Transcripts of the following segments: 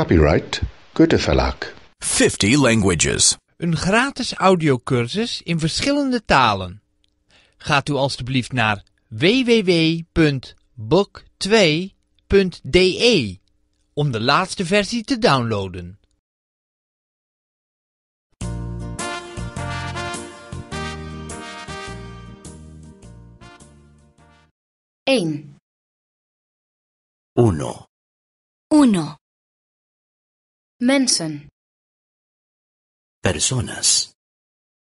Copyright Goethe Verlag. 50 languages. Een gratis audiocursus in verschillende talen. Gaat u alstublieft naar www.book2.de om de laatste versie te downloaden. 1 Uno. Uno. Mensen. Personas.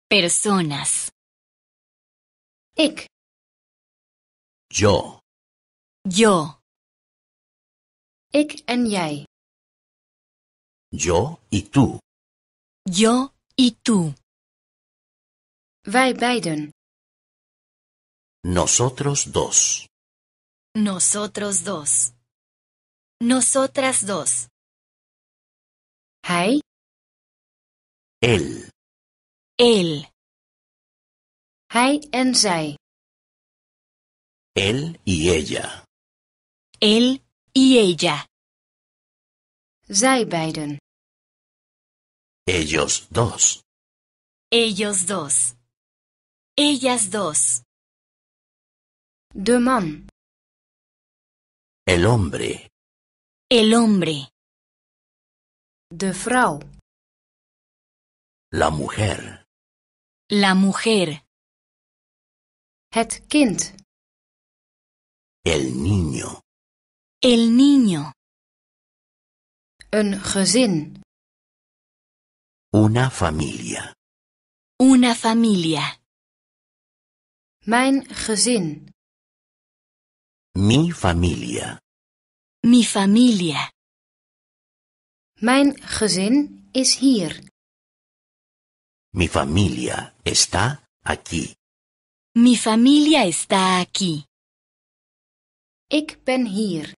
Personas. Ik. Yo. Yo. Ik en jij. Yo y tú. Yo y tú. vay beiden. Nosotros dos. Nosotros dos. Nosotras dos. Él. Él. Hij en Él y ella. Él y ella. Zij beiden. Ellos dos. Ellos dos. Ellas dos. De man. El hombre. El hombre. De vrouw. La mujer. La mujer. Het kind. El niño. El niño. Een gezin. Una familia. Una familia. Mijn gezin. Mi familia. Mi familia. Mijn gezin is hier. Mi familia está aquí. Mi familia está aquí. Ik ben hier.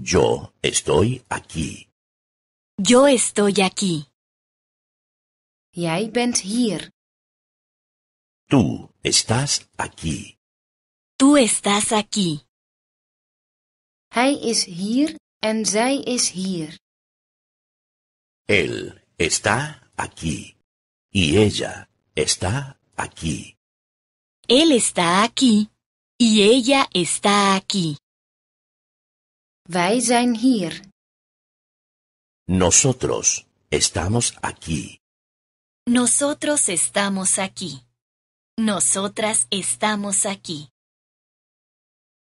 Yo estoy aquí. Yo estoy aquí. Jij bent hier. Tú estás aquí. Tú estás aquí. Hij is hier En is Él está aquí. Y ella está aquí. Él está aquí. Y ella está aquí. Wij zijn hier. Nosotros estamos aquí. Nosotros estamos aquí. Nosotras estamos aquí.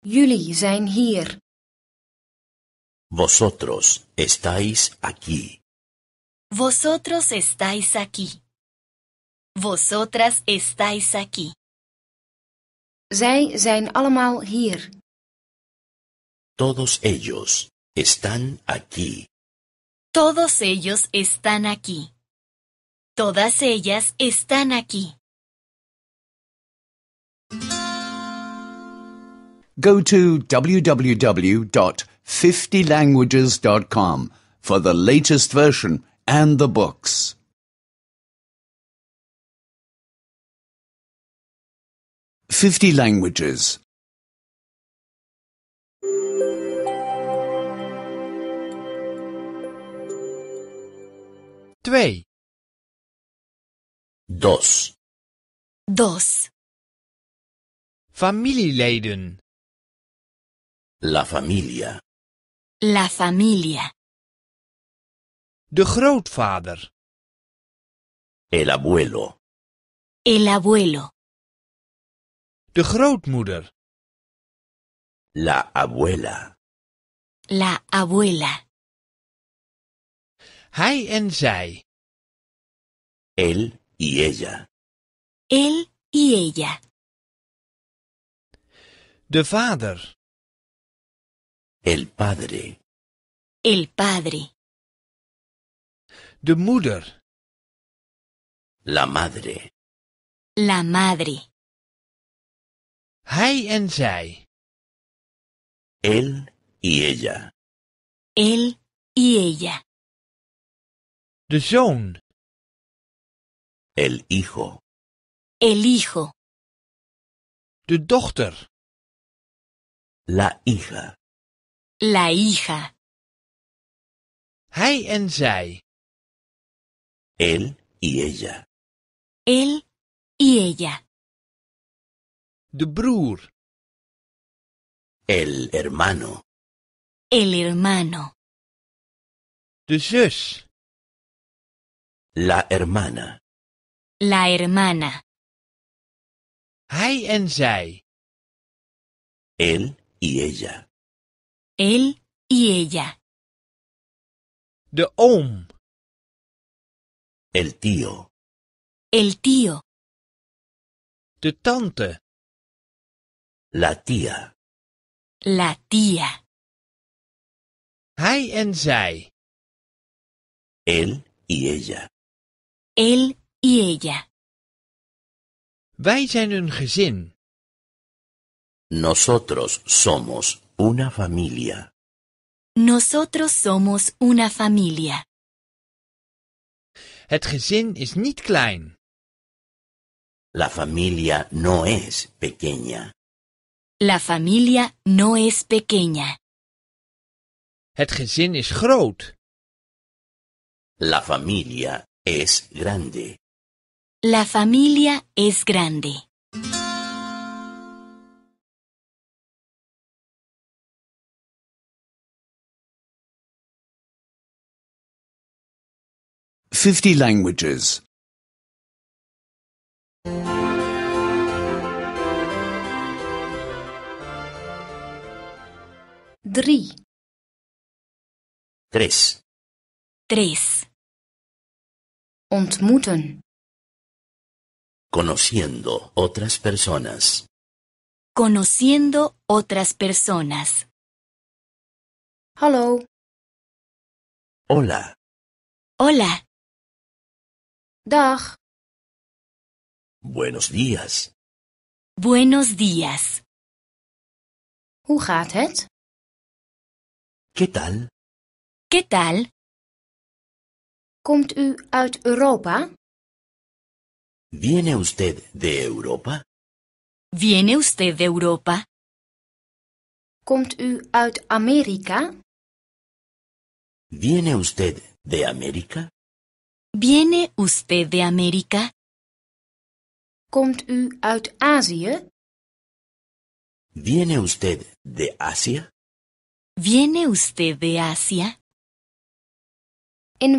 Jullie zijn hier. Vosotros estáis aquí. Vosotros estáis aquí. Vosotras estáis aquí. allemaal hier. Todos ellos están aquí. Todos ellos están aquí. Todas ellas están aquí. Go to www 50languages.com for the latest version and the books. Fifty languages. Twee. Dos. Dos. Familieleden. La familia. La familia. De grootvader. El abuelo. El abuelo. De grootmoeder. La abuela. La abuela. Hij en zij. Él y ella. Él y ella. De vader. El padre. El padre. De moeder. La madre. La madre. Hij en Él y ella. Él y ella. De son, El hijo. El hijo. De doctor, La hija. La hija. Hij en Él y ella. Él y ella. De broer. El hermano. El hermano. De zus. La hermana. La hermana. Hij en zij. Él y ella. Él y ella. De oom. El tío. El tío. De tante. La tía. La tía. Hij en zij. Él y ella. Él y ella. Wij zijn een gezin. Nosotros somos una familia. Nosotros somos una familia. Het gezin is niet klein. La familia no es pequeña. La familia no es pequeña. Het gezin is groot. La familia es grande. La familia es grande. 50 languages. 3 3. 3. Ontmoeten. Conociendo otras personas. Conociendo otras personas. Hallo. Hola. Hola. Buenos días. Buenos días. Hoe gaat ¿Qué tal? ¿Qué tal? Komt u uit Europa? ¿Viene usted de Europa? ¿Viene usted de Europa? Komt u uit ¿Viene usted de América? ¿Viene usted de América? ¿Viene usted de Asia? ¿Viene usted de Asia? ¿En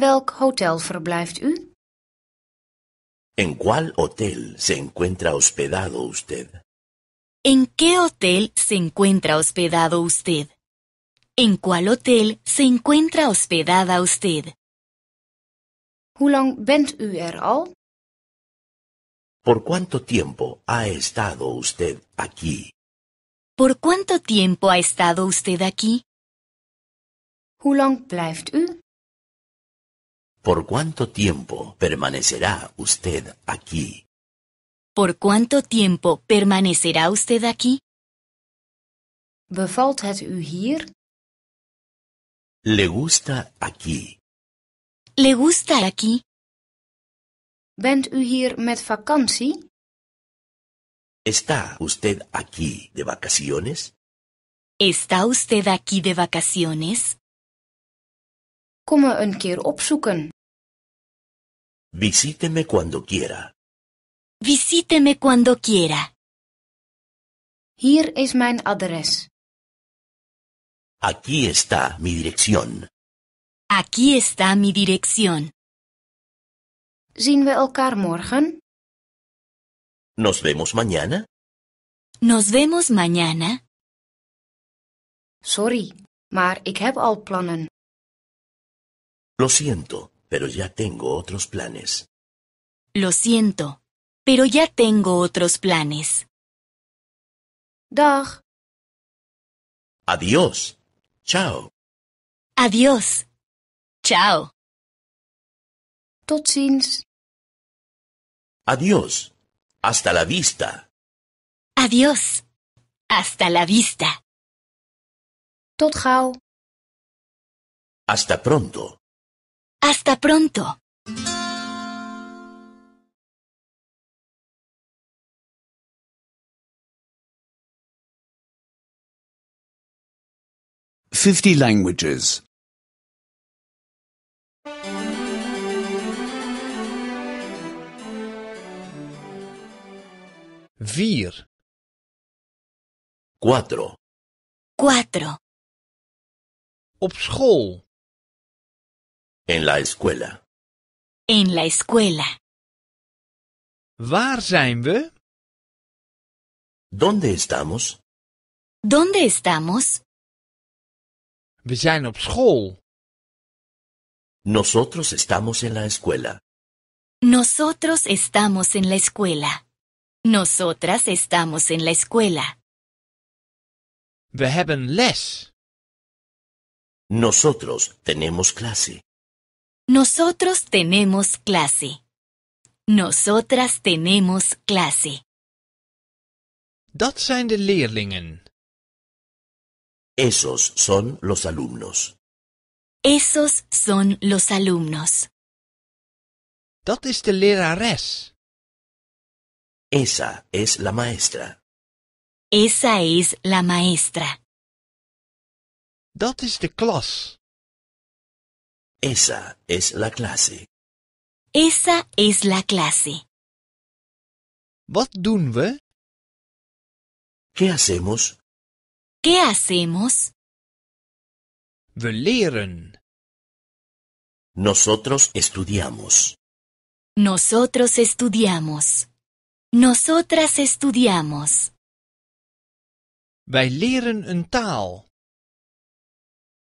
cuál hotel se encuentra hospedado usted? ¿En qué hotel se encuentra hospedado usted? ¿En cuál hotel se encuentra hospedada usted? bent er ¿Por cuánto tiempo ha estado usted aquí? ¿Por cuánto tiempo ha estado usted aquí? ¿Por cuánto tiempo permanecerá usted aquí? ¿Por cuánto tiempo permanecerá usted aquí? ¿Le gusta aquí? Le gusta aquí? Bent u hier met ¿Está usted aquí de vacaciones? ¿Está usted aquí de vacaciones? como un keer opzoeken. Visíteme cuando quiera. Visíteme cuando quiera. Hier is mijn adres. Aquí está mi dirección. Aquí está mi dirección. Zien ¿Nos vemos mañana? ¿Nos vemos mañana? Sorry, maar ik heb al plannen. Lo siento, pero ya tengo otros planes. Lo siento, pero ya tengo otros planes. Dag. Adiós. Chao. Adiós. Ciao. Tot ziens. Adiós. Hasta la vista. Adiós. Hasta la vista. Tot gauw. Hasta pronto. Hasta pronto. Fifty languages. vier. Cuatro. Cuatro. Op school. En la escuela. En la escuela. Waar zijn we? ¿Dónde estamos? ¿Dónde estamos? We zijn op school. Nosotros estamos en la escuela. Nosotros estamos en la escuela. Nosotras estamos en la escuela. We hebben les. Nosotros tenemos clase. Nosotros tenemos clase. Nosotras tenemos clase. Dat zijn de leerlingen. Esos son los alumnos. Esos son los alumnos. Dat is de lerares. Esa es la maestra. Esa es la maestra. That is the class. Esa es la clase. Esa es la clase. Wat doen we? ¿Qué hacemos? ¿Qué hacemos? We leren. Nosotros estudiamos. Nosotros estudiamos. Nosotras estudiamos. Wij leren een taal.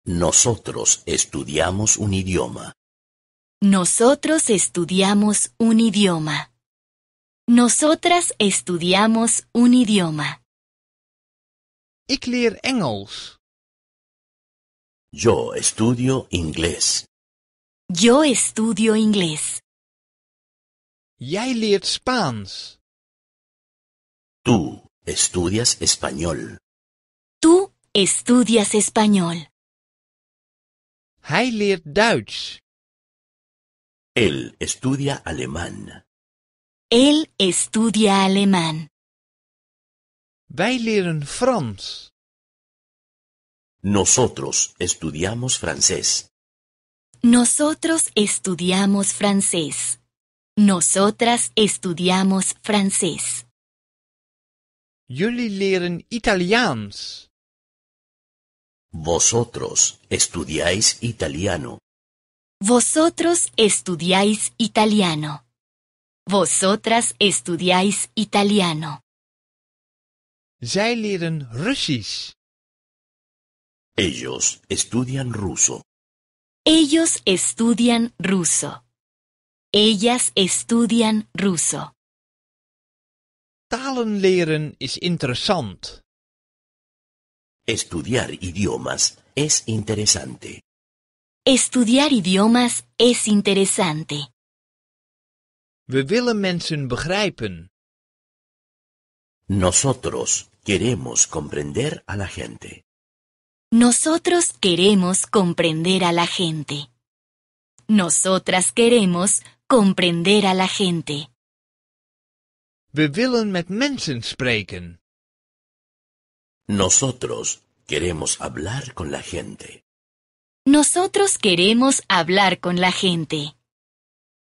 Nosotros estudiamos un idioma. Nosotros estudiamos un idioma. Nosotras estudiamos un idioma. Ik leer Engels. Yo estudio inglés. Yo estudio inglés. Jij leert Spaans. Tú estudias español. Tú estudias español. Hij Deutsch. Él estudia alemán. Él estudia alemán. Wij Nosotros estudiamos francés. Nosotros estudiamos francés. Nosotras estudiamos francés. Jullie leren Italiaans. Vosotros estudiáis italiano. Vosotros estudiáis italiano. Vosotras estudiáis italiano. Zij leren Russisch. Ellos estudian ruso. Ellos estudian ruso. Ellas estudian ruso. Talen leren is interessant. Estudiar idiomas es interesante. Estudiar idiomas es interesante. We willen mensen begrijpen. Nosotros queremos comprender a la gente. Nosotros queremos comprender a la gente. Nosotras queremos comprender a la gente. Wir willen met mensen spreken. Nosotros queremos hablar con la gente. Nosotros queremos hablar con la gente.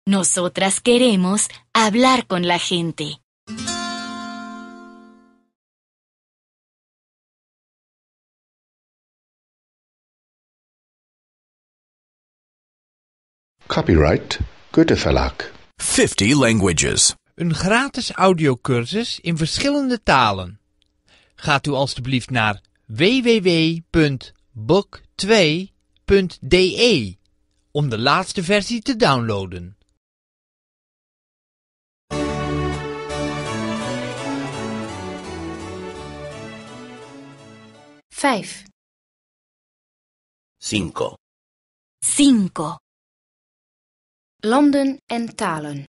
Nosotras queremos hablar con la gente. Copyright Goethe Verlag. 50 languages. Een gratis audiocursus in verschillende talen. Gaat u alstublieft naar www.book2.de om de laatste versie te downloaden. Vijf. Cinco. Cinco. Landen en talen.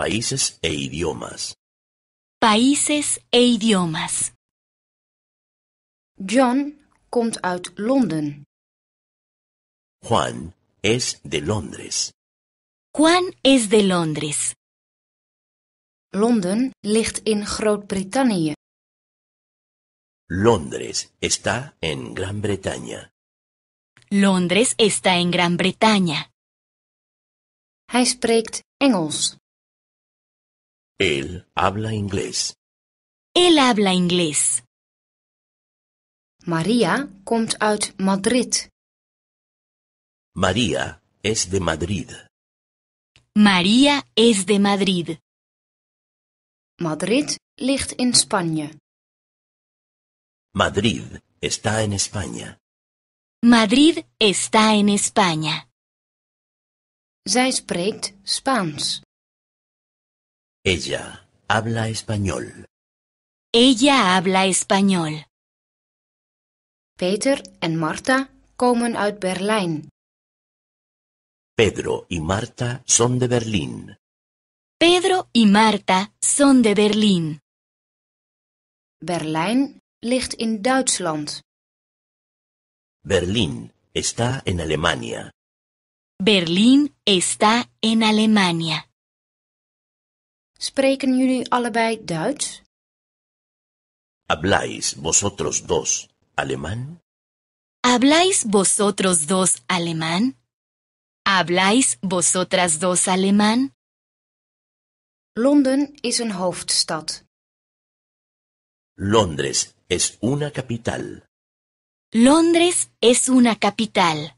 Países e idiomas. Países e idiomas. John komt uit Londen. Juan es de Londres. Juan es de Londres. Londen ligt in Groot-Brittannië. Londres está en Gran Bretaña. Londres está en Gran Bretaña. Hij spreekt Engels. Él habla inglés. Él habla inglés. María komt Madrid. María es de Madrid. María es de Madrid. Madrid ligt in España. Madrid está en España. Madrid está en España. Zij spreekt Spaans. Ella habla español. Ella habla español. Peter y Marta komen uit Berlin. Pedro y Marta son de Berlín. Pedro y Marta son de Berlín. berlín ligt in deutschland Berlín está en Alemania. Berlín está en Alemania. Spreken jullie allebei Duits? ¿Habláis vosotros dos alemán? ¿Habláis vosotros dos alemán? ¿Habláis vosotras dos alemán? Londen is een hoofdstad. Londres es una capital. Londres es una capital.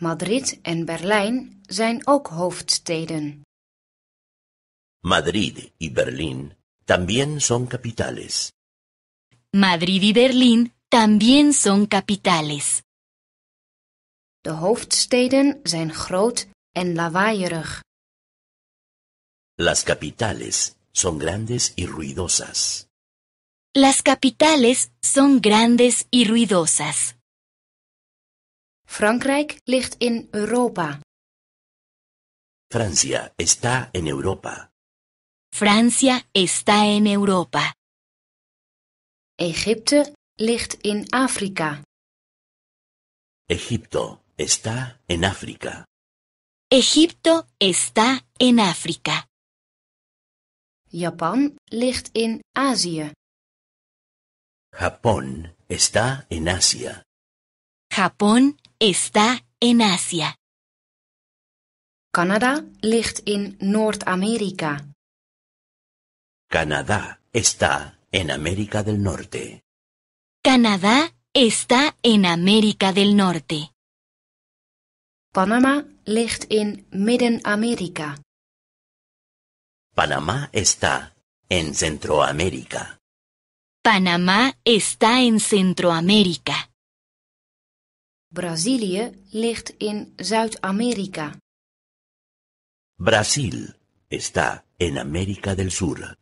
Madrid en Berlijn zijn ook hoofdsteden. Madrid y Berlín también son capitales. Madrid y Berlín también son capitales. De hoofdsteden zijn groot Las capitales son grandes y ruidosas. Las capitales son grandes y ruidosas. Frankrijk ligt in Europa. Francia está en Europa. Francia está en Europa. Egipto ligt Egipto está en África. Egipto está en África. Japón ligt Japón está en Asia. Japón está en Asia. Canadá ligt en noord Canadá está en América del Norte. Canadá está en América del Norte. Panamá ligt in midden Panamá está en Centroamérica. Panamá está en Centroamérica. Brasilia ligt in zuid Brasil está en América del Sur.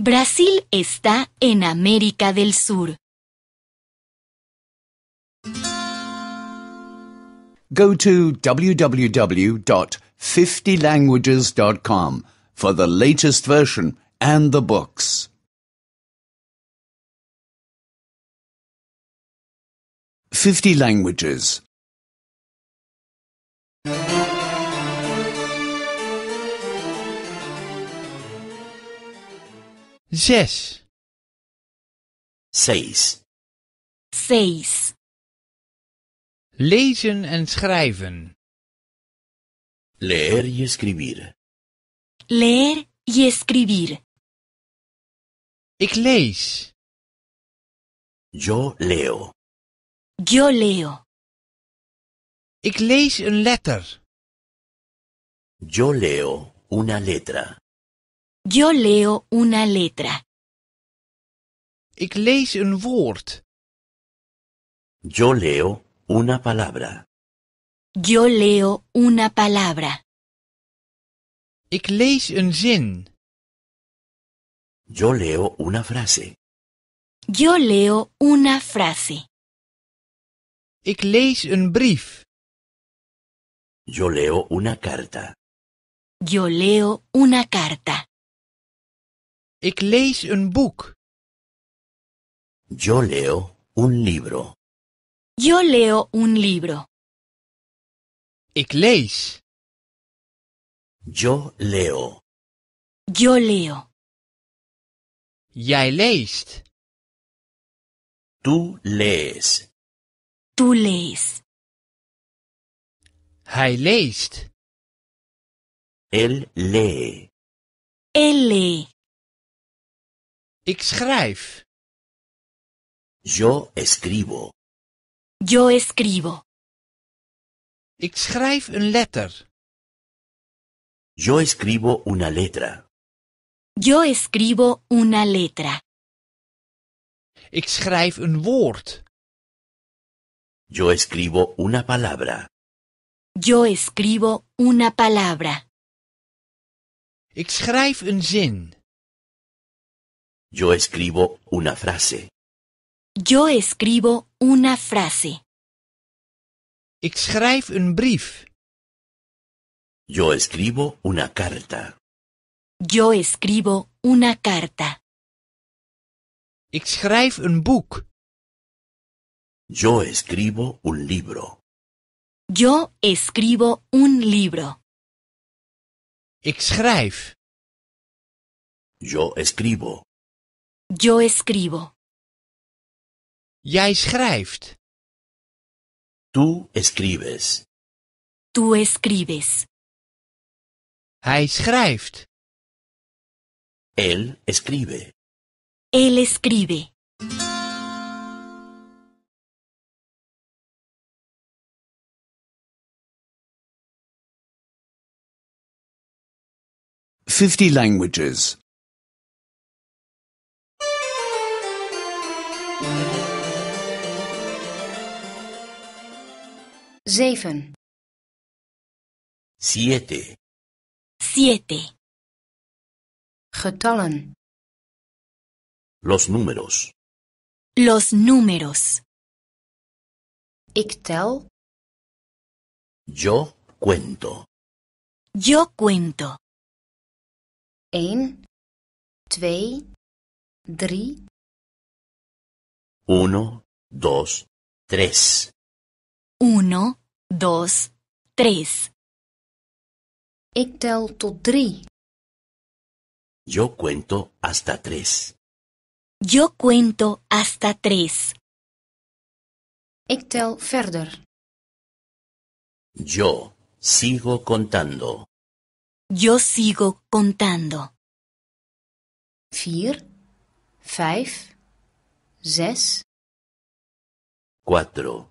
Brasil está en América del Sur. Go to www.50languages.com for the latest version and the books. 50 languages. zes. Seis. Seis. Lezen en schrijven. Leer y escribir. Leer y escribir. Ik lees. Yo leo. Yo leo. Ik lees een letter. Yo leo una letra. Yo leo una letra. Ik woord. Yo leo una palabra. Yo leo una palabra. zin. Yo leo una frase. Yo leo una frase. Ik lees brief. Yo leo una carta. Yo leo una carta. Ik lees een boek. Yo leo un libro. Yo leo un libro. Ik lees. Yo leo. Yo leo. Jij leest. Tú lees. Tú lees. Hij leest. Él lee. Él lee. Ik schrijf. Yo escribo. Yo escribo. Ik schrijf een letter. Yo escribo una letra. Yo escribo una letra. Ik schrijf een woord. Yo escribo una palabra. Yo escribo una palabra. Ik schrijf een zin. Yo escribo una frase. Yo escribo una frase. Ik schrijf een brief. Yo escribo una carta. Yo escribo una carta. Ik schrijf een boek. Yo escribo un libro. Yo escribo un libro. Ik Yo escribo. Yo escribo. Jij schrijft. Tú escribes. Tú escribes. Hij schrijft. Él escribe. Él escribe. Fifty languages. 7 7 7 Getallen. Los números. Los números. Ik tel. Yo cuento. Yo cuento. 1, 2, 3. 1, 2, 3. 1, 2, 3. Ik tel tot 3. Yo cuento hasta 3. Yo cuento hasta 3. Ik tel verder. Yo sigo contando. Yo sigo contando. 4, 5, 6. 4,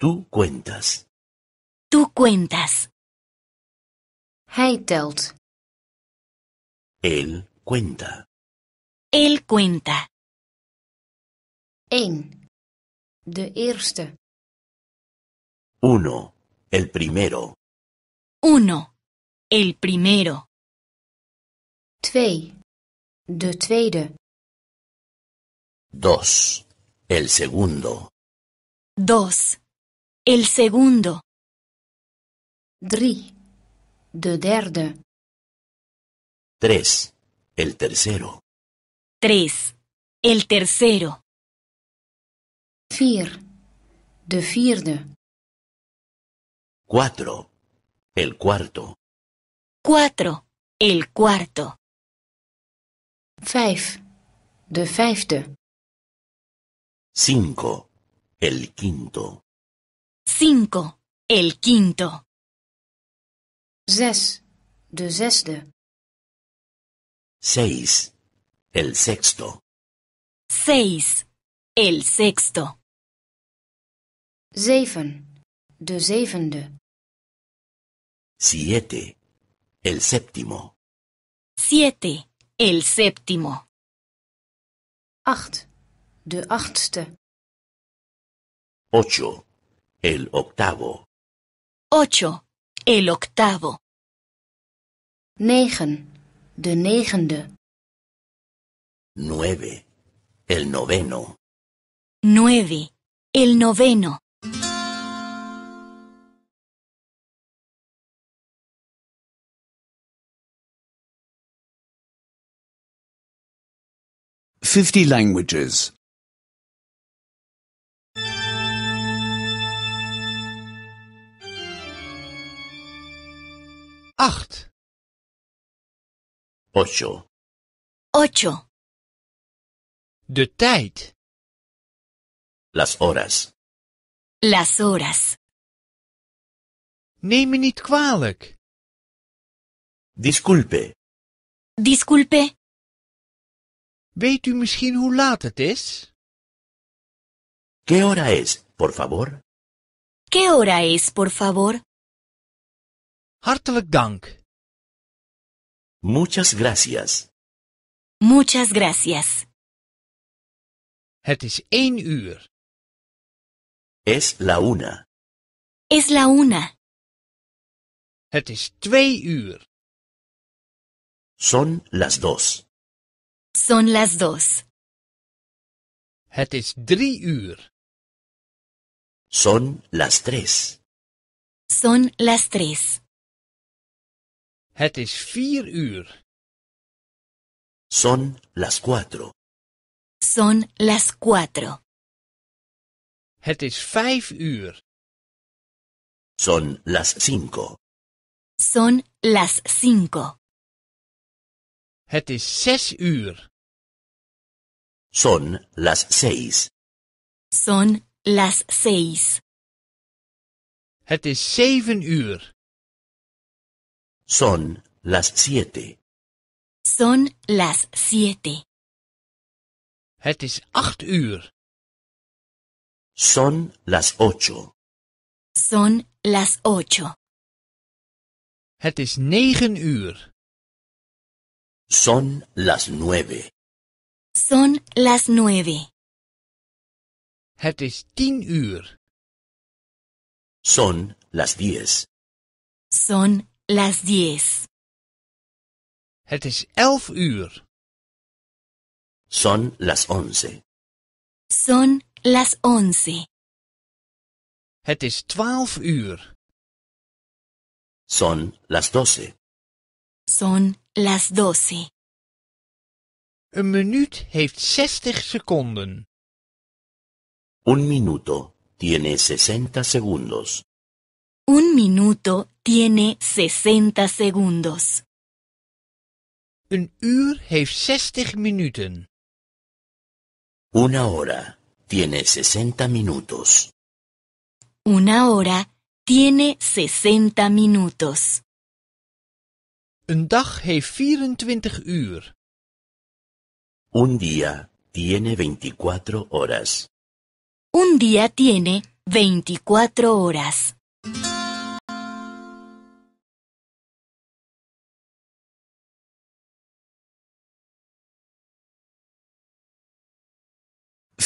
Tú cuentas. Tú cuentas. Hey Él cuenta. Él cuenta. 1. De eerste. Uno. El primero. Uno, El primero. 2. De tweede. Dos. El segundo. Dos. El segundo. Dri. De derde. Tres. El tercero. Tres. El tercero. Vier. De vierde. Cuatro. El cuarto. Cuatro. El cuarto. Vijf. De vijfde. Cinco. El quinto. Cinco, el quinto. Seis, el sexto. Seis, el sexto. de Siete, el séptimo. Siete, el séptimo. de Ocho, el octavo. 8. El octavo. 9. De negende. 9. El noveno. 9. El noveno. Fifty languages. acht. Ocho. Ocho. De tijd. Las horas. Las horas. Neem me niet kwalijk. Disculpe. Disculpe. Weet u misschien hoe laat het is? ¿Qué hora es, por favor? ¿Qué hora es, por favor? Hartelijk dank. Muchas gracias. Muchas gracias. Het is één uur. Es la una. Es la una. Het is twee uur. Son las dos. Son las dos. Het is drie uur. Son las tres. Son las tres. Het vier Son las cuatro. Son las cuatro. Het Son las cinco. Son las cinco. Het is zes uur. Son las seis. Son las seis. Het is zeven uur. Son las siete. Son las siete. Het is acht uur. Son las ocho. Son las ocho. Het is negen uur. Son las nueve. Son las nueve. Het is tien uur. Son las diez. Son las 10. Het is 11 uur. Son las 11. Son las 11. Het is 12 uur. Son las 12. Son las 12. Een minuut heeft 60 seconden. Un minuto tiene 60 segundos. Un minuto tiene 60 segundos. Een uur heeft 60 minuten. Una hora tiene 60 minutos. Una hora tiene 60 minutos. Een dag heeft 24 uur. Un día tiene 24 horas. Un día tiene 24 horas.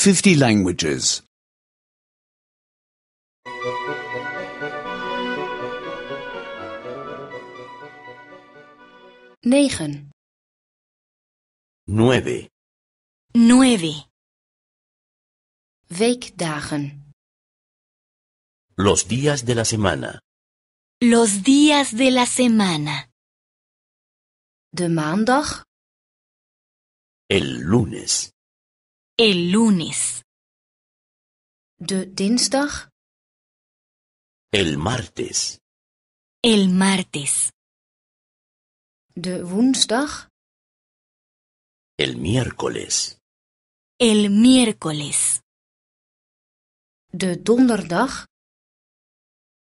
50 languages. 9. 9. 9. Weekdagen. Los días de la semana. Los días de la semana. De maandag. El lunes. El lunes. De dinsdag. El martes. El martes. De woensdag. El miércoles. El miércoles. De donderdag.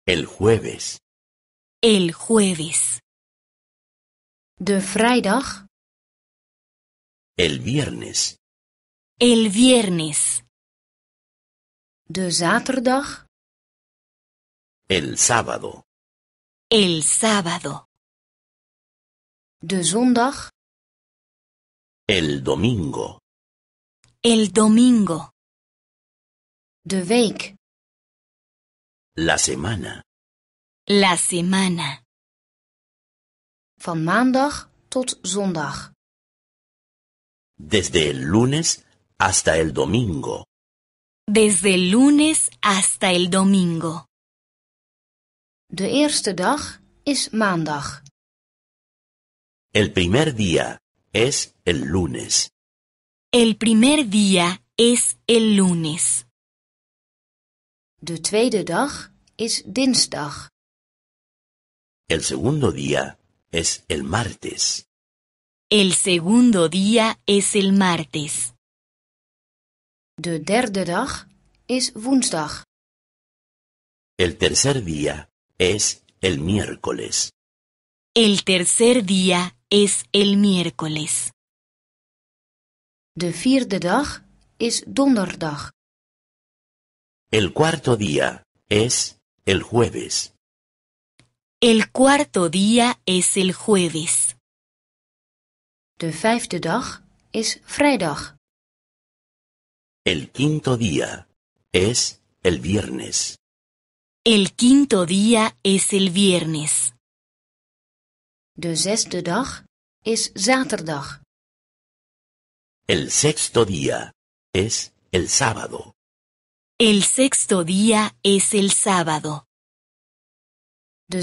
El jueves. El jueves. De vrijdag. El viernes. El viernes. De zaterdag. El sábado. El sábado. De zondag. El domingo. El domingo. De week. La semana. La semana. Van maandag tot zondag. Desde el lunes hasta el domingo. Desde el lunes hasta el domingo. El primer día es el lunes. El primer día es el lunes. El segundo día es el martes. El segundo día es el martes. De derde dag is woensdag. El tercer día es el miércoles. El tercer día es el miércoles. De vierde dag is donderdag. El cuarto día es el jueves. El cuarto día es el jueves. De vijfde dag is vrijdag. El quinto día es el viernes. El quinto día es el viernes. De zaterdag. El sexto día es el sábado. El sexto día es el sábado. El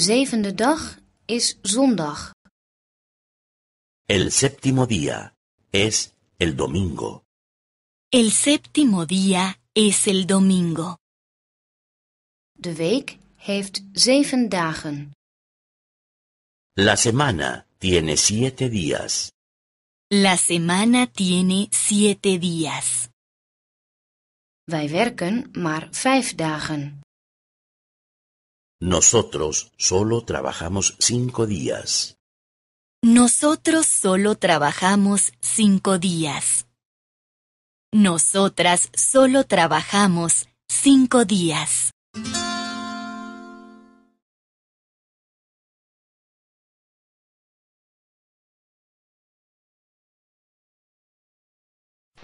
séptimo día es el domingo. El séptimo día es el domingo. De week heeft dagen. La semana tiene siete días. La semana tiene siete días. Wij werken maar vijf dagen. Nosotros solo trabajamos cinco días. Nosotros solo trabajamos cinco días. Nosotras solo trabajamos cinco días.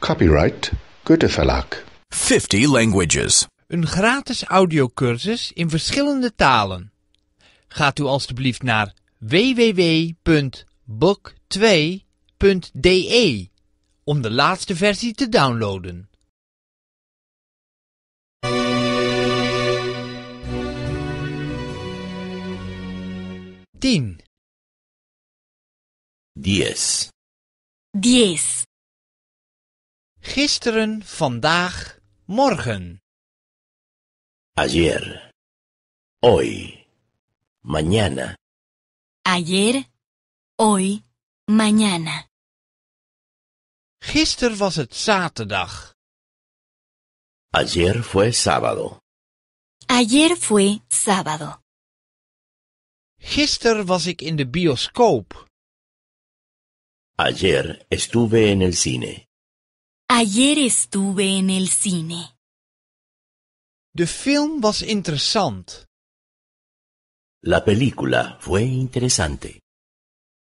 Copyright Goethe Verlag. 50 languages. Een gratis audiocursus in verschillende talen. Gaat u alstublieft naar www.book2.de om de laatste versie te downloaden. Tien. Diez. Diez. Gisteren, vandaag, morgen. Ayer. Hoy. Mañana. Ayer. Hoy. Mañana. Gisteren was het zaterdag. Ayer fue sábado. Ayer fue sábado. Gisteren was ik in de bioscoop. Ayer estuve en el cine. Ayer estuve en el cine. De film was interessant. La película fue interesante.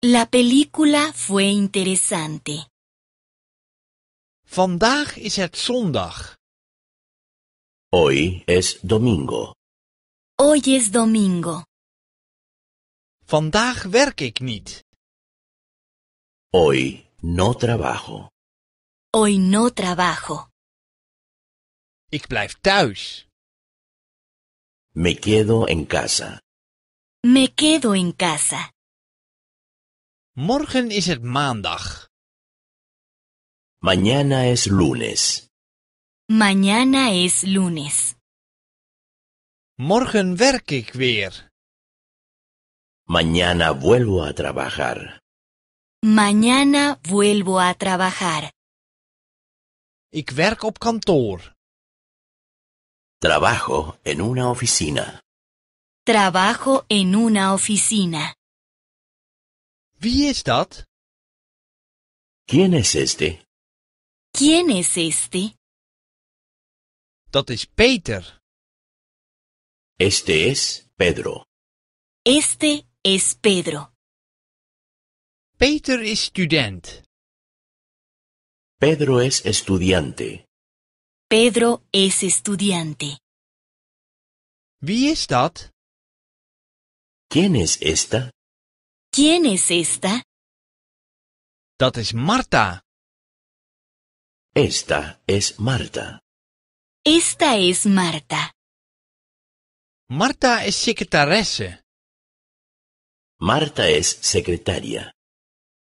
La película fue interesante. Vandaag is het zondag. Hoy es domingo. Hoy es domingo. Vandaag werk ik niet. Hoy no trabajo. Hoy no trabajo. Ik blijf thuis. Me quedo en casa. Me quedo en casa. Morgen is het maandag. Mañana es lunes. Mañana es lunes. Morgen werk ik weer. Mañana vuelvo a trabajar. Mañana vuelvo a trabajar. Ik werk op kantoor. Trabajo en una oficina. Trabajo en una oficina. Wie dat? ¿Quién es este? ¿Quién es este? Dat is Peter. Este es Pedro. Este es Pedro. Peter is student. Pedro es estudiante. Pedro es estudiante. Wie is ¿Quién es esta? ¿Quién es esta? Dat is Marta. Esta es Marta. Esta es Marta. Marta es Marta es secretaria.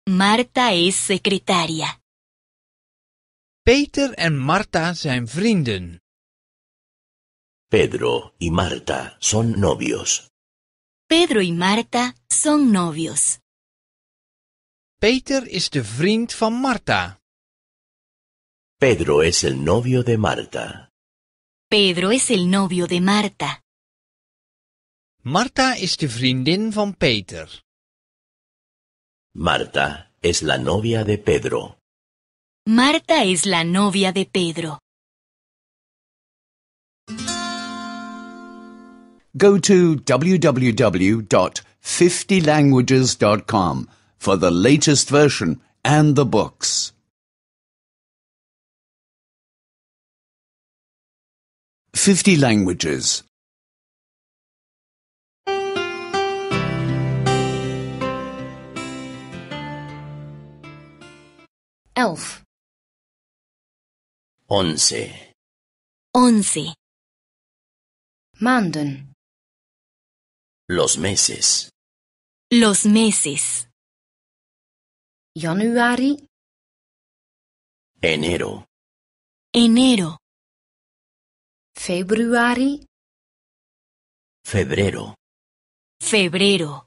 Marta es secretaria. Peter y Marta zijn vrienden. Pedro y Marta son novios. Pedro y Marta son novios. Peter es de vriend van Marta. Pedro es el novio de Marta. Pedro es el novio de Marta. Marta is de Peter. Marta es la novia de Pedro. Marta es la novia de Pedro. Go to www.50languages.com for the latest version and the books. 50 languages. 11. Once. Once. Maanden. Los meses. Los meses. Januari. Enero. Enero. Februari. Febrero. Febrero.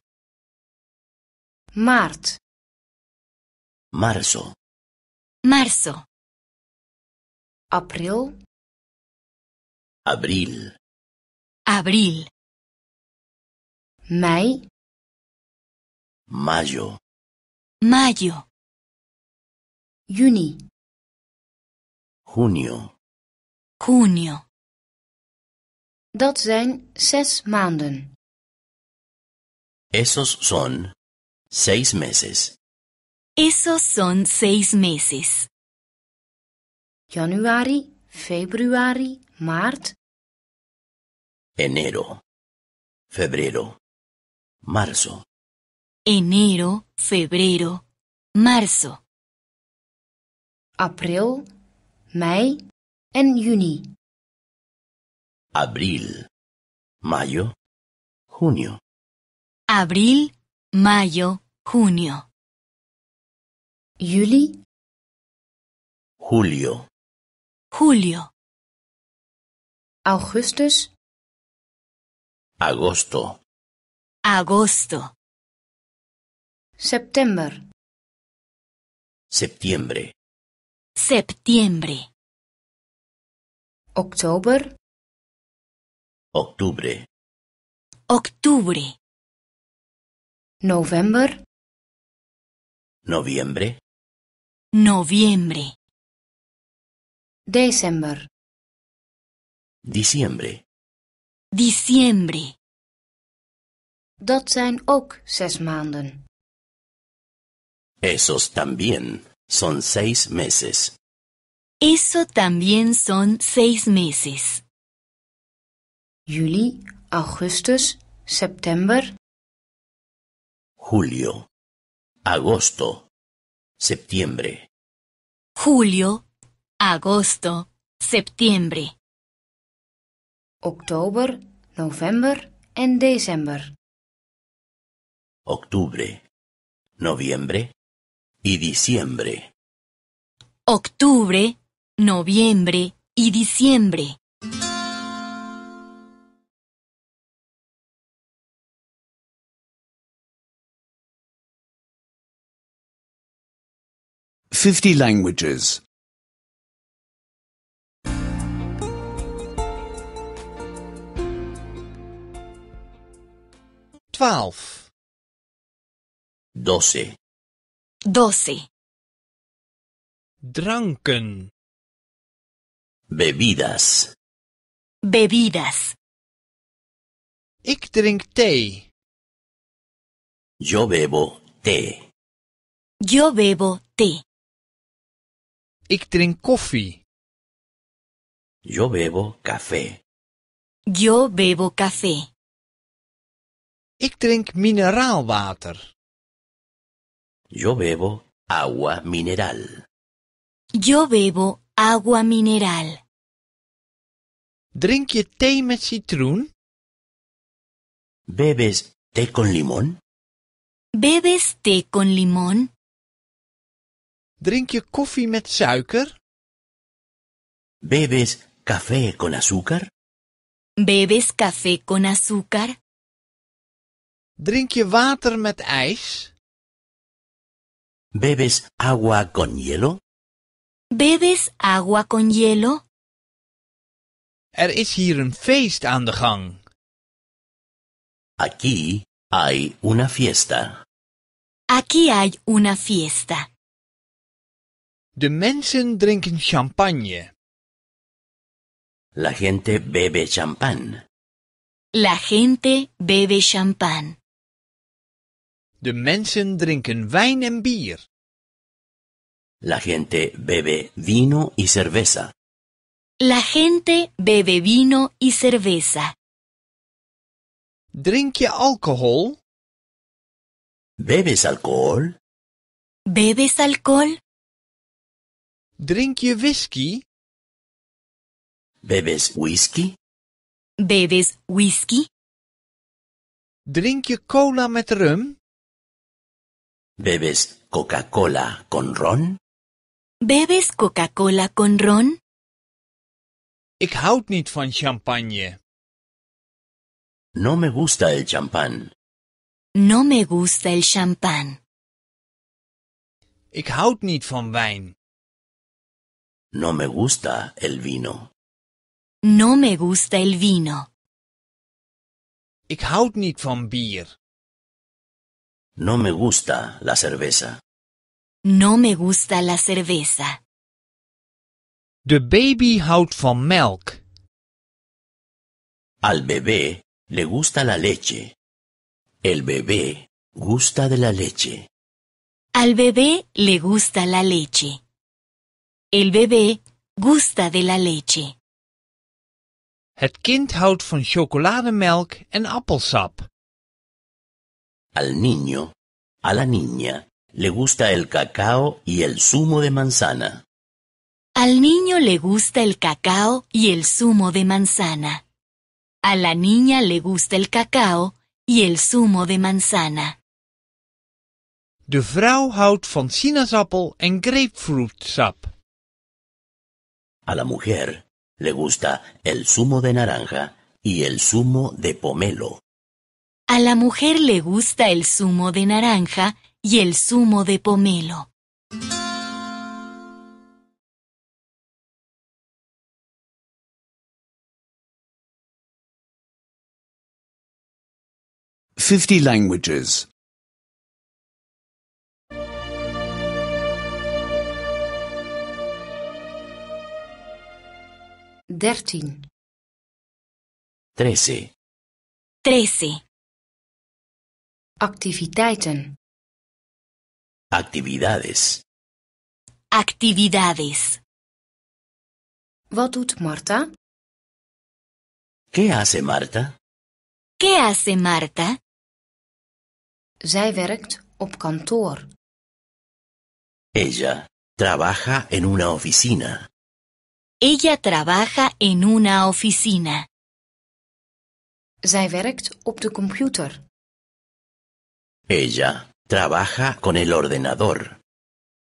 Mart. Marzo. Marzo. April. Abril. Abril. May. Mayo. Mayo. Juni. Junio. Junio. Dat zijn zes maanden. Esos son seis meses. Esos son seis meses. Januari, februari, maart. Enero, febrero, marzo. Enero, febrero, marzo. April, mei en juni. abril, mayo, junio. Abril, mayo, junio. Juli. Julio. Julio. Augustus. Agosto. Agosto. September. Septiembre. Septiembre. October. Octubre. Octubre. noviembre Noviembre. Noviembre. December. Diciembre. Diciembre. Dat zijn ook maanden. Esos también son seis meses. Eso también son seis meses. Juli, Augustus, September. Julio, agosto, septiembre. Julio, agosto, septiembre. November en December. Octubre, noviembre y diciembre. Octubre, noviembre y diciembre. 50 languages. 12 Doce. Doce. Dranken Bebidas Bebidas Ik drink thee. Yo bebo té. Yo bebo té. Ik drink koffie. Yo bebo café. Yo bebo café. Ik drink mineraalwater. Yo bebo agua mineral. Yo bebo agua mineral. Drink je thee met citroen? ¿Bebes té con limón? ¿Bebes té con limón? Drink je koffie met suiker? ¿Bebes café con azúcar? ¿Bebes café con azúcar? Drink je water met ijs? ¿Bebes agua con hielo? ¿Bebes agua con hielo? Er is hier een feest aan de gang. Aquí hay una fiesta. Aquí hay una fiesta. De mensen drinken champagne. La gente bebe champán. La gente bebe champán. De mensen drinken wijn en bier. La gente bebe vino y cerveza. La gente bebe vino y cerveza. Drink je alcohol? ¿Bebes alcohol? ¿Bebes alcohol? Drink je whisky? Bebes whisky? Bebes whisky? Drink je cola met rum? Bebes Coca-Cola con ron? Bebes Coca-Cola con ron? Ik houd niet van champagne. No me gusta el champán. No me gusta el champán. Ik houd niet van wijn. No me gusta el vino. No me gusta el vino. houd van bier. No me gusta la cerveza. No me gusta la cerveza. De baby houdt van melk. Al bebé le gusta la leche. El bebé gusta de la leche. Al bebé le gusta la leche. El bebé gusta de la leche. Het kind houdt van chocolademelk en appelsap. Al niño, a la niña, le gusta el cacao y el zumo de manzana. Al niño le gusta el cacao y el zumo de manzana. A la niña le gusta el cacao y el zumo de manzana. De vrouw houdt van sinaasappel en grapefruitsap. A la mujer le gusta el zumo de naranja y el zumo de pomelo. A la mujer le gusta el zumo de naranja y el zumo de pomelo. Fifty languages. dertien. Trece. Trece. Activiteiten. Actividades. Actividades. Wat doet Marta? ¿Qué hace Marta? ¿Qué hace Marta? Zij werkt op kantoor. Ella trabaja en una oficina. Ella trabaja en una oficina. Zij werkt op de computer. Ella trabaja con el ordenador.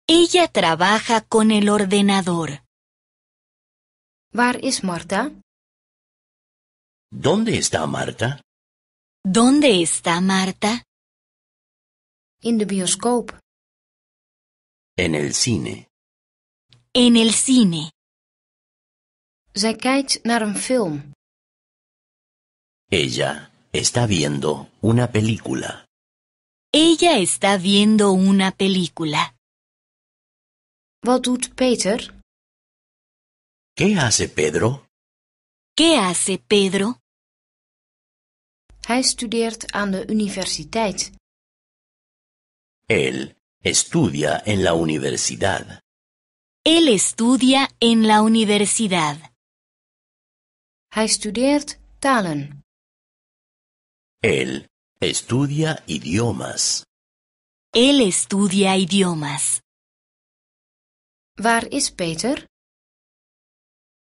Ella trabaja con el ordenador. ¿Bar is Marta? ¿Dónde está Marta? ¿Dónde está Marta? In the En el cine. En el cine. Zij kijkt naar film. Ella está viendo una película. Ella está viendo una película. Wat doet Peter? ¿Qué hace Pedro? ¿Qué hace Pedro? Hij studeert Él estudia en la universidad. Él estudia en la universidad. Hij studeert talen. Él estudia idiomas. Él estudia idiomas. Waar is Peter?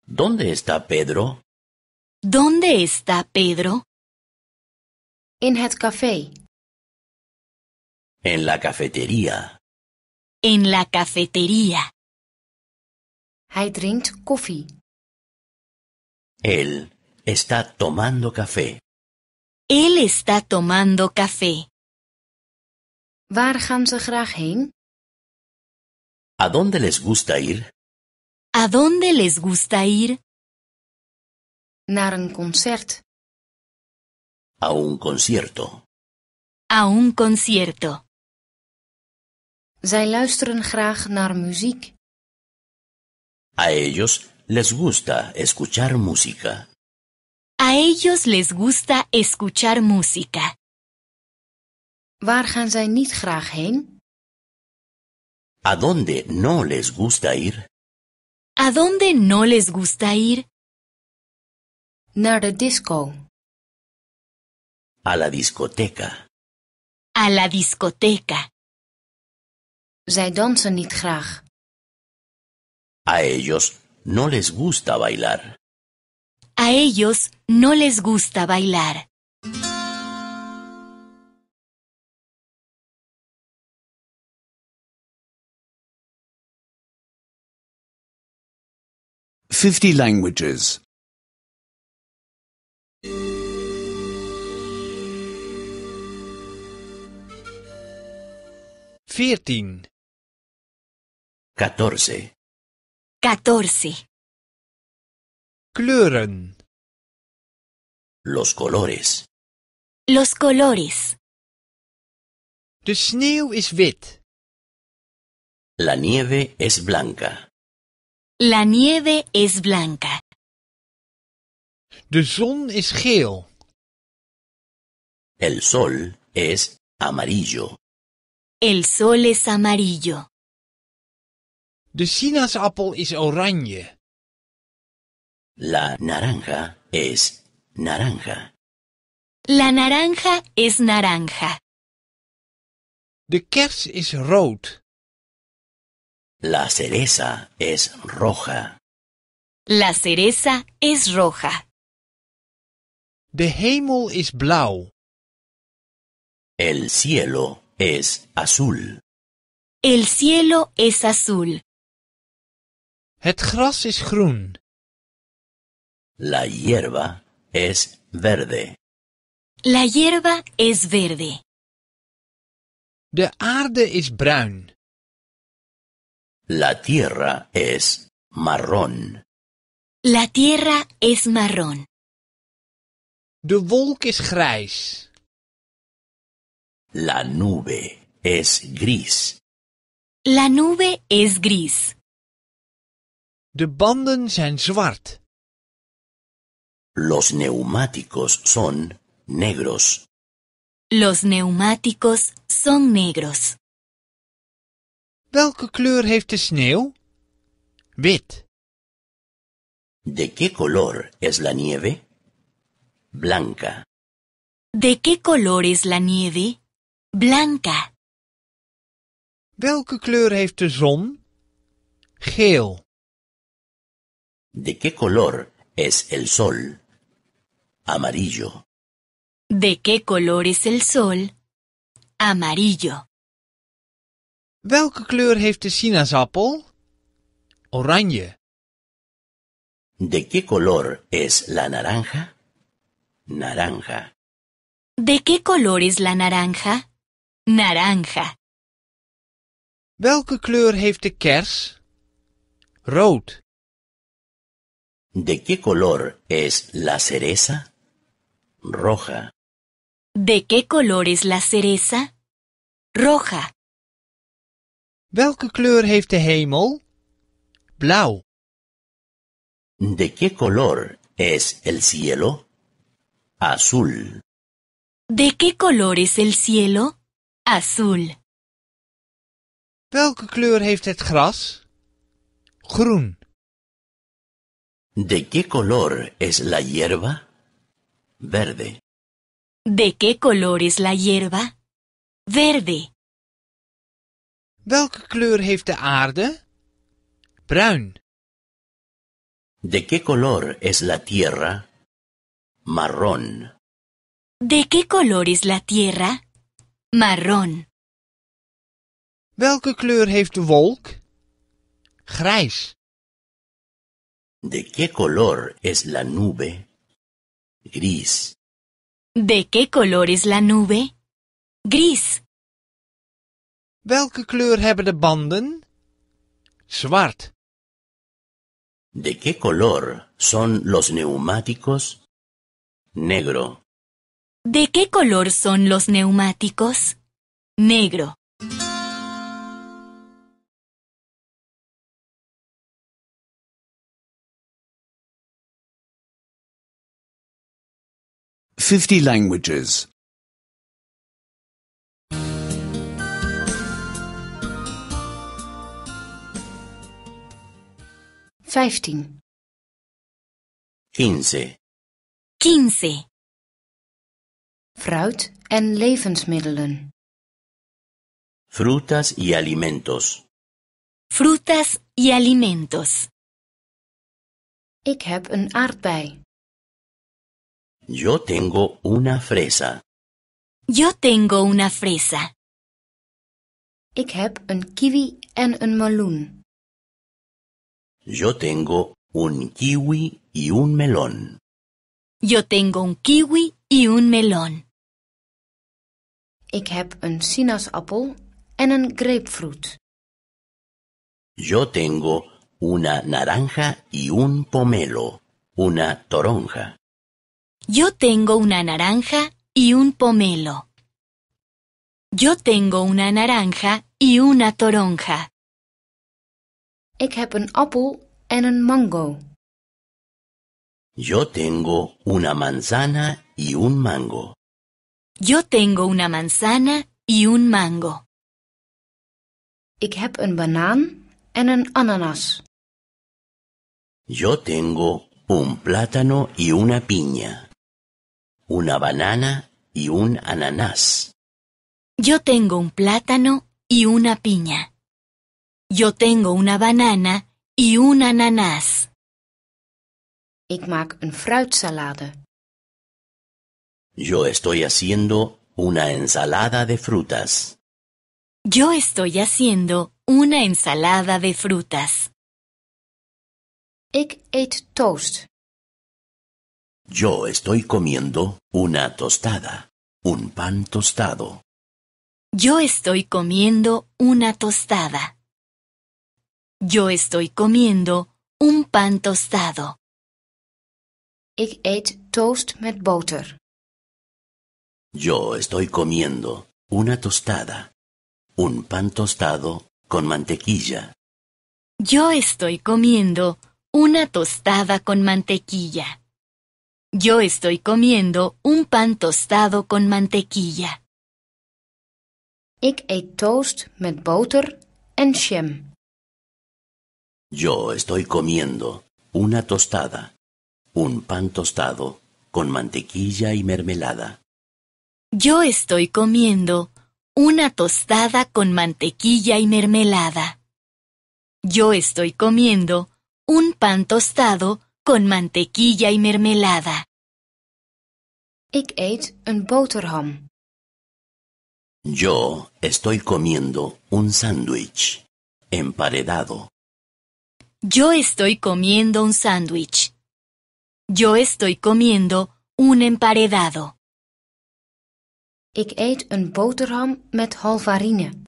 ¿Dónde está Pedro? ¿Dónde está Pedro? In het café. En la cafetería. En la cafetería. Hij drinkt koffie. Él está tomando café. Él está tomando café. Waar gaan ze graag heen? ¿A dónde les gusta ir? ¿A dónde les gusta ir? Naar een concert. A un concierto. A un concierto. Zij luisteren graag naar muziek. A ellos les gusta escuchar música. A ellos les gusta escuchar música. Waar gaan zij niet graag heen? ¿A dónde no les gusta ir? ¿A dónde no les gusta ir? Naar de disco. A la discoteca. A la discoteca. Zij dansen niet graag. A ellos no les gusta bailar. A ellos no les gusta bailar. Fifty languages. 14. Kleuren. Los colores. Los colores. De sneeuw is wit. La nieve es blanca. La nieve es blanca. De zon is geel. El sol es amarillo. El sol es amarillo. De is oranje. La naranja es naranja. La naranja es naranja. De kers is rood. La cereza es roja. La cereza es roja. De hemel is El cielo es azul. El cielo es azul. Het gras is groen. La hierba es verde. La hierba es verde. La tierra es marrón. La tierra es marrón. De wolk is grijs. La nube es gris. La nube es gris. De banden zijn zwart. Los neumáticos son negros. Los neumáticos son negros. Welke kleur heeft de sneeuw? Wit. ¿De qué color es la nieve? Blanca. ¿De qué color es la nieve? Blanca. Welke kleur heeft de zon? Geel. ¿De qué color es el sol? Amarillo. ¿De qué color es el sol? Amarillo. Welke kleur heeft de sinaasappel? Oranje. ¿De qué color es la naranja? Naranja. ¿De qué color es la naranja? Naranja. Welke kleur heeft de kers? Rojo. ¿De qué color es la cereza? Roja. ¿De qué color es la cereza? Roja. Welke kleur heeft de hemel? Blauw. ¿De qué color es el cielo? Azul. ¿De qué color es el cielo? Azul. Welke kleur heeft het gras? Groen. ¿De qué color es la hierba? Verde. ¿De qué color es la hierba? Verde. Welke kleur heeft de aarde? Bruin. ¿De qué color es la tierra? Marrón. ¿De qué color es la tierra? Marrón. Welke kleur heeft de wolk? Grijs. ¿De qué color es la nube? Gris. ¿De qué color es la nube? Gris. Welke kleur hebben de banden? Zwart. ¿De qué color son los neumáticos? Negro. ¿De qué color son los neumáticos? Negro. 50 languages. 15. 15. 15. Fruit en levensmiddelen. Frutas y alimentos. Frutas y alimentos. Ik heb een aardbei. Yo tengo una fresa. Yo tengo una fresa. Ik heb een kiwi en un Yo tengo un kiwi y un melón. Yo tengo un kiwi y un melón. Ik heb een en grapefruit. Yo tengo una naranja y un pomelo, una toronja. Yo tengo una naranja y un pomelo. Yo tengo una naranja y una toronja. Ik heb mango. Yo tengo una manzana y un mango. Yo tengo una manzana y un mango. Ik heb ananas. Yo tengo un plátano y una piña una banana y un ananás. Yo tengo un plátano y una piña. Yo tengo una banana y un ananás. Yo estoy haciendo una ensalada de frutas. Yo estoy haciendo una ensalada de frutas. Ik eet toast. Yo estoy comiendo una tostada, un pan tostado. Yo estoy comiendo una tostada. Yo estoy comiendo un pan tostado. toast Yo estoy comiendo una tostada, un pan tostado con mantequilla. Yo estoy comiendo una tostada con mantequilla. Yo estoy comiendo un pan tostado con mantequilla. Ik eet toast met boter en jam. Yo estoy comiendo una tostada, un pan tostado con mantequilla y mermelada. Yo estoy comiendo una tostada con mantequilla y mermelada. Yo estoy comiendo un pan tostado con mantequilla y mermelada. Yo estoy comiendo un sándwich emparedado. Yo estoy comiendo un sándwich. Yo estoy comiendo un emparedado. eet met halvarine.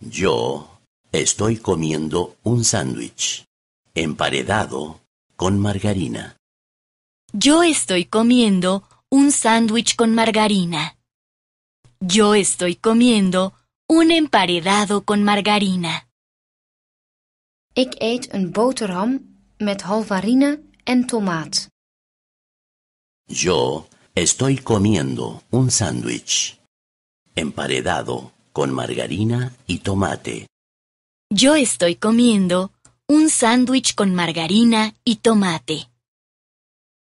Yo estoy comiendo un sándwich. Emparedado con margarina. Yo estoy comiendo un sándwich con margarina. Yo estoy comiendo un emparedado con margarina. Ik eet een boterham met halvarine en tomaat. Yo estoy comiendo un sándwich emparedado con margarina y tomate. Yo estoy comiendo un sándwich con margarina y tomate.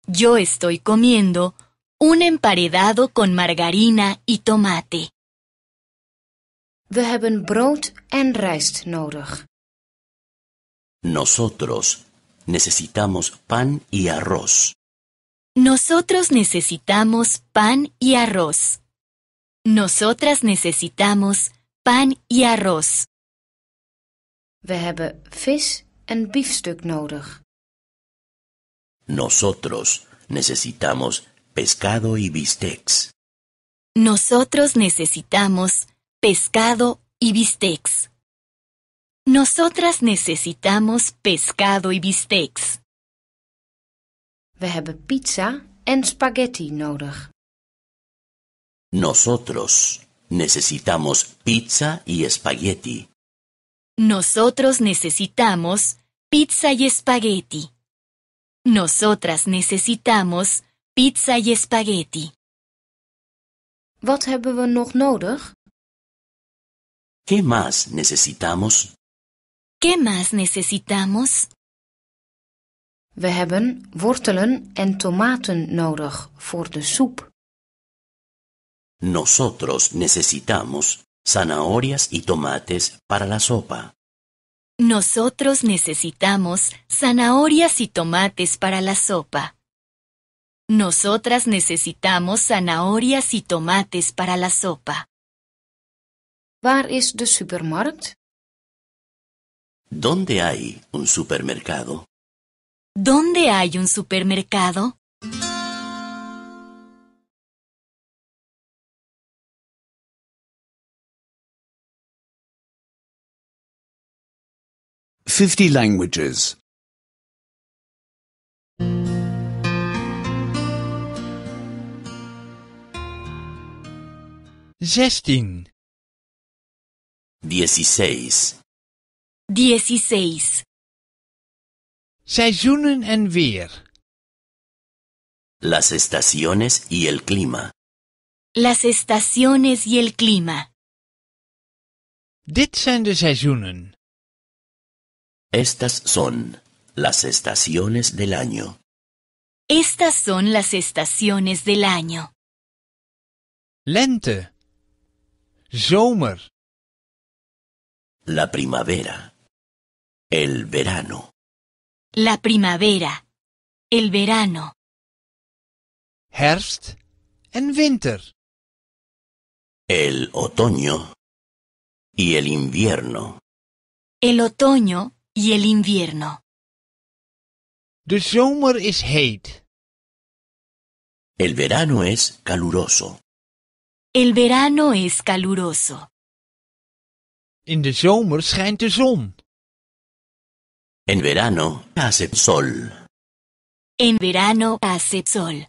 Yo estoy comiendo un emparedado con margarina y tomate. We hebben brood en rijst nodig. Nosotros necesitamos pan y arroz. Nosotros necesitamos pan y arroz. Nosotras necesitamos pan y arroz. We hebben vis nosotros necesitamos pescado y bistecs. Nosotros necesitamos pescado y bistecs. Nosotras necesitamos pescado y bistecs. We hebben pizza en spaghetti nodig. Nosotros necesitamos pizza y espagueti. Nosotros necesitamos pizza y espagueti. Nosotras necesitamos pizza y espagueti. Wat hebben we nog nodig? ¿Qué más necesitamos? ¿Qué más necesitamos? We hebben wortelen en tomaten nodig voor de soep. Nosotros necesitamos zanahorias y tomates para la sopa. Nosotros necesitamos zanahorias y tomates para la sopa. Nosotras necesitamos zanahorias y tomates para la sopa. ¿Dónde hay un supermercado? ¿Dónde hay un supermercado? 50 languages. 16 16. 16. Seizoenen en weer. Las estaciones y el clima. Las estaciones y el clima. Dit zijn de seizoenen. Estas son las estaciones del año. Estas son las estaciones del año. Lente. Zomer. La primavera. El verano. La primavera. El verano. Herbst. en winter. El otoño y el invierno. El otoño y el invierno. De zomer is heet. El verano es caluroso. El verano es caluroso. In de zomer schijnt de zon. En verano hace sol. En verano hace sol.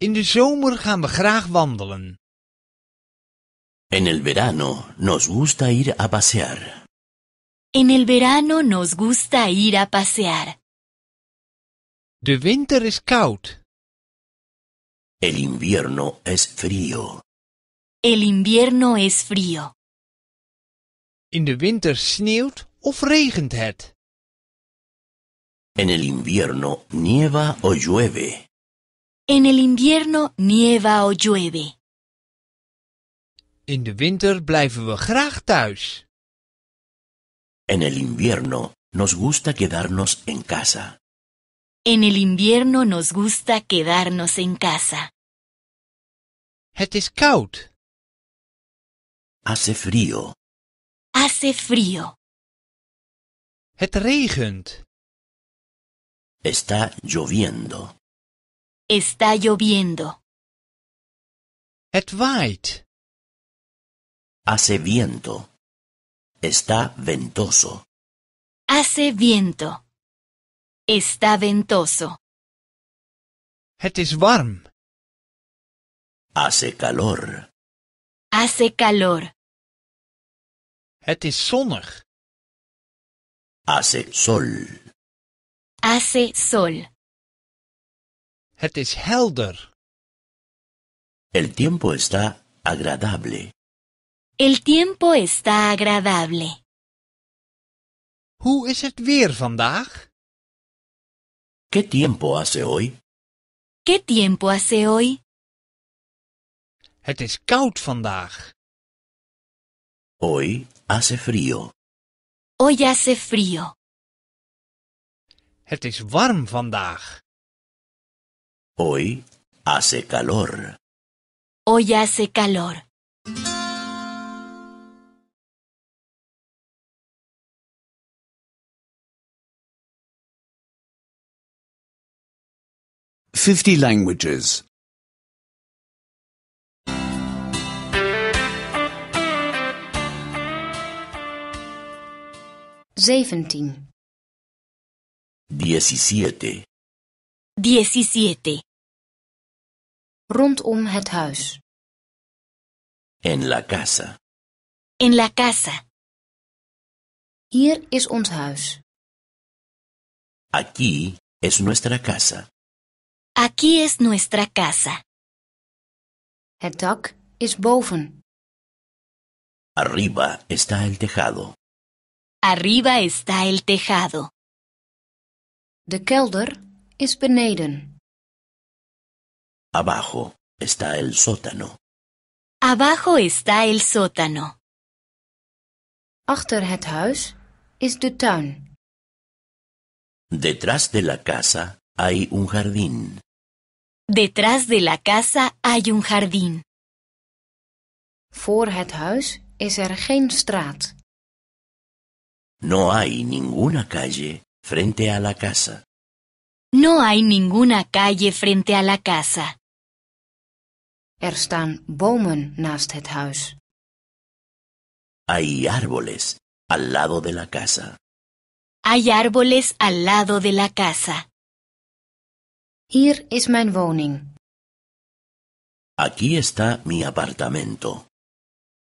In de zomer gaan we graag wandelen. En el verano nos gusta ir a pasear. En el verano nos gusta ir a pasear. De winter is koud. El invierno es frío. El invierno es frío. In de winter sneeuwt of regent het. En el invierno nieva o llueve. En el invierno nieva o llueve. In de winter blijven we graag thuis. En el invierno nos gusta quedarnos en casa. En el invierno nos gusta quedarnos en casa. Het Hace frío. Hace frío. Het Está lloviendo. Está lloviendo. Het Hace viento. Está ventoso. Hace viento. Está ventoso. is warm. Hace calor. Hace calor. Hace sol. Hace sol. helder. El tiempo está agradable. El tiempo está agradable. Hoe is het weer vandaag? ¿Qué tiempo hace hoy? ¿Qué tiempo hace hoy? koud vandaag. Hoy hace frío. Hoy hace frío. Het is warm vandaag. Hoy hace calor. Hoy hace calor. 50 languages. 17. 17. 17. Rondom het huis. En la casa. En la casa. Hier is ons huis. Aquí es nuestra casa. Aquí es nuestra casa. Het dak is boven. Arriba está el tejado. Arriba está el tejado. De kelder is beneden. Abajo está el sótano. Abajo está el sótano. Achter het huis is de tuin. Detrás de la casa hay un jardín. Detrás de la casa hay un jardín. Voor het huis is er geen straat. No hay ninguna calle frente a la casa. No hay ninguna calle frente a la casa. Er staan bomen naast het huis. Hay árboles al lado de la casa. Hay árboles al lado de la casa. Hier is mijn woning. Aquí está mi apartamento.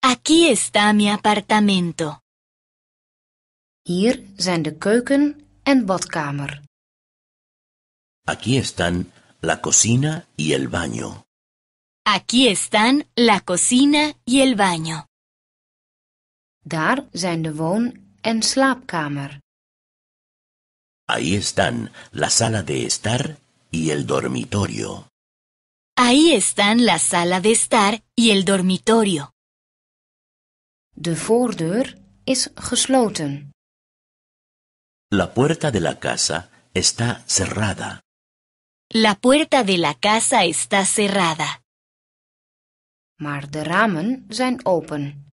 Aquí está mi apartamento. Hier zijn de keuken en badkamer. Aquí están la cocina y el baño. Aquí están la cocina y el baño. Daar zijn de woon- en slaapkamer. Ahí están la sala de estar y el dormitorio. Ahí están la sala de estar y el dormitorio. De voordeur is gesloten. La puerta de la casa está cerrada. La puerta de la casa está cerrada. open.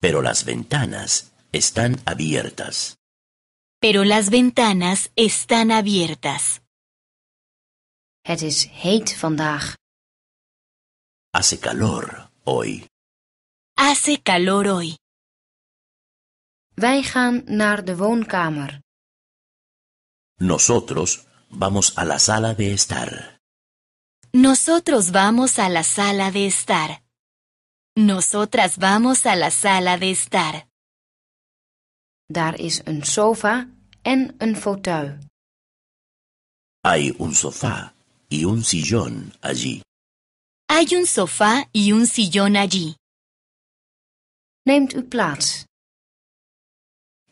Pero las ventanas están abiertas. Pero las ventanas están abiertas. Het is heet vandaag. Hace calor hoy. Hace calor hoy. Wij gaan naar de woonkamer. Nosotros vamos a la sala de estar. Nosotros vamos a la sala de estar. Nosotras vamos a la sala de estar. Daar is een sofa en een fauteuil. Hay un sofá y un sillón allí. Hay un sofá y un sillón allí. Neemt u plaats.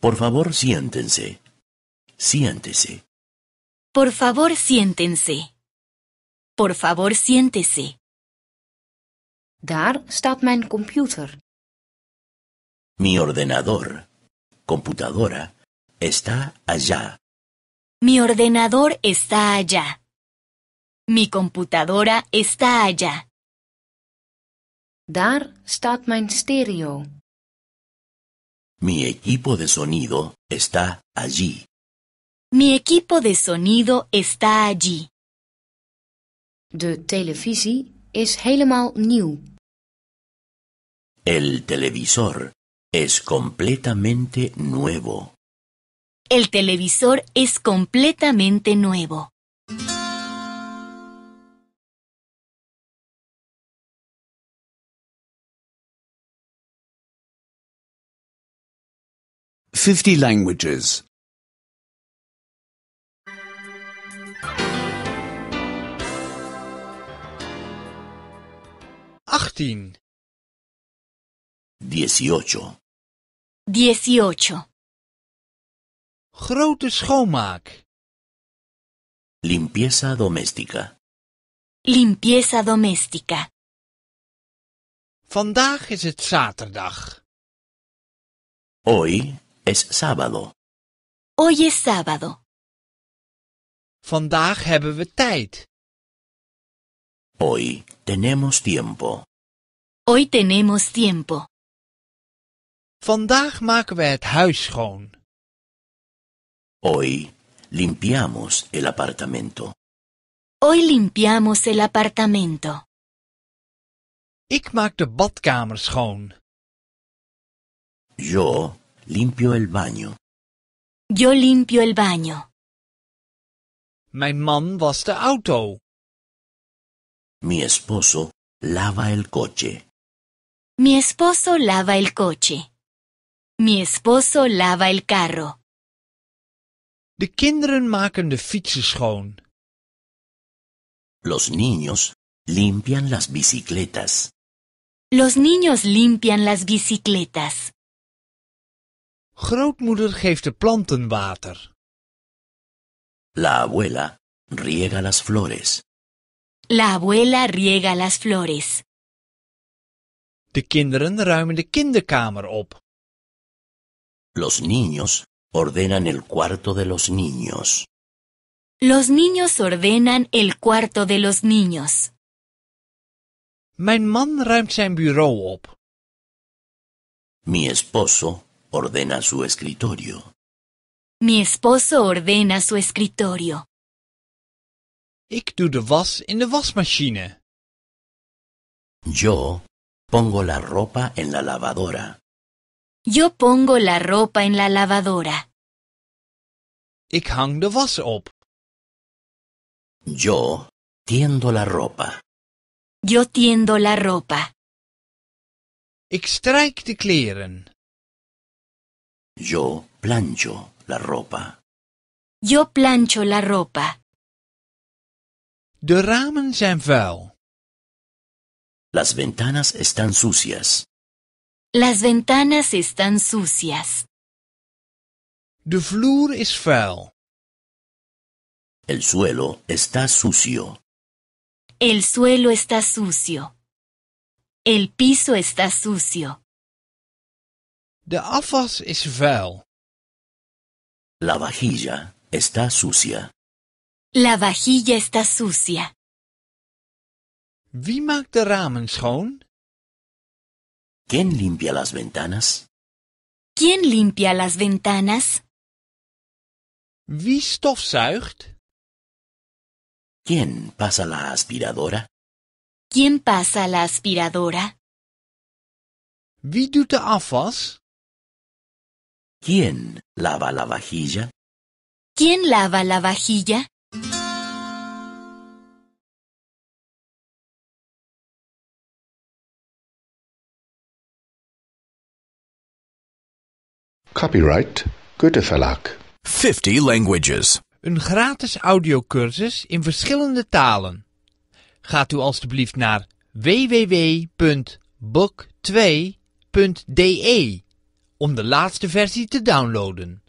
Por favor, siéntense. Siéntese. Por favor, siéntense. Por favor, siéntese. Daar staat mijn computer. Mi ordenador, computadora, está allá. Mi ordenador está allá. Mi computadora está allá. Daar staat mijn stereo. Mi equipo de sonido está allí. Mi equipo de sonido está allí. De televisie is helemaal nieuw. El televisor es completamente nuevo. El televisor es completamente nuevo. 50 languages. 18 18. 18. Grote schoonmaak. Limpieza doméstica. Limpieza doméstica. Vandaag is het zaterdag. Hoy Es sábado. Hoy es sábado. Vandaag hebben we tijd. Hoy tenemos tiempo. Hoy tenemos tiempo. Vandaag maken we het huis schoon. Hoy limpiamos el apartamento. Hoy limpiamos el apartamento. Ik maak de badkamer schoon. Yo Limpio el baño. Yo limpio el baño. My man was the auto. Mi esposo lava el coche. Mi esposo lava el coche. Mi esposo lava el carro. De maken de fietsen Los niños limpian las bicicletas. Los niños limpian las bicicletas. Grootmoeder geeft de planten water. La abuela riega las flores. La abuela riega las flores. De kinderen ruimen de kinderkamer op. Los niños ordenan el cuarto de los niños. Los niños ordenan el cuarto de los niños. Mijn man ruimt zijn bureau op. Mi esposo ordena su escritorio. Mi esposo ordena su escritorio. Ik doe de was in de wasmachine. Yo pongo la ropa en la lavadora. Yo pongo la ropa en la lavadora. Ik hang de was op. Yo tiendo la ropa. Yo tiendo la ropa. Ik strijk de kleren. Yo plancho la ropa. Yo plancho la ropa. De ramen zijn Las ventanas están sucias. Las ventanas están sucias. De is El suelo está sucio. El suelo está sucio. El piso está sucio. De afwas is vuil. La vajilla está sucia. La vajilla está sucia. Wie maakt de ramen schoon? ¿Quién limpia las ventanas? ¿Quién limpia las ventanas? Wie stofzuigt? ¿Quién pasa la aspiradora? ¿Quién pasa la aspiradora? Wie doet de afwas? ¿Quién lava la vajilla? ¿Quién lava la vajilla? Copyright Verlag. 50 languages. Een gratis audiocursus in verschillende talen. Gaat u alstublieft naar www.book2.de om de laatste versie te downloaden.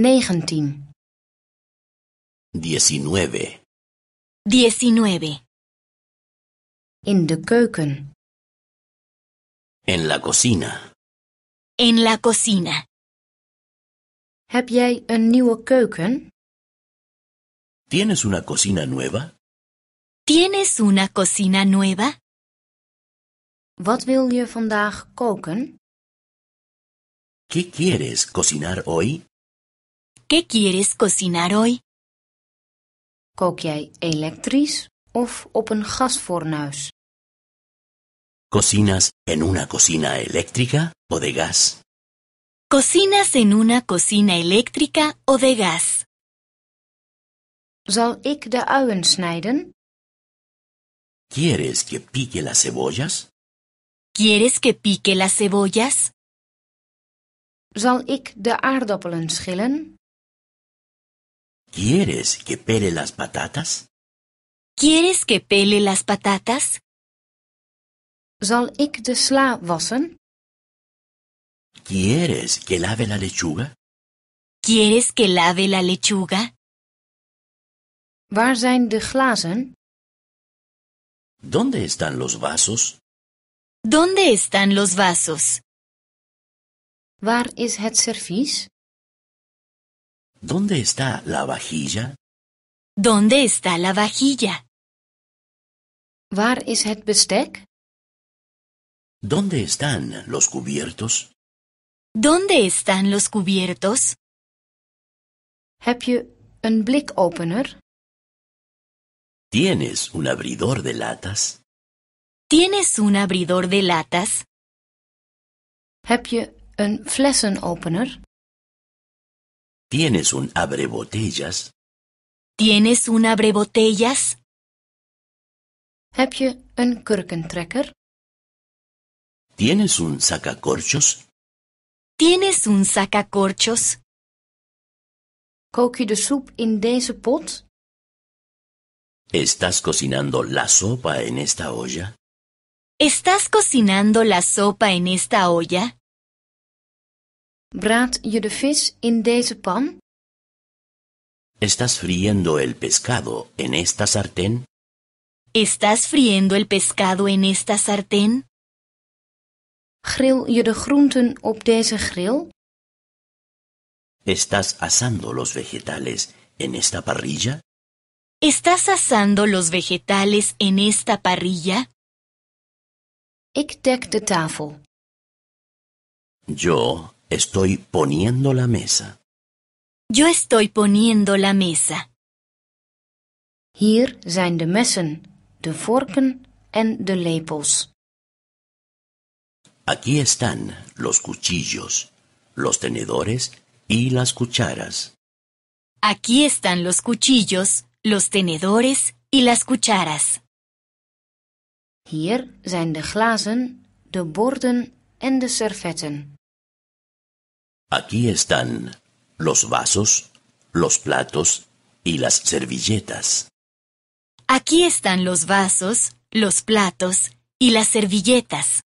Negentien. Diecinueve. Diecinueve. In de keuken. En la cocina. En la cocina. Heb jij een nieuwe keuken? ¿Tienes una cocina nueva? ¿Tienes una cocina nueva? Wat wil je vandaag koken? ¿Qué quieres cocinar hoy? ¿Qué quieres cocinar hoy? Kook jij elektrisch of op een gasfornuis? ¿Cocinas en una cocina eléctrica o de gas? ¿Cocinas en una cocina eléctrica o de gas? Zal ik de uien snijden? ¿Quieres que pique las cebollas? ¿Quieres que pique las cebollas? Zal ik de aardappelen schillen? ¿Quieres que pele las patatas? ¿Quieres que pele las patatas? Zal ik de sla wassen? ¿Quieres que lave la lechuga? ¿Quieres que lave la lechuga? Waar zijn de glazen? Donde están los vasos? ¿Dónde están los vasos? Waar is het servies? Donde está la vajilla? ¿Dónde está la vajilla? Waar is het bestek? Donde están los cubiertos? ¿Dónde están los cubiertos? Heb je een blikopener? ¿Tienes un abridor de latas? ¿Tienes un abridor de latas? Heb je een flessenopener? ¿Tienes un abrebotellas? ¿Tienes un abrebotellas? Heb je een kurkentrekker? ¿Tienes un sacacorchos? ¿Tienes un sacacorchos? Kook je de soep in deze pot? ¿Estás cocinando la sopa en esta olla? ¿Estás cocinando la sopa en esta olla? je de vis in deze pan? ¿Estás friendo el pescado en esta sartén? ¿Estás friendo el pescado en esta sartén? je de groenten op deze grill? ¿Estás asando los vegetales en esta parrilla? ¿Estás asando los vegetales en esta parrilla? Ik dek de tafel. Yo estoy poniendo la mesa. Yo estoy poniendo la mesa. Hier zijn de messen, de vorken en de lepels. Aquí están los cuchillos, los tenedores y las cucharas. Aquí están los cuchillos, los tenedores y las cucharas. Hier zijn de glazen, de borden en de servetten. Aquí están los vasos, los platos y las servilletas. Aquí están los vasos, los platos y las servilletas.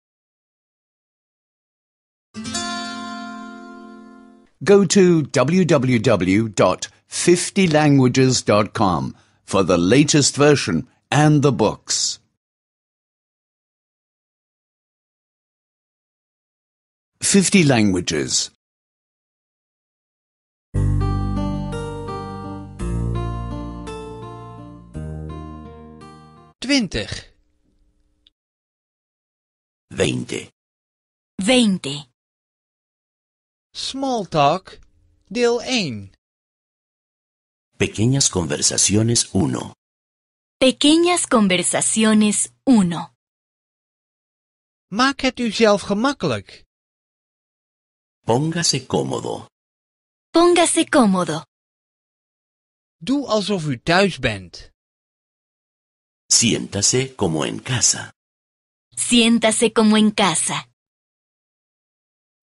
Go to www 50languages.com for the latest version and the books. 50 languages. 20 20 Veinte. Small talk deel 1 Pequeñas Conversaciones 1. Pequeñas Conversaciones 1. Maak het u gemakkelijk. Póngase cómodo. Póngase cómodo. Doe alsof u thuis bent. Siéntase como en casa. Siéntase como en casa.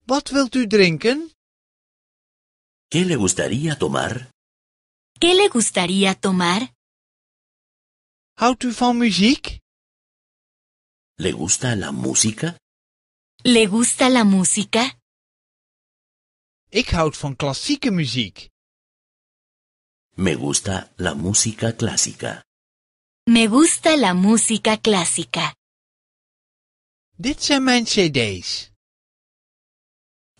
Wat wilt u drinken? ¿Qué le gustaría tomar? ¿Qué le gustaría tomar? How to van muziek? ¿Le gusta la música? ¿Le gusta la música? Ik houd van klassieke muziek. Me gusta la música clásica. Me gusta la música clásica. Dit zijn mijn CD's.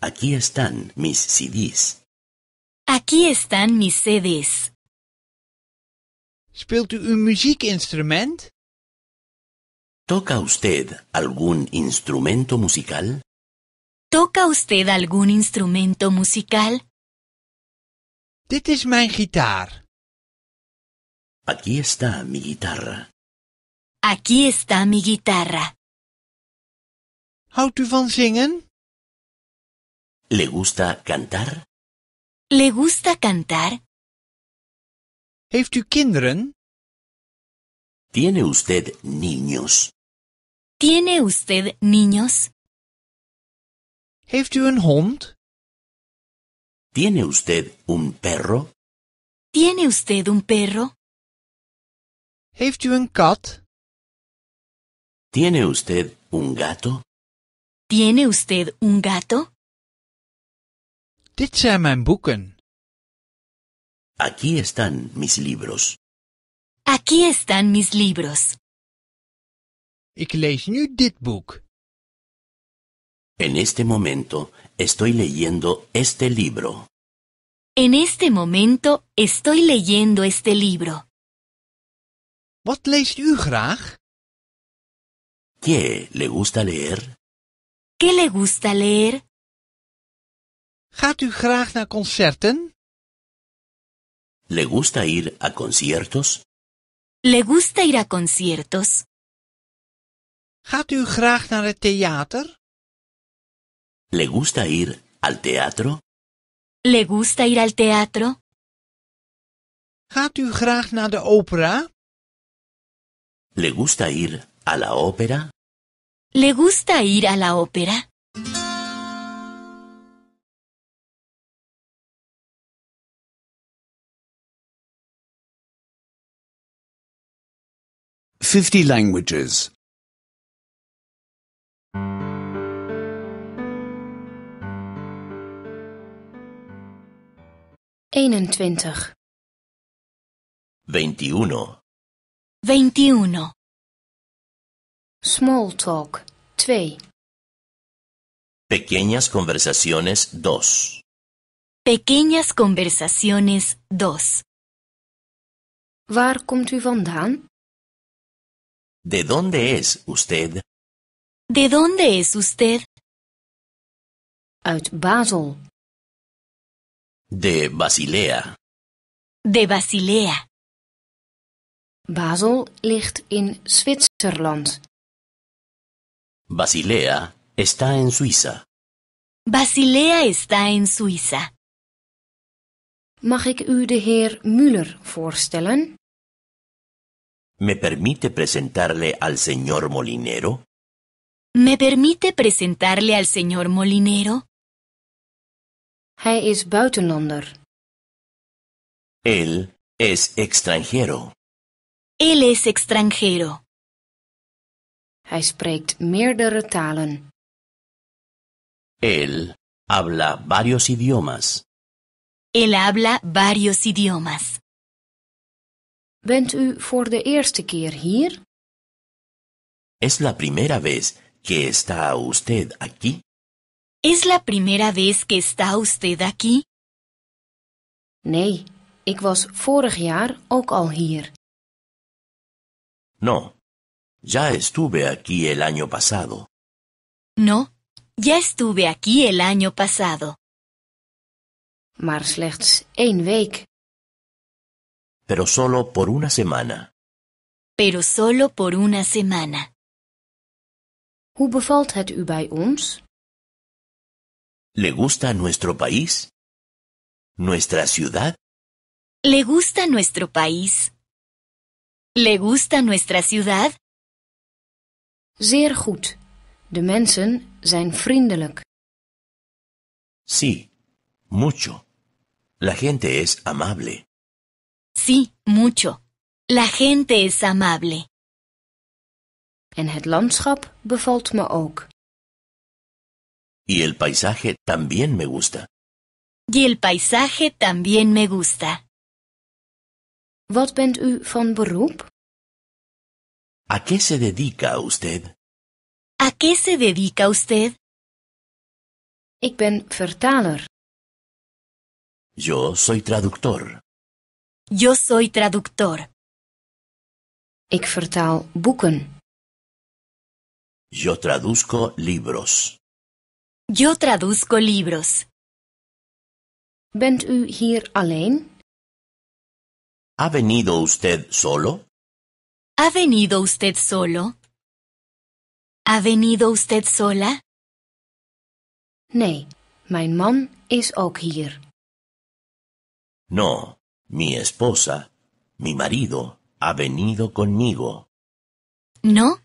Aquí están mis CD's. Aquí están mis sedes. Speelt u een muziekinstrument? ¿Toca usted algún instrumento musical? ¿Toca usted algún instrumento musical? Dit is Aquí está mi guitarra. Aquí está mi guitarra. u van ¿Le gusta cantar? ¿Le gusta cantar? ¿Tiene usted niños? ¿Tiene usted niños? Have you hond? ¿Tiene usted un perro? ¿Tiene usted un perro? Have you een cat? ¿Tiene usted un gato? ¿Tiene usted un gato? Dit zijn mijn boeken. Aquí están mis libros. Aquí están mis libros. Ik lees nu dit boek. En este momento estoy leyendo este libro. En este momento estoy leyendo este libro. Wat ¿Qué le gusta leer? ¿Qué le gusta leer? Gaat u graag naar concerten? ¿Le gusta ir a conciertos? ¿Le gusta ir a conciertos? Gaat graag naar het ¿Le gusta ir al teatro? ¿Le gusta ir al teatro? Gaat u graag naar de opera? ¿Le gusta ir a la ópera? ¿Le gusta ir a la ópera? 50 languages. Eenentwintig. Veintiuno. Veintiuno. Small talk Twee. Pequeñas conversaciones dos. Pequeñas conversaciones dos. Waar komt u vandaan? ¿De dónde es usted? ¿De dónde es usted? Uit Basel. De Basilea. De Basilea. Basel ligt in Zwitserland. Basilea está en Suiza. Basilea está en Suiza. Mag ik u de heer Müller voorstellen? ¿Me permite presentarle al señor Molinero? ¿Me permite presentarle al señor Molinero? Hij is buitenlander. Él es extranjero. Él es extranjero. Hij spreekt meerdere talen. Él habla varios idiomas. Él habla varios idiomas. Bent u voor de eerste keer hier? ¿Es la primera vez que está usted aquí? ¿Es la primera vez que está usted aquí? Nee, ik was vorig jaar ook al hier. No, ya estuve aquí el año pasado. No, ya estuve aquí el año pasado. Maar slechts één week. pero solo por una semana. Pero solo por una semana. bevalt het u bij ons? ¿Le gusta nuestro país? ¿Nuestra ciudad? ¿Le gusta nuestro país? ¿Le gusta nuestra ciudad? Zeer goed. De mensen zijn vriendelijk. Sí, mucho. La gente es amable. Sí, mucho. La gente es amable. En het landschap bevalt me ook. Y el paisaje también me gusta. Y el paisaje también me gusta. Wat bent u van beroep? ¿A qué se dedica usted? ¿A qué se dedica usted? Ik ben vertaler. Yo soy traductor. Yo soy traductor. Ik vertaal boeken. Yo traduzco libros. Yo traduzco libros. Bent u hier alleen? ¿Ha venido usted solo? ¿Ha venido usted solo? ¿Ha venido usted sola? Nee, mijn man is ook hier. No, mi esposa, mi marido, ha venido conmigo. No,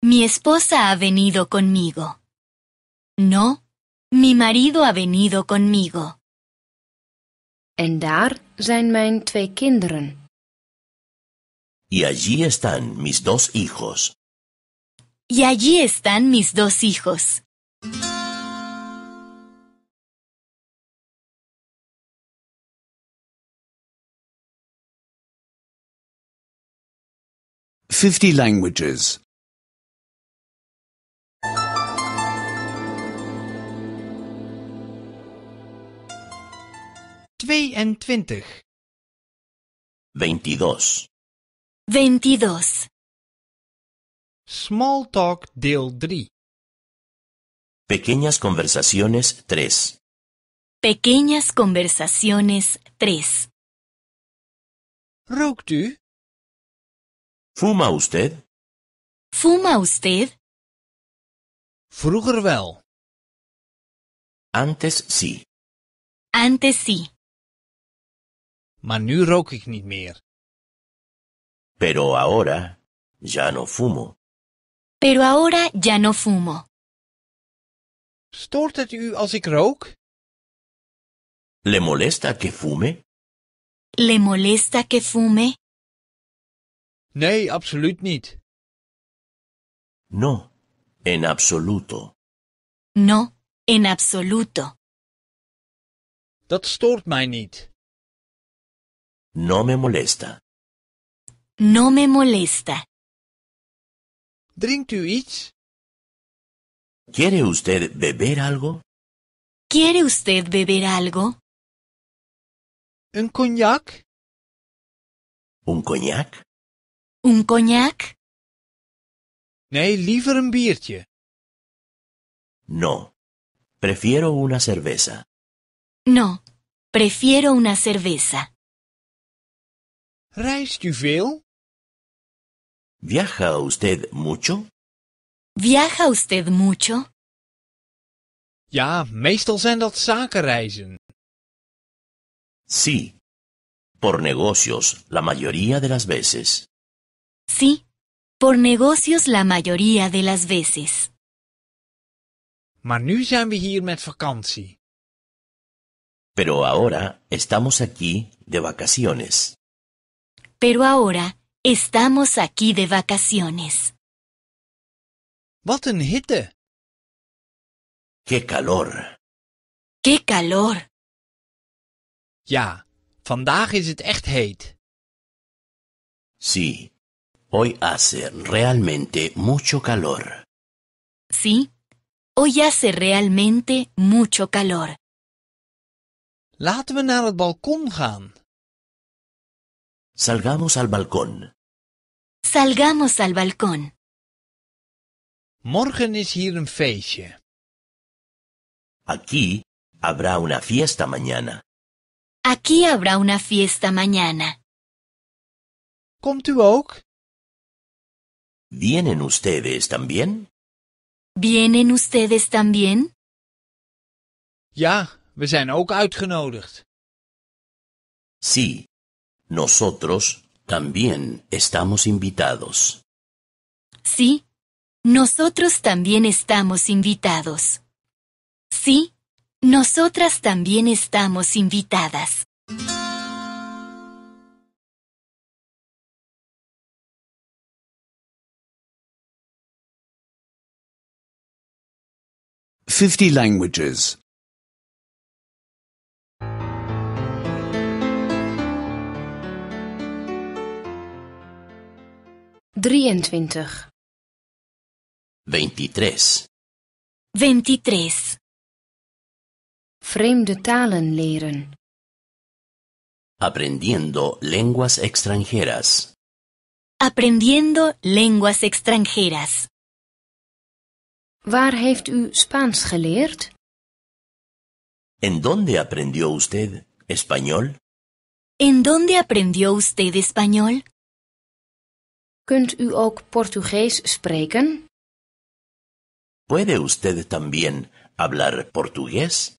mi esposa ha venido conmigo. No, mi marido ha venido conmigo. Y allí están mis dos hijos. Y allí están mis dos hijos. 50 languages. 22. 22. Small talk deel 3. Pequeñas conversaciones 3. Pequeñas conversaciones 3. Rookt ¿Fuma usted? ¿Fuma usted? Vroeger wel. Antes sí. Antes sí. Maar nu rook ik Pero ahora ya no fumo. Pero ahora ya no fumo. Stoort het u als ik rook? ¿Le molesta que fume? ¿Le molesta que fume? Nee, absoluut niet. No, en absoluto. No, en absoluto. Dat stoort mij No me molesta. No me molesta. Drinkt u iets? ¿Quiere usted beber algo? ¿Quiere usted beber algo? ¿Un cognac? ¿Un cognac? Un cognac? Nee, liever een biertje. No, prefiero una cerveza. No, prefiero una cerveza. Reist u veel? ¿Viaja usted mucho? ¿Viaja usted mucho? Ja, meestal zijn dat zakenreizen. Sí. Por negocios, la mayoría de las veces. Sí, por negocios la mayoría de las veces. Pero ahora estamos aquí de vacaciones. Pero ahora estamos aquí de vacaciones. Wat een hitte! ¡Qué calor! ¡Qué calor! Ja, vandaag is het echt heet. Sí, Hoy hace realmente mucho calor. Sí, hoy hace realmente mucho calor. Laten we naar het gaan. Salgamos al balcón. Salgamos al balcón. Morgen is hier een feestje. Aquí habrá una fiesta mañana. Aquí habrá una fiesta mañana. Komt u ¿Vienen ustedes también? ¿Vienen ustedes también? ya we zijn ook uitgenodigd. Sí, nosotros también estamos invitados. Sí, nosotros también estamos invitados. Sí, nosotras también estamos invitadas. 50 languages. 23. 23. 23. Vreemde talen leren. Aprendiendo lenguas extranjeras. Aprendiendo lenguas extranjeras. Waar heeft u Spaans geleerd? ¿En dónde aprendió usted español? ¿En dónde aprendió usted español? Kunt u ook Portugees spreken? ¿Puede usted también hablar portugués?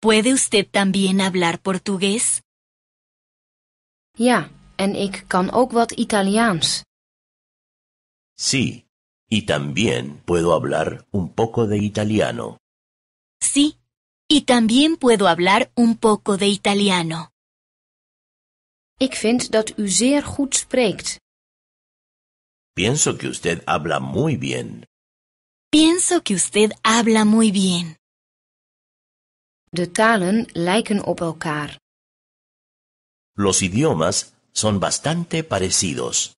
¿Puede usted también hablar portugués? Ja, en ik kan ook wat Italiaans. Sí, Y también puedo hablar un poco de italiano. Sí, y también puedo hablar un poco de italiano. Ik vind spreekt. Pienso que usted habla muy bien. Pienso que usted habla muy bien. De talen lijken op Los idiomas son bastante parecidos.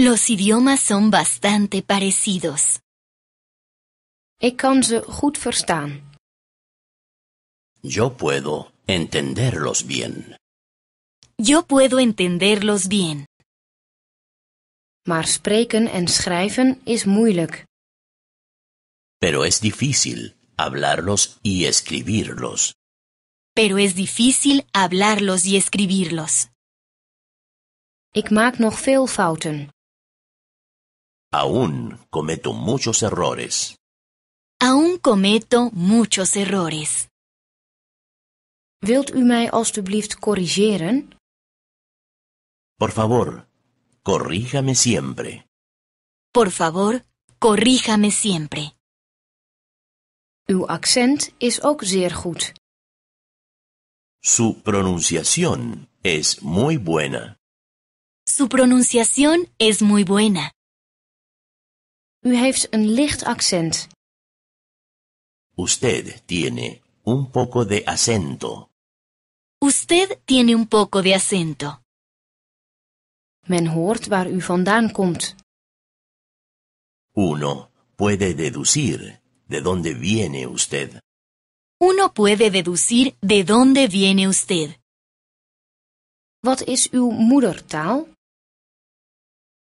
Los idiomas son bastante parecidos. E Yo puedo entenderlos bien. Yo puedo entenderlos bien. Maar spreken en schrijven is moeilijk. Pero es difícil hablarlos y escribirlos. Pero es difícil hablarlos y escribirlos. Ik maak nog veel fouten. Aún cometo muchos errores. Aún cometo muchos errores. Wilt u mij alstublieft corrigeren? Por favor, corríjame siempre. Por favor, corríjame siempre. accent is ook zeer goed. Su pronunciación es muy buena. Su pronunciación es muy buena. U heeft een licht accent. Usted tiene un poco de acento. Usted tiene un poco de acento. Men hoort waar u komt. Uno puede deducir de dónde viene usted. Uno puede deducir de dónde viene usted. is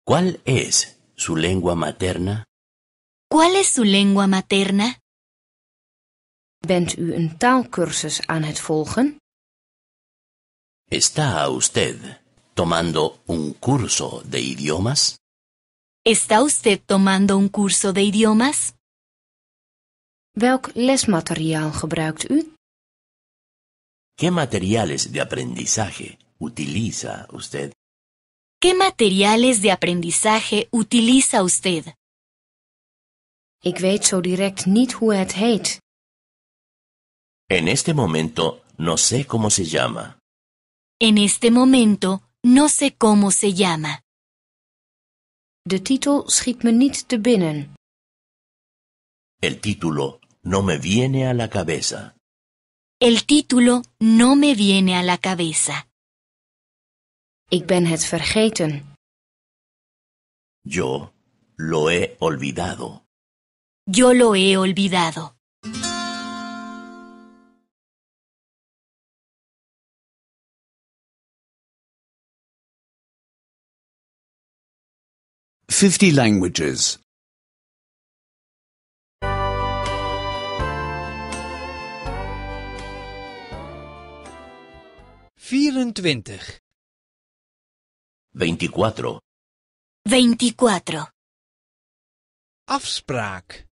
¿Cuál es su lengua materna? ¿Cuál es su lengua materna? Bent u een taalkursus aan het volgen? ¿Está usted tomando un curso de idiomas? ¿Está usted tomando un curso de idiomas? Welk lesmateriaal gebruikt u? ¿Qué materiales de aprendizaje utiliza usted? ¿Qué materiales de aprendizaje utiliza usted? Ik weet zo direct niet hoe het heet. En este momento no sé cómo se llama. En este momento no sé cómo se llama. De titel schiet me niet te binnen. El título no me viene a la cabeza. El título no me viene a la cabeza. Ik ben het vergeten. Yo lo he olvidado yo lo he olvidado. languages. Veinticuatro. Veinticuatro. Afspraak.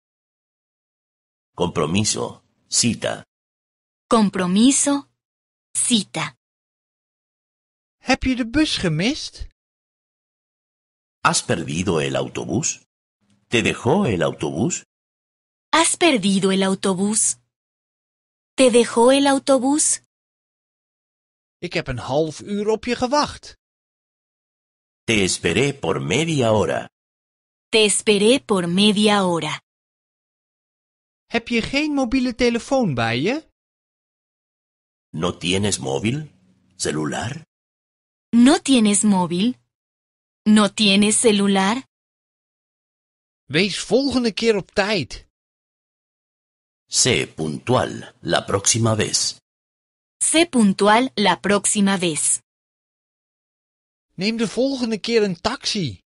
Compromiso, cita. Compromiso, cita. de bus gemist? ¿Has perdido el autobús? ¿Te dejó el autobús? ¿Has perdido el autobús? ¿Te dejó el autobús? Ik heb half uur op je gewacht. Te esperé por media hora. Te esperé por media hora. Heb je geen mobiele telefoon bij je? ¿No tienes móvil? ¿Celular? ¿No tienes móvil? ¿No tienes celular? Wees volgende keer op tijd. Sé puntual la próxima vez. Sé puntual la próxima vez. Neem de volgende keer een taxi.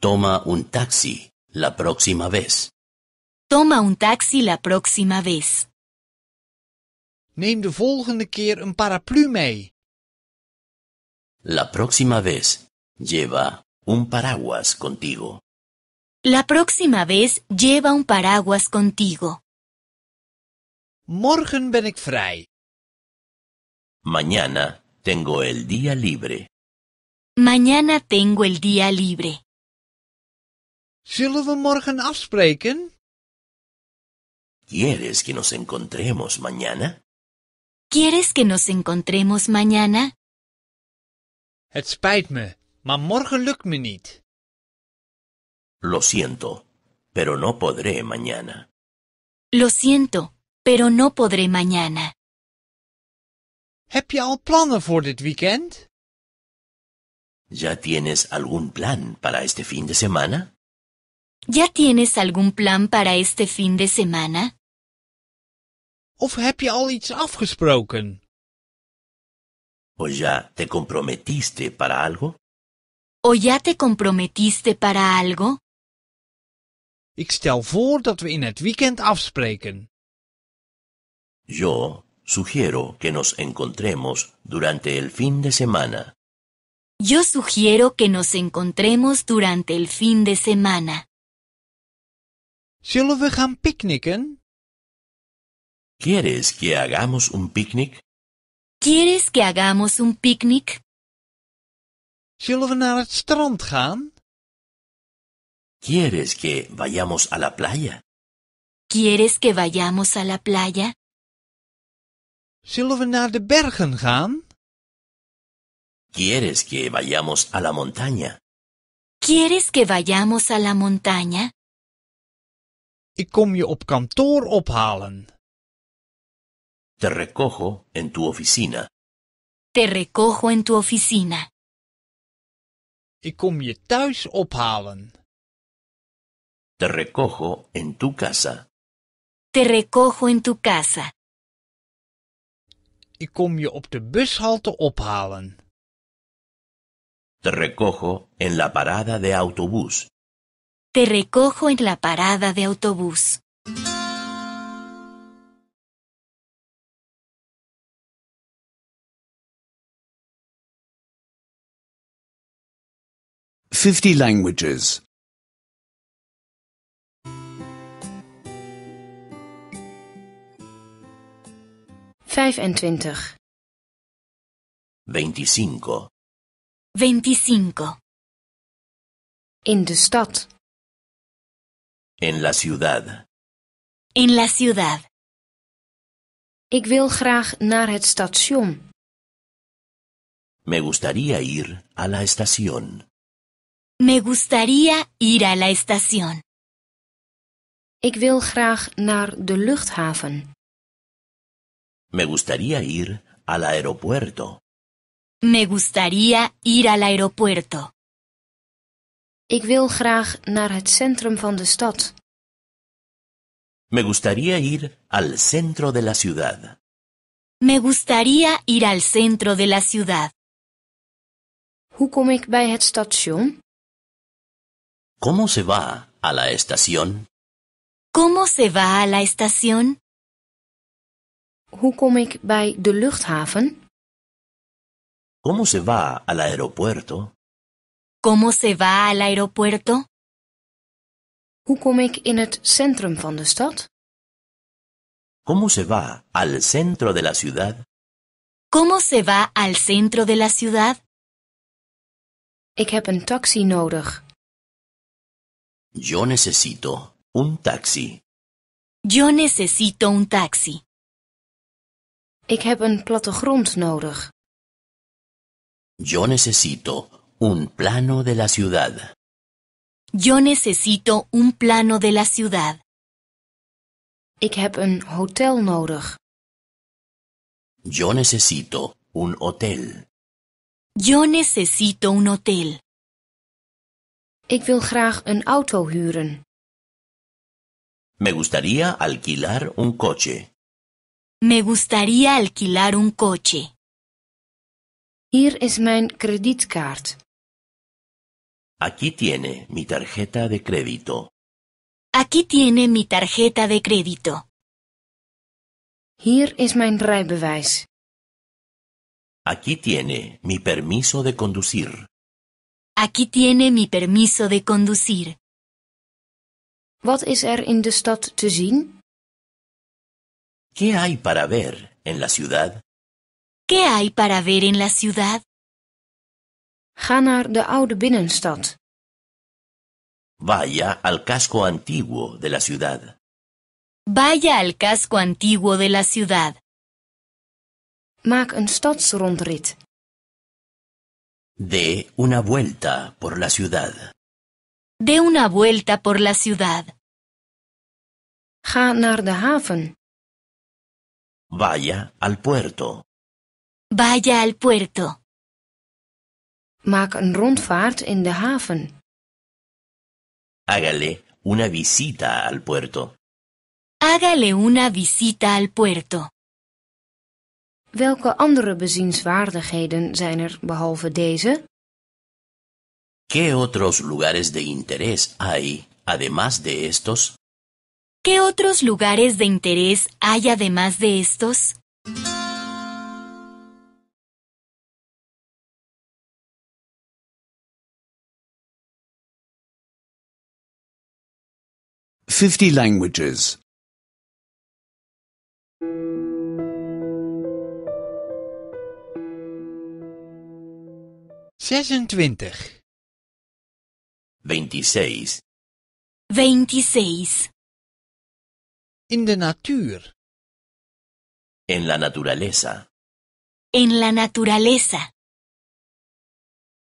Toma un taxi la próxima vez. Toma un taxi la próxima vez. Neem de volgende keer een paraplu mee. La próxima vez, lleva un paraguas contigo. La próxima vez, lleva un paraguas contigo. Morgen ben ik vrij. Mañana tengo el día libre. Mañana tengo el día libre. Zullen we morgen afspreken? ¿Quieres que nos encontremos mañana? ¿Quieres que nos encontremos mañana? Het spijt me, maar Lo siento, pero no podré mañana. Lo siento, pero no podré mañana. ¿Ya tienes algún plan para este fin de semana? ¿Ya tienes algún plan para este fin de semana? Of heb je al iets afgesproken? ¿O ya te comprometiste para algo? ¿O ya te comprometiste para algo? Ik stel voor dat we in het weekend afspreken. Yo sugiero que nos encontremos durante el fin de semana. Yo sugiero que nos encontremos durante el fin de semana. Zullen we gaan picknicken? ¿Quieres que hagamos un picnic? ¿Quieres que hagamos un picnic? Zullen we naar het strand gaan? ¿Quieres que vayamos a la playa? ¿Quieres que vayamos a la playa? Zullen we naar de bergen gaan? ¿Quieres que vayamos a la montaña? ¿Quieres que vayamos a la montaña? Ik kom je op kantoor ophalen. Te recojo en tu oficina. Te recojo en tu oficina. Ik kom je thuis ophalen. Te recojo en tu casa. Te recojo en tu casa. Ik kom je op de bushalte ophalen. Te recojo en la parada de autobús. Te recojo en la parada de autobús. 50 languages. 25. 25. 25. In de stad. En la ciudad. En la ciudad. Ik wil graag naar het station. Me gustaría ir a la estación. Me gustaría ir a la estación. Ik wil graag naar de luchthaven. Me gustaría ir al aeropuerto. Me gustaría ir al aeropuerto. Ik wil graag naar het centrum van de stad. Me gustaría ir al centro de la ciudad. Me gustaría ir al centro de la ciudad. Hoe kom ik bij het station? ¿Cómo se va a la estación? ¿Cómo se va a la estación? Hoe kom ik bij de luchthaven? ¿Cómo se va al aeropuerto? ¿Cómo se va al aeropuerto? Hoe kom ik in het centrum van de stad? ¿Cómo se va al centro de la ciudad? ¿Cómo se va al centro de la ciudad? Ik heb een taxi nodig. Yo necesito un taxi. Yo necesito un taxi. Ik heb een plattegrond nodig. Yo necesito un plano de la ciudad. Yo necesito un plano de la ciudad. Ik heb een hotel nodig. Yo necesito un hotel. Yo necesito un hotel. Ik wil auto Me gustaría alquilar un coche. Me gustaría alquilar un coche. Hier is mijn Aquí tiene mi tarjeta de crédito. Aquí tiene mi tarjeta de crédito. Hier is mijn rijbewijs. Aquí tiene mi permiso de conducir. Aquí tiene mi permiso de conducir. Wat is er in de stad te zien? ¿Qué hay para ver en la ciudad? ¿Qué hay para ver en la ciudad? Ga naar de oude binnenstad. Vaya al casco antiguo de la ciudad. Vaya al casco antiguo de la ciudad. Maak een stadsrondrit. De una vuelta por la ciudad. De una vuelta por la ciudad. Ga naar de haven. Vaya al puerto. Vaya al puerto. Maak een rondvaart in de haven. Hágale una visita al puerto. Hágale una visita al puerto. Welke andere bezienswaardigheden zijn er behalve deze? ¿Qué otros lugares de interés hay además de estos? ¿Qué Fifty languages. 26. 26. In de natuur. En la naturaleza. En la naturaleza.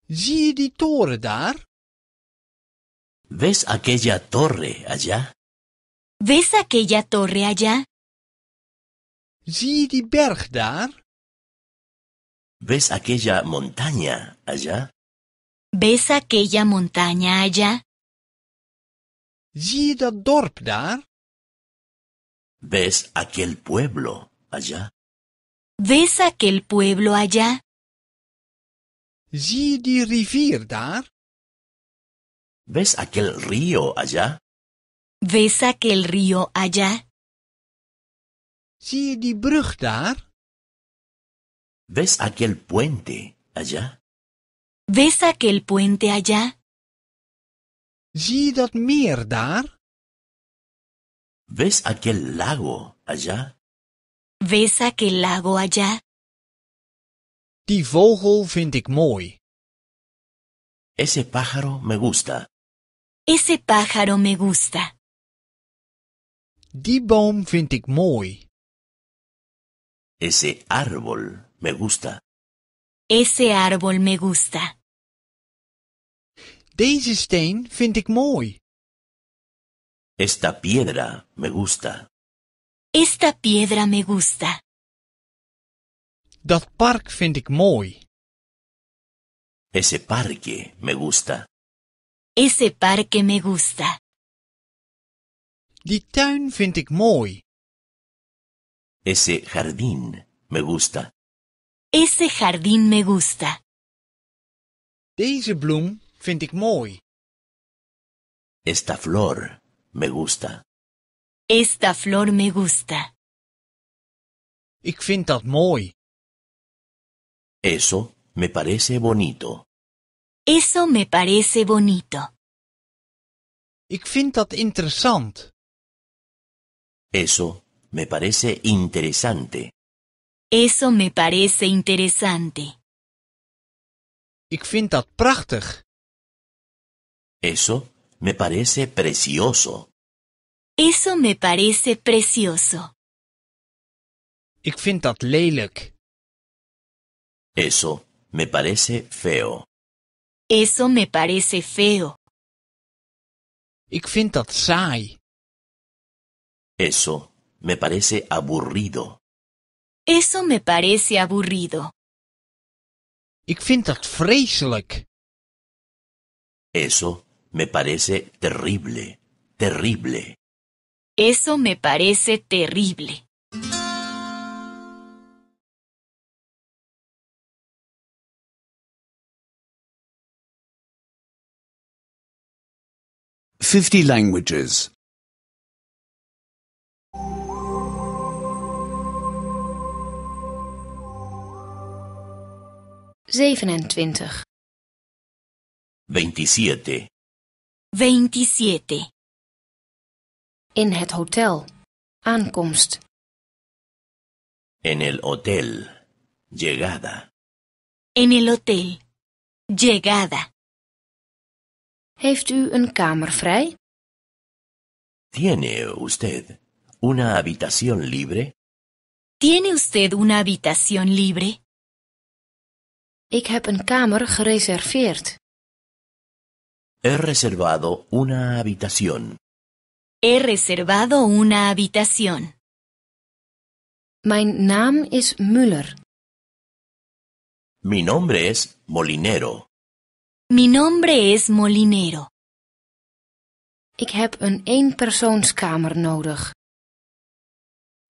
Zie je die toren daar? ¿Ves aquella torre allá? ¿Ves aquella torre allá? Zie je die berg daar? ¿Ves aquella montaña allá? ¿Ves aquella montaña allá? Zie dorp daar? ¿Ves aquel pueblo allá? ¿Ves aquel pueblo allá? Zie rivier daar? ¿Ves aquel río allá? ¿Ves aquel río allá? Zie brug daar? ¿Ves aquel puente allá? ¿Ves aquel puente allá? Zie dat ¿Ves aquel lago allá? ¿Ves aquel lago allá? Die vogel vind ik mooi. Ese pájaro me gusta. Ese pájaro me gusta. Die boom vind ik mooi. Ese árbol me gusta. Ese árbol me gusta. Deze steen vind ik mooi. Esta piedra me gusta. Esta piedra me gusta. Dat park vind ik mooi. Ese parque me gusta. Ese parque me gusta. Die tuin vind ik mooi. Ese jardín me gusta. Ese jardín me gusta. Deze bloem vind ik mooi. Esta flor me gusta. Esta flor me gusta. Ik vind dat mooi. Eso me parece bonito. Eso me parece bonito. Ik vind dat interessant. Eso me parece interesante. Eso me parece interesante. Ik vind dat prachtig. Eso me parece precioso. Eso me parece precioso. Ik vind dat lelijk. Eso me parece feo. Eso me parece feo. Ik vind dat saai. Eso me parece aburrido. Eso me parece aburrido. Ik vind dat vreselijk. Eso me parece terrible, terrible. Eso me parece terrible. Fifty languages. 27. 27. 27. In het hotel. Aankomst. En el hotel. Llegada. En el hotel. Llegada. Heeft u een kamer vrij? ¿Tiene usted una habitación libre? ¿Tiene usted una habitación libre? Ik heb een kamer gereserveerd. He reservado una habitación. He reservado una habitación. Mijn naam is Müller. Mi nombre es Molinero. Mi nombre es Molinero. Ik heb een eenpersoonskamer nodig.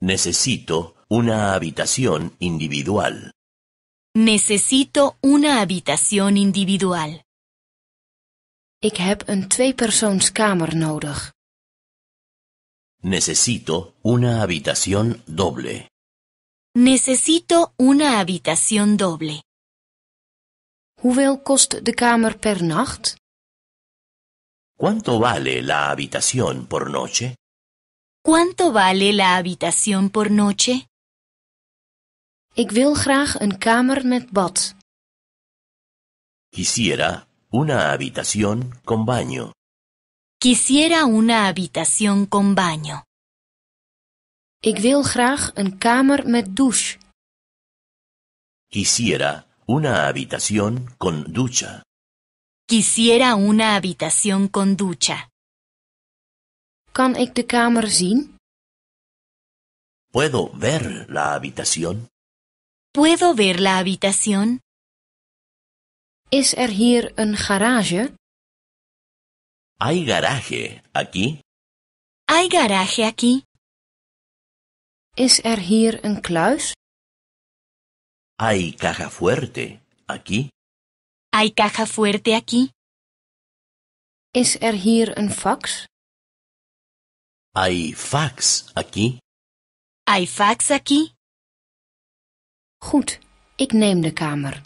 Necesito una habitación individual. Necesito una habitación individual. Ik heb een tweepersoonskamer nodig. Necesito una habitación doble. Necesito una habitación doble. per nacht? ¿Cuánto vale la habitación por noche? ¿Cuánto vale la habitación por noche? Ik wil graag een kamer met bad. Quisiera una habitación con baño. Quisiera una habitación con baño. Ik wil graag een kamer met douche. Quisiera una habitación con ducha. Quisiera una habitación con ducha. Kan ik de kamer zien? Puedo ver la habitación. ¿Puedo ver la habitación? ¿Es er hier een garage? ¿Hay garaje aquí? ¿Hay garaje aquí? ¿Es er hier een ¿Hay caja fuerte aquí? ¿Hay caja fuerte aquí? ¿Es er hier un fax? ¿Hay fax aquí? ¿Hay fax aquí? Goed, ik neem de kamer.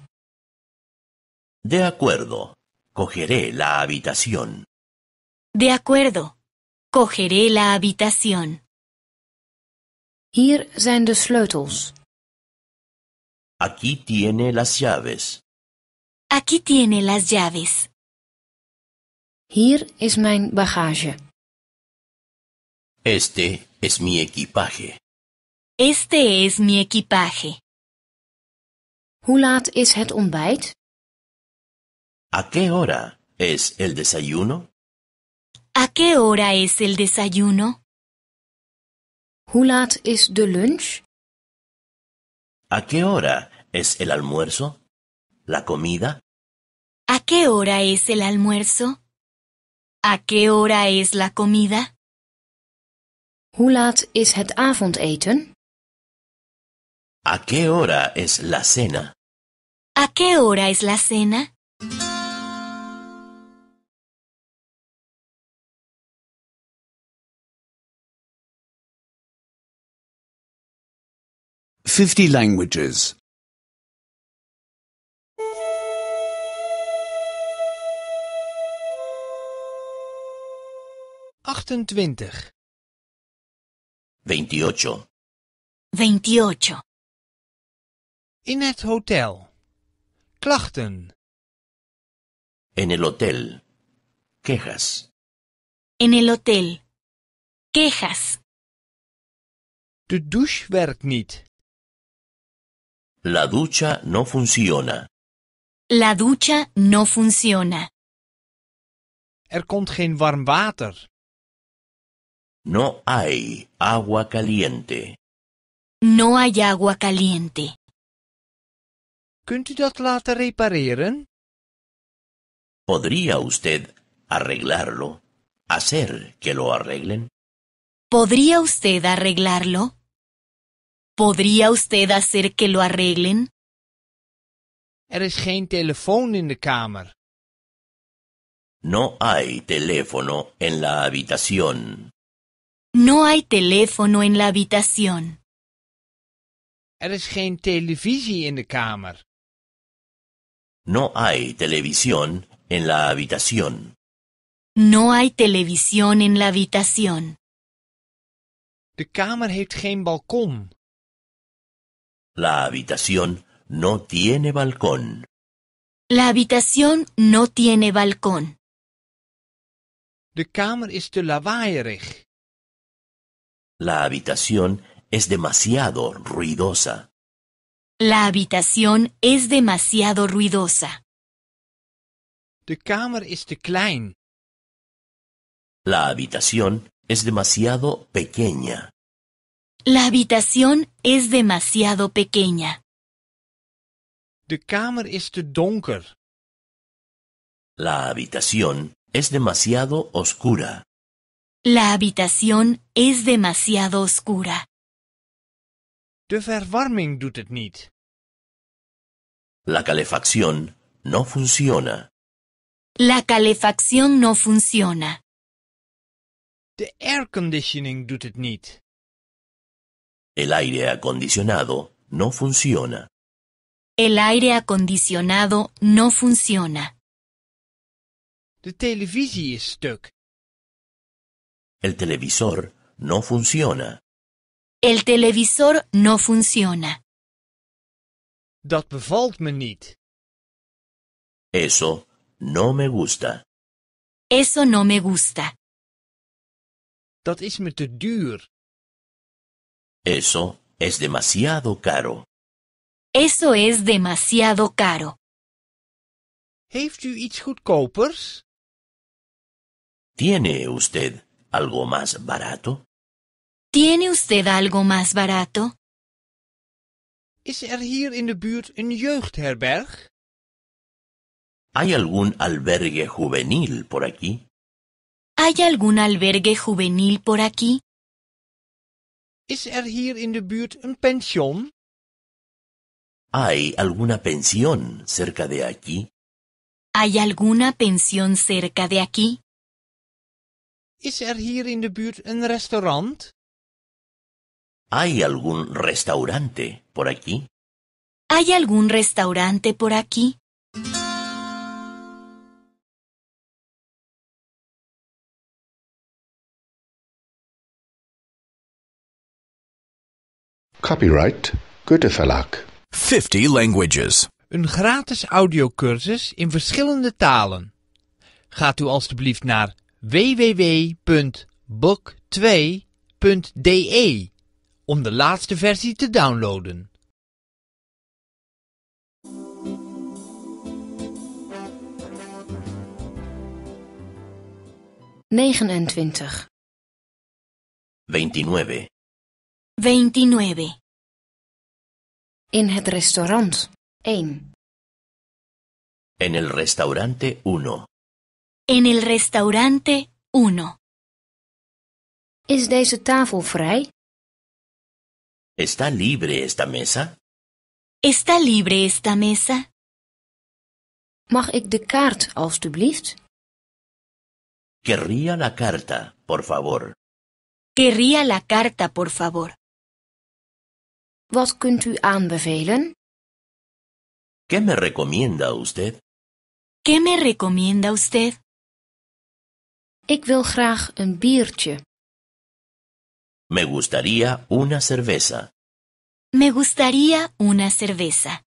De acuerdo, cogeré la habitación. De acuerdo, cogeré la habitación. zijn de sleutels. Aquí tiene las llaves. Aquí tiene las llaves. Hier is mijn bagage. Este es mi equipaje. Este es mi equipaje. Hoe laat is het ontbijt? ¿A qué hora es el desayuno? ¿A qué hora es el desayuno? Hoe laat is de lunch? ¿A qué hora es el almuerzo? ¿La comida? ¿A qué hora es el almuerzo? ¿A qué hora es la comida? Hoe laat is het avondeten? ¿A qué hora es la cena? ¿A qué hora es la cena? Fifty languages. Achtentwintig. Veintiocho. Veintiocho. In het hotel. Klachten. En el hotel. Quejas. En el hotel. Quejas. De douche werkt niet. La ducha no funciona. La ducha no funciona. Er komt geen warm water. No hay agua caliente. No hay agua caliente. ¿Podría usted arreglarlo? Hacer que lo arreglen. ¿Podría usted arreglarlo? ¿Podría usted hacer que lo arreglen? Er geen No hay teléfono en la habitación. No hay teléfono en la habitación. Er is geen televisie in de kamer. No hay televisión en la habitación. No hay televisión en la habitación. De kamer heeft geen balkon. La habitación no tiene balcón. La habitación no tiene balcón. De kamer is te lawaaierig. La habitación es demasiado ruidosa. La habitación es demasiado ruidosa. La habitación es demasiado pequeña. La habitación es demasiado pequeña. La habitación es demasiado oscura. La habitación es demasiado oscura. De verwarming doet het niet. La calefacción no funciona. La calefacción no funciona. De conditioning doet het niet. El aire acondicionado no funciona. El aire acondicionado no funciona. De televisie is stuk. El televisor no funciona. El televisor no funciona. Dat bevalt me niet. Eso no me gusta. Eso no me gusta. Dat is me duur. Eso es demasiado caro. Eso es demasiado caro. Heeft u iets goedkopers? ¿Tiene usted algo más barato? ¿Tiene usted algo más barato? er hier in de buurt ¿Hay algún albergue juvenil por aquí? ¿Hay algún albergue juvenil por aquí? er hier in de buurt een pension? ¿Hay alguna pensión cerca de aquí? ¿Hay alguna pensión cerca de aquí? ¿Is er hier in de buurt een restaurant? ¿Hay algún restaurante por aquí? ¿Hay algún restaurante por aquí? Copyright Verlag. 50 languages. Een gratis audiocursus in verschillende talen. Gaat u alstublieft naar www.book2.de om de laatste versie te downloaden. Negenentwintig. 29. 29. In het restaurant 1. In el restaurante 1. In el restaurante 1. Is deze tafel vrij? ¿Está libre esta mesa? ¿Está libre esta mesa? Mag ik de kaart, alstublieft? Querría la carta, por favor. Querría la carta, por favor. Wat kunt u aanbevelen? ¿Qué me recomienda usted? ¿Qué me recomienda usted? Ik wil graag een biertje. Me gustaría una cerveza. Me gustaría una cerveza.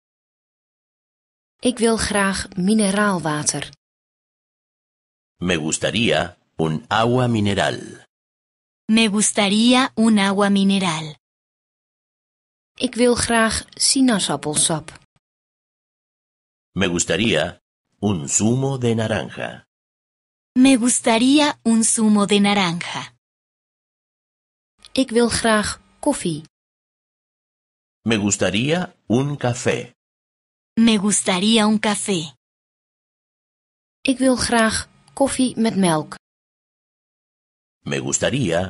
Ik wil graag Me gustaría un agua mineral. Me gustaría un agua mineral. Ik wil graag sinaasappelsap. Me gustaría un zumo de naranja. Me gustaría un zumo de naranja. Ik wil graag Me gustaría un café. Me gustaría un café. Ik wil graag koffie met melk. Me gustaría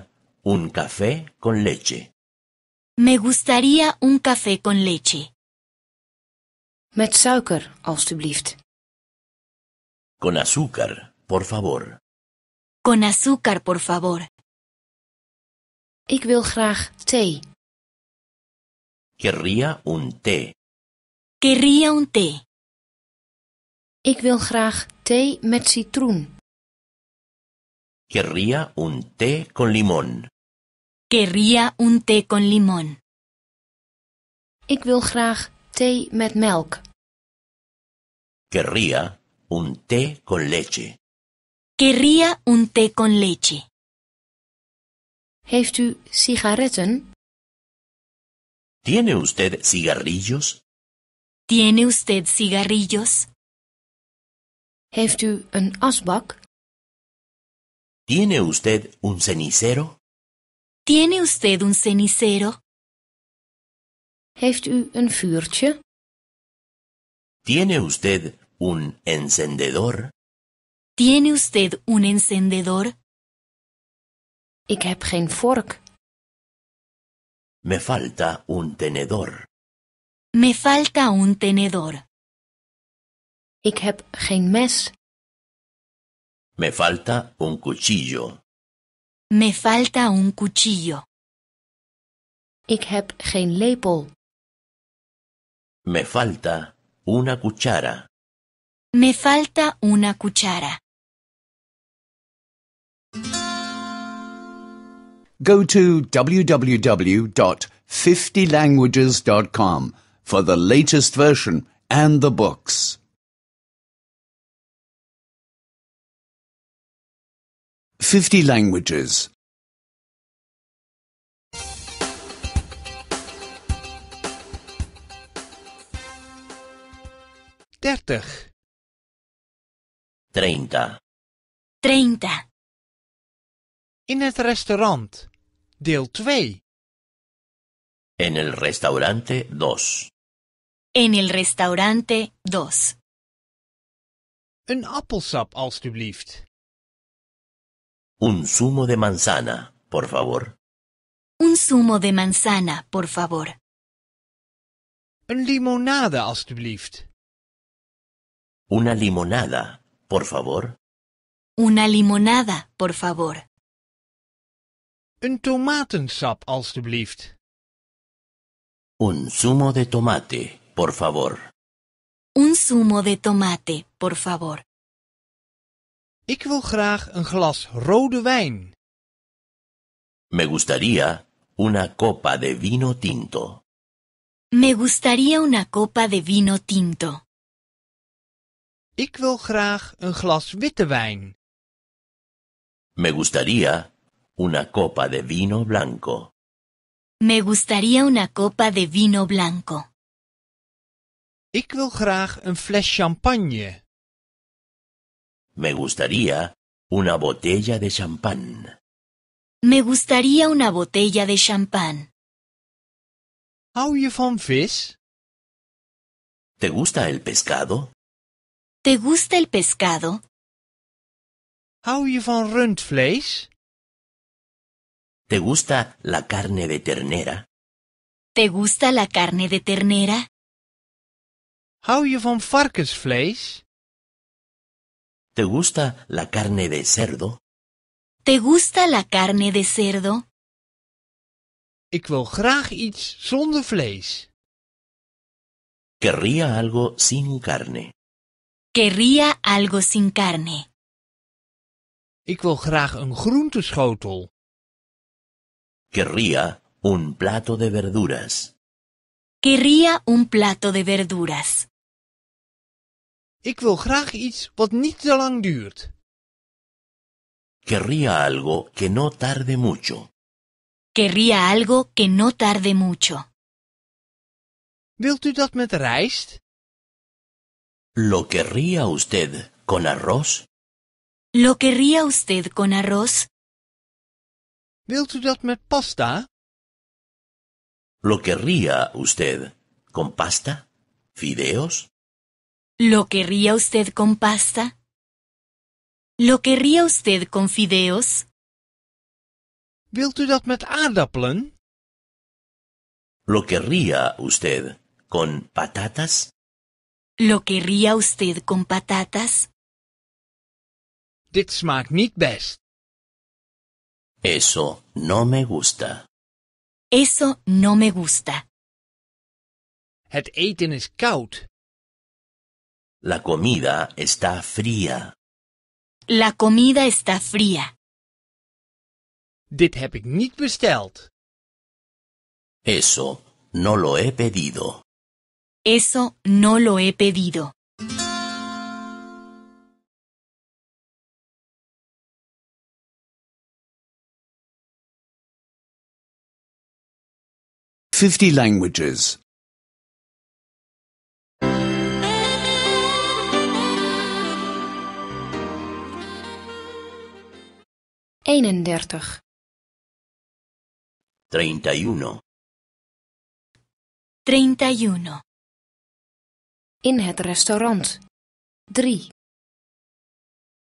un café con leche. Me gustaría un café con leche. Met suiker, alstublieft. Con azúcar, por favor. Con azúcar, por favor. Ik wil graag thee. Querría un té. Querría un té. Ik wil graag thee met citroen. Querría un té con limón. Querría un té con limón. Ik wil graag thee met melk. Querría un té con leche. Querría un té con leche. u sigaretten? ¿Tiene usted cigarrillos? ¿Tiene usted cigarrillos? Heeft u een asbak? ¿Tiene usted un cenicero? ¿Tiene usted un cenicero? Heeft u een vuurtje? ¿Tiene usted un encendedor? ¿Tiene usted un encendedor? Ik heb geen vork. Me falta un tenedor. Me falta un tenedor. Ik heb geen mes. Me falta un cuchillo. Me falta un cuchillo. Ik heb geen lepel. Me falta una cuchara. Me falta una cuchara. go to www.50languages.com for the latest version and the books. 50 languages. Dertig. Treinta. Treinta. In het restaurant, deel 2. En el restaurante 2. En el restaurante 2. Een appelsap, alstublieft. Un zumo de manzana, por favor. Un zumo de manzana, por favor. Een limonade, alstublieft. Una limonada, por favor. Una limonada, por favor. Een tomatensap, alstublieft. Un zumo de tomate, por favor. Un zumo de tomate, por favor. Ik wil graag een glas rode wijn. Me gustaría una copa de vino tinto. Me gustaría una copa de vino tinto. Ik wil graag een glas witte wijn. Me gustaría una copa de vino blanco. Me gustaría una copa de vino blanco. Ik wil graag een fles champagne. Me gustaría una botella de champán. Me gustaría una botella de champán. Hou je van vis? ¿Te gusta el pescado? ¿Te gusta el pescado? Hou je van rundvlees? ¿Te gusta la carne de ternera? ¿Te gusta la carne de ternera? Hou je van varkensvlees? ¿Te gusta la carne de cerdo? ¿Te gusta la carne de cerdo? Ik wil graag iets zonder vlees. Querría algo sin carne. Querría algo sin carne. Ik wil graag een groenteschotel. Querría un plato de verduras. Querría un plato de verduras. Ik wil graag Querría algo que no tarde mucho. Querría algo que no tarde mucho. Wilt u dat met rijst? ¿Lo querría usted con arroz? ¿Lo querría usted con arroz? Wilt u dat met pasta? ¿Lo querría usted con pasta? ¿Fideos? ¿Lo querría usted con pasta? ¿Lo querría usted con fideos? Wilt u dat met aardappelen? ¿Lo querría usted con patatas? ¿Lo querría usted con patatas? Dit smaakt niet best. Eso no me gusta. Eso no me gusta. Het eten is koud. La comida está fría. La comida está fría. Dit heb ik niet besteld. Eso no lo he pedido. Eso no lo he pedido. 50 languages. 31 31. 31. In het restaurant. 3.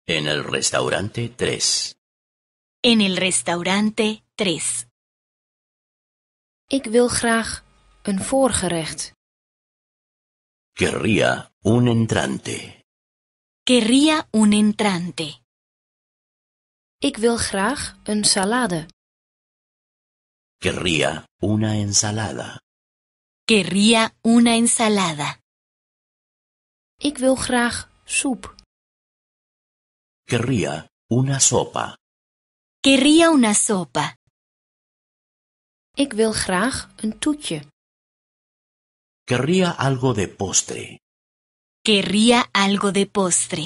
En el restaurante 3. En el restaurante 3. Ik wil graag een voorgerecht. Querría un entrante. Querría un entrante. Ik wil graag een salade. Querría una ensalada. Querría una ensalada. Ik wil graag soep. Querría una sopa. Querría una sopa. Ik wil graag een toetje. Querría algo de postre. Querría algo de postre.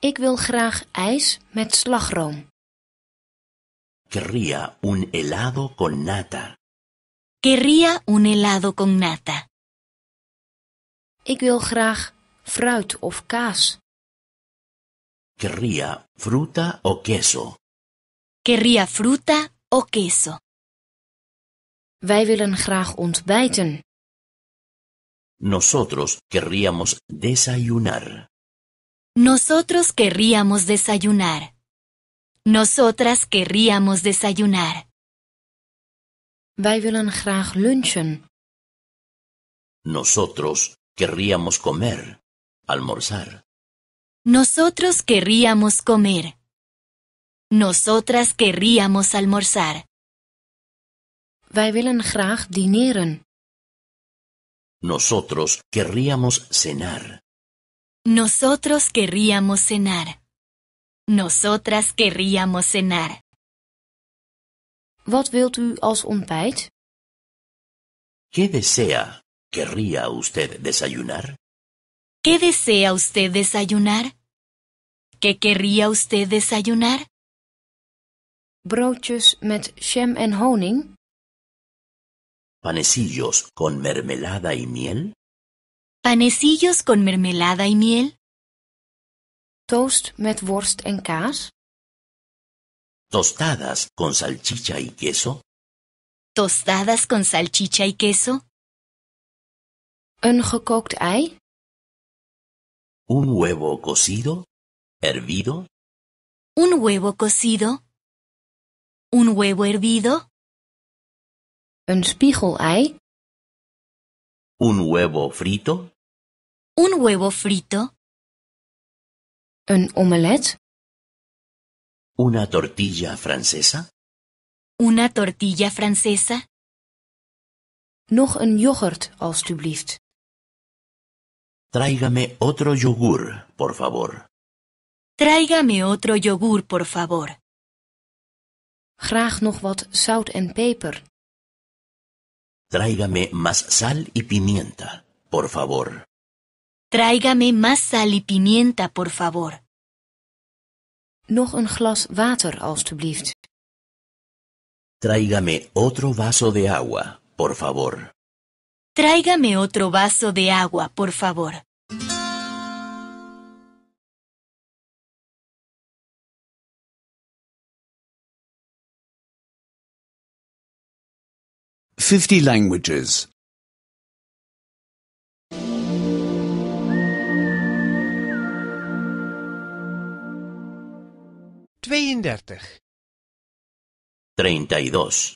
Ik wil graag ijs met slagroom. Querría un helado con nata. Querría un helado con nata. Ik wil graag fruit of kaas. Querría fruta o queso. Querría fruta o queso. Wij willen graag Nosotros querríamos desayunar. Nosotros querríamos desayunar. Nosotras querríamos desayunar. Wij willen graag lunchen. Nosotros querríamos comer, almorzar. Nosotros querríamos comer. Nosotras querríamos almorzar. Wij willen graag dineren. Nosotros querríamos cenar. Nosotros querríamos cenar. Nosotras querríamos cenar. Wat wilt u als ontbijt? ¿Qué desea? ¿Querría usted desayunar? ¿Qué desea usted desayunar? ¿Qué querría usted desayunar? Broodjes met jam en honing? ¿Panecillos con mermelada y miel? ¿Panecillos con mermelada y miel? Toast met worst en kaas? ¿Tostadas con salchicha y queso? ¿Tostadas con salchicha y queso? Un gekookt ei? ¿Un huevo cocido? ¿Hervido? ¿Un huevo cocido? ¿Un huevo hervido? Een spiegelei. Un huevo frito. Un huevo frito. Een omelet. Una tortilla francesa. Una tortilla francesa. Nog een yoghurt, alstublieft. Tráigame otro yogur, por favor. Tráigame otro yogur, por favor. Graag nog wat zout en peper. Tráigame más sal y pimienta, por favor. Tráigame más sal y pimienta, por favor. Nog een glas water, alstublieft. Tráigame otro vaso de agua, por favor. Tráigame otro vaso de agua, por favor. 50 languages. 32. 32.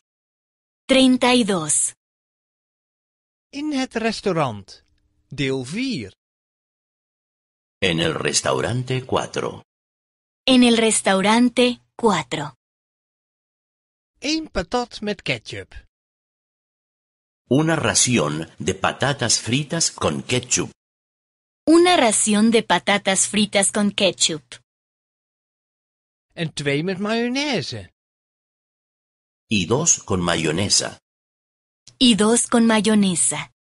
32. In het restaurant. Deel 4. En el restaurante 4. En el restaurante 4. Eén patat met ketchup. Una ración de patatas fritas con ketchup. Una ración de patatas fritas con ketchup. Y dos con mayonesa. Y dos con mayonesa.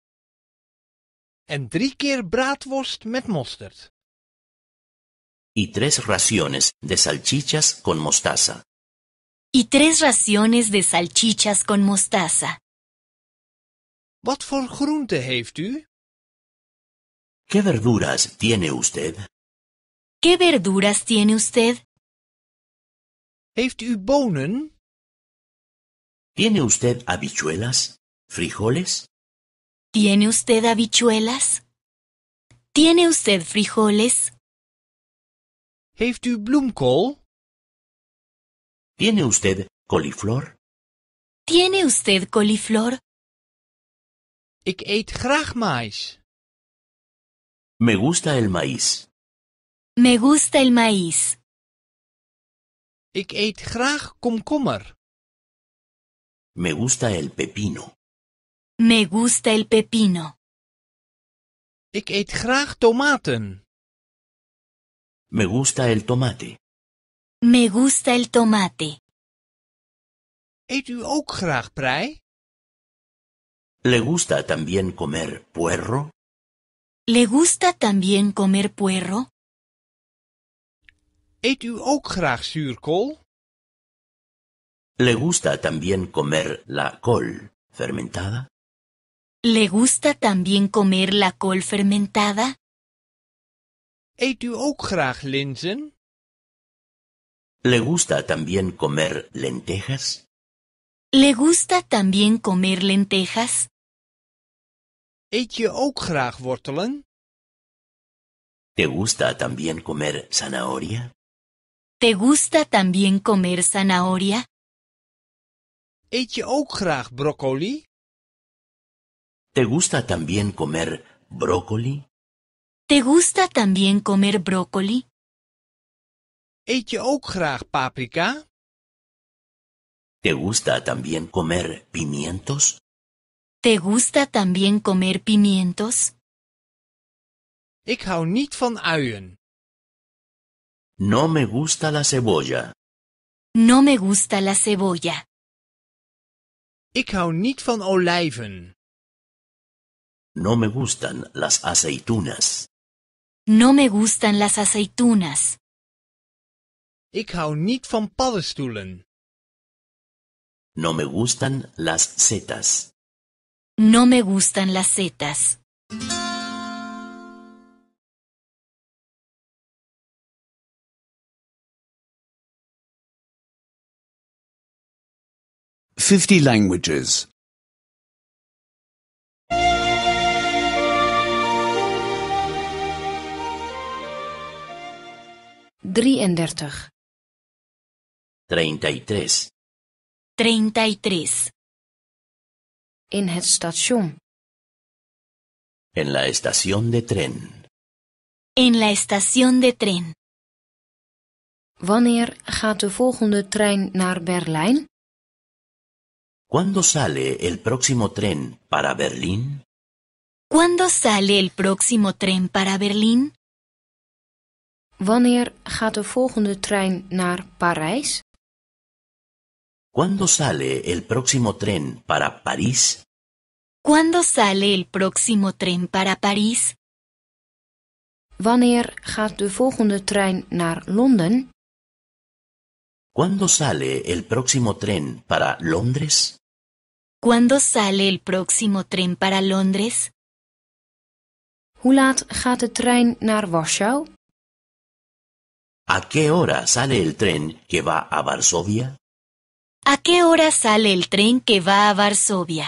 En drie keer met mosterd. Y tres raciones de salchichas con mostaza. Y tres raciones de salchichas con mostaza. ¿Qué verduras tiene usted? ¿Qué verduras tiene usted? u bonen? ¿Tiene usted habichuelas? ¿Frijoles? ¿Tiene usted habichuelas? ¿Tiene usted frijoles? u bloemkool? ¿Tiene usted coliflor? ¿Tiene usted coliflor? Ik eet graag mais. Me gusta el maíz. Me gusta el maíz. Ik eet graag komkommer. Me gusta el pepino. Me gusta el pepino. Ik eet graag tomaten. Me gusta el tomate. Me gusta el tomate. Eet u ook graag prei? ¿Le gusta también comer puerro? ¿Le gusta también comer puerro? ook graag ¿Le gusta también comer la col fermentada? ¿Le gusta también comer la col fermentada? ook graag linzen? ¿Le gusta también comer lentejas? ¿Le gusta también comer lentejas? ¿Te gusta también comer zanahoria? ¿Te gusta también comer zanahoria? Eet je ook graag ¿Te gusta también comer brócoli? ¿Te gusta también comer brócoli? Eet ook graag paprika? ¿Te gusta también comer pimientos? ¿Te gusta también comer pimientos? van uien. No me gusta la cebolla. No me gusta la cebolla. van olijven. No me gustan las aceitunas. No me gustan las aceitunas. van No me gustan las setas. No me gustan las setas. Fifty languages. Treinta y tres. Treinta y tres. In het station. En la estación de tren. En la estación de tren. Wanneer gaat de volgende trein naar Berlijn? ¿Cuándo sale el próximo tren para Berlín? ¿Cuándo sale el próximo tren para Berlín? Wanneer gaat de volgende trein naar Parijs? ¿Cuándo sale el próximo tren para París? ¿Cuándo sale el próximo tren para París? Wanneer gaat de volgende trein naar Londen? ¿Cuándo sale el próximo tren para Londres? ¿Cuándo sale el próximo tren para Londres? Hoe laat gaat de trein naar Warschau? ¿A qué hora sale el tren que va a Varsovia? ¿A qué hora sale el tren que va a Varsovia?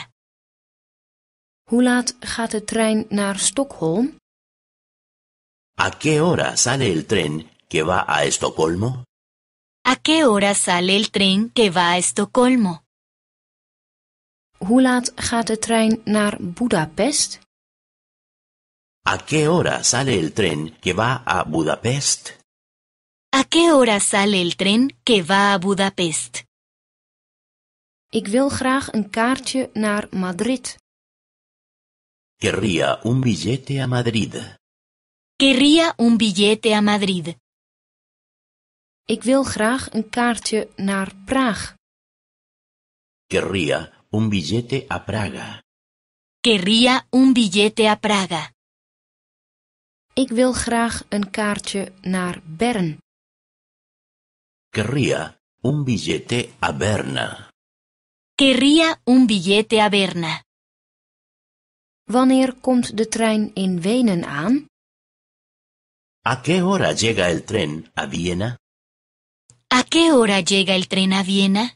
hulat gaat de naar Stockholm? ¿A qué hora sale el tren que va a Estocolmo? ¿A qué hora sale el tren que va a Estocolmo? naar Budapest? ¿A qué hora sale el tren que va a Budapest? ¿A qué hora sale el tren que va a Budapest? Ik wil graag een kaartje naar Madrid. Querría un billete a Madrid. Querría un billete a Madrid. Ik wil graag een kaartje naar Praag. Querría un billete a Praga. Querría un billete a Praga. Ik wil graag een kaartje naar Bern. Querría un billete a Berna. Querría un billete a Berna. Wanneer komt de trein in Wenen aan? ¿A qué hora llega el tren a Viena? ¿A qué hora llega el tren a Viena?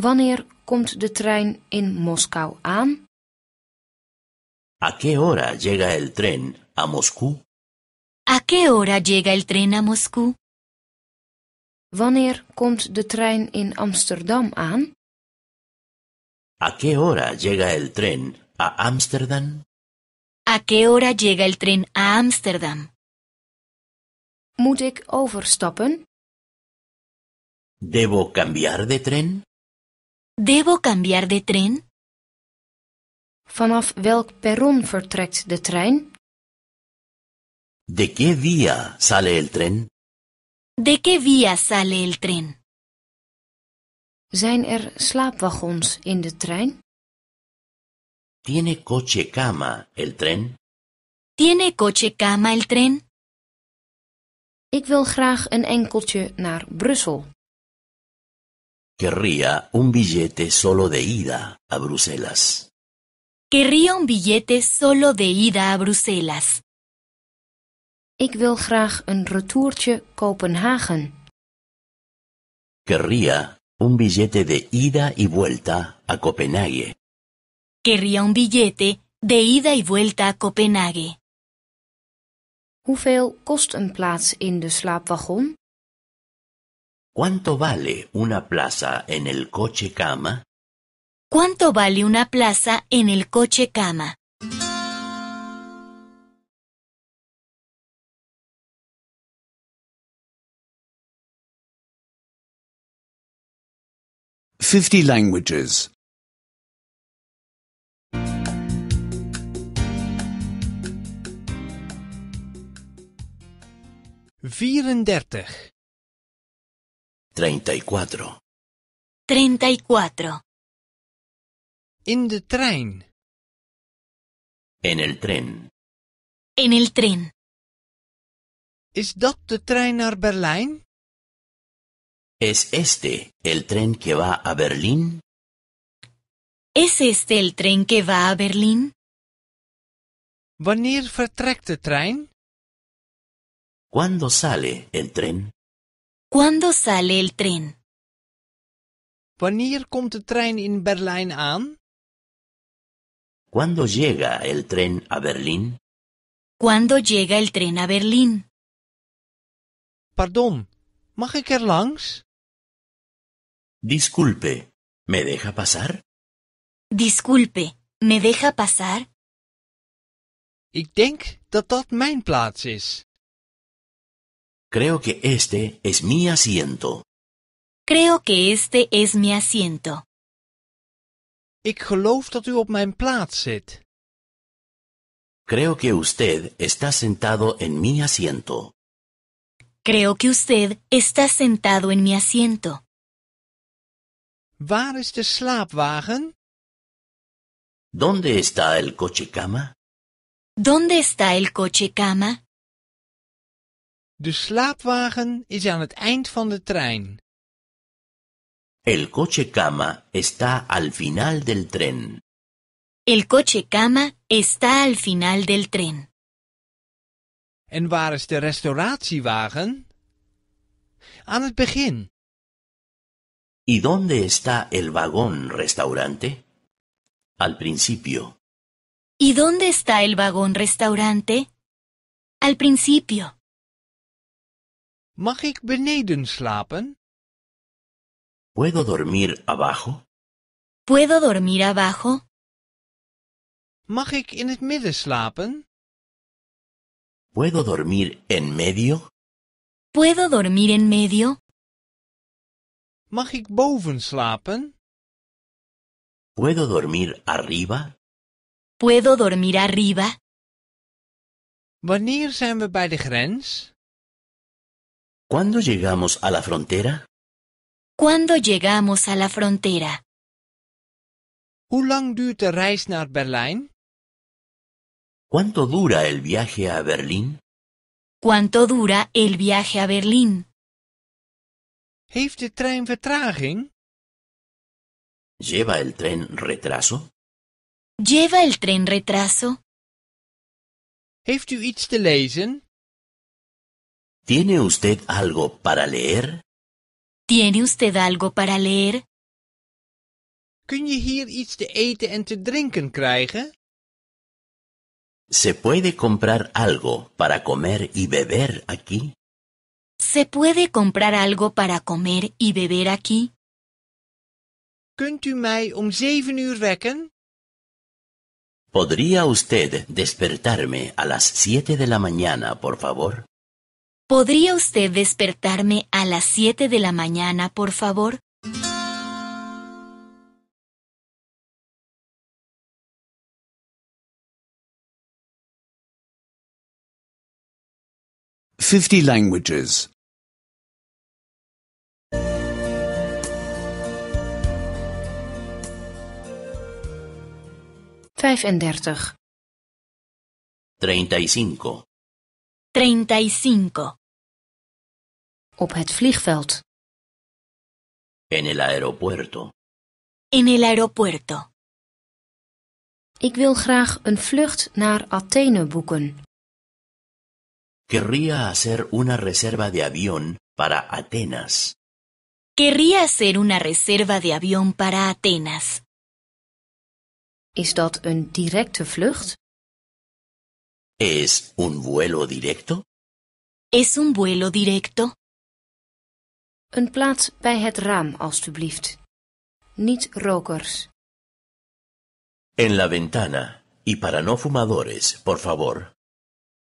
Wanneer komt de trein in Moskou aan? ¿A qué hora llega el tren a Moscú? ¿A qué hora llega el tren a Moscú? Wanneer komt de trein in Amsterdam aan? ¿A qué hora llega el tren a Amsterdam? ¿A qué hora llega el tren a Amsterdam? Moet ik overstappen? ¿Debo cambiar de tren? ¿Debo cambiar de tren? Vanaf welk perron vertrekt de trein? ¿De qué vía sale el tren? ¿De qué vía sale el tren? Zijn er slaapwagons in de trein? ¿Tiene coche cama el tren? ¿Tiene coche cama el tren? Ik Querría un billete solo de ida a Bruselas. Querría un billete solo de ida a Bruselas. Ik wil graag een retourtje Kopenhagen. Querría un billete de ida y vuelta a Copenhague. Querría un billete de ida y vuelta a Copenhague. Hoeveel kost een plaats in de slaapwagon? ¿Cuánto vale una plaza en el coche cama? ¿Cuánto vale una plaza en el coche cama? 50 languages. 34 34. 34. In de trein. En el tren. En el tren. Is dat de trein naar Berlijn? ¿Es este el tren que va a Berlín? ¿Es este el tren que va a Berlín? Wanneer vertrekt de trein? ¿Cuándo sale el tren? ¿Cuándo sale el tren? Wanneer komt de trein in Berlijn aan? ¿Cuándo llega el tren a Berlín? ¿Cuándo llega el tren a Berlín? Pardon, mag ik er langs? Disculpe, ¿me deja pasar? Disculpe, ¿me deja pasar? Ik denk dat dat mijn plaats is. Creo que este es mi asiento. Creo que este es mi asiento. Ik geloof dat u op mijn plaats zit. Creo que usted está sentado en mi asiento. Creo que usted está sentado en mi asiento. Waar is de slaapwagen? Donde está el coche cama? Donde está el coche cama? De slaapwagen is aan het eind van de trein. El coche cama está al final del tren. El coche cama está al final del tren. En waar is de restauratiewagen? Aan het begin. ¿Y dónde está el vagón restaurante? Al principio. ¿Y dónde está el vagón restaurante? Al principio. Mag beneden slapen? ¿Puedo dormir abajo? ¿Puedo dormir abajo? in het midden slapen? ¿Puedo dormir en medio? ¿Puedo dormir en medio? Mag ik boven slapen? ¿Puedo dormir arriba? ¿Puedo dormir arriba? Wanneer zijn we de grens? ¿Cuándo llegamos a la frontera? ¿Cuándo llegamos a la frontera? lang reis naar ¿Cuánto dura el viaje a Berlín? ¿Cuánto dura el viaje a Berlín? Heeft de trein vertraging? ¿Lleva el tren retraso? ¿Lleva el tren retraso? Heeft u iets te lezen? ¿Tiene usted algo para leer? ¿Tiene usted algo para leer? hier iets te eten en te drinken krijgen? ¿Se puede comprar algo para comer y beber aquí? ¿Se puede comprar algo para comer y beber aquí? Kunt u mij om zeven uur ¿Podría usted despertarme a las siete de la mañana, por favor? ¿Podría usted despertarme a las siete de la mañana, por favor? Fifty languages. 35. 35. 35. Op het vliegveld. En el aeropuerto. En el aeropuerto. Ik wil graag een vlucht naar Athene boeken. Querría hacer una reserva de avión para Atenas. Querría hacer una reserva de avión para Atenas. Is dat een directe vlucht? ¿Es un vuelo directo? ¿Es un vuelo directo? Een plaats bij het raam, alstublieft. Niet rokers. En la ventana y para no fumadores, por favor.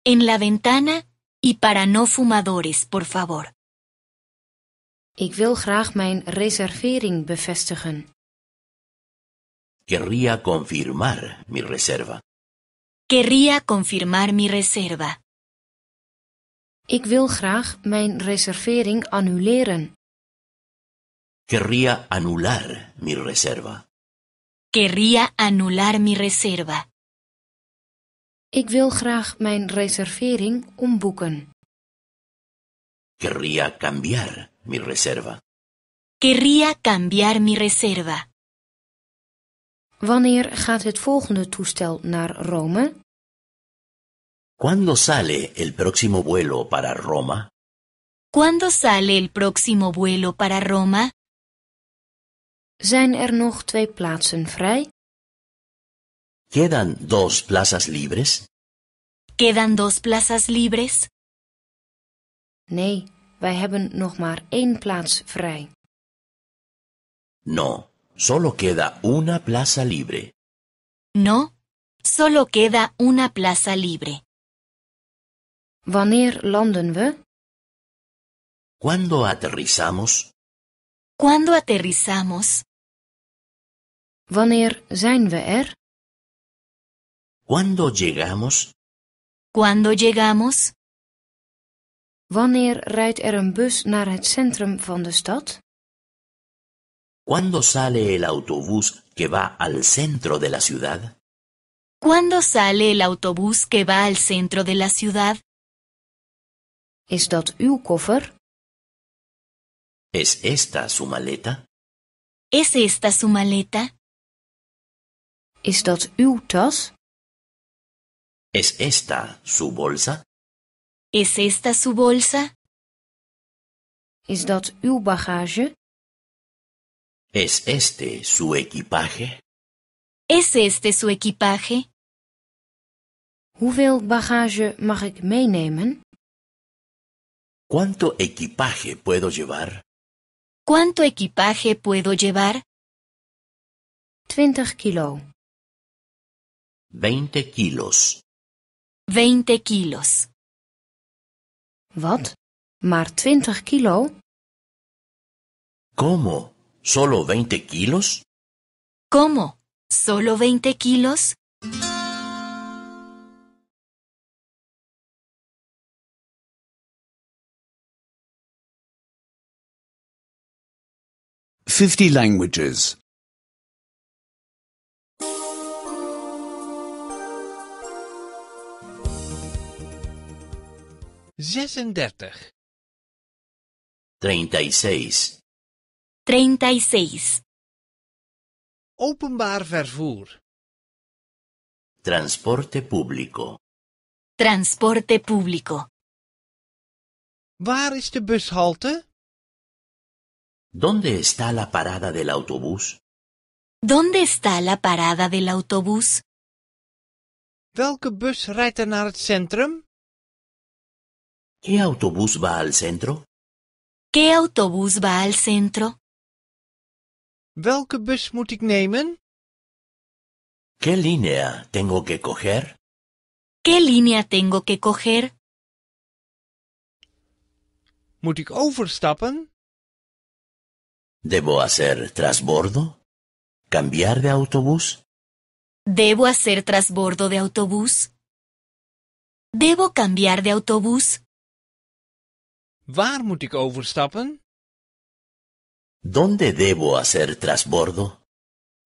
En la ventana y para no fumadores, por favor. Ik wil graag mijn reservering bevestigen. Querría confirmar mi reserva. Querría confirmar mi reserva. Ik wil graag mijn reservering annuleren. Querría anular mi reserva. Querría anular mi reserva. Ik wil graag mijn reservering omboeken. Querría cambiar mi reserva. Querría cambiar mi reserva. Wanneer gaat het volgende toestel naar Rome? Cuando sale el próximo vuelo para Roma? Zijn er nog twee plaatsen vrij? ¿Quedan dos plazas libres? ¿Quedan dos plazas libres? Nee, wij hebben nog maar één plaats vrij. No, Solo queda una plaza libre. No, solo queda una plaza libre. Wanneer landen we? ¿Cuándo aterrizamos? ¿Cuándo aterrizamos? Wanneer zijn we er? ¿Cuándo llegamos? ¿Cuándo llegamos? Wanneer rijdt er een bus naar het centrum van de stad? ¿Cuándo sale el autobús que va al centro de la ciudad? ¿Cuándo sale el autobús que va al centro de la ciudad? Is koffer? ¿Es esta su maleta? ¿Es esta su maleta? Is tas? ¿Es esta su bolsa? ¿Es esta su bolsa? Is dat uw bagage? ¿Es este su equipaje? ¿Es este su equipaje? Hoeveel bagage mag ik meenemen? ¿Cuánto equipaje puedo llevar? ¿Cuánto equipaje puedo llevar? 20 kilo. 20 kilos. 20 kilos. Wat? Maar 20 kilo? ¿Cómo? ¿Solo 20 kilos? ¿Cómo? ¿Solo 20 kilos? Fifty languages. Zesendertig. Treinta y seis. 36. Openbaar vervoer. Transporte público. Transporte público. Waar is de ¿Dónde está la parada del autobús? ¿Dónde está la parada del autobús? Welke bus rijdt er centrum? ¿Qué autobús va al centro? ¿Qué autobús va al centro? Welke bus moet ik nemen? ¿Qué línea tengo que coger? ¿Qué línea tengo que coger? Moet ik overstappen? ¿Debo hacer trasbordo? ¿Cambiar de autobús? ¿Debo hacer trasbordo de autobús? ¿Debo cambiar de autobús? Waar moet ik overstappen? ¿Dónde debo hacer trasbordo?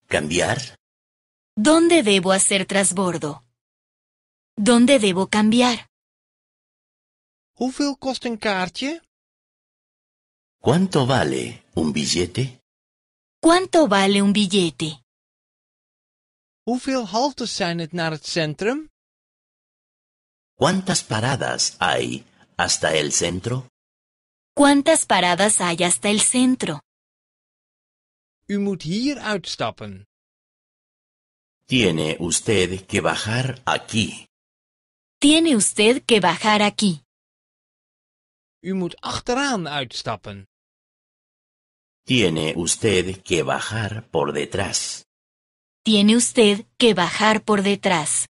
¿Cambiar? ¿Dónde debo hacer trasbordo? ¿Dónde debo cambiar? ¿Cuánto vale un billete? ¿Cuánto vale un billete? ¿Cuántas paradas hay hasta el centro? ¿Cuántas paradas hay hasta el centro? U moet hier uitstappen. Tiene usted que bajar aquí. Tiene usted que bajar aquí. U moet achteraan uitstappen. Tiene usted que bajar por detrás. Tiene usted que bajar por detrás.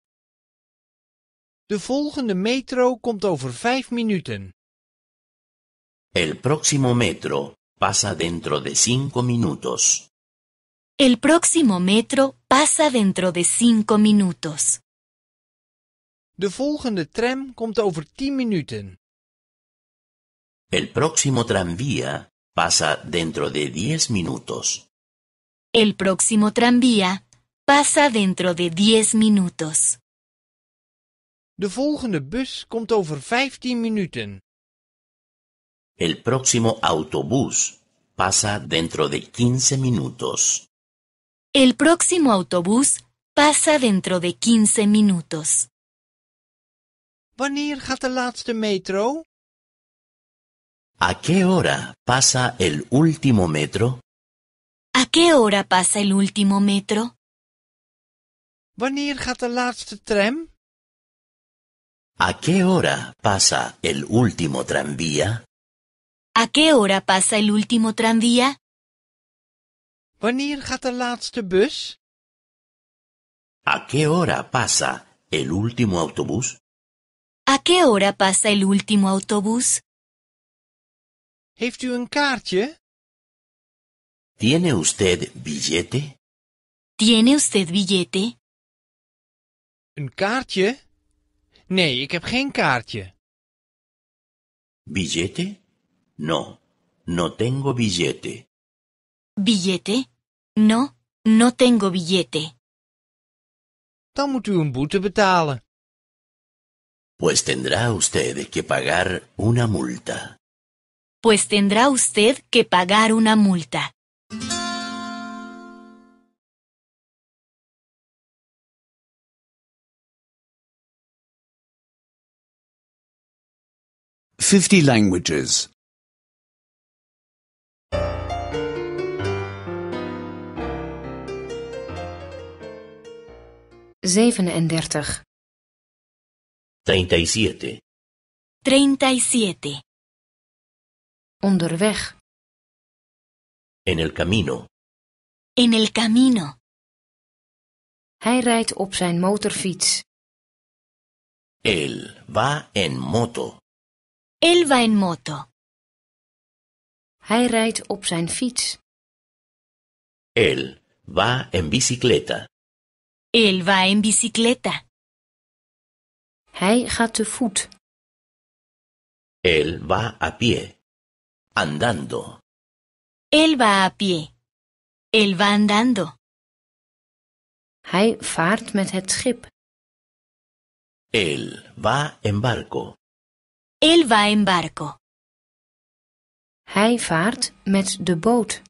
De volgende metro komt over vijf minuten. El próximo metro Pasa dentro de cinco minutos. El próximo metro pasa dentro de cinco minutos. De volgende tram komt over 10 minuten. El próximo tranvía pasa dentro de 10 minutos. El próximo tranvía pasa dentro de 10 minutos. De volgende bus komt over 15 minuten. El próximo autobús pasa dentro de 15 minutos. El próximo autobús pasa dentro de 15 minutos. Wanneer gaat de laatste metro? ¿A qué hora pasa el último metro? ¿A qué hora pasa el último metro? Wanneer gaat de laatste tram? ¿A qué hora pasa el último tranvía? ¿A qué hora pasa el último tranvía? Wanneer gaat ¿A qué hora pasa el último autobús? ¿A qué hora pasa el último autobús? u ¿Tiene usted billete? ¿Tiene usted billete? ¿Un kaartje? No, no heb geen kaartje. ¿Billete? No, no tengo billete. ¿Billete? No, no tengo billete. Pues tendrá usted que pagar una multa. Pues tendrá usted que pagar una multa. Fifty languages. 37. 37. E e Onderweg. En el camino. En el camino. Hij rijdt op zijn motorfiets. Él va en moto. Él va en moto. Hij rijdt op zijn fiets. Él va en bicicleta. Él va en bicicleta. Hij gaat te voet. Él va a pie. Andando. Él va a pie. Él va andando. Hij vaart met het schip. Él va en barco. Él va en barco. Hij vaart met de boot.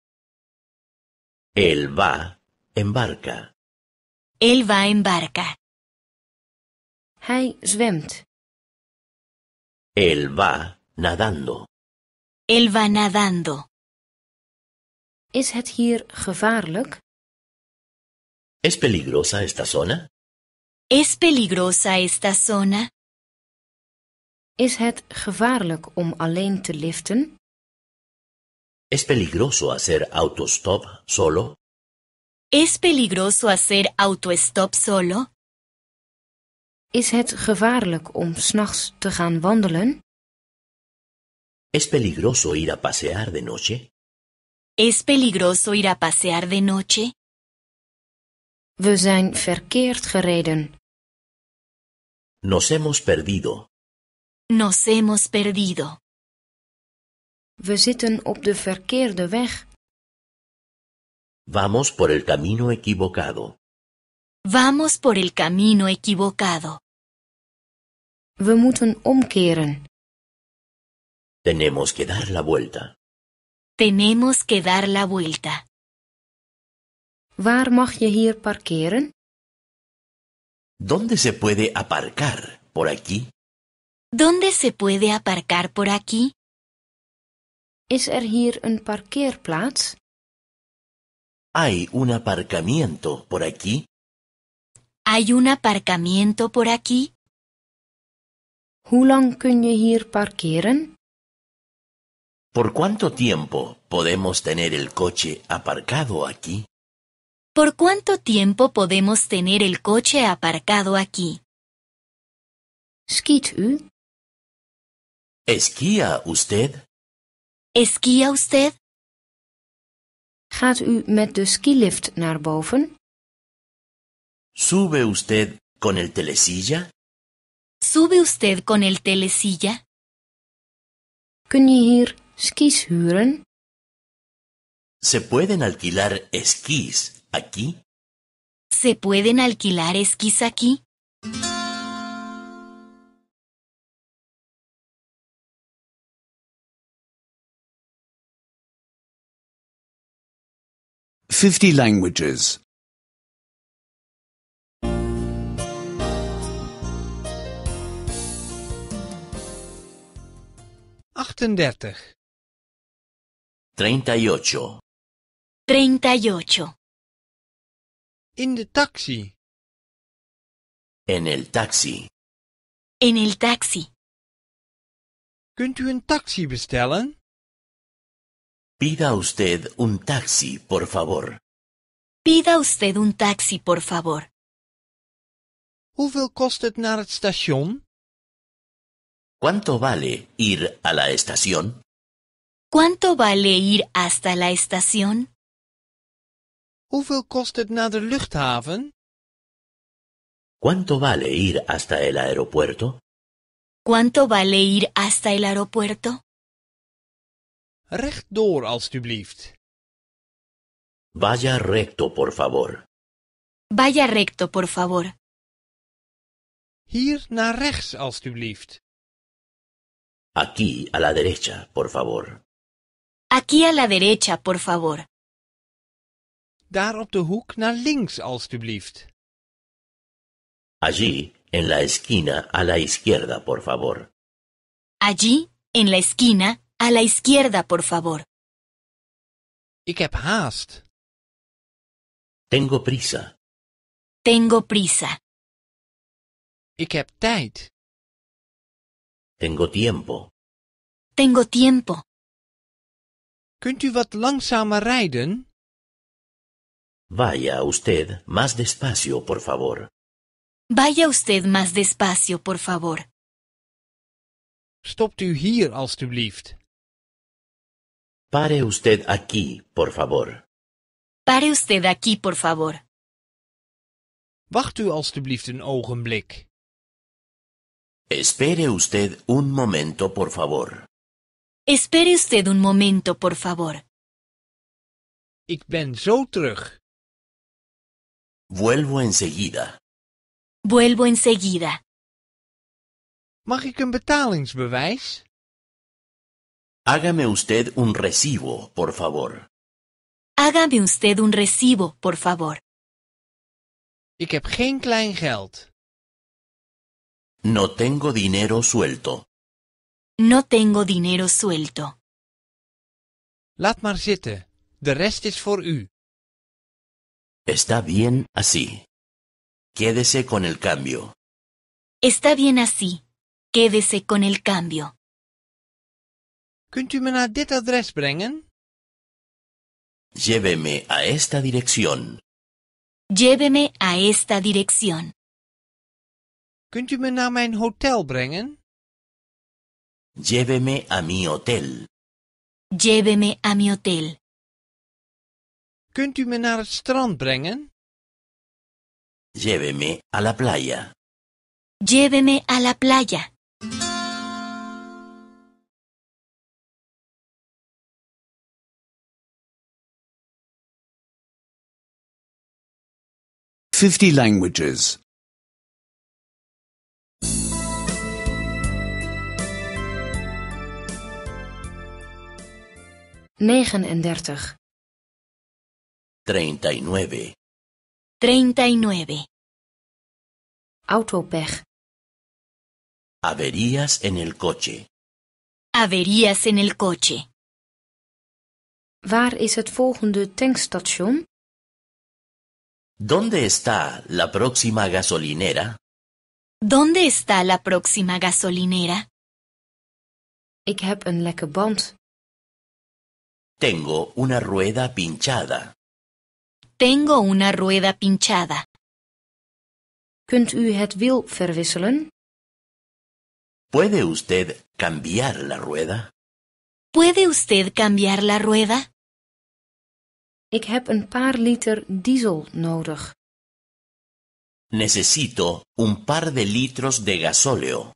Él va en barca. Él va en barca. Hij zwemt. Él va nadando. Él va nadando. Is het hier gevaarlijk? ¿Es peligrosa esta zona? ¿Es peligrosa esta zona? Is het gevaarlijk om alleen te liften? ¿Es peligroso hacer autostop solo? ¿Es peligroso hacer autostop solo? Is het gevaarlijk om s'nachts te gaan wandelen? ¿Es peligroso ir a pasear de noche? ¿Es peligroso ir a pasear de noche? We zijn verkeerd gereden. Nos hemos perdido. Nos hemos perdido. We zitten op de verkeerde weg. Vamos por el camino equivocado. Vamos por el camino equivocado. We moeten omkeren. Tenemos que dar la vuelta. Tenemos que dar la vuelta. Waar mag je hier parkeren? ¿Dónde se puede aparcar por aquí? ¿Dónde se puede aparcar por aquí? Is er hier een parkeerplaats? ¿Hay un aparcamiento por aquí? ¿Hay un aparcamiento por aquí? ¿Por cuánto tiempo podemos tener el coche aparcado aquí? ¿Por cuánto tiempo podemos tener el coche aparcado aquí? ¿Esquía usted? ¿Esquía usted? Gaat u met de skilift naar boven? Sube usted con el telesilla? Sube usted con el telesilla? Kun je hier skis huren? ¿Se pueden alquilar esquís aquí? ¿Se pueden alquilar esquís aquí? 50 languages. 38. 38. 38. In de taxi. En el taxi. En el taxi. Kunt u een taxi bestellen? Pida usted un taxi, por favor. Pida usted un taxi, por favor. ¿Cuánto vale ir a la estación? ¿Cuánto vale ir hasta la estación? ¿Cuánto vale ir hasta el aeropuerto? ¿Cuánto vale ir hasta el aeropuerto? Recht Rechtdoor, alstublieft. Vaya recto, por favor. Vaya recto, por favor. Hier naar rechts, alstublieft. Aquí a la derecha, por favor. Aquí a la derecha, por favor. Daar op de hoek naar links, alstublieft. Allí, en la esquina, a la izquierda, por favor. Allí, en la esquina, A la izquierda, por favor. Ik heb haast. Tengo prisa. Tengo prisa. Ik heb tijd. Tengo tiempo. Tengo tiempo. Kunt u wat langzamer rijden? Vaya usted más despacio, por favor. Vaya usted más despacio, por favor. Stopt u hier, alstublieft. Pare usted aquí, por favor. Pare usted aquí, por favor. Wacht u alstublieft een ogenblik. Espere usted un momento, por favor. Espere usted un momento, por favor. Ik ben zo terug. Vuelvo enseguida. Vuelvo enseguida. Mag ik een betalingsbewijs? Hágame usted un recibo, por favor. Hágame usted un recibo, por favor. heb geen klein No tengo dinero suelto. No tengo dinero suelto. Laat maar zitten. De rest is voor u. Está bien así. Quédese con el cambio. Está bien así. Quédese con el cambio. Kunt u me naar dit adres brengen? Lléveme a esta dirección. Lléveme a esta dirección. Kunt u me naar mijn hotel brengen? Lléveme a mi hotel. Lléveme a mi hotel. Kunt u me naar het strand brengen? Lléveme a la playa. Lléveme a la playa. 50 languages. 39. 39. 39. Autopech. Averías en el coche. Averías en el coche. Waar is het volgende tankstation? ¿Dónde está la próxima gasolinera? ¿Dónde está la próxima gasolinera? Ik heb een lekke band. Tengo una rueda pinchada. Tengo una rueda pinchada. Kunt u het wiel verwisselen? ¿Puede usted cambiar la rueda? ¿Puede usted cambiar la rueda? Ik heb een paar liter diesel nodig. Necesito un par de litros de gasóleo.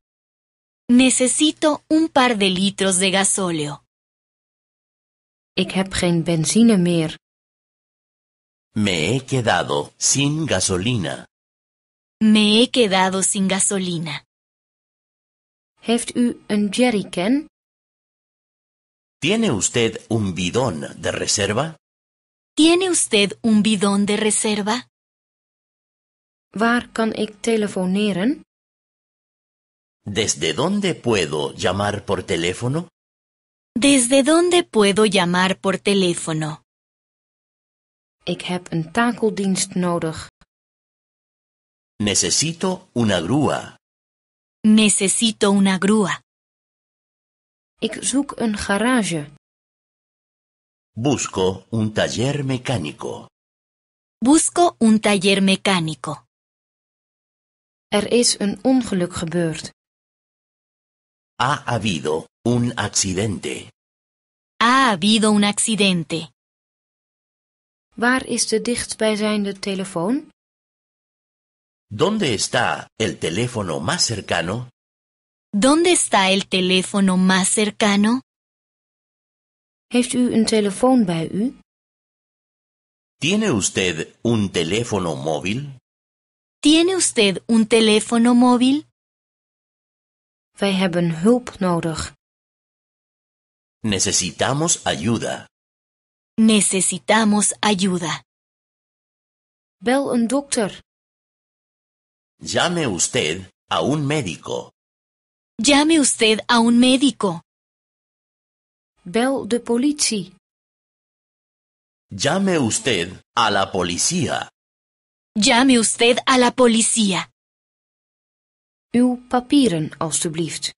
Necesito un par de litros de gasóleo. Ik heb geen benzine meer. Me he quedado sin gasolina. Me he quedado sin gasolina. Heeft u een jerrycan? ¿Tiene usted un bidón de reserva? ¿Tiene usted un bidón de reserva? Waar kan ik telefoneren? ¿Desde dónde puedo llamar por teléfono? ¿Desde dónde puedo llamar por teléfono? Ik heb een takeldienst nodig. Necesito una grúa. Necesito una grúa. Ik zoek een garage. Busco un taller mecánico. Busco un taller mecánico. Er is een ongeluk gebeurd. Ha habido un accidente. Ha habido un accidente. Waar is de dichtstbijzijnde telefoon? ¿Dónde está el teléfono más cercano? ¿Dónde está el teléfono más cercano? ¿Tiene usted un teléfono móvil? ¿Tiene usted un teléfono móvil? Wij hebben hulp nodig. Necesitamos ayuda. Necesitamos ayuda. Bel un doctor. Llame usted a un médico. Llame usted a un médico. Bel de politie. Llame usted a la policía. Llame usted a la policía. Uw papieren, alstublieft.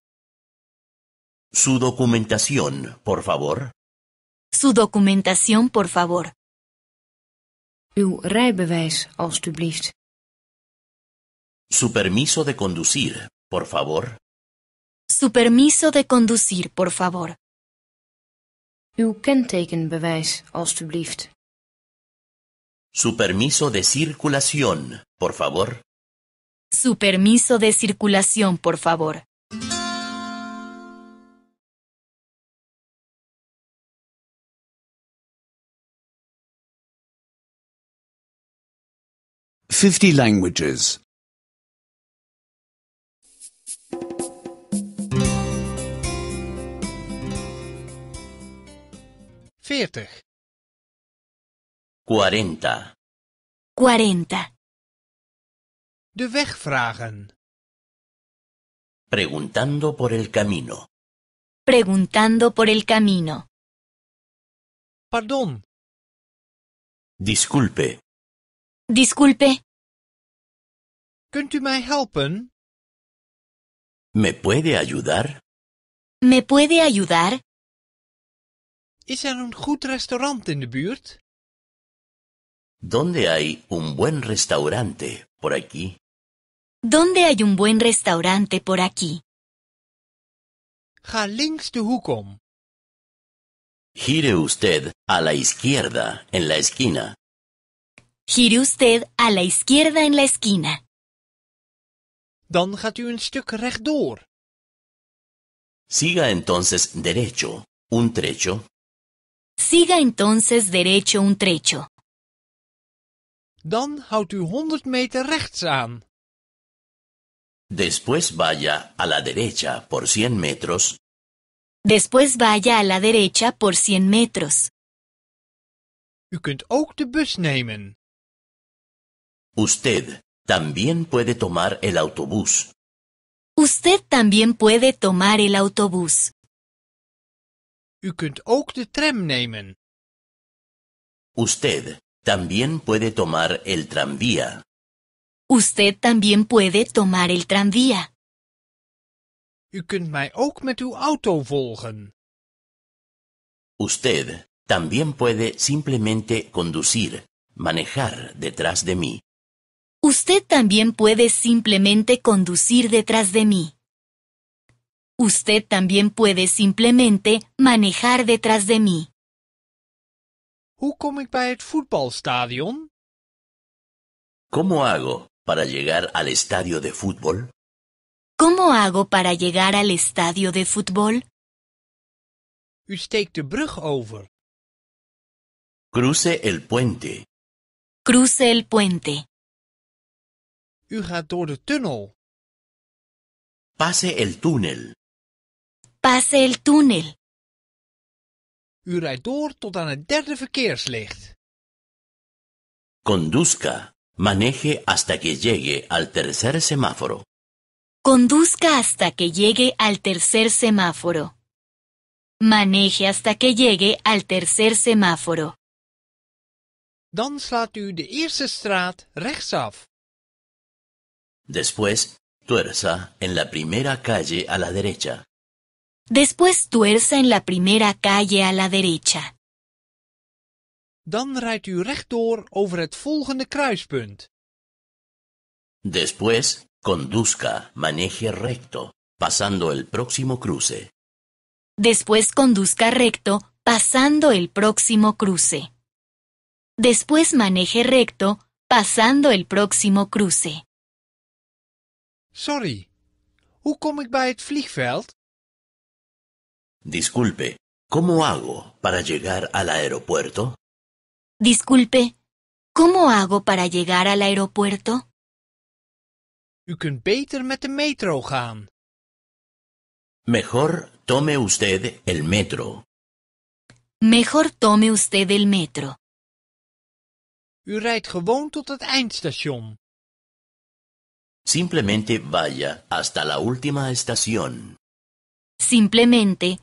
Su documentación, por favor. Su documentación, por favor. Uw rijbewijs, alstublieft. Su permiso de conducir, por favor. Su permiso de conducir, por favor. Uw kentekenbewijs, alstublieft. Su permiso de circulación, por favor. Su permiso de circulación, por favor. Fifty languages. 40. 40 Cuarenta. De weg vragen. Preguntando por el camino. Preguntando por el camino. Perdón. Disculpe. Disculpe. Kunt u helpen? ¿Me puede ayudar? ¿Me puede ayudar? Is er restaurant in ¿Dónde hay un buen restaurante por aquí? ¿Dónde hay un buen restaurante por aquí? links de hoek om. Gire usted a la izquierda en la esquina. Gire usted a la izquierda en la esquina. Dan gaat u een stuk rechtdoor. Siga entonces derecho, un trecho. Siga entonces derecho un trecho. Dan houdt u 100 meter rechts aan. Después vaya a la derecha por 100 metros. Después vaya a la derecha por 100 metros. U kunt ook de bus nemen. Usted también puede tomar el autobús. Usted también puede tomar el autobús. Usted también puede tomar el tranvía. Usted también puede tomar el tranvía. Usted también puede simplemente conducir, manejar detrás de mí. Usted también puede simplemente conducir detrás de mí. Usted también puede simplemente manejar detrás de mí. ¿Cómo hago para llegar al estadio de fútbol? ¿Cómo hago para llegar al estadio de fútbol? U Cruce el puente. Cruce el puente. U door tunnel. Pase el túnel. Pase el túnel. U door tot aan het derde verkeerslicht. Conduzca. Maneje hasta que llegue al tercer semáforo. Conduzca hasta que llegue al tercer semáforo. Maneje hasta que llegue al tercer semáforo. Dan slaat u de eerste straat rechtsaf. Después, tuerza en la primera calle a la derecha. Después tuerza en la primera calle a la derecha. Dan u over het volgende kruispunt. Después, conduzca, maneje recto, pasando el próximo cruce. Después conduzca recto, pasando el próximo cruce. Después maneje recto, pasando el próximo cruce. Sorry, kom ik bij het vliegveld? Disculpe, ¿cómo hago para llegar al aeropuerto? Disculpe, ¿cómo hago para llegar al aeropuerto? U kunt beter met de metro gaan. Mejor tome usted el metro. Mejor tome usted el metro. U rijdt gewoon tot het eindstation. Simplemente vaya hasta la última estación. Simplemente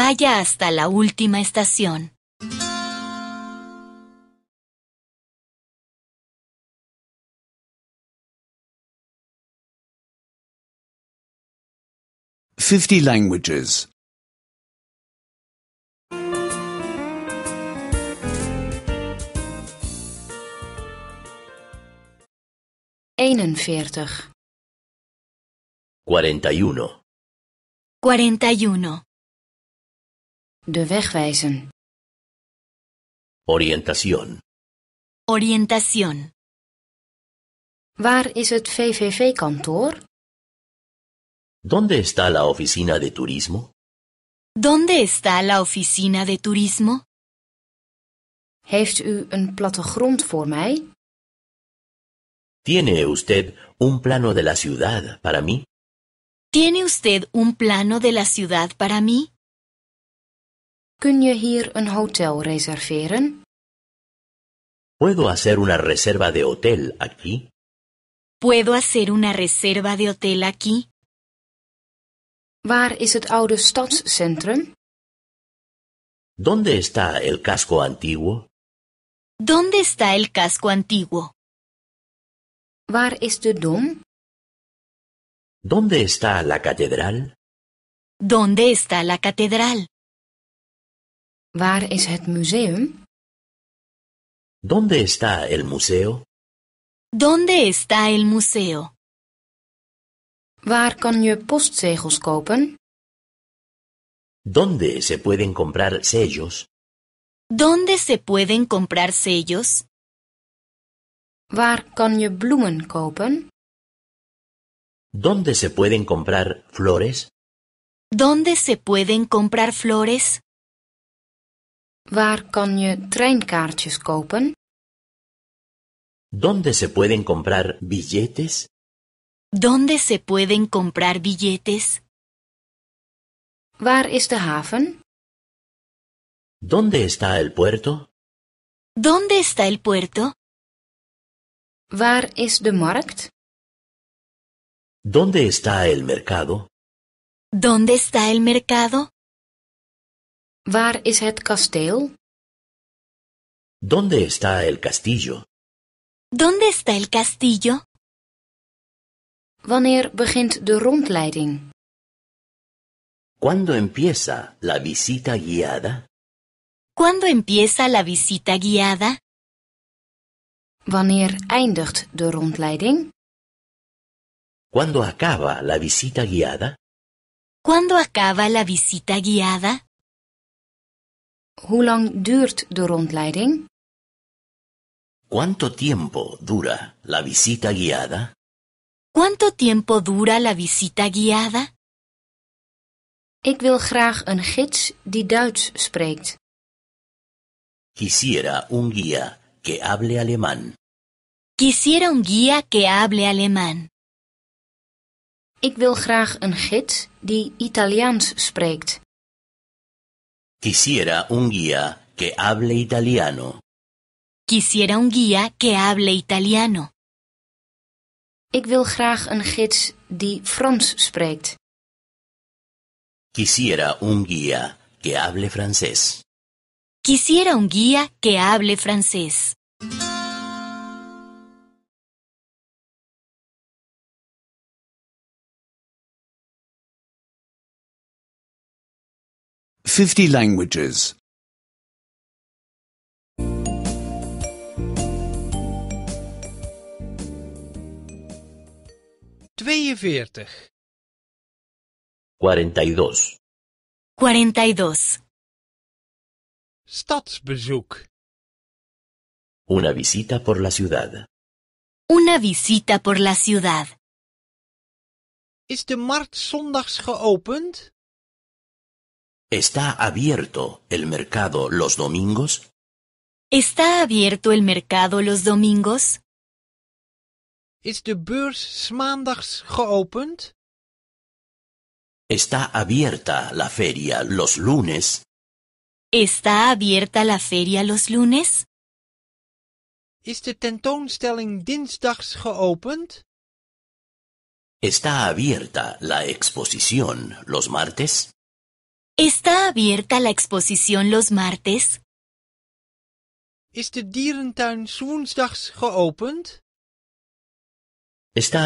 Vaya hasta la última estación. Fifty languages. Cuarenta y uno. Cuarenta y uno. De wegwijzen. Orientación. Orientación. Waar is het VVV-kantoor? ¿Dónde está la oficina de turismo? ¿Dónde está la oficina de turismo? u ¿Tiene usted un plano de la ciudad para mí? ¿Tiene usted un plano de la ciudad para mí? Kun je hier een hotel reserveren? ¿Puedo hacer una reserva de hotel aquí? ¿Puedo hacer una reserva de hotel aquí? Waar is het oude stadscentrum? ¿Dónde está el casco antiguo? ¿Dónde está el casco antiguo? Waar is de dom? ¿Dónde está la catedral? ¿Dónde está la catedral? Waar is het museum? ¿Dónde está el museo? ¿Dónde está el museo? Waar kan je postzegels kopen? ¿Dónde se pueden comprar sellos? ¿Dónde se pueden comprar sellos? Waar kan je bloemen kopen? ¿Dónde se pueden comprar flores? ¿Dónde se pueden comprar flores? Waar kan je treinkaartjes ¿Dónde se pueden comprar billetes? ¿Dónde se pueden comprar billetes? Waar is de haven? ¿Dónde está el puerto? ¿Dónde está el puerto? ¿Dónde está el mercado? ¿Dónde está el mercado? Waar is het kasteel? ¿Dónde está el castillo? ¿Dónde está el castillo? Wanneer begint de rondleiding? ¿Cuándo empieza la visita guiada? ¿Cuándo empieza la visita guiada? Wanneer eindigt de rondleiding? ¿Cuándo acaba la visita guiada? ¿Cuándo acaba la visita guiada? Hoe lang duurt de rondleiding? ¿Cuánto tiempo dura la visita guiada? ¿Cuánto tiempo dura la visita guiada? Ik wil graag een gids die Duits spreekt. Quisiera un guía que hable alemán. Quisiera un guía que hable alemán. Ik wil graag een gids die Italiaans spreekt. Quisiera un guía que hable italiano. Quisiera un guía que hable italiano. Ik wil graag een gids die Frans spreekt. Quisiera un guía que hable francés. Quisiera un guía que hable francés. 50 languages. 42. 42. 42. Stadsbezoek. Una visita por la ciudad. Una visita por la ciudad. Is de markt zondags geopend? ¿Está abierto el mercado los domingos? ¿Está abierto el mercado los domingos? Is de beurs maandags geopend? ¿Está abierta la feria los lunes? ¿Está abierta la feria los lunes? Is de tentoonstelling dinsdags geopend? ¿Está abierta la exposición los martes? ¿Está abierta la exposición los martes? ¿Está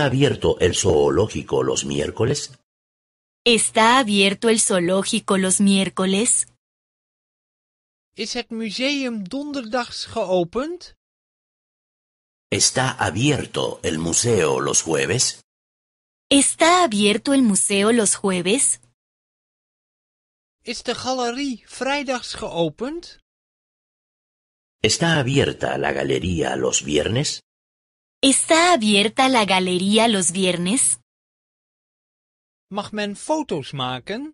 abierto el zoológico los miércoles? ¿Está abierto el zoológico los miércoles? ¿Está abierto el museo los jueves? ¿Está abierto el museo los jueves? Is de galerie vrijdags geopend? ¿Está abierta la galería los viernes? ¿Está abierta la galería los viernes? Mag men foto's maken?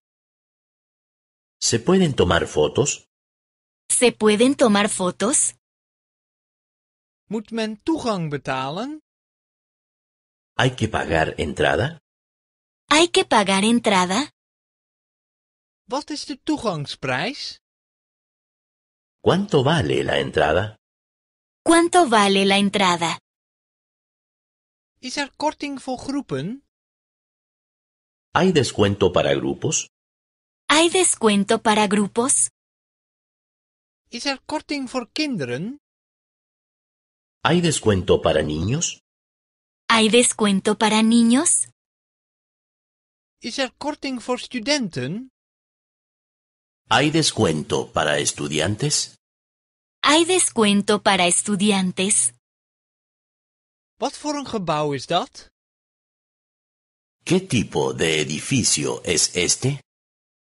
¿Se pueden tomar fotos? ¿Se pueden tomar fotos? Moet men toegang betalen? ¿Hay que pagar entrada? ¿Hay que pagar entrada? Wat is de toegangsprijs? ¿Cuánto vale la entrada? ¿Cuánto vale la entrada? Is er korting voor groepen? ¿Hay descuento para grupos? ¿Hay descuento para grupos? Is er korting voor kinderen? ¿Hay descuento para niños? ¿Hay descuento para niños? Is er korting voor studenten? ¿Hay descuento para estudiantes? ¿Hay descuento para estudiantes? ¿Qué tipo de edificio es este?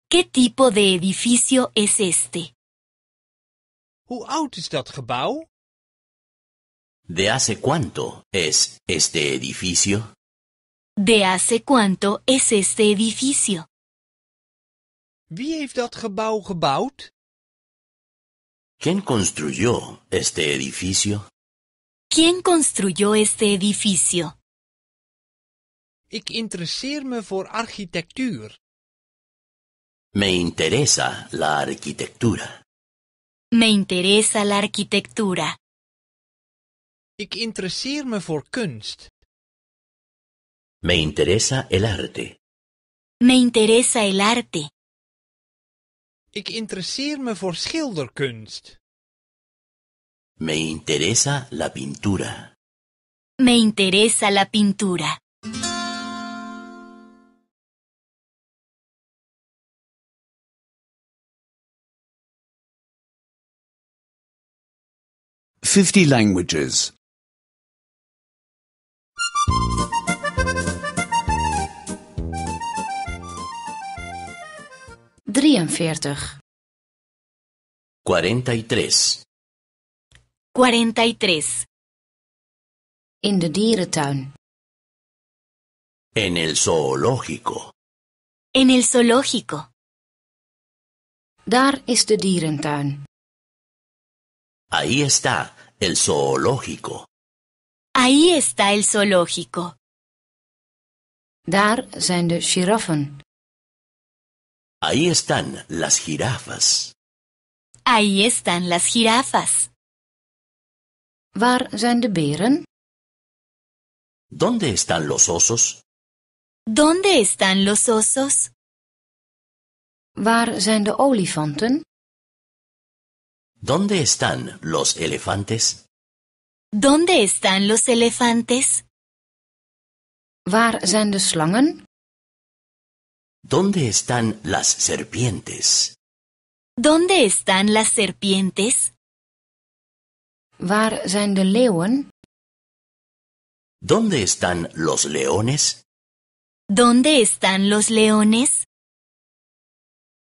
¿Qué tipo de edificio es este? is dat gebouw? ¿De hace cuánto es este edificio? ¿De hace cuánto es este edificio? Wie ¿Quién construyó este edificio? ¿Quién construyó este edificio? me Me interesa la arquitectura. Me interesa la arquitectura. kunst. Me interesa el arte. Me interesa el arte. Ik interesseer me voor schilderkunst. Me interesa la pintura. Me interesa la pintura. Fifty languages. 43. 43. 43. In de dierentuin. En el zoológico. En el zoológico. Daar is de dierentuin. Ahí está el zoológico. Ahí está el zoológico. Daar zijn de giraffen. Ahí están las jirafas. Ahí están las jirafas. Waar zijn de beren? ¿Dónde están los osos? ¿Dónde están los osos? Waar zijn de olifanten? ¿Dónde están los elefantes? ¿Dónde están los elefantes? Waar zijn de slangen? ¿Dónde están las serpientes? ¿Dónde están las serpientes? zijn de ¿Dónde están los leones? ¿Dónde están los leones?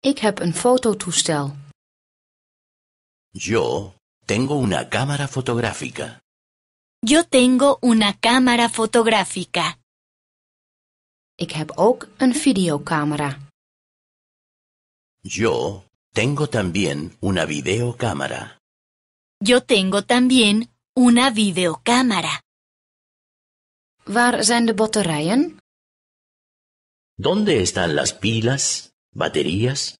heb fototoestel. Yo tengo una cámara fotográfica. Yo tengo una cámara fotográfica. Ik heb ook een videocamera. Yo tengo también una videocámara. Yo tengo también una videocámara. Waar zijn de batterijen? ¿Dónde están las pilas? ¿Baterías?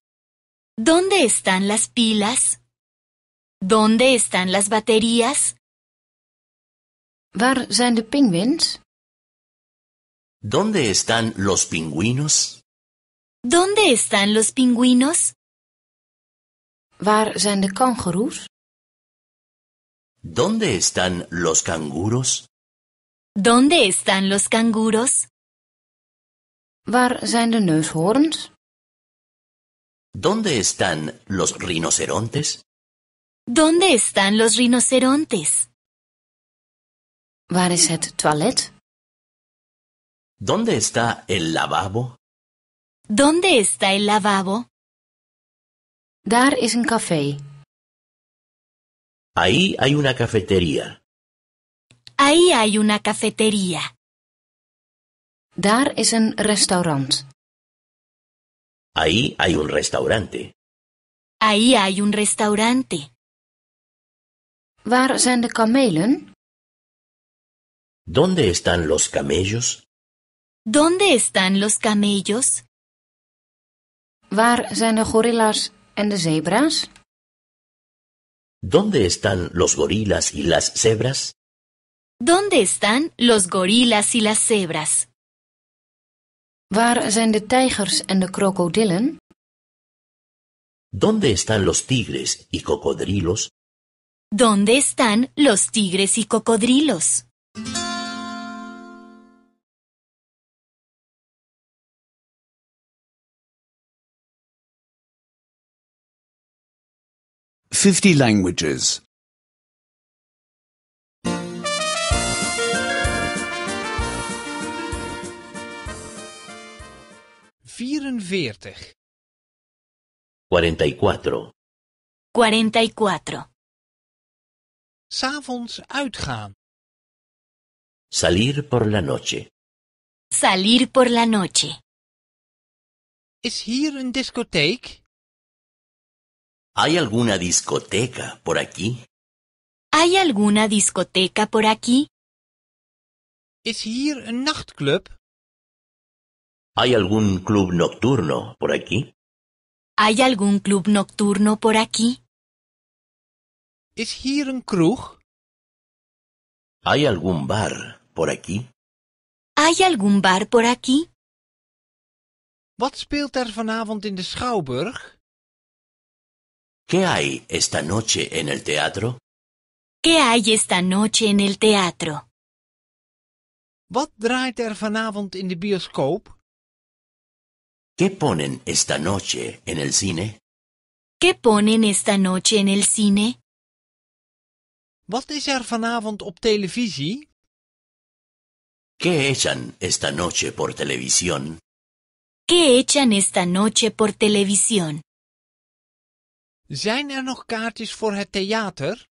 ¿Dónde están las pilas? ¿Dónde están las baterías? Waar zijn de pingwins? ¿Dónde están los pingüinos? ¿Dónde están los pingüinos? Waar zijn de kangoeroes? ¿Dónde están los canguros? ¿Dónde están los canguros? Waar zijn de neushoorns? ¿Dónde están los rinocerontes? ¿Dónde están los rinocerontes? Waar is het toilet? ¿Dónde está el lavabo? ¿Dónde está el lavabo? dar is een café. Ahí hay una cafetería. Ahí hay una cafetería. dar is een restaurant. Ahí hay un restaurante. Ahí hay un restaurante. Waar zijn de ¿Dónde están los camellos? ¿Dónde están los camellos? Waar zijn de er gorilas en de zebra's? ¿Dónde están los gorilas y las cebras? ¿Dónde están los gorilas y las cebras? Waar zijn de en de ¿Dónde están los tigres y cocodrilos? ¿Dónde están los tigres y cocodrilos? 50 languages. 44. 44. 44. S'avonds uitgaan. Salir por la noche. Salir por la noche. Is hier een discotheek? ¿Hay alguna discoteca por aquí? ¿Hay alguna discoteca por aquí? Is hier un nachtclub? ¿Hay algún club nocturno por aquí? ¿Hay algún club nocturno por aquí? Is hier een kroeg? ¿Hay algún bar por aquí? ¿Hay algún bar por aquí? Wat speelt er vanavond in de Schouwburg? ¿Qué hay esta noche en el teatro? ¿Qué hay esta noche en el teatro? Wat draait er vanavond in de bioscoop? ¿Qué ponen esta noche en el cine? ¿Qué ponen esta noche en el cine? Wat is er vanavond op televisie? ¿Qué echan esta noche por televisión? ¿Qué echan esta noche por televisión? Zijn er nog kaartjes voor het theater?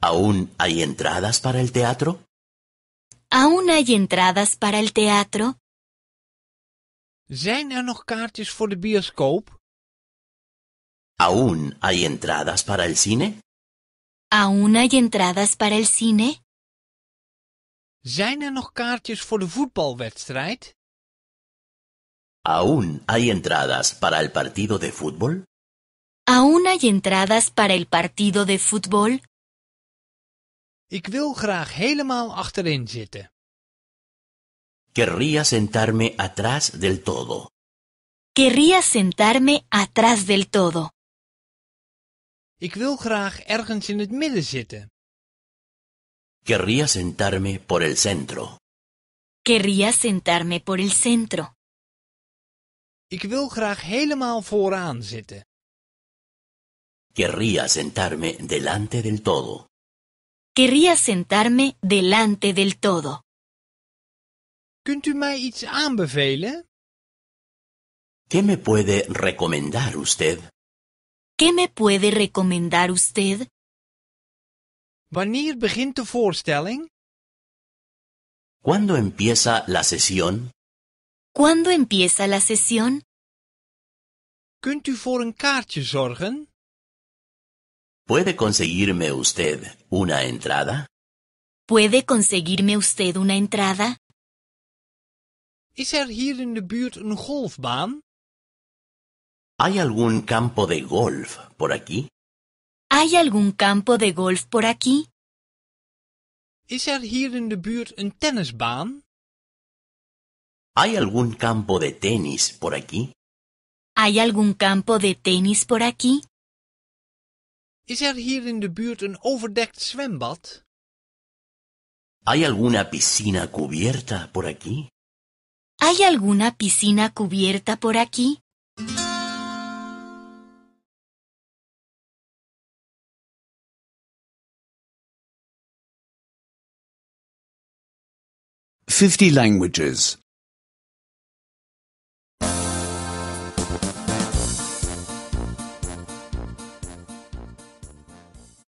¿Aún hay entradas para el teatro? ¿Aún hay entradas para el teatro? Zijn er nog kaartjes voor de bioscoop? ¿Aún hay entradas para el cine? ¿Aún hay entradas para el cine? Zijn er nog kaartjes voor de voetbalwedstrijd? ¿Aún hay entradas para el partido de fútbol? ¿Aún hay entradas para el partido de fútbol? Ik wil graag helemaal achterin zitten. Querría sentarme atrás del todo. Querría sentarme atrás del todo. Ik wil graag ergens in het midden zitten. Querría sentarme por el centro. Querría sentarme por el centro. Ik wil graag helemaal vooraan zitten. Querría sentarme delante del todo. Querría sentarme delante del todo. Kunt u mij iets aanbevelen? ¿Qué me puede recomendar usted? ¿Qué me puede recomendar usted? Wanneer begint de voorstelling? ¿Cuándo empieza la sesión? ¿Cuándo empieza la sesión? Kunt u voor een kaartje zorgen? ¿Puede conseguirme usted una entrada? ¿Puede conseguirme usted una entrada? Er ¿Hay algún campo de golf por aquí? ¿Hay algún campo de golf por aquí? Er ¿Hay algún campo de tenis por aquí? ¿Hay algún campo de tenis por aquí? Is er hier in de buurt een overdekt zwembad? ¿Hay alguna piscina cubierta por aquí? ¿Hay alguna piscina cubierta por aquí? Fifty languages.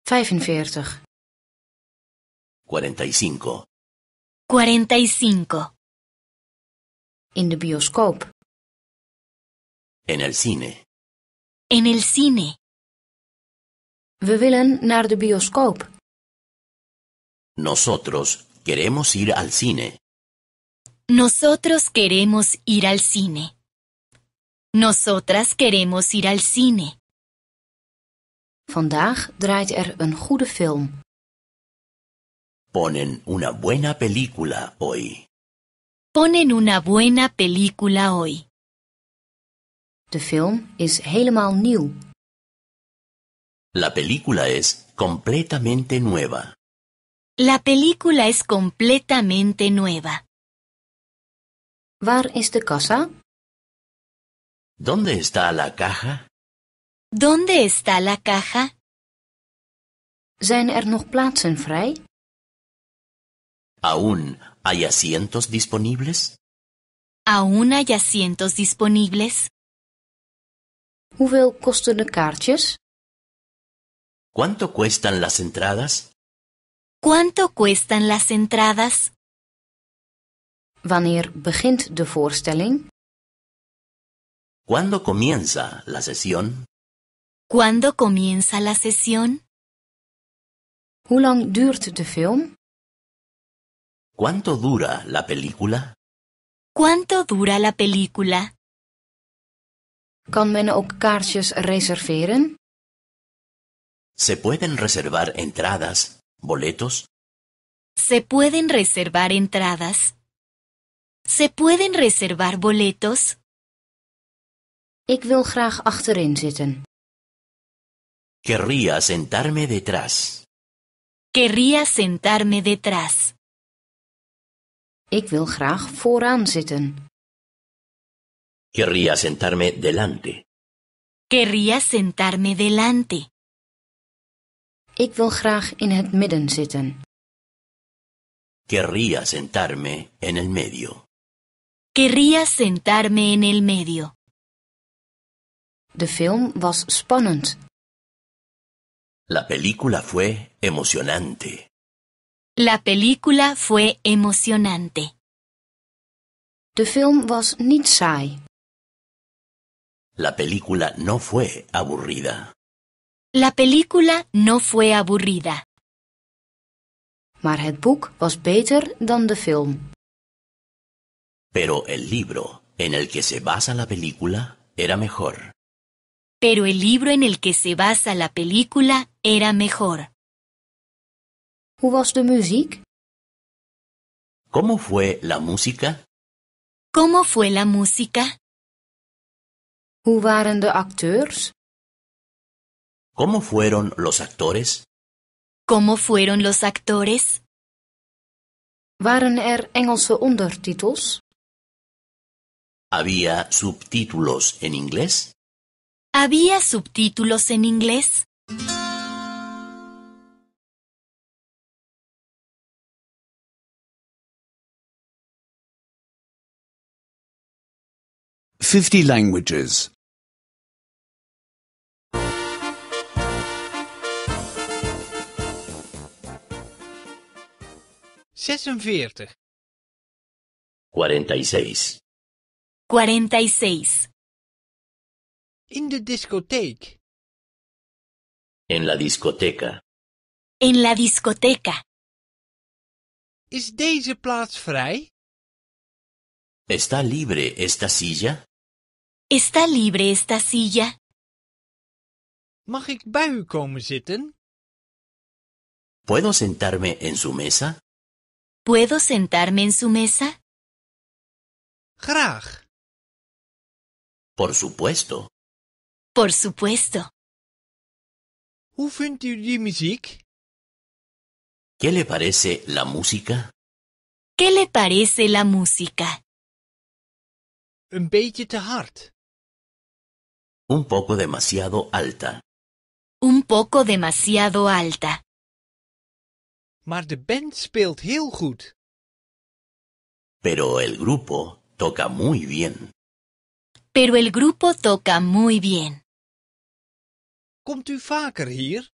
45 45 45 In de bioscoop. En el cine. En el cine. We willen naar de bioscoop. Nosotros queremos ir al cine. Nosotros queremos ir al cine. Nosotras queremos ir al cine. Vandaag draait er een goede film. Ponen una buena película hoy. Ponen una buena película hoy. De film is helemaal nieuw. La película es completamente nueva. La película es completamente nueva. ¿Dónde está la caja? ¿Dónde está la caja? Zijn er nog plaatsen vrij? ¿Aún hay asientos disponibles? ¿Aún hay asientos disponibles? kosten de kaartjes? ¿Cuánto cuestan las entradas? ¿Cuánto cuestan las entradas? Wanneer begint de voorstelling? ¿Cuándo comienza la sesión? ¿Cuándo comienza la sesión? Hoe lang duurt de film? ¿Cuánto dura la película? ¿Cuánto dura la película? Kan men ook kaartjes reserveren? ¿Se pueden reservar entradas, boletos? ¿Se pueden reservar entradas? ¿Se pueden reservar boletos? Ik wil graag achterin zitten. Querría sentarme detrás. Querría sentarme detrás. Ik wil graag vooraan zitten. Querría sentarme delante. Querría sentarme delante. Ik wil graag in het midden zitten. Querría sentarme en el medio. Querría sentarme en el medio. De film was spannend. La película fue emocionante. La película fue emocionante. film was La película no fue aburrida. La película no fue aburrida. Maar het boek was beter dan de film. Pero el libro en el que se basa la película era mejor pero el libro en el que se basa la película era mejor. ¿Cómo fue la música? ¿Cómo fue la música? ¿Cómo fueron los actores? ¿Cómo fueron los actores? Er ¿Había subtítulos en inglés? ¿Había subtítulos en inglés? 50 Languages 46 46 46 In En la discoteca. En la discoteca. Is deze plaats vrij? ¿Está libre esta silla? ¿Está libre esta silla? Mag ik bij ¿Puedo sentarme en su mesa? ¿Puedo sentarme en su mesa? Graag. Por supuesto. Por supuesto. ¿Qué le parece la música? ¿Qué le parece la música? Een beetje te hard. Un poco demasiado alta. Un poco demasiado alta. Maar de band speelt heel goed. Pero el grupo toca muy bien. Pero el grupo toca muy bien u vaker hier?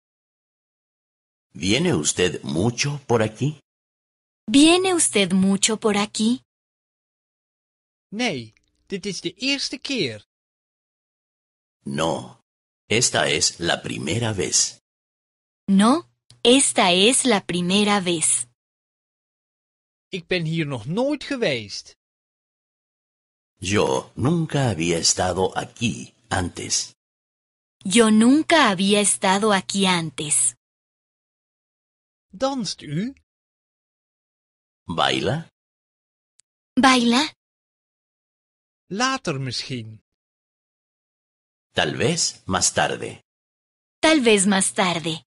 ¿Viene usted mucho por aquí? ¿Viene usted mucho por aquí? No, esta es la primera vez. No, esta es la primera vez. Ik ben hier nog nooit geweest. Yo nunca había estado aquí antes. Yo nunca había estado aquí antes. Danst u? Baila? Baila? Later misschien. Tal vez más tarde. Tal vez más tarde.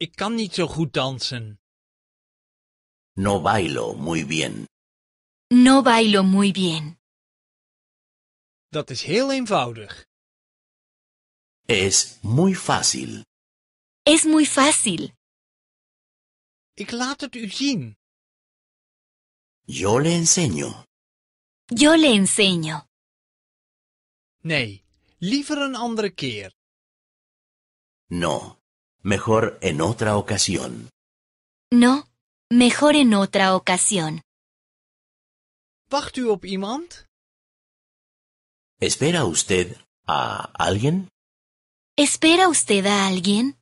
Ik kan niet zo goed dansen. No bailo muy bien. No bailo muy bien. Dat is heel eenvoudig. Es muy fácil. Es muy fácil. Ik laat het u zien. Yo le enseño. Yo le enseño. Nee, liever een andere keer. No, mejor en otra ocasión. No, mejor en otra ocasión. Wacht u op iemand? ¿Espera usted a alguien? ¿Espera usted a alguien?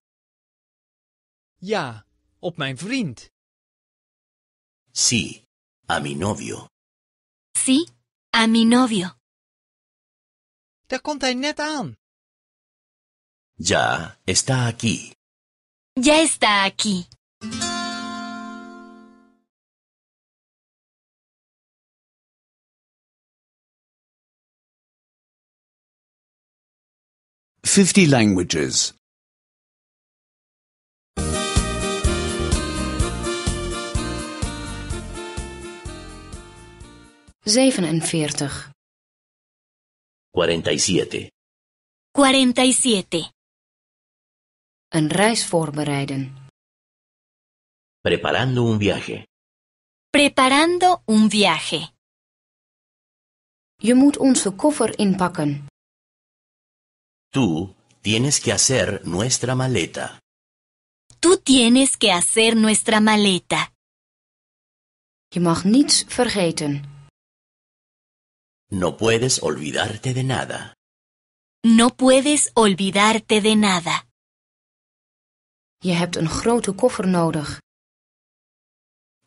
Ya, op mijn vriend. Sí, a mi novio. Sí, a mi novio. Daar komt hij Ya está aquí. Ya está aquí. 50 languages. 47. 47. 47. Een reis voorbereiden. Preparando un viaje. Preparando un viaje. Je moet onze koffer inpakken. Tú tienes que hacer nuestra maleta. Tú tienes que hacer nuestra maleta. Je mag niets vergeten. No puedes olvidarte de nada. No puedes olvidarte de nada. Je hebt een grote koffer nodig.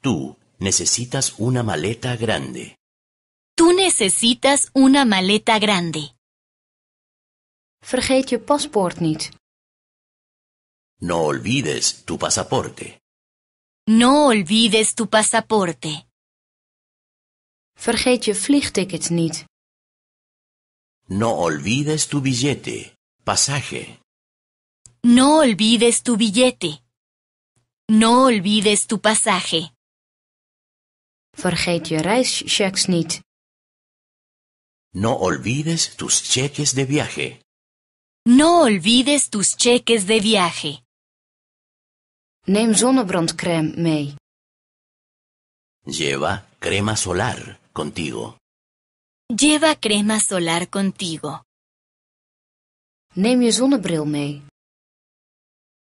Tú necesitas una maleta grande. Tú necesitas una maleta grande. Vergeet je paspoort niet. No olvides tu pasaporte. No olvides tu pasaporte. Vergeet je niet. No olvides tu billete, pasaje. No olvides tu billete. No olvides tu pasaje. Vergeet je No olvides tus cheques de viaje. No olvides tus cheques de viaje. Neem mee. Lleva crema solar contigo. Lleva crema solar contigo. Neem zonnebril mee.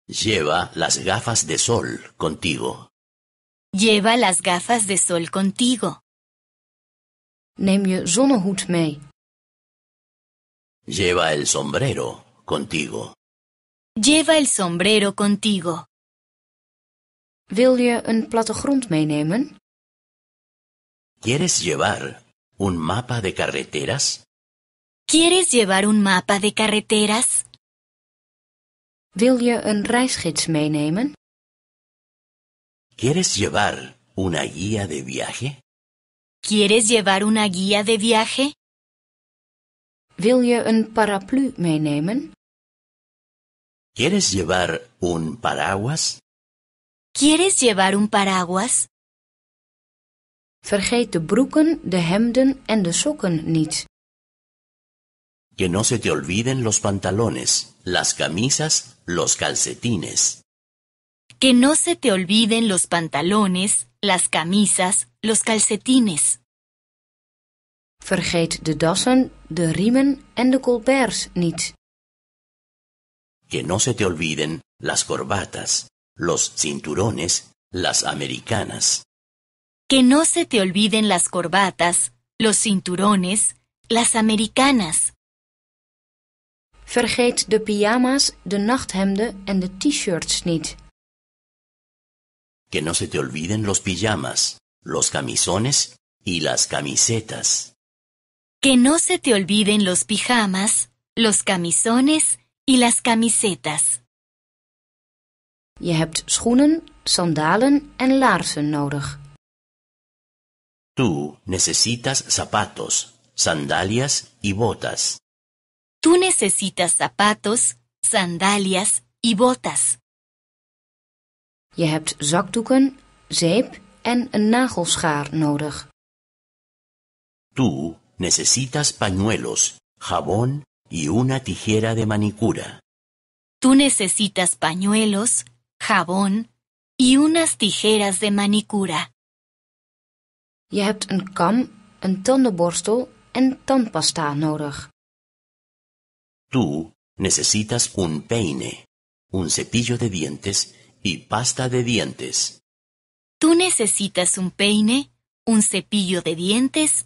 Lleva las gafas de sol contigo. Lleva las gafas de sol contigo. Neem je Lleva el sombrero contigo. Lleva el sombrero contigo. je een plattegrond meenemen? ¿Quieres llevar un mapa de carreteras? ¿Quieres llevar un mapa de carreteras? Wil je een reisgids meenemen? ¿Quieres llevar una guía de viaje? ¿Quieres llevar una guía de viaje? Wil je een paraplu meenemen? ¿Quieres llevar un paraguas? ¿Quieres llevar un paraguas? Vergeet de broeken, de hemden en de sokken niet. Que no se te olviden los pantalones, las camisas, los calcetines. Que no se te olviden los pantalones, las camisas, los calcetines. Vergeet de dassen, de riemen en de niet. Que no se te olviden las corbatas, los cinturones, las americanas. Que no se te olviden las corbatas, los cinturones, las americanas. Vergeet de pyjama's, de nachthemden en de t-shirts niet. Que no se te olviden los pijamas, los camisones y las camisetas. Que no se te olviden los pijamas, los camisones y las camisetas. Je hebt schoenen, sandalen y laarzen nodig. Tú necesitas zapatos, sandalias y botas. Tú necesitas zapatos, sandalias y botas. Je hebt zakdoeken, zeep en een nagelschaar nodig. Necesitas pañuelos, jabón y una tijera de manicura. Tú necesitas pañuelos, jabón y unas tijeras de manicura. Je hebt een kam, een tandenborstel en tandpasta nodig. Tú necesitas un peine, un cepillo de dientes y pasta de dientes. Tú necesitas un peine, un cepillo de dientes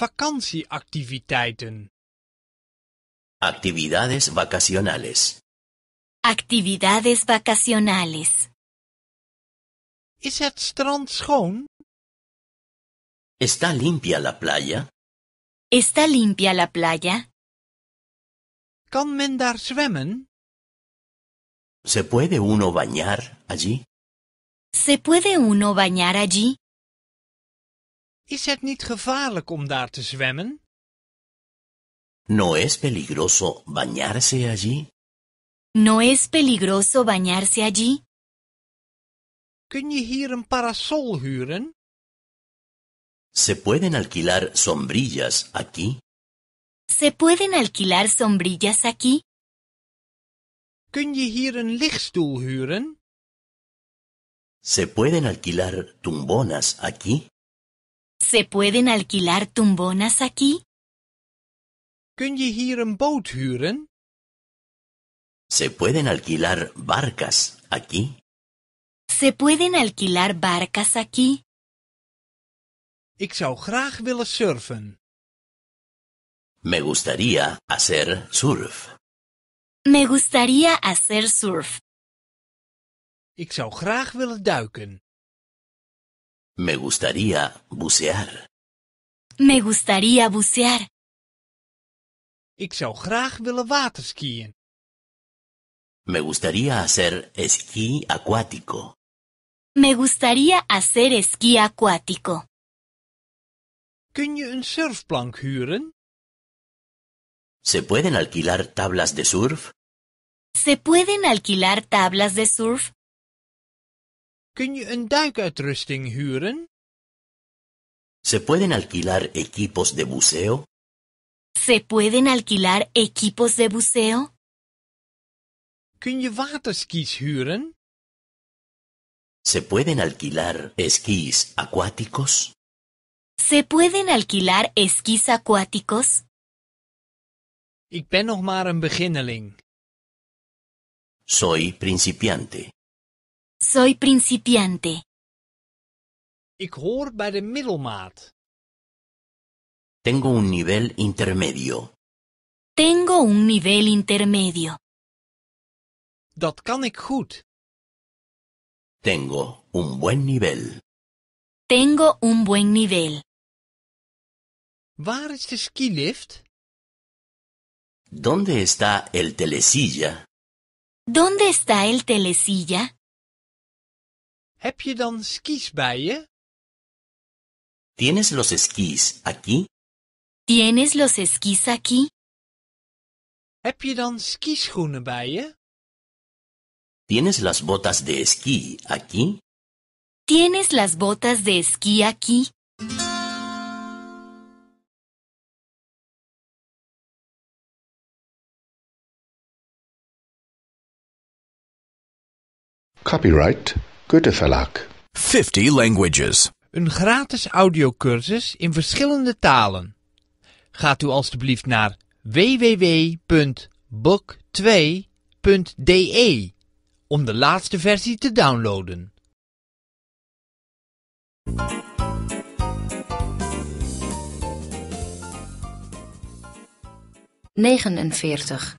Vakantieactiviteiten. Actividades vacacionales. Actividades vacacionales. Is het strand schoon? ¿Está limpia la playa? ¿Está limpia la playa? Kan men daar zwemmen? ¿Se puede uno bañar allí? ¿Se puede uno bañar allí? ¿No es peligroso bañarse allí? ¿No es peligroso bañarse allí? Kun je hier een parasol huren? ¿Se pueden alquilar sombrillas aquí? ¿Se pueden alquilar sombrillas aquí? Kun je hier een lichtstoel huren? ¿Se pueden alquilar tumbonas aquí? ¿Se pueden alquilar tumbonas aquí? Kun je hier een boot huren? ¿Se pueden alquilar barcas aquí? ¿Se pueden alquilar barcas aquí? Ik zou graag willen surfen. Me gustaría hacer surf. Me gustaría hacer surf. zou graag willen duiken. Me gustaría bucear. Me gustaría bucear. Ik zou graag Me gustaría hacer esquí acuático. Me gustaría hacer esquí acuático. ¿Se pueden alquilar tablas de surf? ¿Se pueden alquilar tablas de surf? ¿Se pueden alquilar equipos de buceo? ¿Se pueden alquilar equipos de buceo? Kun ¿Se pueden alquilar esquís acuáticos? ¿Se pueden alquilar esquís acuáticos? Soy principiante. Soy principiante. Ik Tengo un nivel intermedio. Tengo un nivel intermedio. Dat kan ik goed. Tengo un buen nivel. Tengo un buen nivel. Waar is de skilift? ¿Dónde está el telesilla? ¿Dónde está el telesilla? Heb je dan skis bij je? ¿Tienes los esquís aquí? ¿Tienes los esquís aquí? Heb je dan skischoenen bij je? ¿Tienes las botas de esquí aquí? ¿Tienes las botas de esquí aquí? Copyright Kutteverlag. 50 languages. Een gratis audiocursus in verschillende talen. Gaat u alstublieft naar www.book2.de om de laatste versie te downloaden. Negenenveertig.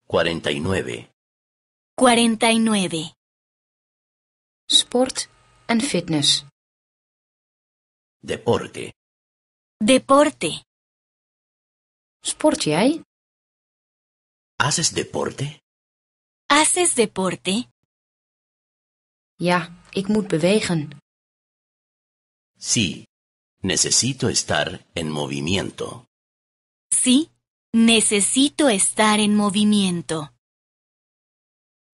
49. 49. sport en fitness. Deporte. Deporte. Sport jij? ¿Haces deporte? ¿Haces deporte? Ja, ik moet bewegen. Sí, necesito estar en movimiento. Sí, necesito estar en movimiento.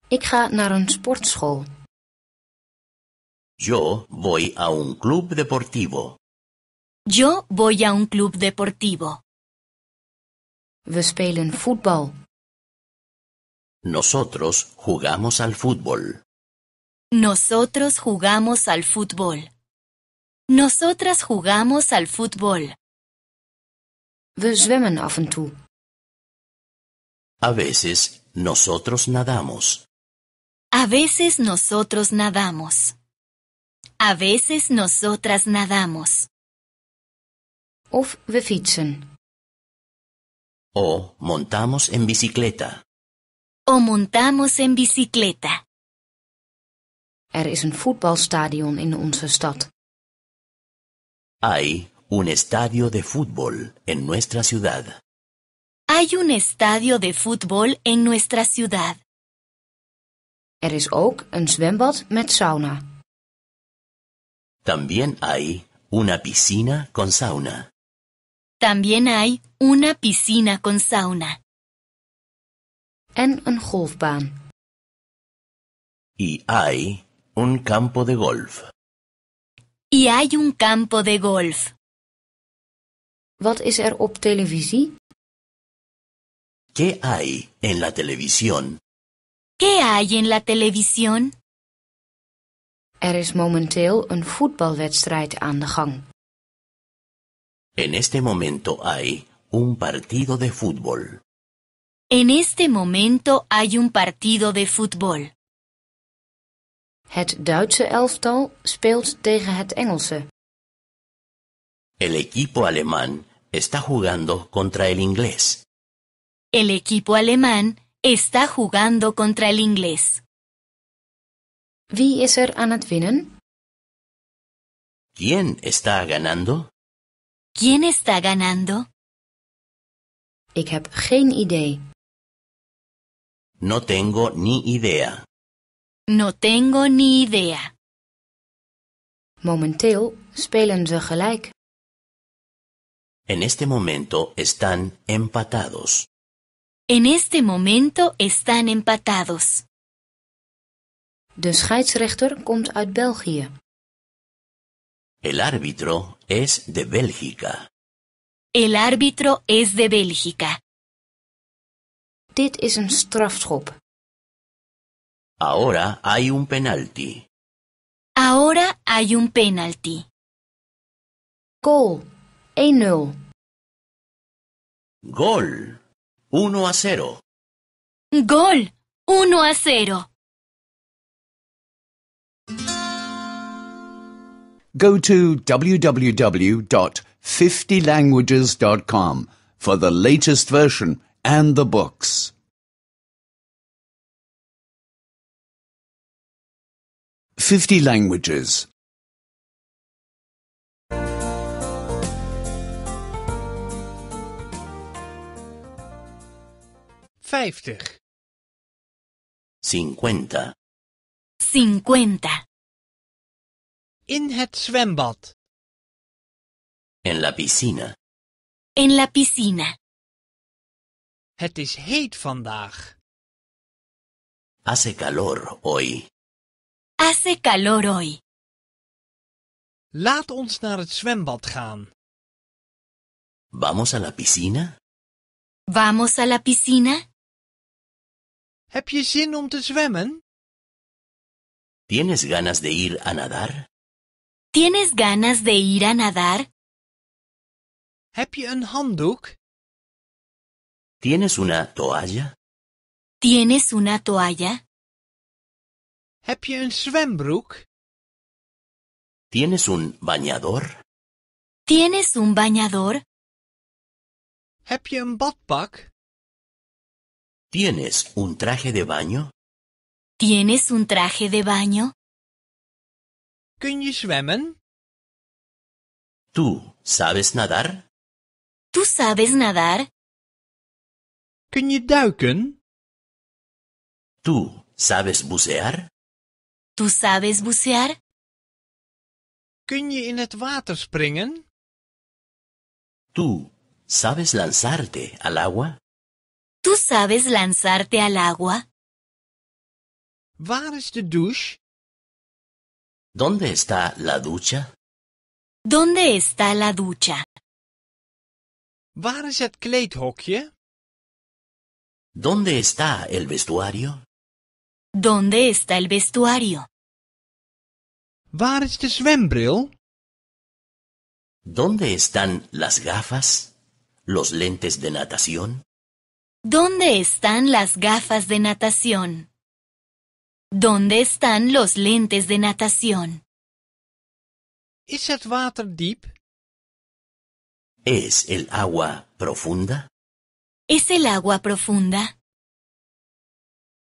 Ik ga naar een sportschool. Yo voy a un club deportivo. Yo voy a un club deportivo. We spelen Nosotros jugamos al fútbol. Nosotros jugamos al fútbol. Nosotras jugamos al fútbol. We schwimmen af A veces nosotros nadamos. A veces nosotros nadamos. A veces nosotras nadamos. O montamos en bicicleta. O montamos en bicicleta. Er is in onze stad. Hay un estadio de fútbol en nuestra ciudad. Hay un estadio de fútbol en nuestra ciudad. Er sauna. También hay una piscina con sauna. También hay una piscina con sauna. En un Y hay un campo de golf. Y hay un campo de golf. is er op televisie? ¿Qué hay en la televisión? ¿Qué hay en la televisión? Er is momenteel een voetbalwedstrijd aan de gang. En este momento hay un partido de fútbol. En este momento hay un partido de fútbol. Het Duitse elftal speelt tegen het Engelse. El equipo alemán está jugando contra el inglés. El equipo alemán está jugando contra el inglés. Wie is er ¿Quién está ganando? ¿Quién está ganando? Ik heb geen No tengo ni idea. No tengo ni idea. Momenteel spelen ze gelijk. En este momento están empatados. En este momento están empatados. De scheidsrechter komt uit België. El árbitro es de Bélgica. El árbitro es de Bélgica. Dit is een strafschop. Ahora hay un penalti. Ahora hay un penalti. Goal 1-0. Gol 1 0. Gol 1 0. go to www.50languages.com for the latest version and the books. 50 languages. 50 50 50 In het zwembad. En la piscina. En la piscina. Het is heet vandaag. Hace calor hoy. Hace calor hoy. Laat ons naar het zwembad gaan. Vamos a la piscina? Vamos a la piscina? Heb je zin om te zwemmen? ¿Tienes ganas de ir a nadar? ¿Tienes ganas de ir a nadar? ¿Tienes una toalla? ¿Tienes una toalla? ¿Tienes un bañador? ¿Tienes un bañador? ¿Tienes un traje de baño? ¿Tienes un traje de baño? Kun je zwemmen? ¿Tú sabes nadar? ¿Tú sabes nadar? Kun je duiken? ¿Tú sabes bucear? ¿Tú sabes bucear? Kun je in het water springen? ¿Tú sabes lanzarte al agua? ¿Tú sabes lanzarte al agua? Waar is de douche? ¿Dónde está la ducha? ¿Dónde está la ducha? Waar is het kleedhokje? ¿Dónde está el vestuario? ¿Dónde está el vestuario? Waar is de ¿Dónde están las gafas? ¿Los lentes de natación? ¿Dónde están las gafas de natación? ¿Dónde están los lentes de natación? ¿Es el agua profunda? ¿Es el agua profunda?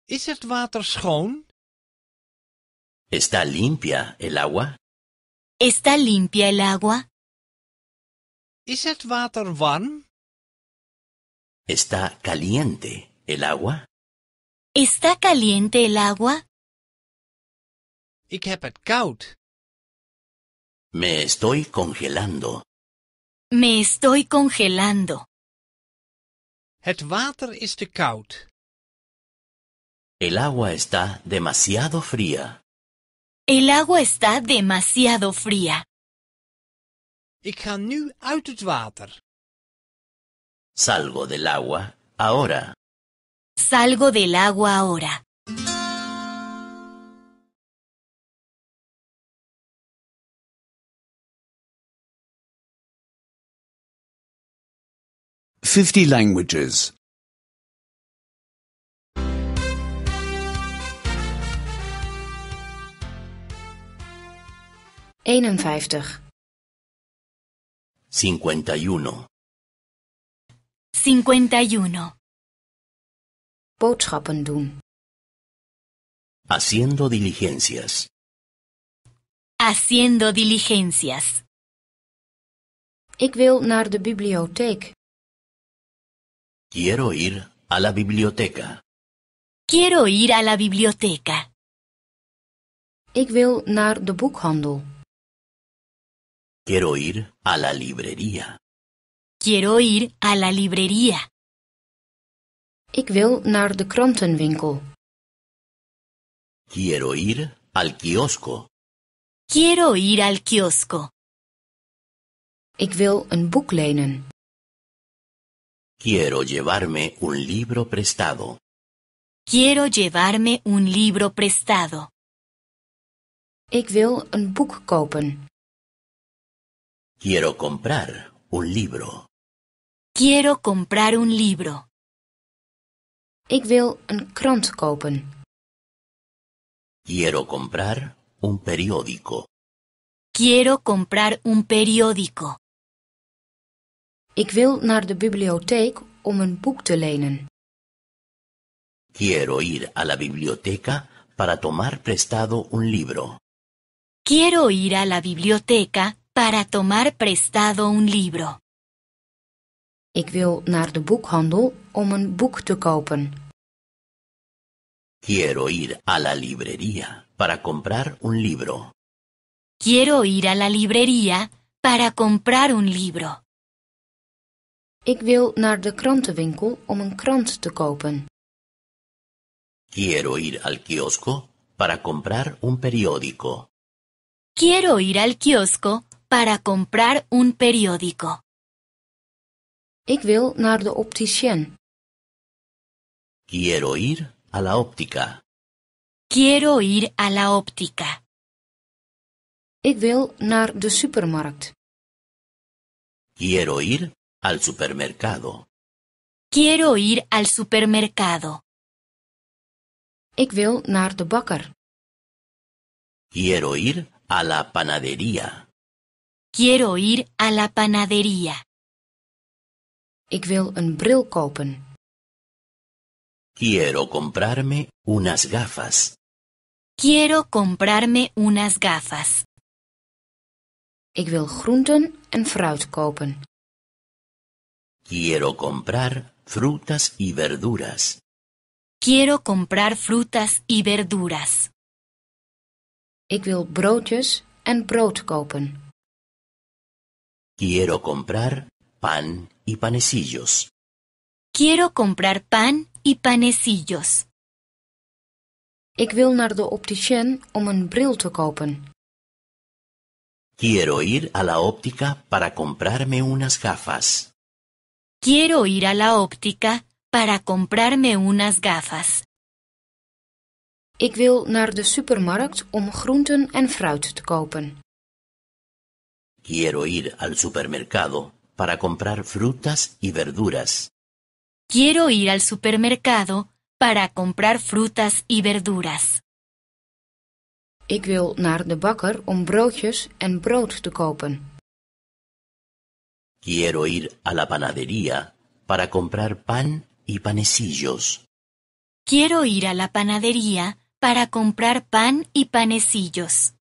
¿Está limpia el agua? ¿Está limpia el agua? ¿Está caliente el agua? ¿Está caliente el agua? Ik heb het koud. Me estoy congelando. Me estoy congelando. Het water is te koud. El agua está demasiado fría. El agua está demasiado fría. Ik ga nu uit het water. Salgo del agua ahora. Salgo del agua ahora. 50 languages. 51. 51. 51. Boodschappen doen. Haciendo diligencias. Haciendo diligencias. Ik wil naar de bibliotheek. Quiero ir a la biblioteca. Quiero ir a la biblioteca. Ik wil naar de boekhandel. Quiero ir a la librería. Quiero ir a la librería. Ik wil naar de krantenwinkel. Quiero ir al kiosco. Quiero ir al kiosco. Ik wil een boek lenen. Quiero llevarme un libro prestado. Quiero llevarme un libro prestado. Ik wil een boek kopen. Quiero comprar un libro. Quiero comprar un libro. Ik wil een krant kopen. Quiero comprar un periódico. Quiero comprar un periódico. Ik wil naar de bibliotheek om een boek te lenen. Quiero ir a la biblioteca para tomar prestado un libro. Quiero ir a la biblioteca para tomar prestado un libro. Ik Quiero ir a la librería para comprar un libro. Quiero ir a la librería para comprar un libro. Ik wil naar de krantenwinkel om een krant te kopen. Quiero ir al kiosco para comprar un periódico. Quiero ir al kiosco para comprar un periódico. Ik wil naar de opticien. Quiero ir a la óptica. Quiero ir a la óptica. Ik wil naar de supermarkt. Quiero ir al supermercado. Quiero ir al supermercado. Ik wil naar de bakker. Quiero ir a la panadería. Quiero ir a la panadería. Ik wil een bril kopen. Quiero comprarme unas gafas. Quiero comprarme unas gafas. Ik wil groenten en fruit kopen. Quiero comprar frutas y verduras. Quiero comprar frutas y verduras. Ik wil broodjes en brood kopen. Quiero comprar pan y panecillos. Quiero comprar pan y panecillos. Ik wil naar de om een bril te kopen. Quiero ir a la óptica para comprarme unas gafas. Quiero ir a la óptica para comprarme unas gafas. Ik wil naar de supermarkt om groenten en fruit te kopen. Quiero ir al supermercado para comprar frutas y verduras. Quiero ir al supermercado para comprar frutas y verduras. Ik wil naar de bakker om broodjes en brood te kopen. Quiero ir a la panadería para comprar pan y panecillos. Quiero ir a la panadería para comprar pan y panecillos.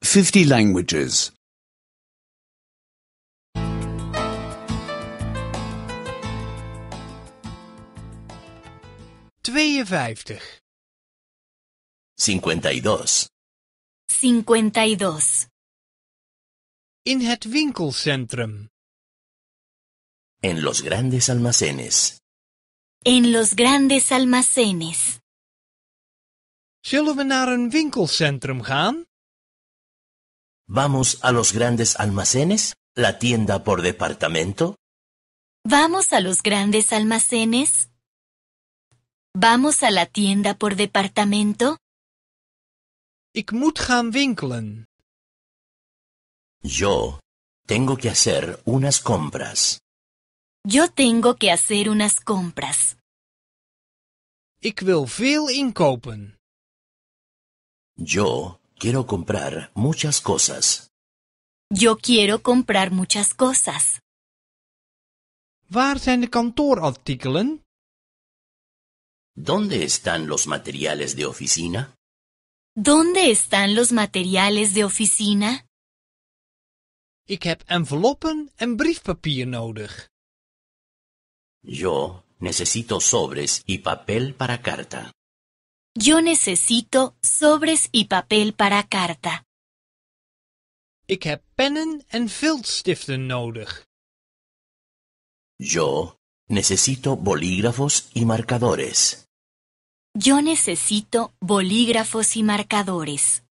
Fifty languages. 52. 52. 52. In het winkelcentrum. En los grandes almacenes. En los grandes almacenes. Zullen we naar een winkelcentrum gaan? Vamos a los grandes almacenes, la tienda por departamento. Vamos a los grandes almacenes, ¿Vamos a la tienda por departamento? Ik moet gaan winkelen. Yo tengo que hacer unas compras. Yo tengo que hacer unas compras. Ik wil veel inkopen. Yo quiero comprar muchas cosas. Yo quiero comprar muchas cosas. Waar zijn de kantoorartikelen? ¿Dónde están los materiales de oficina? ¿Dónde están los materiales de oficina? briefpapier nodig. Yo necesito sobres y papel para carta. Yo necesito sobres y papel para carta. Ik heb pennen en viltstiften nodig. Yo Necesito bolígrafos y marcadores. Yo necesito bolígrafos y marcadores.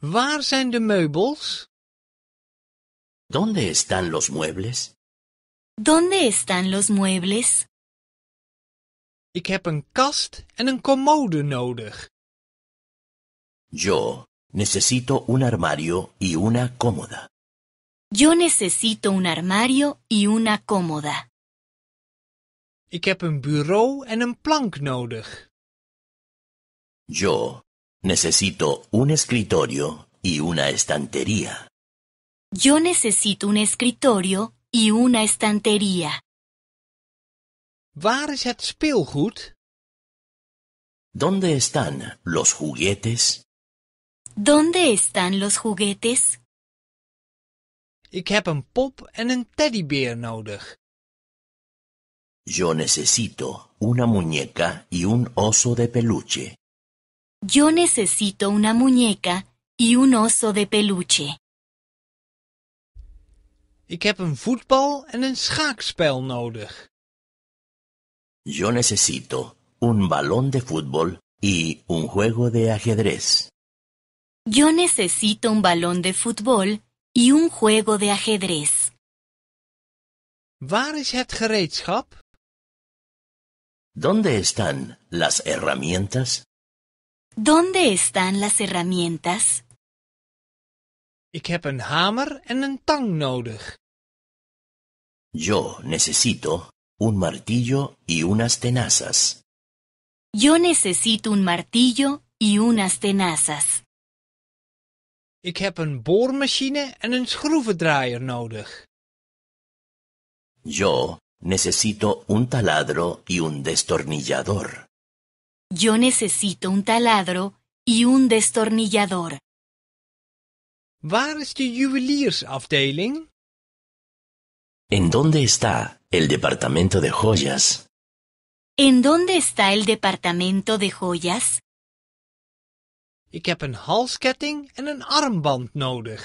¿Dónde están los muebles? ¿Dónde están los muebles? Ik heb een kast en nodig. Yo necesito un armario y una cómoda. Yo necesito un armario y una cómoda. bureau Yo necesito un escritorio y una estantería. Yo necesito un escritorio y una estantería. ¿Dónde están los juguetes? ¿Dónde están los juguetes? Ik heb een pop nodig. Yo necesito una muñeca y un oso de peluche. Yo necesito una muñeca y un oso de peluche. Ik heb een voetbal en een schaakspel nodig. Yo necesito un balón de fútbol y un juego de ajedrez. Yo necesito un balón de fútbol y un juego de ajedrez. ¿Dónde están las herramientas? ¿Dónde están las herramientas? Yo necesito un martillo y unas tenazas. Yo necesito un martillo y unas tenazas. Ik heb een boormachine en een schroevendraaier nodig. Yo necesito un taladro y un destornillador. Yo necesito un taladro y un destornillador. Waar is de juweliersafdeling? ¿En dónde está el departamento de joyas? ¿En dónde está el departamento de joyas? halsketting armband nodig.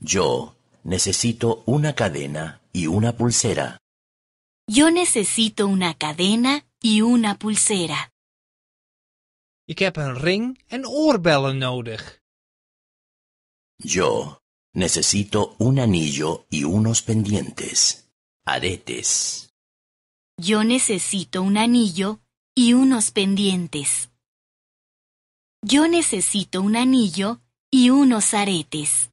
Yo necesito una cadena y una pulsera. Yo necesito una cadena y una pulsera. oorbellen nodig. Yo necesito un anillo y unos pendientes, aretes. Yo necesito un anillo y unos pendientes, yo necesito un anillo y unos aretes.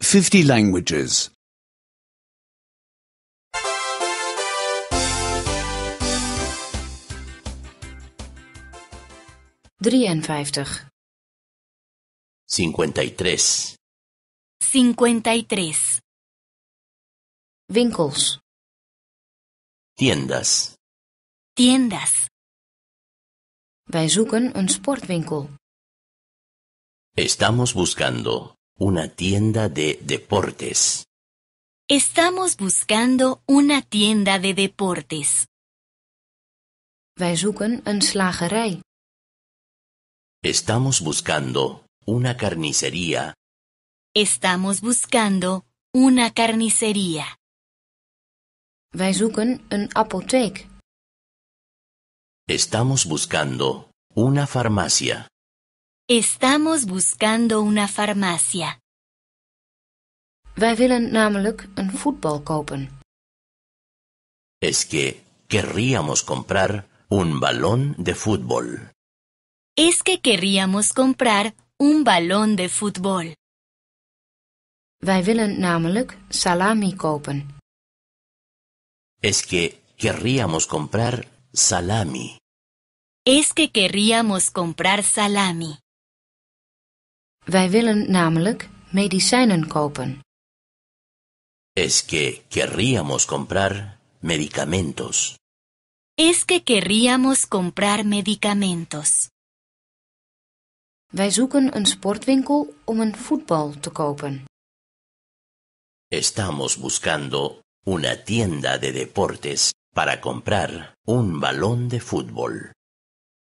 Fifty languages. Drieënvijftig. Cincuenta y tres. 53. Winkels. Tiendas. Tiendas. Wij zoeken een sportwinkel. Estamos buscando una tienda de deportes. Estamos buscando una tienda de deportes. Wij zoeken slagerij. Estamos buscando una carnicería Estamos buscando una carnicería. Wij zoeken een apotheek. Estamos buscando una farmacia. Estamos buscando una farmacia. willen namelijk een Es que querríamos comprar un balón de fútbol. Es que querríamos comprar un balón de fútbol. Wij willen namelijk salami kopen. Es que querríamos comprar salami. Es que querríamos comprar salami. Wij willen namelijk medicijnen kopen. Es que querríamos comprar medicamentos. Es que querríamos comprar medicamentos. Wij zoeken een sportwinkel om een voetbal te kopen. Estamos buscando una tienda de deportes para comprar un balón de fútbol.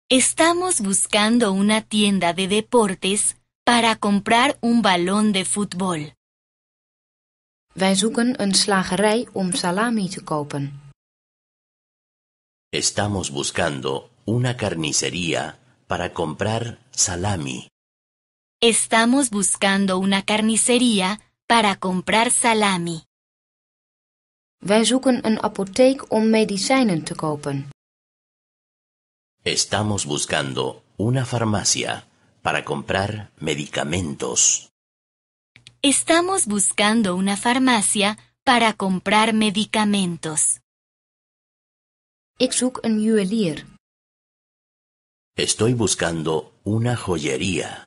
Estamos buscando una tienda de deportes para comprar un balón de fútbol. Estamos buscando una carnicería para comprar salami. Estamos buscando una carnicería para comprar salami. een apotheek om medicijnen te kopen. Estamos buscando una farmacia para comprar medicamentos. Estamos buscando una farmacia para comprar medicamentos. Ik zoek een juwelier. Estoy buscando una joyería.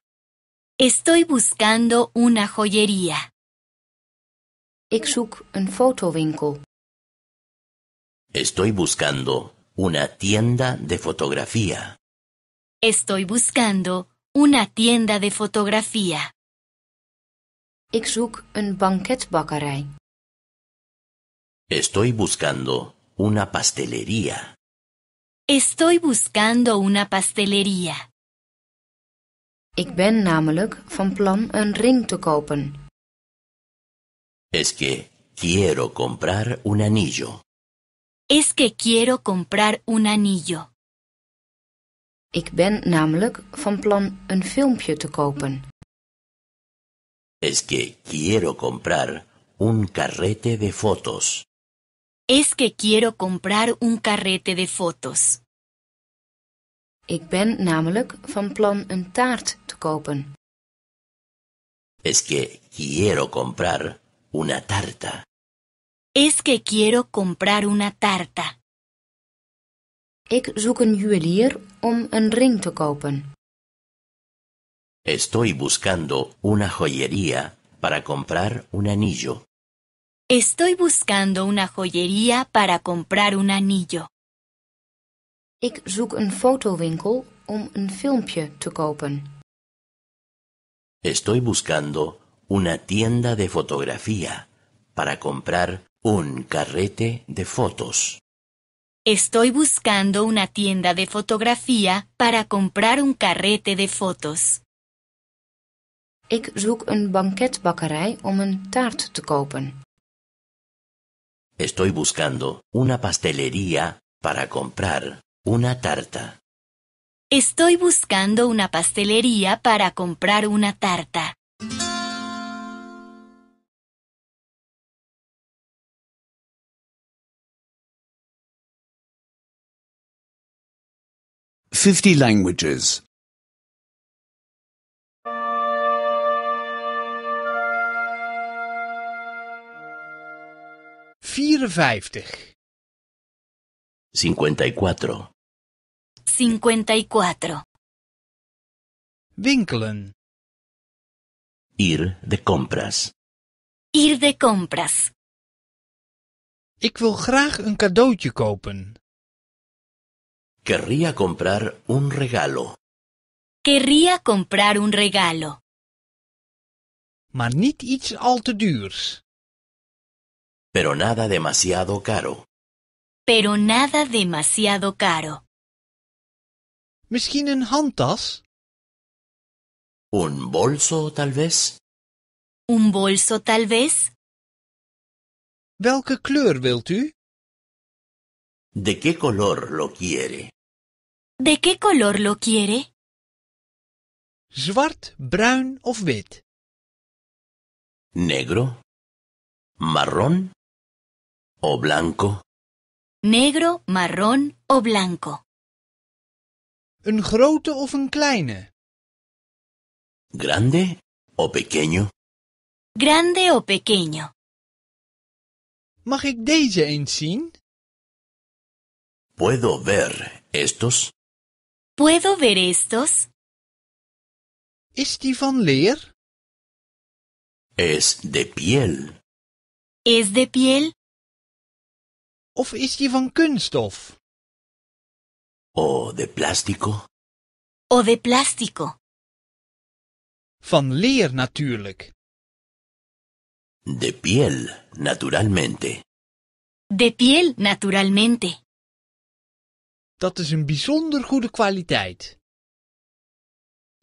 Estoy buscando una joyería. Ik zoek een Estoy buscando una tienda de fotografía. Estoy buscando una tienda de fotografía. Ik zoek een banketbakkerij. Estoy buscando una pastelería. Estoy buscando una pastelería. Ik ben namelijk van plan een ring te kopen. Es que quiero comprar un anillo. Es que quiero comprar un anillo. Ik ben namelijk van plan een filmpje te kopen. Es que quiero comprar un carrete de fotos. Es que quiero comprar un carrete de fotos. Ik ben namelijk van plan een taart te kopen. Es que quiero comprar una tarta. Es que quiero comprar una tarta. Ik zoek een juwelier om een ring te kopen. Estoy buscando una joyería para comprar un anillo. Estoy buscando una joyería para comprar un anillo. Ik zoek een fotowinkel om een filmpje te kopen. Estoy buscando una tienda de fotografía para comprar un carrete de fotos. Estoy buscando una tienda de fotografía para comprar un carrete de fotos. Ik Estoy buscando una pastelería para comprar una tarta. Estoy buscando una pastelería para comprar una tarta. 50 languages. 54. 54. 54. Winkelen. Ir de compras. Ir de compras. Ik wil graag een cadeautje kopen. Querría comprar un regalo. Querría comprar un regalo. Maar iets al te duurs. Pero nada demasiado caro. Pero nada demasiado caro. Misschien een handtas? Un bolso tal vez. Un bolso tal vez. Welke kleur wilt ¿De qué color lo quiere? ¿De qué color lo quiere? Zwart, bruin o wit. Negro, marrón o blanco. Negro, marrón o blanco. Een grote of een kleine? Grande o pequeño. Grande o pequeño. Mag ik deze eens zien? ¿Puedo ver estos? ¿Puedo ver estos? ¿Es de leer? Es de piel. ¿Es de piel? O es de O de plástico. O de plástico. Van leer natuurlijk. De piel, naturalmente. De piel, naturalmente.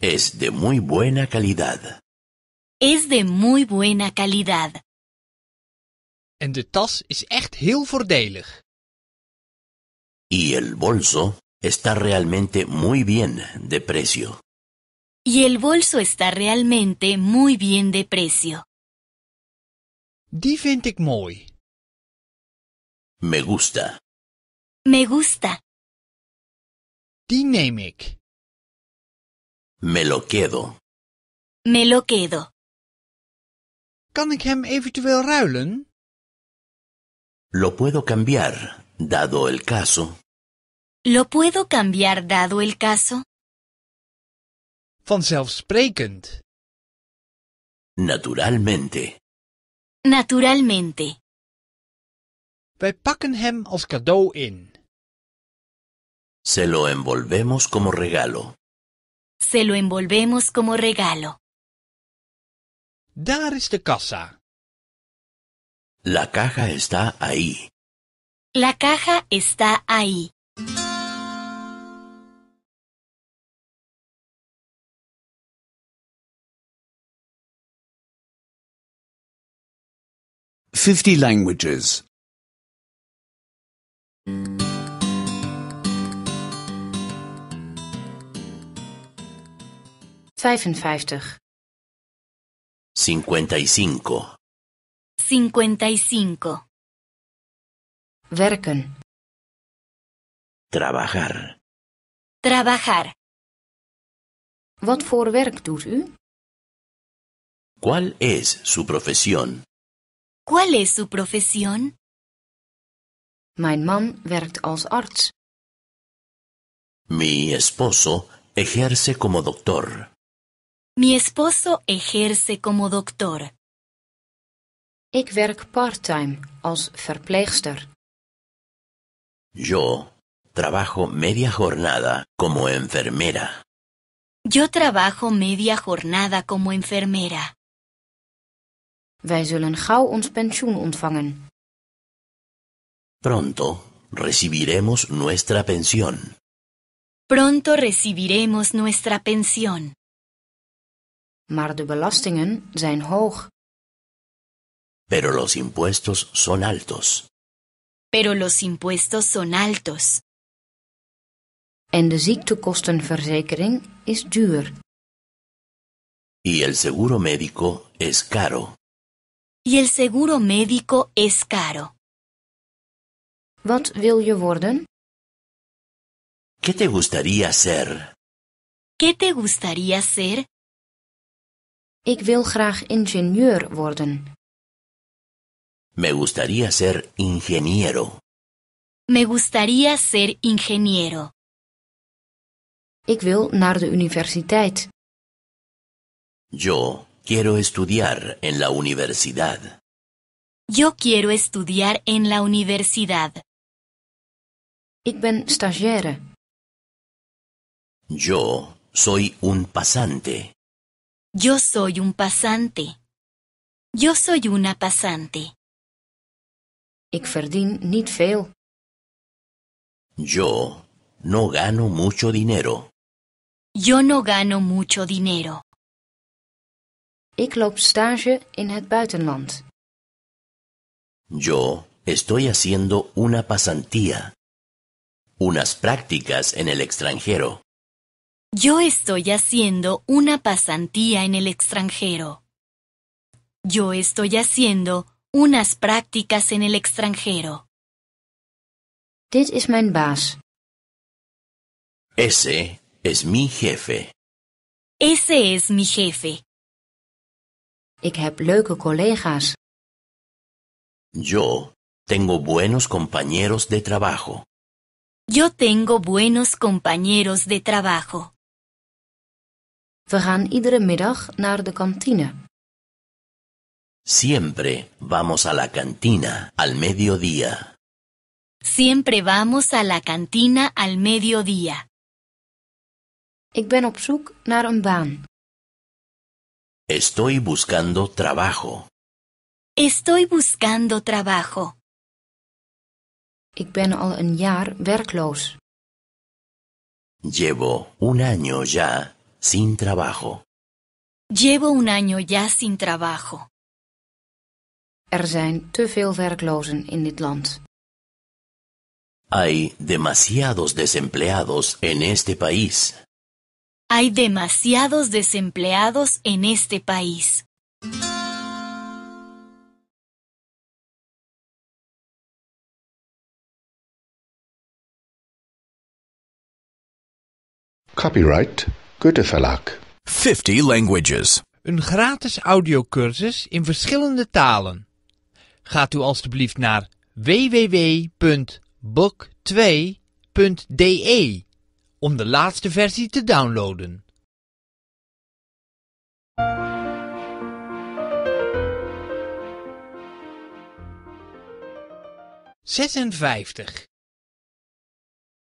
Es de muy buena calidad. Es de muy buena calidad. En de tas is echt heel voordelig. Y el bolso está realmente muy bien de precio. Y el bolso está realmente muy bien de precio. Die vind ik mooi. Me gusta. Me gusta. Die neem ik. Me lo quedo. Me lo quedo. Kan ik hem eventueel ruilen? Lo puedo cambiar, dado el caso. Lo puedo cambiar, dado el caso. Vanzelfsprekend. Naturalmente. Naturalmente. Wij pakken hem als cadeau in. Se lo envolvemos como regalo. Se lo envolvemos como regalo. ¡Dar este de casa! La caja está ahí. La caja está ahí. Fifty languages. 55 55 55 Werken Trabajar Trabajar Wat voor werk doet u? ¿Cuál es su profesión? ¿Cuál es su profesión? Mijn man werkt als arts. Mi esposo ejerce como doctor. Mi esposo ejerce como doctor. Ik werk part-time als verpleegster. Yo trabajo media jornada como enfermera. Yo trabajo media jornada como enfermera. Wij zullen gauw ons pensioen ontvangen. Pronto recibiremos nuestra pensión. Pronto recibiremos nuestra pensión. Maar de belastingen zijn hoog. Pero los impuestos son altos. Pero los impuestos son altos. En de ziektekostenverzekering is duur. Y el seguro médico es caro. Y el seguro médico es caro. Wat wil je worden? ¿Qué te gustaría ser? ¿Qué te gustaría ser? Ik wil graag ingenieur worden. Me gustaría ser ingeniero. Me gustaría ser ingeniero. Ik wil naar de universiteit. Yo quiero estudiar en la universidad. Yo quiero estudiar en la universidad. Ik ben stagiaire. Yo soy un pasante. Yo soy un pasante. Yo soy una pasante. Ik verdien niet veel. Yo no gano mucho dinero. Yo no gano mucho dinero. Ik loop stage in het buitenland. Yo estoy haciendo una pasantía. Unas prácticas en el extranjero. Yo estoy haciendo una pasantía en el extranjero. Yo estoy haciendo unas prácticas en el extranjero. Ese es mi jefe. Ese es mi jefe. Yo tengo buenos compañeros de trabajo. Yo tengo buenos compañeros de trabajo. Siempre vamos a la cantina al mediodía. Siempre vamos a la cantina al mediodía. Ik ben op zoek naar een baan. Estoy buscando trabajo. Estoy buscando trabajo. Ik ben al een jaar werkloos. Llevo un año ya sin trabajo. Llevo un año ya sin trabajo. Er zijn te veel werklozen in Hay demasiados desempleados en este país. Hay demasiados desempleados en este país. Copyright Goethe Verlag. 50 languages. Een gratis audiocursus in verschillende talen. Gaat u alstublieft naar www.book2.de om de laatste versie te downloaden. Zesenvijftig.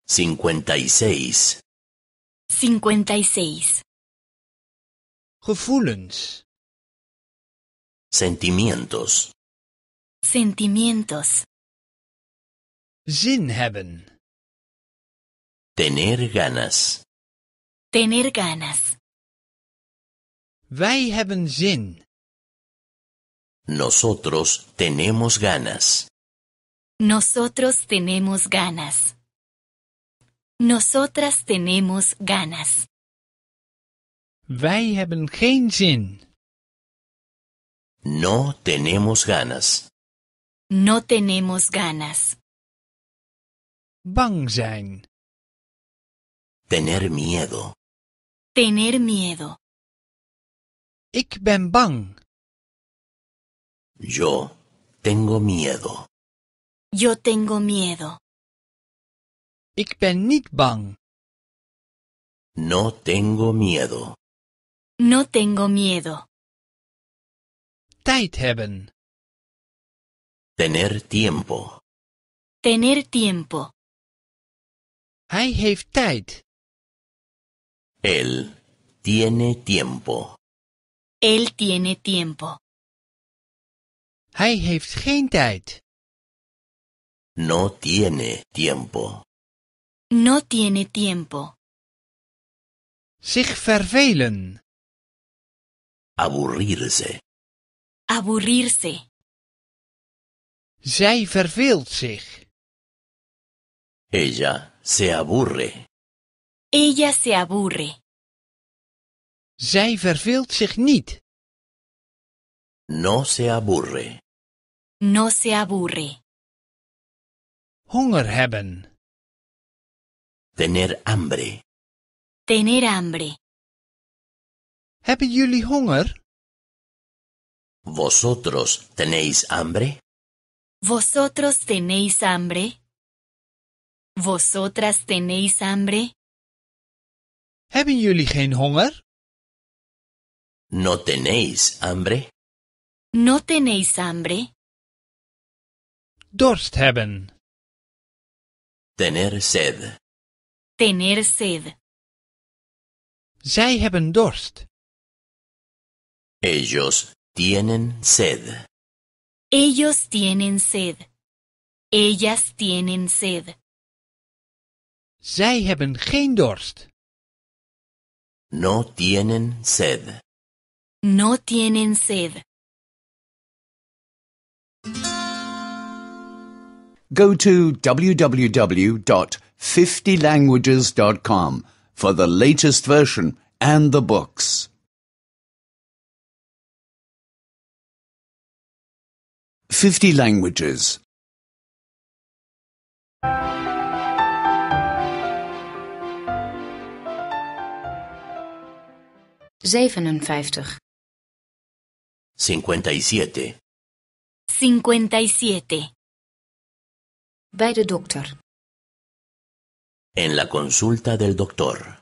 56 56. Gevoelens. Sentimientos. Sentimientos. Zin hebben. Tener ganas. Tener ganas. Wij hebben zin. Nosotros tenemos ganas. Nosotros tenemos ganas. Nosotras tenemos ganas. geen zin. No tenemos ganas. No tenemos ganas. Bang zijn. Tener miedo. Tener miedo. Ik ben bang. Yo tengo miedo. Yo tengo miedo. Ik ben bang. No tengo miedo. No tengo miedo. Tijd hebben. Tener tiempo. Tener tiempo. Hij heeft tijd. Él tiene tiempo. Él tiene tiempo. Hij heeft geen tijd. No tiene tiempo. No tiene tiempo. Zich vervelen. Aburrirse. Aburrirse. Zij verveelt zich. Ella se aburre. Ella se aburre. Zij verveelt zich niet. No se aburre. No se aburre. Honger hebben. Tener hambre. Tener hambre. jullie honger? ¿Vosotros tenéis hambre? ¿Vosotros tenéis hambre? ¿Vosotras tenéis hambre? jullie geen honger? ¿No tenéis hambre? ¿No tenéis hambre? Dorst hebben. Tener sed. Tener sed. Zij hebben dorst. Ellos tienen sed. Ellos tienen sed. Ellas tienen sed. Zij hebben geen dorst. No tienen sed. No tienen sed. Go to www 50languages.com for the latest version and the books. 50 languages. 57. y siete. Bij de dokter. En la consulta del doctor.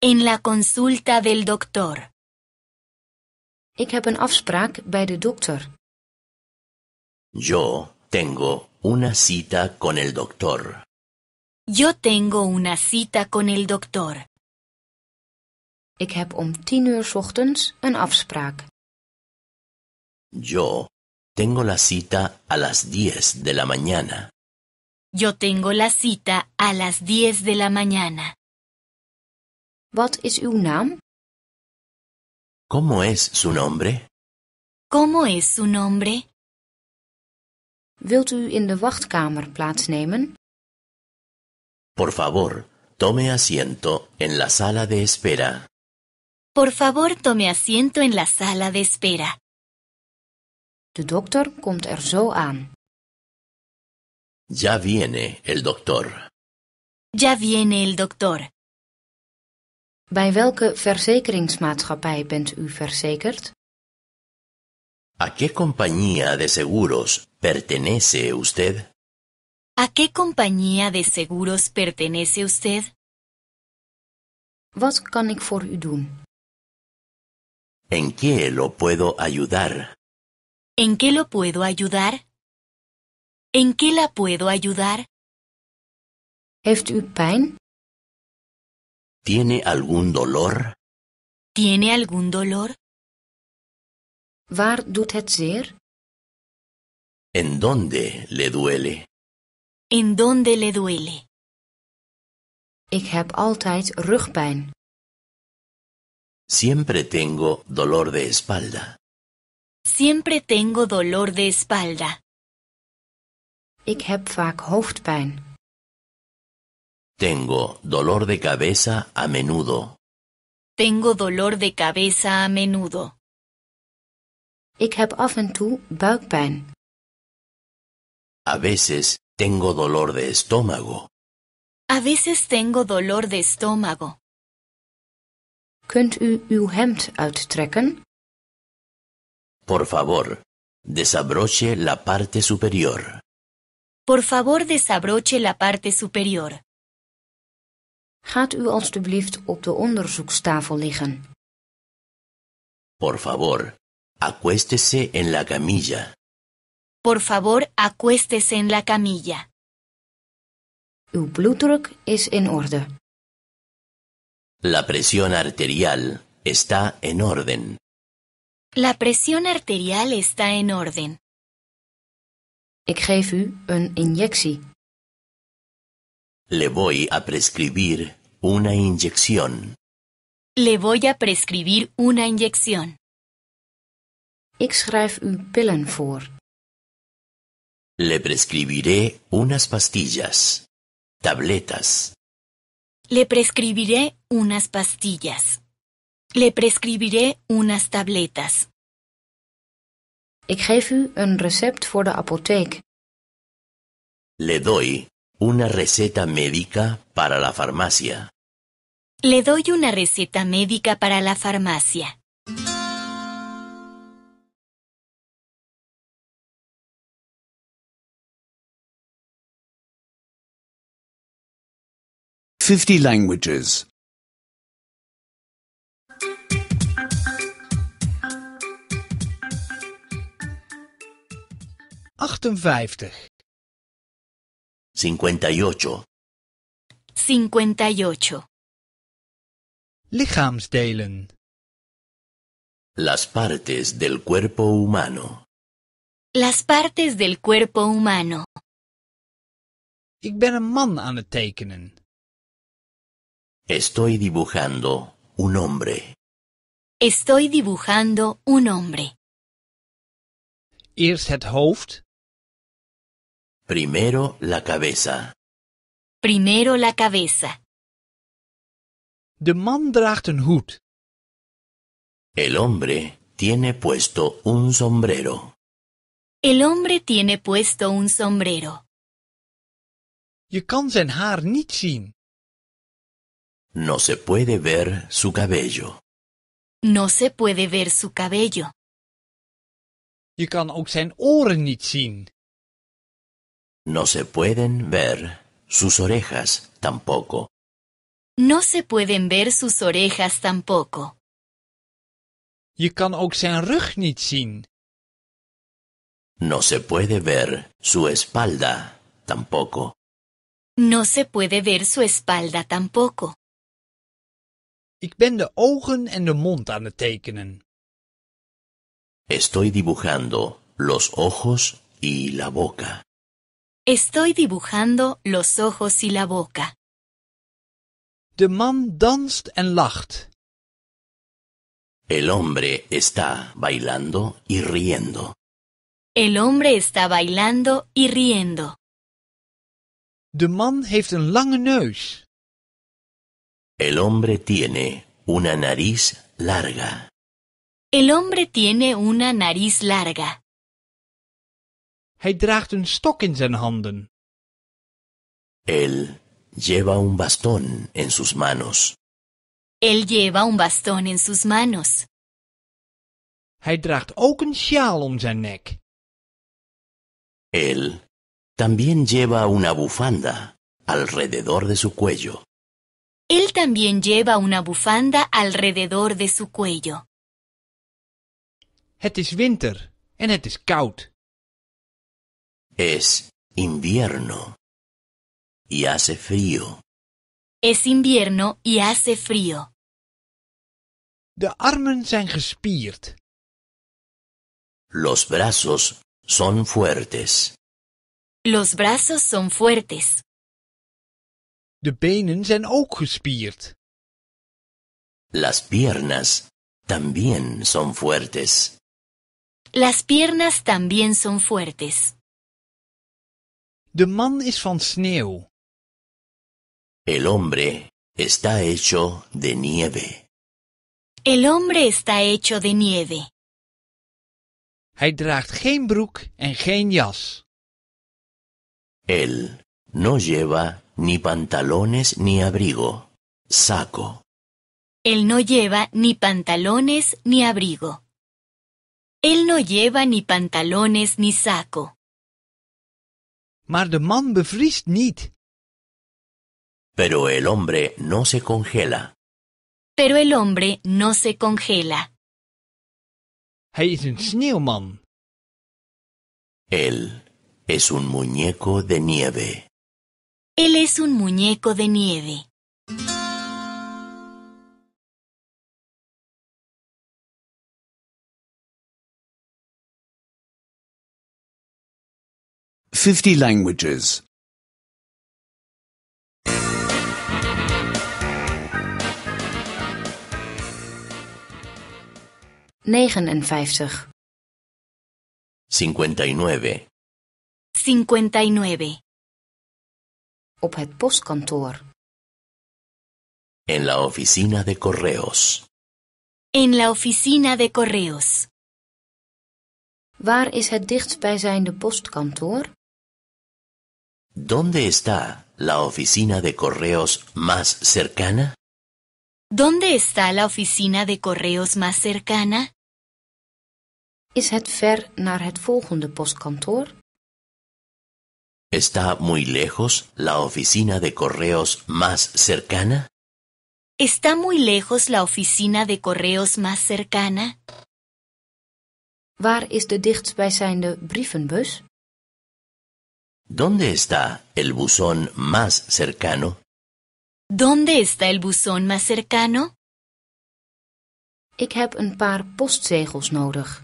En la consulta del doctor. Ik heb een afspraak bij de dokter. Yo tengo una cita con el doctor. Yo tengo una cita con el doctor. Ik heb om tien uur ochtends een afspraak. Yo tengo la cita a las diez de la mañana. Yo tengo la cita a las 10 de la mañana. Wat is uw naam? ¿Cómo es su nombre? ¿Cómo es su nombre? Wilt u in de wachtkamer plaatsnemen? Por favor, tome asiento en la sala de espera. Por favor, tome asiento en la sala de espera. De dokter komt er zo aan. Ya viene el doctor. Ya viene el doctor. u ¿A qué compañía de seguros pertenece usted? ¿A qué compañía de seguros pertenece usted? Wat kan ik voor u ¿En qué lo puedo ayudar? ¿En qué lo puedo ayudar? ¿En qué la puedo ayudar? u ¿Tiene algún dolor? ¿Tiene algún dolor? Waar doet het ¿En dónde le duele? ¿En dónde le duele? heb altijd rugpijn. Siempre tengo dolor de espalda. Siempre tengo dolor de espalda. Ik heb vaak hoofdpijn. Tengo dolor de cabeza a menudo. Tengo dolor de cabeza a menudo. Ik heb af en toe buikpijn. A veces tengo dolor de estómago. A veces tengo dolor de estómago. Kunt u uw hemd uittrekken? Por favor, desabroche la parte superior. Por favor desabroche la parte superior. Gaat u op de onderzoekstafel Por favor, acuéstese en la camilla. Por favor, acuéstese en la camilla. Uw bloeddruk is in La presión arterial está en orden. La presión arterial está en orden. Le voy a prescribir una inyección. Le voy a prescribir una inyección. Ik schrijf u pillen Le prescribiré unas pastillas, tabletas. Le prescribiré unas pastillas. Le prescribiré unas tabletas. Ik geef u een recept voor de apotheek. Le doy una receta médica para la farmacia. Le doy una receta médica para la farmacia. 50 languages. 58. 58. Lichaamsdelen. Las partes del cuerpo humano. Las partes del cuerpo humano. Ik ben een man aan het tekenen. Estoy dibujando un hombre. Estoy dibujando un hombre. Eerst het hoofd, Primero la cabeza. Primero la cabeza. De man draagt een hoed. El hombre tiene puesto un sombrero. El hombre tiene puesto un sombrero. Je kan zijn haar niet zien. No se puede ver su cabello. No se puede ver su cabello. Je kan ook zijn oren niet zien. No se pueden ver sus orejas tampoco. No se pueden ver sus orejas tampoco. Je kan ook zijn rug No se puede ver su espalda tampoco. No se puede ver su espalda tampoco. Ik ben de ogen en de mond tekenen. Estoy dibujando los ojos y la boca. Estoy dibujando los ojos y la boca. The man danst en lacht. El hombre está bailando y riendo. El hombre está bailando y riendo. The man heeft een lange neus. El hombre tiene una nariz larga. El hombre tiene una nariz larga. Hij draagt een stok in zijn handen. Él lleva un bastón en sus manos. Él lleva un bastón en sus manos. Hij draagt ook een sjaal om zijn nek. Él también lleva una bufanda alrededor de su cuello. Él también lleva una bufanda alrededor de su cuello. Het is winter en het is koud. Es invierno y hace frío. Es invierno y hace frío. De armen zijn gespierd. Los brazos son fuertes. Los brazos son fuertes. De benen zijn ook gespierd. Las piernas también son fuertes. Las piernas también son fuertes. El hombre está hecho de nieve. El hombre está hecho de nieve. Él no lleva ni pantalones ni abrigo. Saco. Él no lleva ni pantalones ni abrigo. Él no lleva ni pantalones ni saco. Pero el hombre no se congela. Pero el hombre no se congela. Hij is een Él es un muñeco de nieve. Él es un muñeco de nieve. 50 languages. 59. 59. 59. Op het postkantoor. En la oficina de correos. En la oficina de correos. Waar is het dichtstbijzijnde postkantoor? ¿Dónde está la oficina de correos más cercana? ¿Dónde está la oficina de correos más cercana? Is het ver naar het volgende postkantoor? ¿Está muy lejos la oficina de correos más cercana? ¿Está muy lejos la oficina de correos más cercana? Waar is de dichtstbijzijnde brievenbus? ¿Dónde está el buzón más cercano? ¿Dónde está el buzón más cercano? Ik heb een paar postzegels nodig.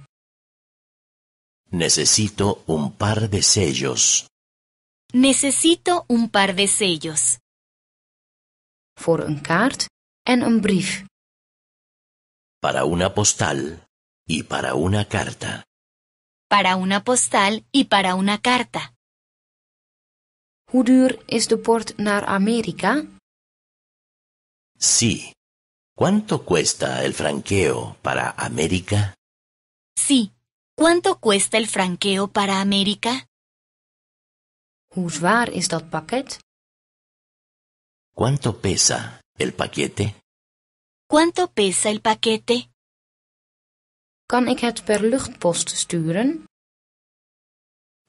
Necesito un par de sellos. Necesito un par de sellos. For een kaart en een brief. Para una postal y para una carta. Para una postal y para una carta. Hoe duur is de port naar Amerika? Sí. ¿Cuánto cuesta el franqueo para América? Sí. ¿Cuánto cuesta el franqueo para América? Hoe zwaar is dat pakket? Quanto pesa el paquete? ¿Cuánto pesa el paquete? Kan ik het per luchtpost sturen?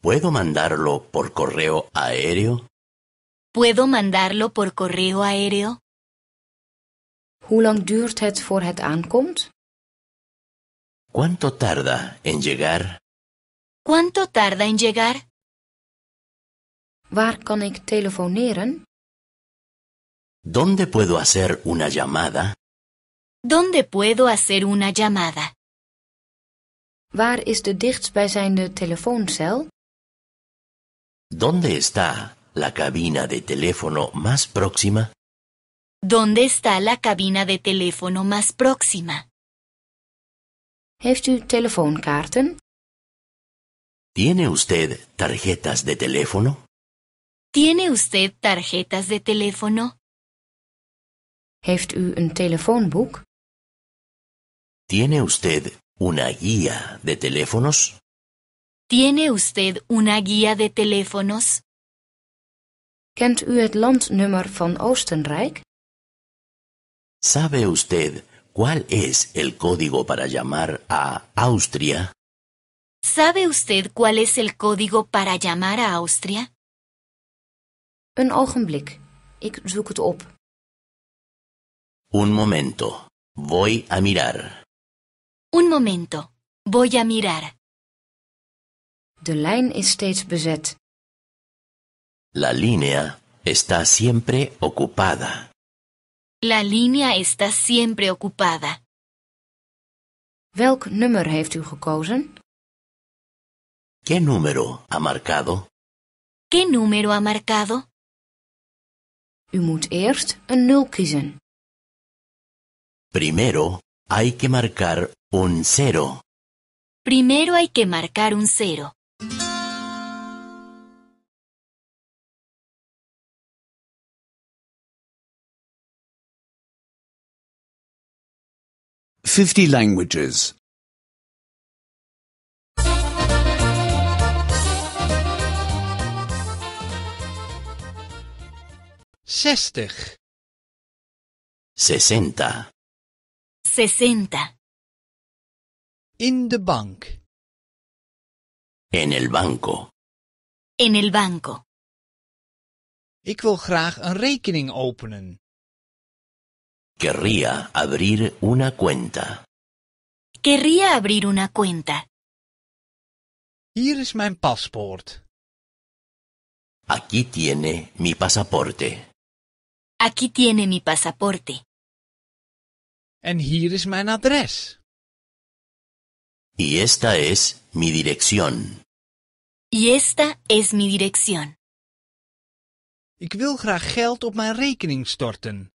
¿Puedo mandarlo por correo aéreo? ¿Puedo mandarlo por correo aéreo? Hoe lang duurt het voor het aankomt? ¿Cuánto tarda en llegar? ¿Cuánto tarda en llegar? Waar kan ik telefoneren? ¿Dónde puedo hacer una llamada? ¿Dónde puedo hacer una llamada? Waar is de dichtstbijzijnde telefooncel? ¿Dónde está la cabina de teléfono más próxima? ¿Dónde está la cabina de teléfono más próxima? ¿Tiene usted tarjetas de teléfono? ¿Tiene usted tarjetas de teléfono? ¿Tiene usted una guía de teléfonos? ¿Tiene usted una guía de teléfonos? landnummer ¿Sabe usted cuál es el código para llamar a Austria? ¿Sabe usted cuál es el código para llamar a Austria? Un momento. Voy a mirar. Un momento. Voy a mirar. De lijn is steeds bezet. La línea está siempre ocupada. La línea está siempre ocupada. Welk nummer heeft u gekozen? ¿Qué número ha marcado? ¿Qué número ha marcado? U moet eerst een 0 kiezen. Primero hay que marcar un 0. Primero hay que marcar un 0. 50 languages. 60. 60. 60. In the bank. En el banco. En el banco. Ik wil graag een rekening openen. Querría abrir una cuenta. Querría abrir una cuenta. Hier is my paspoort. Aquí tiene mi pasaporte. Aquí tiene mi pasaporte. And here is my address. Y esta es mi dirección. Y esta es mi dirección. Ik wil graag geld op mijn rekening storten.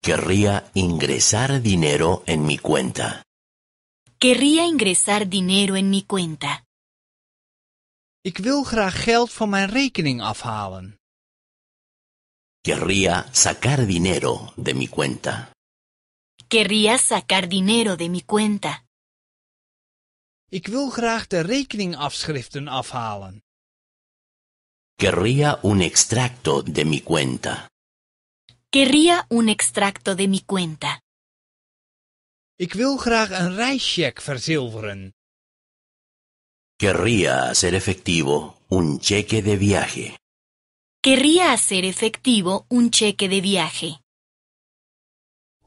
Querría ingresar dinero en mi cuenta. Querría ingresar dinero en mi cuenta. Querría sacar dinero de mi cuenta. Querría sacar dinero de mi cuenta. Ik wil graag de afhalen. Querría un extracto de mi cuenta. Querría un extracto de mi cuenta. Ik Querría hacer efectivo un cheque de viaje. Querría hacer efectivo un cheque de viaje.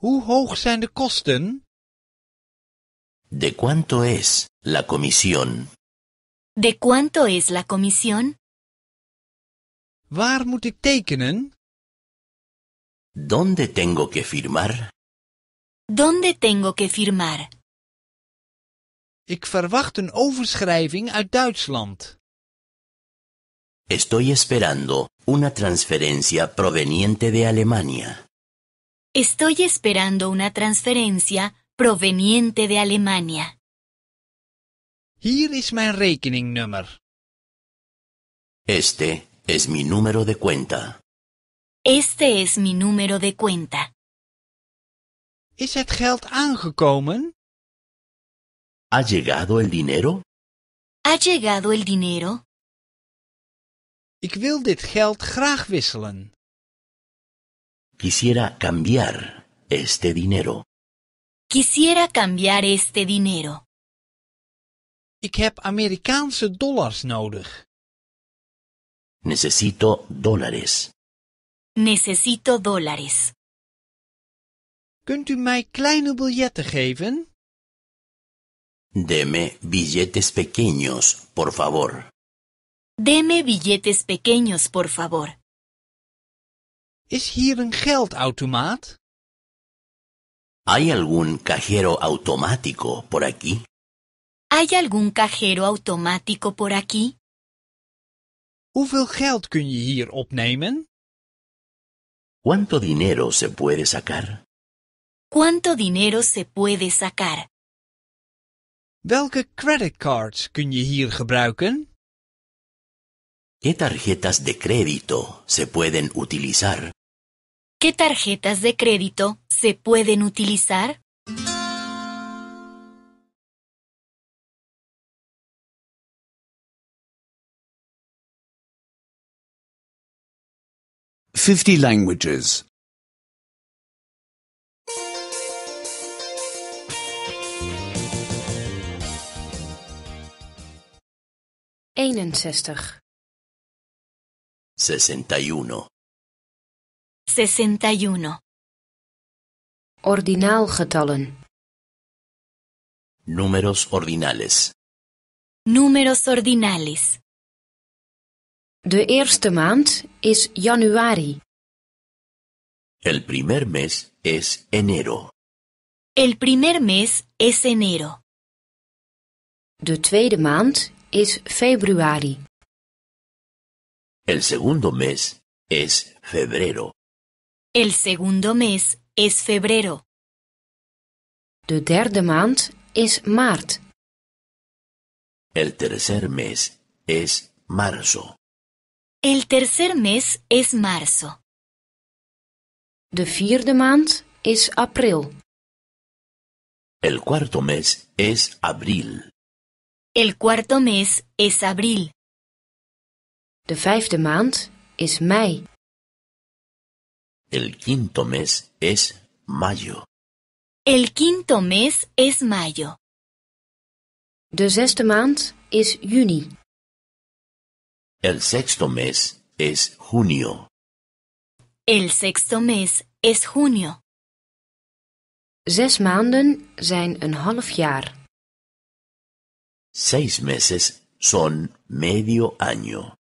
Hoe hoog zijn de ¿De cuánto es la comisión? ¿De cuánto es la comisión? Waar moet ik ¿Dónde tengo que firmar? ¿Dónde tengo que firmar? Ik verwacht een overschrijving uit Duitsland. Estoy esperando una transferencia proveniente de Alemania. Estoy esperando una transferencia proveniente de Alemania. Hier is mijn rekeningnummer. Este es mi número de cuenta. Este es mi número de cuenta. ¿Es het geld aangekomen? ¿Ha llegado el dinero? ¿Ha llegado el dinero? Ik wil dit geld graag wisselen. Quisiera cambiar este dinero. Quisiera cambiar este dinero. Ik heb Amerikaanse dollars nodig. Necesito dólares. Necesito dólares. Kunt u mij kleine biljetten geven? Deme billetes pequeños, por favor. Deme billetes pequeños, por favor. Is hier een geldautomaat? ¿Hay algún cajero automático por aquí? ¿Hay algún cajero automático por aquí? Hoeveel geld kun je hier opnemen? ¿Cuánto dinero se puede sacar? ¿Cuánto dinero se puede sacar? Welke creditcards kun je hier gebruiken? ¿Qué tarjetas de crédito se pueden utilizar? ¿Qué tarjetas de crédito se pueden utilizar? 50 languages. 61. 61. 61. getallen Números ordinales. Números ordinales. De eerste maand is januari. El primer mes es enero. El primer mes es enero. De tweede maand is februari. El segundo mes es febrero. El segundo mes es febrero. De derde maand is maart. El tercer mes es marzo. El tercer mes es marzo. De vierde maand es april. El cuarto mes es abril. El cuarto mes es abril. De vijfde maand es mayo. El quinto mes es mayo. El quinto mes es mayo. De zesde maand is juni. El sexto mes es junio. El sexto mes es junio. Zes maanden zijn een half jaar. Seis meses son medio año.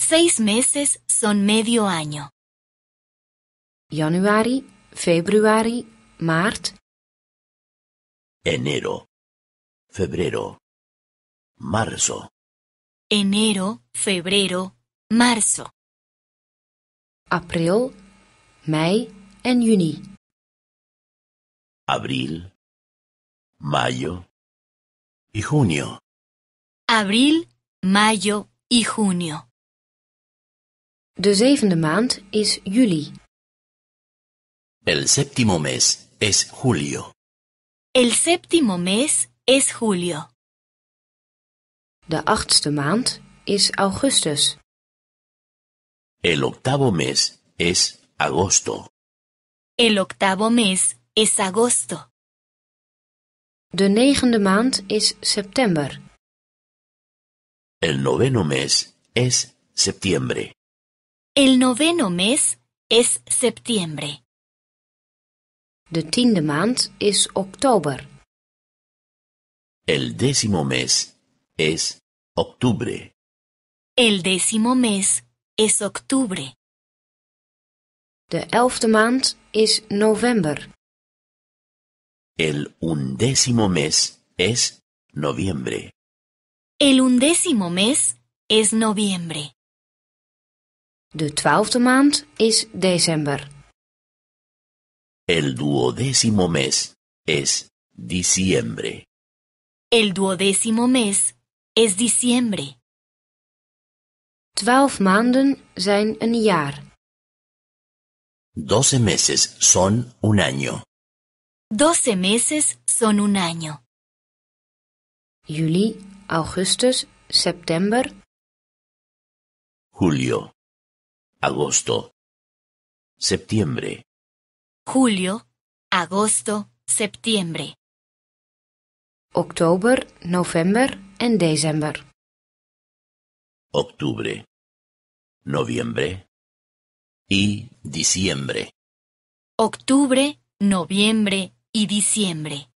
Seis meses son medio año. Januari, februari, maart. Enero, febrero, marzo enero, febrero, marzo. Abril, mayo y junio. Abril, mayo y junio. De zevende maand is juli. El séptimo mes es julio. El séptimo mes es julio. De achtste maand is augustus. El octavo mes es agosto. El octavo mes es agosto. De negende maand is september. El noveno mes es septiembre. El noveno mes es septiembre. De tiende maand is oktober. El décimo mes es octubre. El décimo mes es octubre. De elfde maand is november. El undécimo mes es noviembre. El undécimo mes es noviembre. De twaalfde maand is december. El duodécimo mes es diciembre. El duodécimo mes es diciembre. Twaalf maanden zijn een jaar. Doce meses son un año. Doce meses son un año. Juli, augustus, september. Julio, agosto, septiembre. Julio, agosto, septiembre. Oktober, november en december. Octubre, noviembre y diciembre. Octubre, noviembre y diciembre.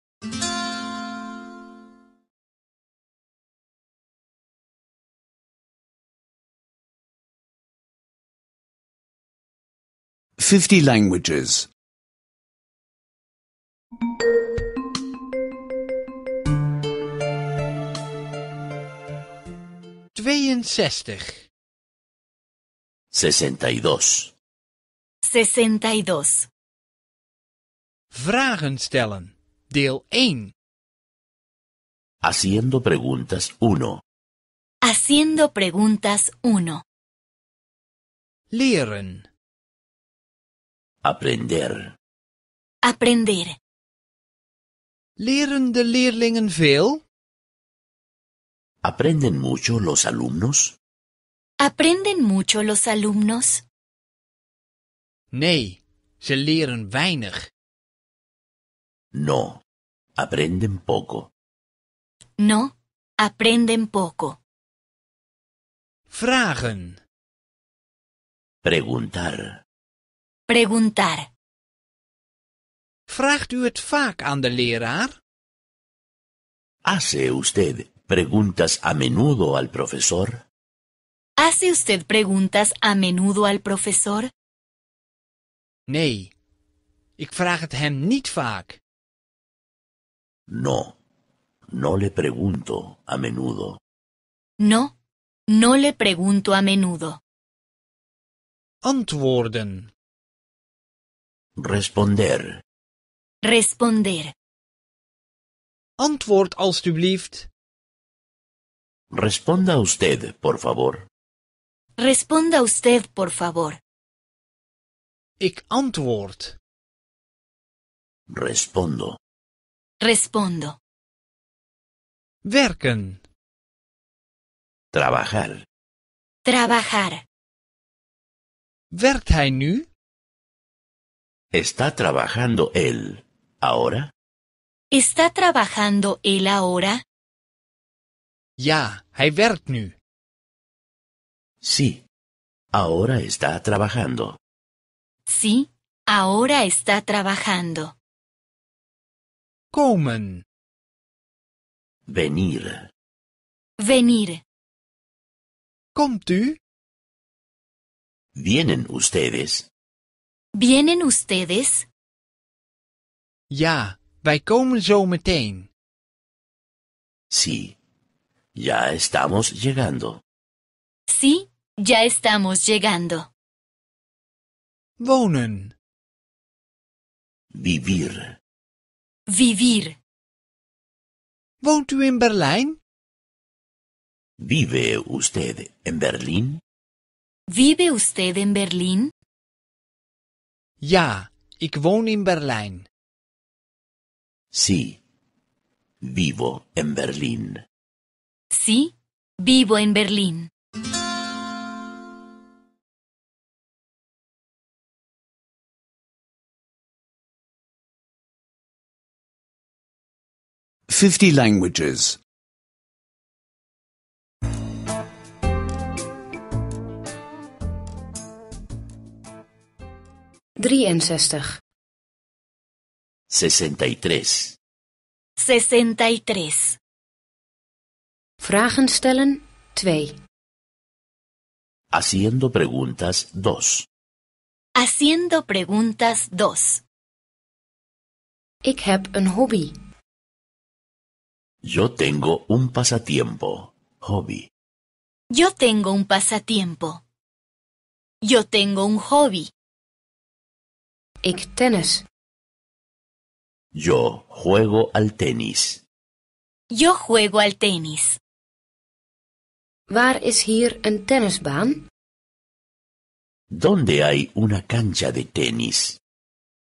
Fifty languages. 63. 62. 62. Vragen stellen, deel 1. Haciendo preguntas 1. Haciendo preguntas 1. Leren. Aprender. Aprender. Leren de leerlingen veel? ¿Aprenden mucho los alumnos? ¿Aprenden mucho los alumnos? Nee, ze leren weinig. No, aprenden poco. No, aprenden poco. Vragen. Preguntar. Preguntar. Vraagt u het vaak aan de leraar? ¿Hace usted preguntas a menudo al profesor? ¿Hace usted preguntas a menudo al profesor? Nee, ik vraag het hem niet vaak. No, no le pregunto a menudo. No, no le pregunto a menudo. Antwoorden. Responder. Responder. Antwoord alstublieft. Responda usted, por favor. Responda usted, por favor. Ik antwoord. Respondo. Respondo. Werken. Trabajar. Trabajar. Werkt hij nu? Está trabajando él ahora. ¿Está trabajando él ahora? Ya, hij Sí. Ahora está trabajando. Sí, ahora está trabajando. Komen. Venir. Venir. Komt u? ¿Vienen ustedes? ¿Vienen ustedes? Ya, wij komen zo meteen. Sí, ya estamos llegando. Sí, ya estamos llegando. Wohnen. Vivir. Vivir. Wohnt en in Berlin? ¿Vive usted en Berlín? ¿Vive usted en Berlín? Ja, ich wohne in Berlin. Sí, vivo en Berlín. Sí, vivo en Berlín. 50 Languages. 3 Ancestral. 63. 63. Vragen stellen 2. Haciendo preguntas dos. Haciendo preguntas dos. Ik heb een hobby. Yo tengo un pasatiempo, hobby. Yo tengo un pasatiempo. Yo tengo un hobby. Ik tennis. Yo juego al tenis. Yo juego al tenis. ¿Dónde hay una cancha de tenis?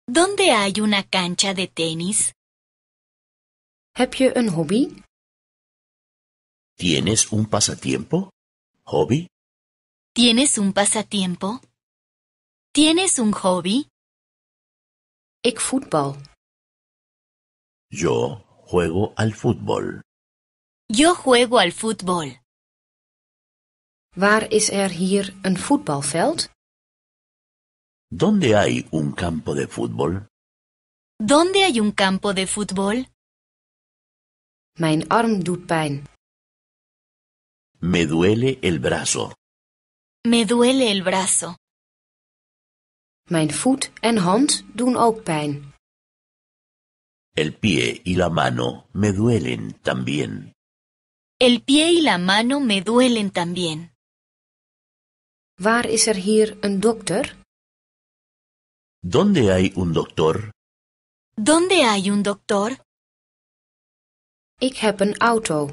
¿Dónde hay una cancha de tenis? Heb je hobby? ¿Tienes un pasatiempo? ¿Hobby? ¿Tienes un pasatiempo? ¿Tienes un hobby? Ik voetbal. Yo juego al fútbol. Yo juego al fútbol. Waar is er hier een voetbalveld? ¿Dónde hay un campo de fútbol? ¿Dónde hay un campo de fútbol? Mijn arm doet pijn. Me duele el brazo. Me duele el brazo. Mijn voet en hand doen ook pijn. El pie y la mano me duelen también. El pie y la mano me duelen también. Waar is er hier een dokter? ¿Dónde hay un doctor? ¿Dónde hay un doctor? Ik heb een auto.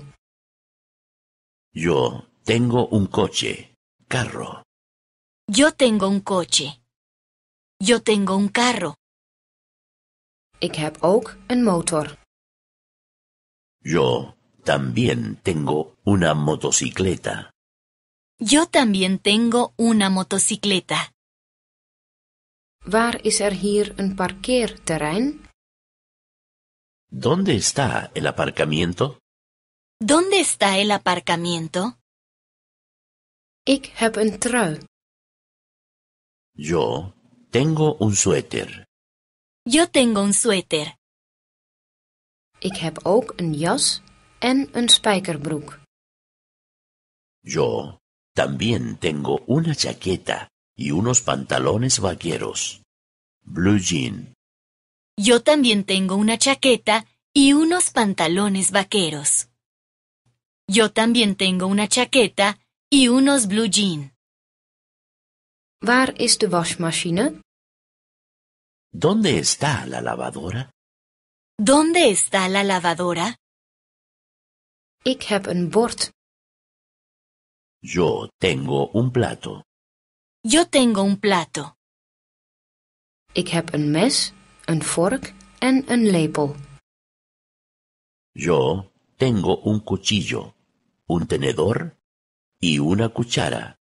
Yo tengo un coche, carro. Yo tengo un coche. Yo tengo un carro. Ik heb ook een motor. Yo también tengo una motocicleta. Yo también tengo una motocicleta. Waar is er hier een parkeerterrein? ¿Dónde está el aparcamiento? ¿Dónde está el aparcamiento? Ik heb een trui. Yo tengo un suéter. Yo tengo un suéter. Ik heb ook een jas en een spijkerbroek. Yo también tengo una chaqueta y unos pantalones vaqueros. Blue jean. Yo también tengo una chaqueta y unos pantalones vaqueros. Yo también tengo una chaqueta y unos blue jean. ¿Dónde está la lavadora? ¿Dónde está la lavadora? Yo tengo un plato. Yo tengo un plato. Ik heb een mes, een vork en een lepel. Yo tengo un cuchillo, un tenedor y una cuchara.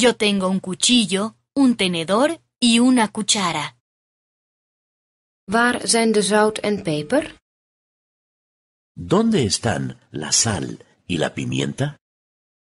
Yo tengo un cuchillo, un tenedor y una cuchara. Waar zijn de zout en peper? ¿Dónde están la sal y la pimienta?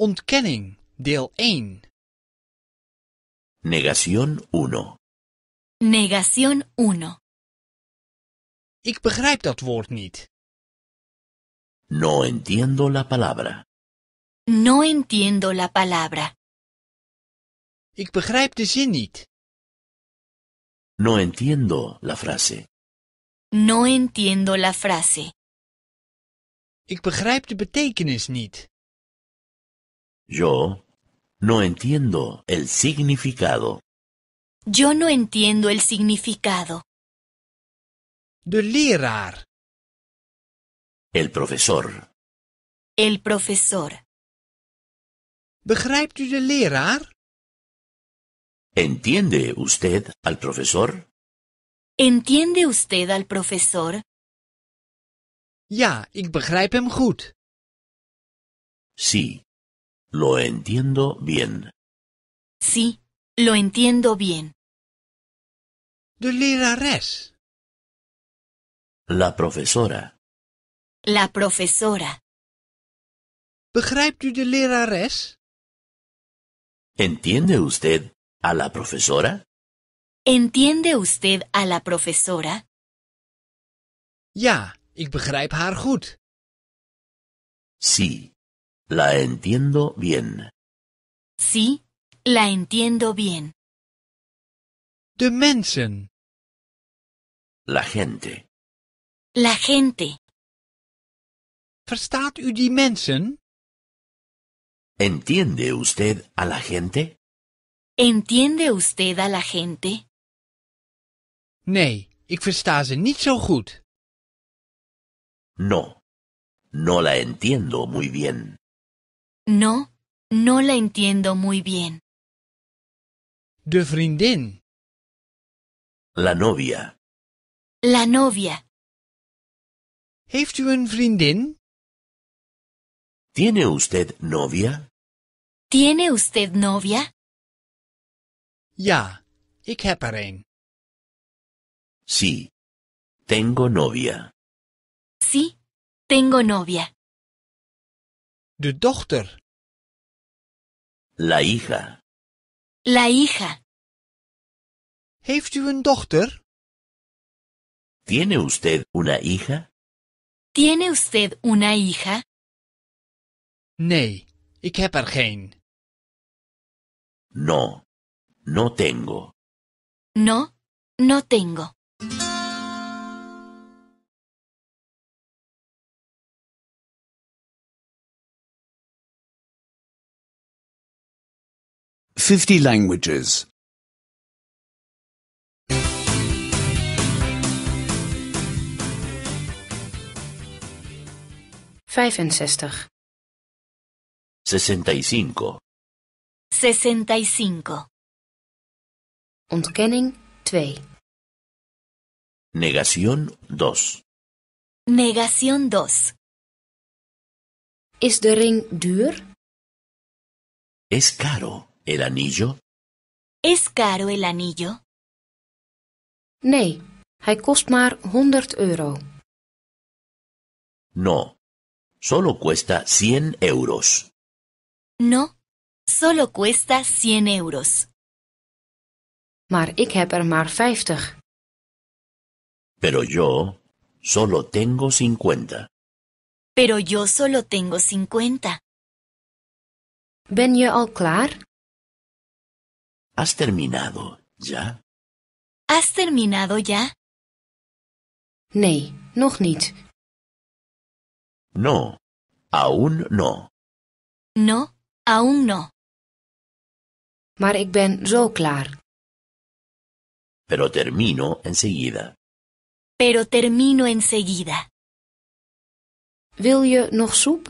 Ontkenning, deel 1. Negación 1. Negación 1. Ik begrijp dat woord niet. No entiendo la palabra. No entiendo la palabra. Ik begrijp de zin niet. No entiendo la frase. No entiendo la frase. Ik begrijp de betekenis niet. Yo no entiendo el significado. Yo no entiendo el significado. De El profesor. El profesor. Begrijpt u de leraar? ¿Entiende usted al profesor? ¿Entiende usted al profesor? Ja, ik begrijp hem goed. Sí, lo entiendo bien. Sí, lo entiendo bien. ¿De La profesora. La profesora. Begrijpt u de lerares? ¿Entiende usted a la profesora? ¿Entiende usted a la profesora? Ja, ik begrijp haar goed. Sí, la entiendo bien. Sí, la entiendo bien. De mensen. La gente. La gente. Verstaat u die mensen? ¿Entiende usted a la gente? ¿Entiende usted a la gente? Nee, ik versta ze niet zo goed. No, no la entiendo muy bien. No, no la entiendo muy bien. De vriendin. La novia. La novia. Heeft u een vriendin? ¿Tiene usted novia? ¿Tiene usted novia? Ya. ik heb er Sí, tengo novia. Sí, tengo novia. De dochter. La hija. La hija. Heeft u een dochter? ¿Tiene usted una hija? ¿Tiene usted una hija? Nee, ik heb er No, no tengo. No, no tengo. 50 languages. 65. 65. 65. Ontkenning 2. Negación 2. Negación 2. Is de ring duur? Es caro el anillo? ¿Es caro el anillo? Nee, hij kost maar 100 euro. No, solo cuesta 100 euros. No, solo cuesta 100 euros. Maar ik heb er maar 50. Pero yo solo tengo 50. Pero yo solo tengo 50. Ben je al klaar? ¿Has terminado ya? ¿Has terminado ya? Nee, nog niet. No, aún no. No, aún no. Maar ik ben zo klaar. Pero termino enseguida. Pero termino enseguida. Wil je nog soep?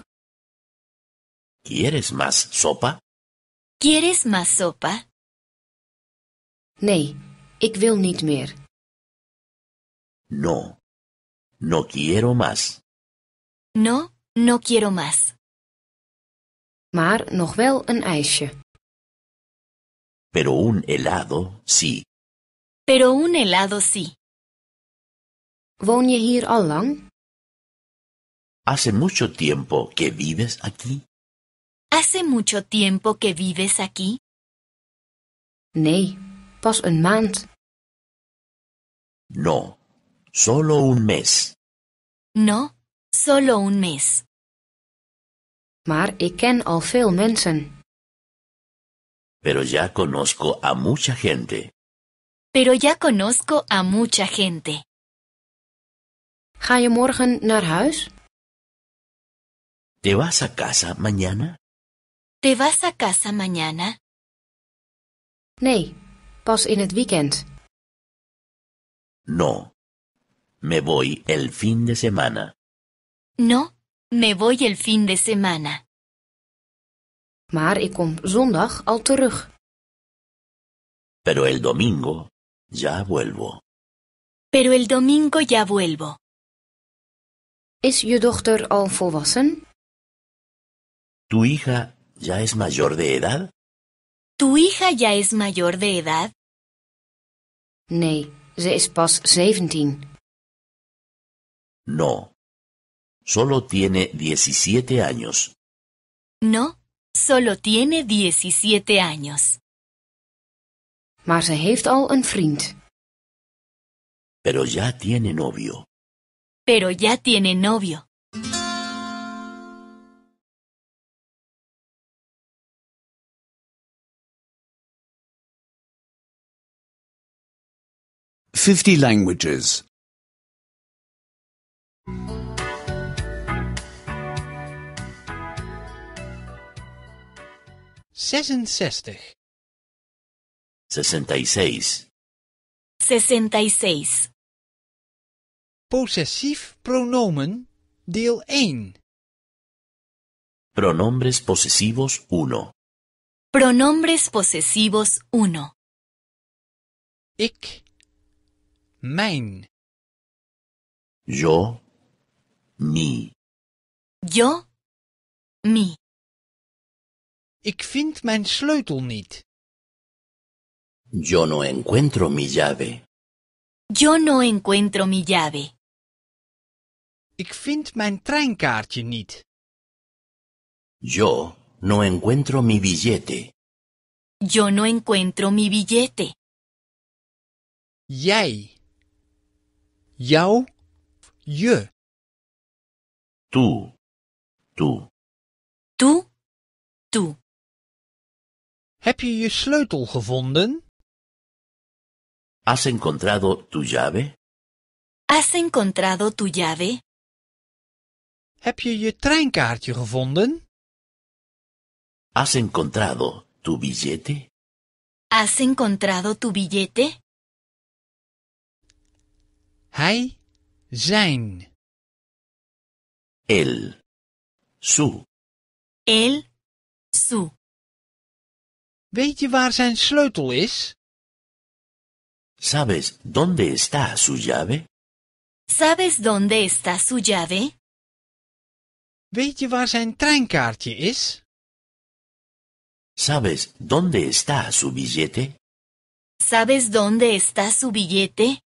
¿Quieres más sopa? ¿Quieres más sopa? ik wil niet meer. No, no quiero más. No, no quiero más. Maar nog wel een ijsje. Pero un helado, sí. Pero un helado, sí. Woon je hier al lang? Hace mucho tiempo que vives aquí. Hace mucho tiempo que vives aquí. Nee, pas een maand. No, solo un mes. No, solo un mes. ken Pero ya conozco a mucha gente. Pero ya conozco a mucha gente. Ga je morgen naar huis? ¿Te vas a casa mañana? ¿Te vas a casa mañana? Nee, no. Me voy el fin de semana. No, me voy el fin de semana. Maar ik kom zondag al terug. Pero el domingo ya vuelvo. Pero el domingo ya vuelvo. ¿Es je dochter al volwassen? ¿Tu hija ya es mayor de edad? ¿Tu hija ya es mayor de edad? Nee, ze is pas 17. No. Solo tiene 17 años. No, solo tiene 17 años. Maar ze heeft al een vriend. Pero ya tiene novio. Pero ya tiene novio. 50 languages. 66 66 66 Possessief pronomen deel 1 Pronombres posesivos 1 Pronombres posesivos 1 Ik Main. Yo, mi. Yo, mi. Ik vind mijn sleutel niet. Yo no encuentro mi llave. Yo no encuentro mi llave. Ik vind mijn treinkaartje niet. Yo no encuentro mi billete. Yo no encuentro mi billete. Jij. Jou, je. Tu, tu. Tu, tu. Heb je je sleutel gevonden? ¿Has encontrado tu llave? ¿Has encontrado tu llave? Heb je je treinkaartje gevonden? ¿Has encontrado tu billete? ¿Has encontrado tu billete? Hij zijn. El. Su. El. Su. Weet dónde está su llave? ¿Sabes dónde está su llave? ¿Sabes dónde está su llave? ¿Sabes dónde está su billete? ¿Sabes dónde está su billete?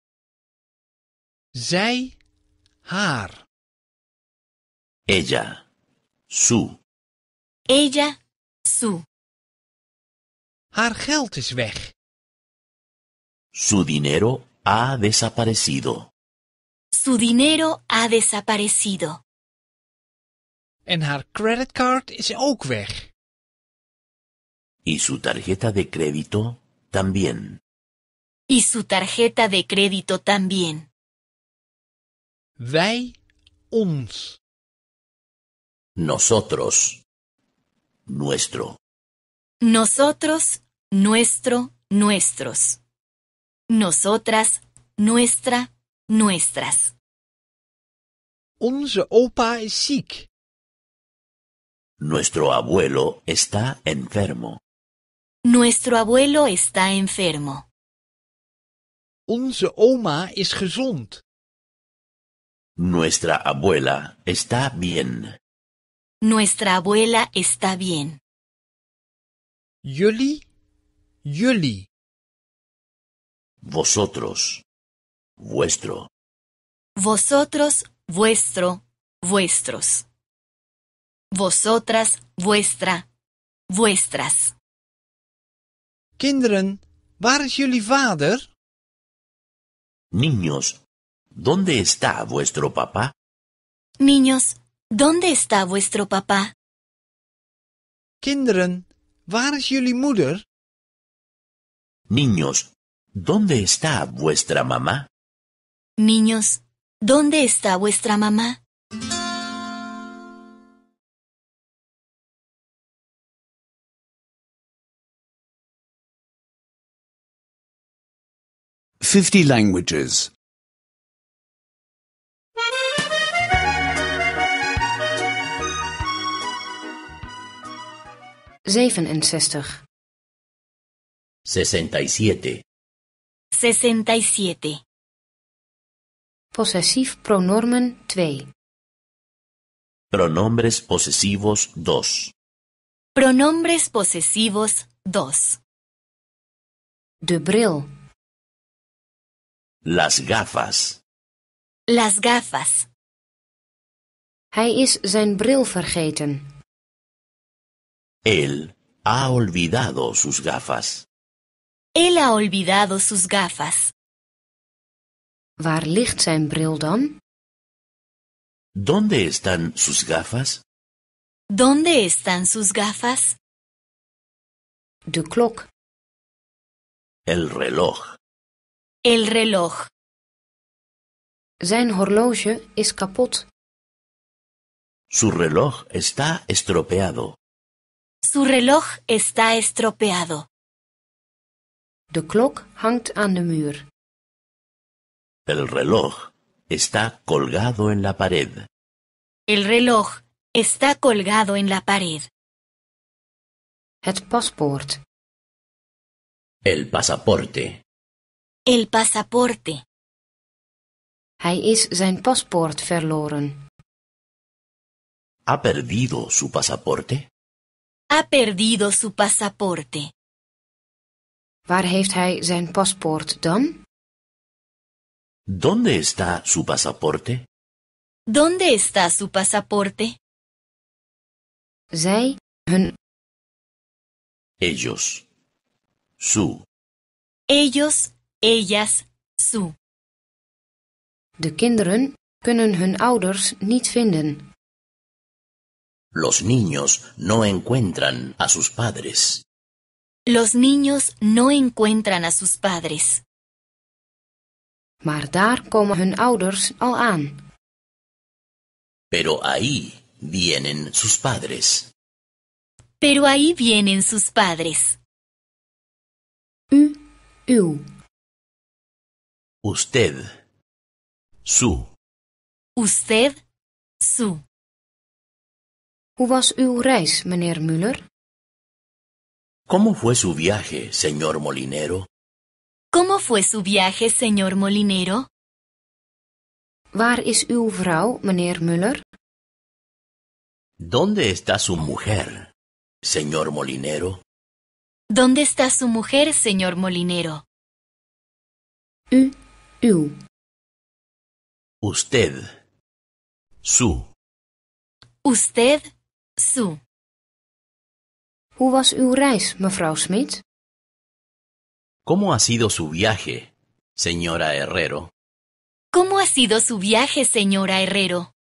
haar. Ella, su. Ella, su. Haar geld is weg. Su dinero ha desaparecido. Su dinero ha desaparecido. En haar is ook weg. Y su tarjeta de crédito también. Y su tarjeta de crédito también ons. Nosotros. Nuestro. Nosotros, nuestro, nuestros. Nosotras, nuestra, nuestras. Onze opa is ziek. Nuestro abuelo está enfermo. Nuestro abuelo está enfermo. Onze oma is gezond. Nuestra abuela está bien. Nuestra abuela está bien. Yoli, Yoli. Vosotros, vuestro. Vosotros, vuestro, vuestros. Vosotras, vuestra, vuestras. Kinderen, waar is jullie vader? Niños, ¿Dónde está vuestro papá? Niños, ¿dónde está vuestro papá? Kinderen, waar is jullie moeder? Niños, ¿dónde está vuestra mamá? Niños, ¿dónde está vuestra mamá? Fifty languages. 67 67 67 Posesief pronomen 2 Pronombres posesivos 2 Pronombres posesivos 2 De bril Las gafas Las gafas Hij is zijn bril vergeten. Él ha olvidado sus gafas. Él ha olvidado sus gafas. Waar ligt zijn bril dan? ¿Dónde están sus gafas? ¿Dónde están sus gafas? De klok. El reloj. El reloj. Zijn horloge is kapot. Su reloj está estropeado. Su reloj está estropeado. El reloj está colgado en la pared. El reloj está colgado en la pared. Het paspoort. El pasaporte. El pasaporte. is ¿Ha perdido su pasaporte? Ha perdido su pasaporte. Waar heeft hij zijn paspoort dan? ¿Dónde está su pasaporte? ¿Dónde está su pasaporte? Zij, hun. Ellos. Su. Ellos, ellas, su. De kinderen kunnen hun ouders niet vinden. Los niños no encuentran a sus padres. Los niños no encuentran a sus padres. hun ouders al Pero ahí vienen sus padres. Pero ahí vienen sus padres. U, u. Usted. Su. Usted. Su. Hoe was ¿Cómo fue su viaje, señor Molinero? ¿Cómo fue su viaje, señor Molinero? Waar is uw vrouw, meneer Müller? ¿Dónde está su mujer, señor Molinero? ¿Dónde está su mujer, señor Molinero? u. Usted. Su. Usted, su. was ¿Cómo ha sido su viaje, señora Herrero? ¿Cómo ha sido su viaje, señora Herrero?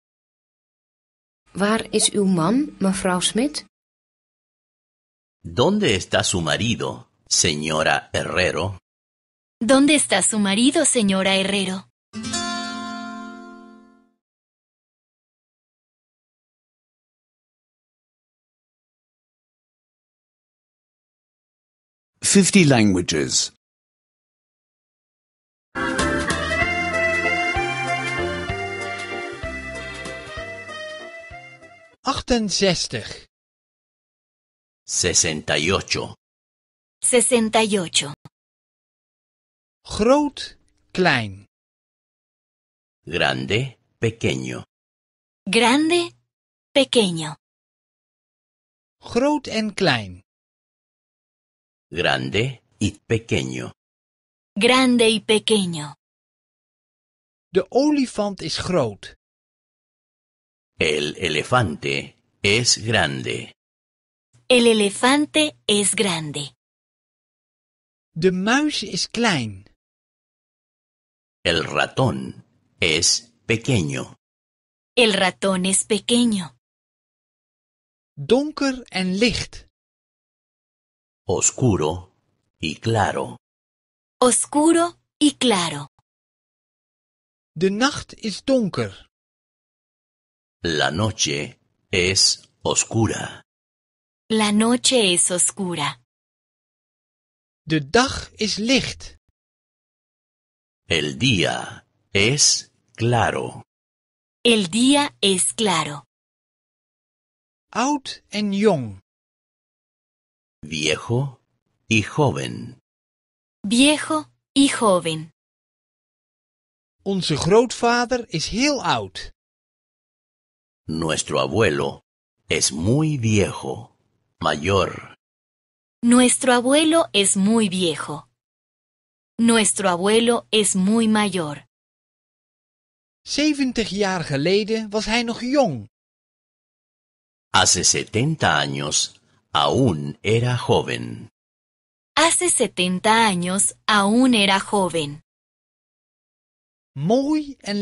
Waar is uw man, mevrouw Smit? ¿Dónde está su marido, señora Herrero? ¿Dónde está su marido, señora Herrero? 50 languages. 68. 68. 68. Groot, klein. Grande, pequeño. Grande, pequeño. Groot en klein. grande y pequeño. Grande y pequeño. De olifant is groot. El elefante es grande. El elefante es grande. De muis is klein. El ratón es pequeño. El ratón es pequeño. Donker en licht. Oscuro y claro. Oscuro y claro. De nacht is donker. La noche es oscura. La noche es oscura. De dag is licht. El día es claro. El día es claro. Oud en jong. Viejo y joven. Viejo y joven. Onze grootvader is heel oud. Nuestro abuelo es muy viejo, mayor. Nuestro abuelo es muy viejo. Nuestro abuelo es muy mayor. 70 jaar geleden was hij nog jong. Hace 70 años aún era joven. Hace setenta años aún era joven. Muy en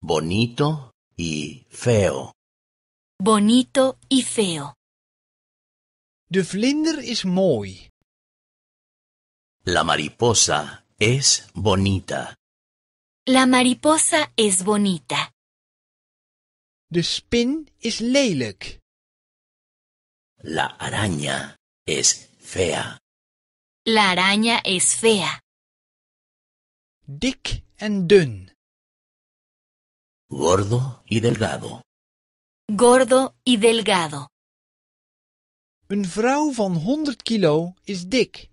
Bonito y feo. Bonito y feo. De vlinder is mooi. La mariposa es bonita. La mariposa es bonita. De spin is lelijk. La araña es fea. La araña es fea. Dick and dun. Gordo y delgado. Gordo y delgado. Een vrouw van 100 kilo is dik.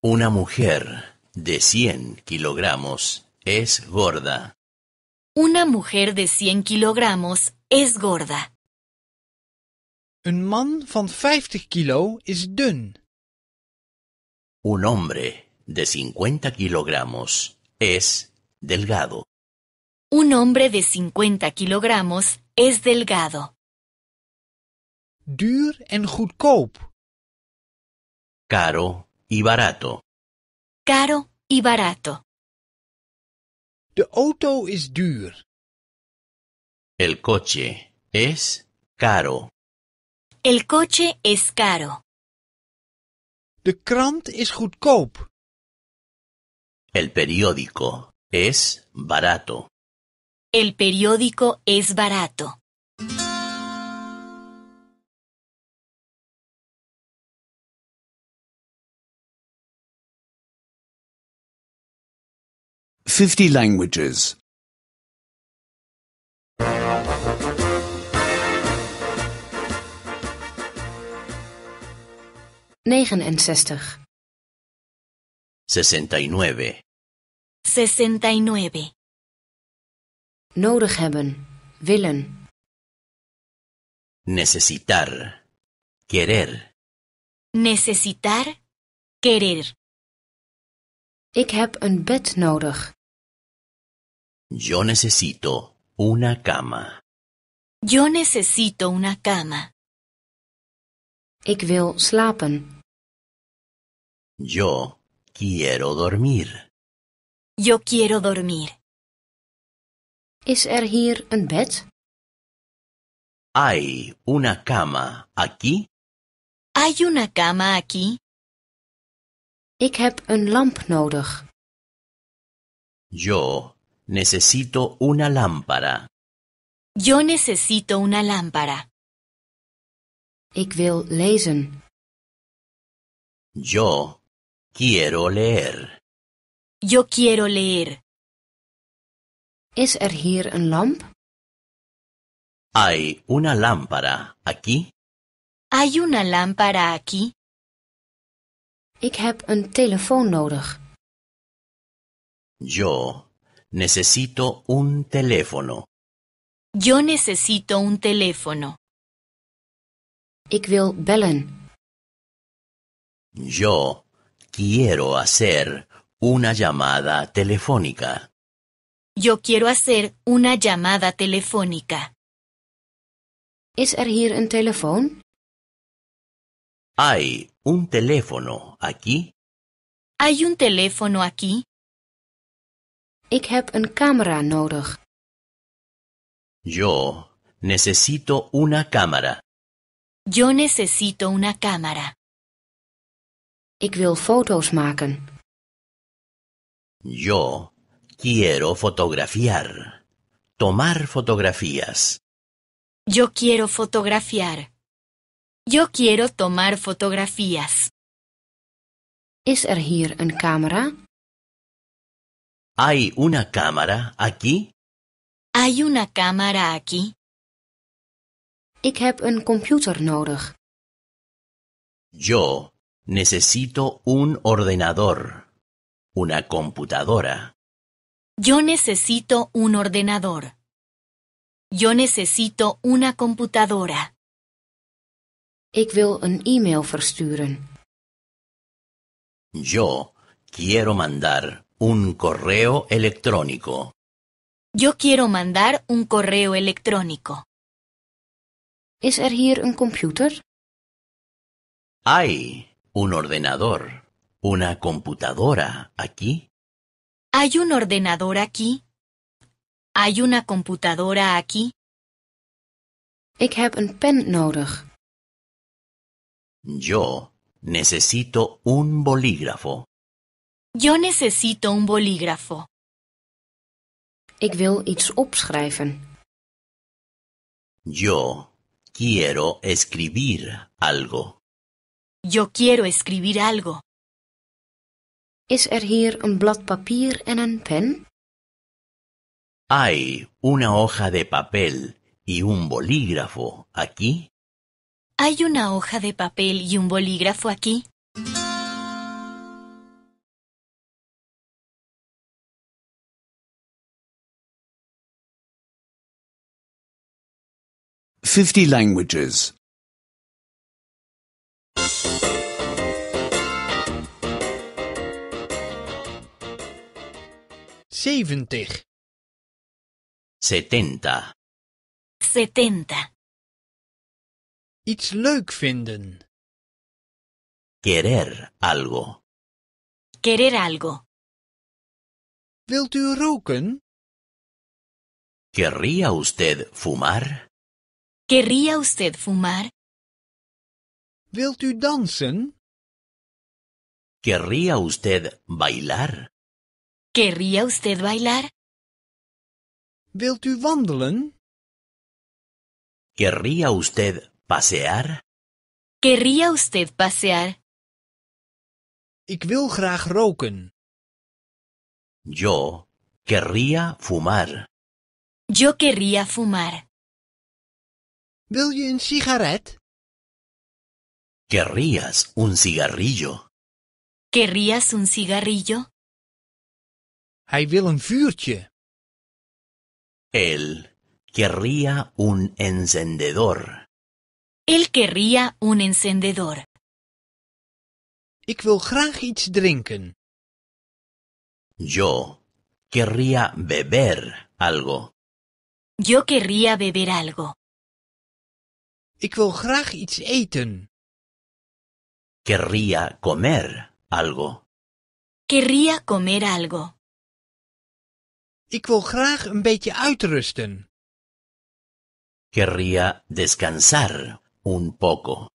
Una mujer de 100 kilogramos es gorda. Una mujer de 100 kilogramos es gorda. Un man van 50 kilo is dun. Un hombre de 50 kilogramos es delgado. Un hombre de 50 kilogramos es delgado. Duur en goedkoop. Caro y barato. Caro y barato. De auto is duur. El coche es caro. El coche es caro. De krant is goedkoop. El periódico es barato. El periódico es barato. Fifty languages. 69 69 69 Nodig hebben, willen. Necesitar, querer. Necesitar, querer. Ik heb een bed nodig. Yo necesito una cama. Yo necesito una cama. Yo quiero dormir. Yo quiero dormir. Is er hier een bed? Hay una cama aquí? Hay una cama aquí? Ik heb een lamp nodig. Yo necesito una lámpara. Yo necesito una lámpara. Ik wil lezen. Yo quiero leer. Yo quiero leer. Is er hier een lamp? Hay una lámpara aquí. Hay una lámpara aquí. Ik heb een telefoon nodig. Yo necesito un teléfono. Yo necesito un teléfono. Yo quiero hacer una llamada telefónica. Yo quiero hacer una llamada telefónica. ¿Es er Hay un teléfono aquí. Hay un teléfono aquí. ¡Ich nodig. Yo necesito una cámara. Yo necesito una cámara. foto's Yo quiero fotografiar. Tomar fotografías. Yo quiero fotografiar. Yo quiero tomar fotografías. Is er hier ¿Hay una cámara aquí? ¿Hay una cámara aquí? Yo necesito un ordenador. Una computadora. Yo necesito un ordenador. Yo necesito una computadora. Yo quiero mandar un correo electrónico. Yo quiero mandar un correo electrónico. Is er hier een computer? Hay un ordenador, una computadora aquí. Hay un ordenador aquí. Hay una computadora aquí. Ik heb een pen nodig. Yo necesito un bolígrafo. Yo necesito un bolígrafo. Ik wil iets opschrijven. Yo Quiero escribir algo. Yo quiero escribir algo. Es er hier en pen? Hay una hoja de papel y un bolígrafo aquí. ¿Hay una hoja de papel y un bolígrafo aquí? 50 languages. 70 70. 70. Iets leuk vinden. Querer algo. Querer algo. Wilt u roken? ¿Querría usted fumar? ¿Querría usted fumar? Wilt u dansen? ¿Querría usted bailar? ¿Querría usted bailar? Wilt u wandelen? ¿Querría usted pasear? ¿Querría usted pasear? Ik wil graag roken. Yo querría fumar. Yo querría fumar. ¿Querrías un cigarrillo? ¿Querrías un cigarrillo? vuurtje. Él querría un encendedor. Él querría un encendedor. Ik wil graag iets drinken. Yo querría beber algo. Yo querría beber algo. Ik wil graag iets eten. Querría comer algo. Querría comer algo. Ik wil graag een beetje Querría descansar un poco.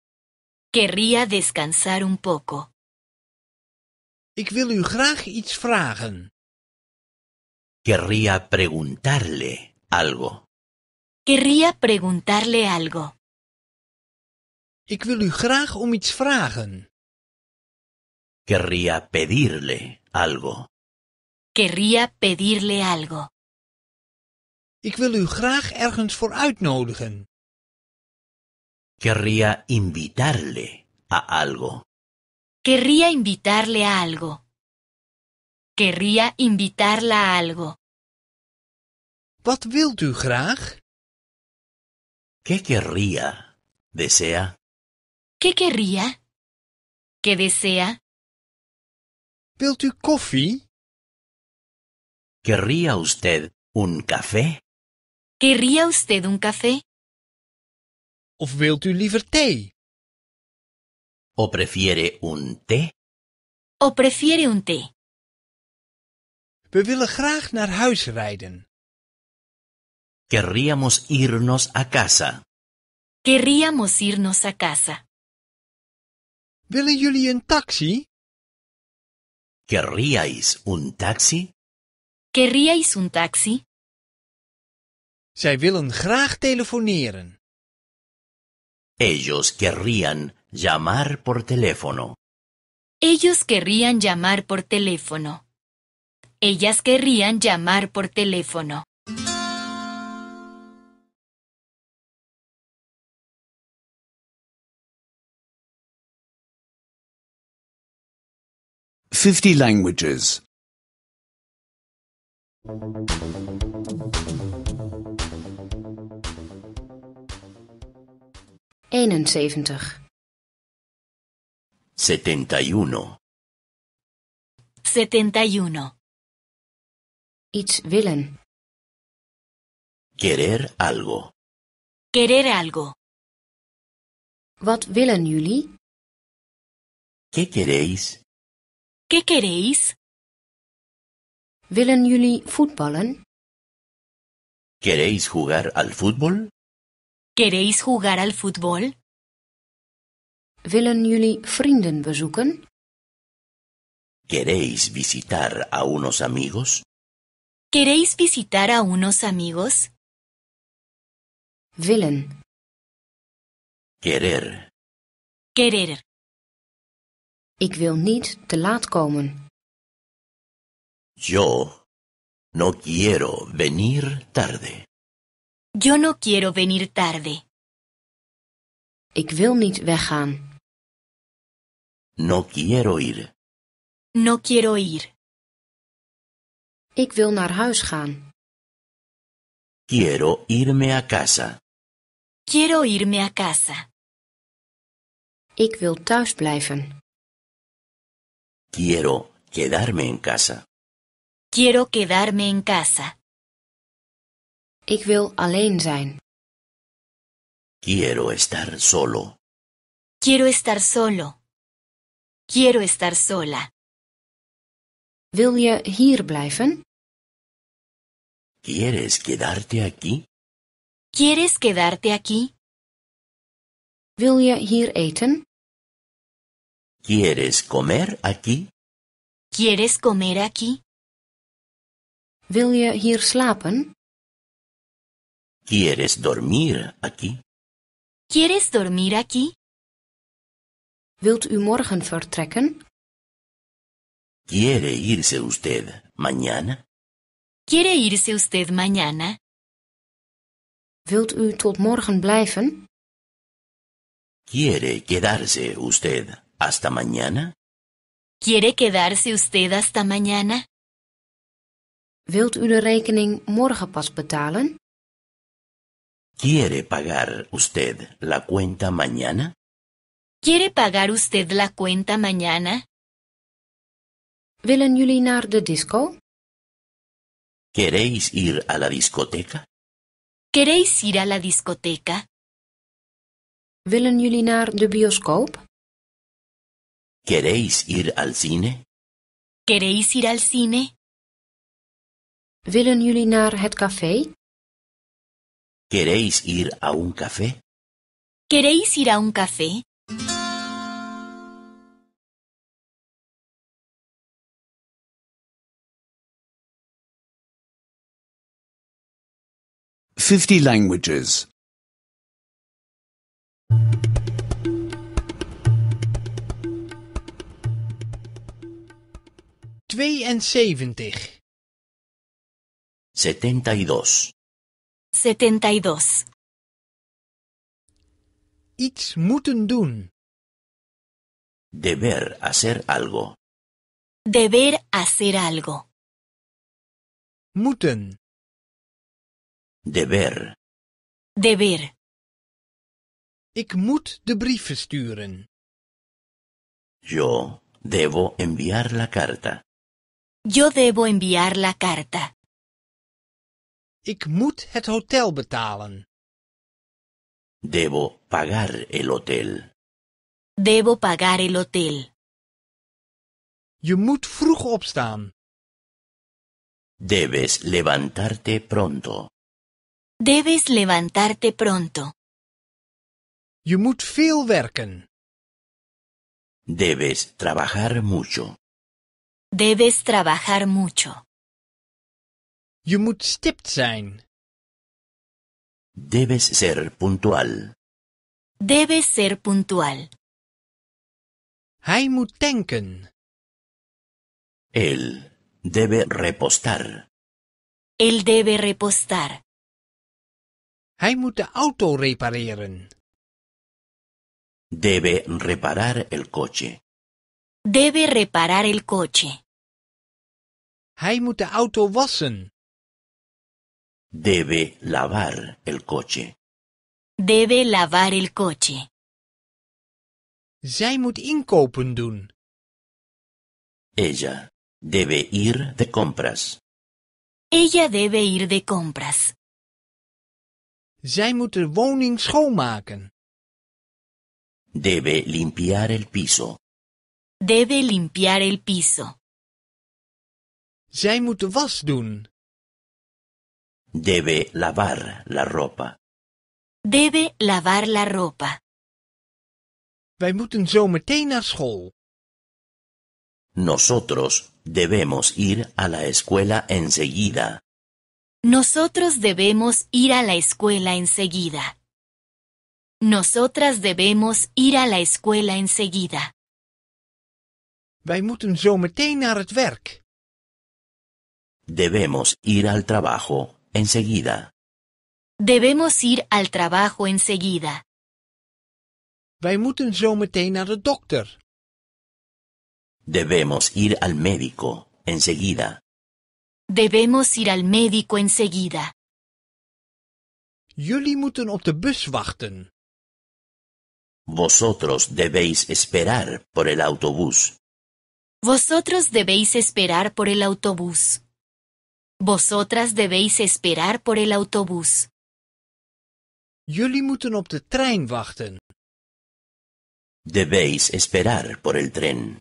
Querría descansar un poco. Ik wil u graag iets vragen. Querría preguntarle algo. Querría preguntarle algo. Ik wil u graag om iets vragen. Querría pedirle algo. Querría pedirle algo. Ik wil u graag ergens voor uitnodigen. Querría invitarle a algo. Querría invitarle a algo. Querría invitarla a algo. Wat wilt u graag? ¿Qué querría? ¿Desea? ¿Qué querría? ¿Qué desea? Wilt u coffee? ¿Querría usted un café? ¿Querría usted un café? wilt u liever thee? ¿O prefiere un té? ¿O prefiere un té? We willen graag naar huis rijden. Querríamos irnos a casa. Querríamos irnos a casa. Willen taxi? ¿Querríais un taxi? ¿Querríais un taxi? Zij willen graag telefoneren. Ellos querrían llamar por teléfono. Ellos querrían llamar por teléfono. Ellas querrían llamar por teléfono. 50 languages. 71. 71. 71. Iets willen. Querer algo. Querer algo. Wat willen jullie? ¿Qué queréis? ¿Qué queréis? Willen jullie voetballen? ¿Queréis jugar al fútbol? ¿Queréis jugar al fútbol? Willen jullie vrienden bezoeken? ¿Queréis visitar a unos amigos? ¿Queréis visitar a unos amigos? Willen. Querer. Querer. Ik wil niet te laat komen. Yo no quiero venir tarde. Yo no quiero venir tarde. Ik wil niet weggaan. No quiero ir. No quiero ir. Ik wil naar huis gaan. Quiero irme a casa. Quiero irme a casa. Ik wil thuis blijven. Quiero quedarme en casa. Quiero quedarme en casa. Ik wil alleen zijn. Quiero estar solo. Quiero estar solo. Quiero estar sola. Wil je hier blijven? ¿Quieres quedarte aquí? ¿Quieres quedarte aquí? Wil je hier eten? ¿Quieres comer aquí? ¿Quieres comer aquí? Will je hier slapen? ¿Quieres dormir aquí? ¿Quieres dormir aquí? Wilt u morgen vertrekken? ¿Quiere irse usted mañana? ¿Quiere irse usted mañana? Wilt u tot morgen blijven? ¿Quiere quedarse usted ¿Hasta mañana? ¿Quiere quedarse usted hasta mañana? Wilt u de rekening morgen pas betalen? ¿Quiere pagar usted la cuenta mañana? ¿Quiere pagar usted la cuenta mañana? Willen jullie naar de disco? ¿Queréis ir a la discoteca? ¿Queréis ir a la discoteca? Willen jullie naar de bioscoop? ¿Queréis ir al cine? ¿Queréis ir al cine? Willen jullie naar het café? ¿Queréis ir a un café? ¿Queréis ir a un café? Fifty languages. 72. 72. 72. Iets moeten doen. Deber hacer algo. Deber hacer algo. Moeten. Deber. Deber. Ik moet de brief versturen. Yo debo enviar la carta. Yo debo enviar la carta. Ik moet het hotel betalen. Debo pagar el hotel. Debo pagar el hotel. Je moet vroeg opstaan. Debes levantarte pronto. Debes levantarte pronto. Je moet veel werken. Debes trabajar mucho. Debes trabajar mucho. Je moet stipt Debes ser puntual. Debes ser puntual. Hij moet denken. Él debe repostar. Él debe repostar. Hij moet de auto repareren. Debe reparar el coche. Debe reparar el coche. Hij moet de auto wassen. Debe lavar el coche. Debe lavar el coche. Zij moet inkopen doen. Ella debe ir de compras. Ella debe ir de compras. Zij moet de woning schoonmaken. Debe limpiar el piso. Debe limpiar el piso. Zij moet de was doen. Debe lavar la ropa. Debe lavar la ropa. Wij moeten zo meteen naar school. Nosotros debemos ir a la escuela enseguida. Nosotros debemos ir a la escuela enseguida. Nosotras debemos ir a la escuela enseguida. Wij moeten zo meteen naar het werk. Debemos ir al trabajo enseguida. Debemos ir al trabajo enseguida. Wij moeten zo meteen Debemos ir al médico enseguida. Debemos ir al médico enseguida. Jullie moeten op de bus wachten. Vosotros debéis esperar por el autobús. Vosotros debéis esperar por el autobús. Vosotras debéis esperar por el autobús. Jullie moeten op de trein wachten. Debéis esperar por el tren.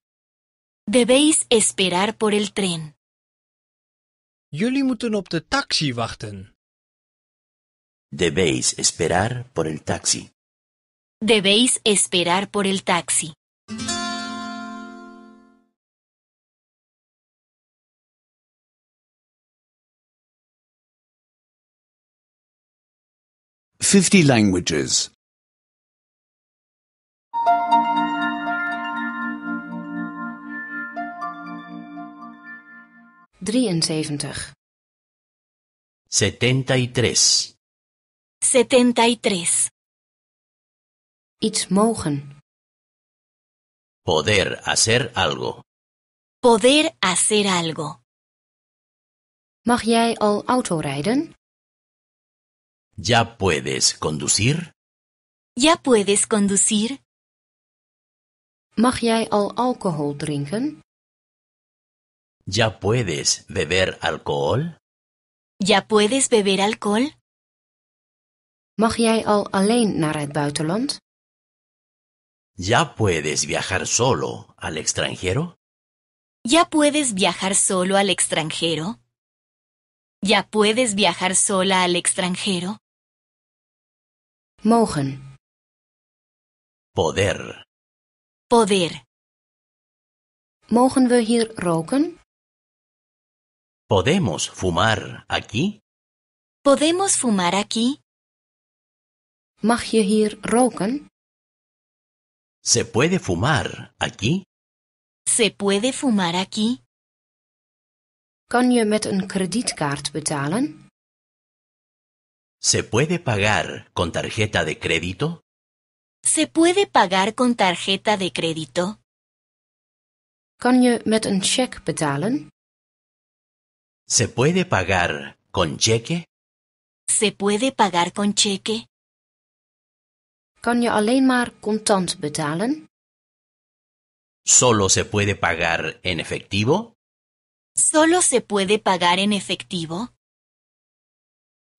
Debéis esperar por el tren. Jullie moeten op de taxi wachten. Debéis esperar por el taxi. Debéis esperar por el taxi. 50 languages. 73. 73. 73. Iets mogen. Poder hacer algo. Poder hacer algo. Mag jij al autorijden? ¿Ya puedes conducir? ¿Ya puedes conducir? Mag al alcohol drinken? ¿Ya puedes beber alcohol? ¿Ya puedes beber alcohol? al alleen naar buitenland? ¿Ya puedes viajar solo al extranjero? ¿Ya puedes viajar solo al extranjero? ¿Ya puedes viajar sola al extranjero? mogen. Poder. Poder. Mogen we hier roken? Podemos fumar aquí? Podemos fumar aquí? Mag je hier roken? Se puede fumar aquí? Se puede fumar aquí? Kan je met een kredietkaart betalen? ¿Se puede pagar con tarjeta de crédito? ¿Se puede pagar con tarjeta de crédito? Kan je met een cheque betalen? ¿Se puede pagar con cheque? ¿Se puede pagar con cheque? Kan je alleen maar contant betalen? ¿Solo se puede pagar en efectivo? ¿Solo se puede pagar en efectivo?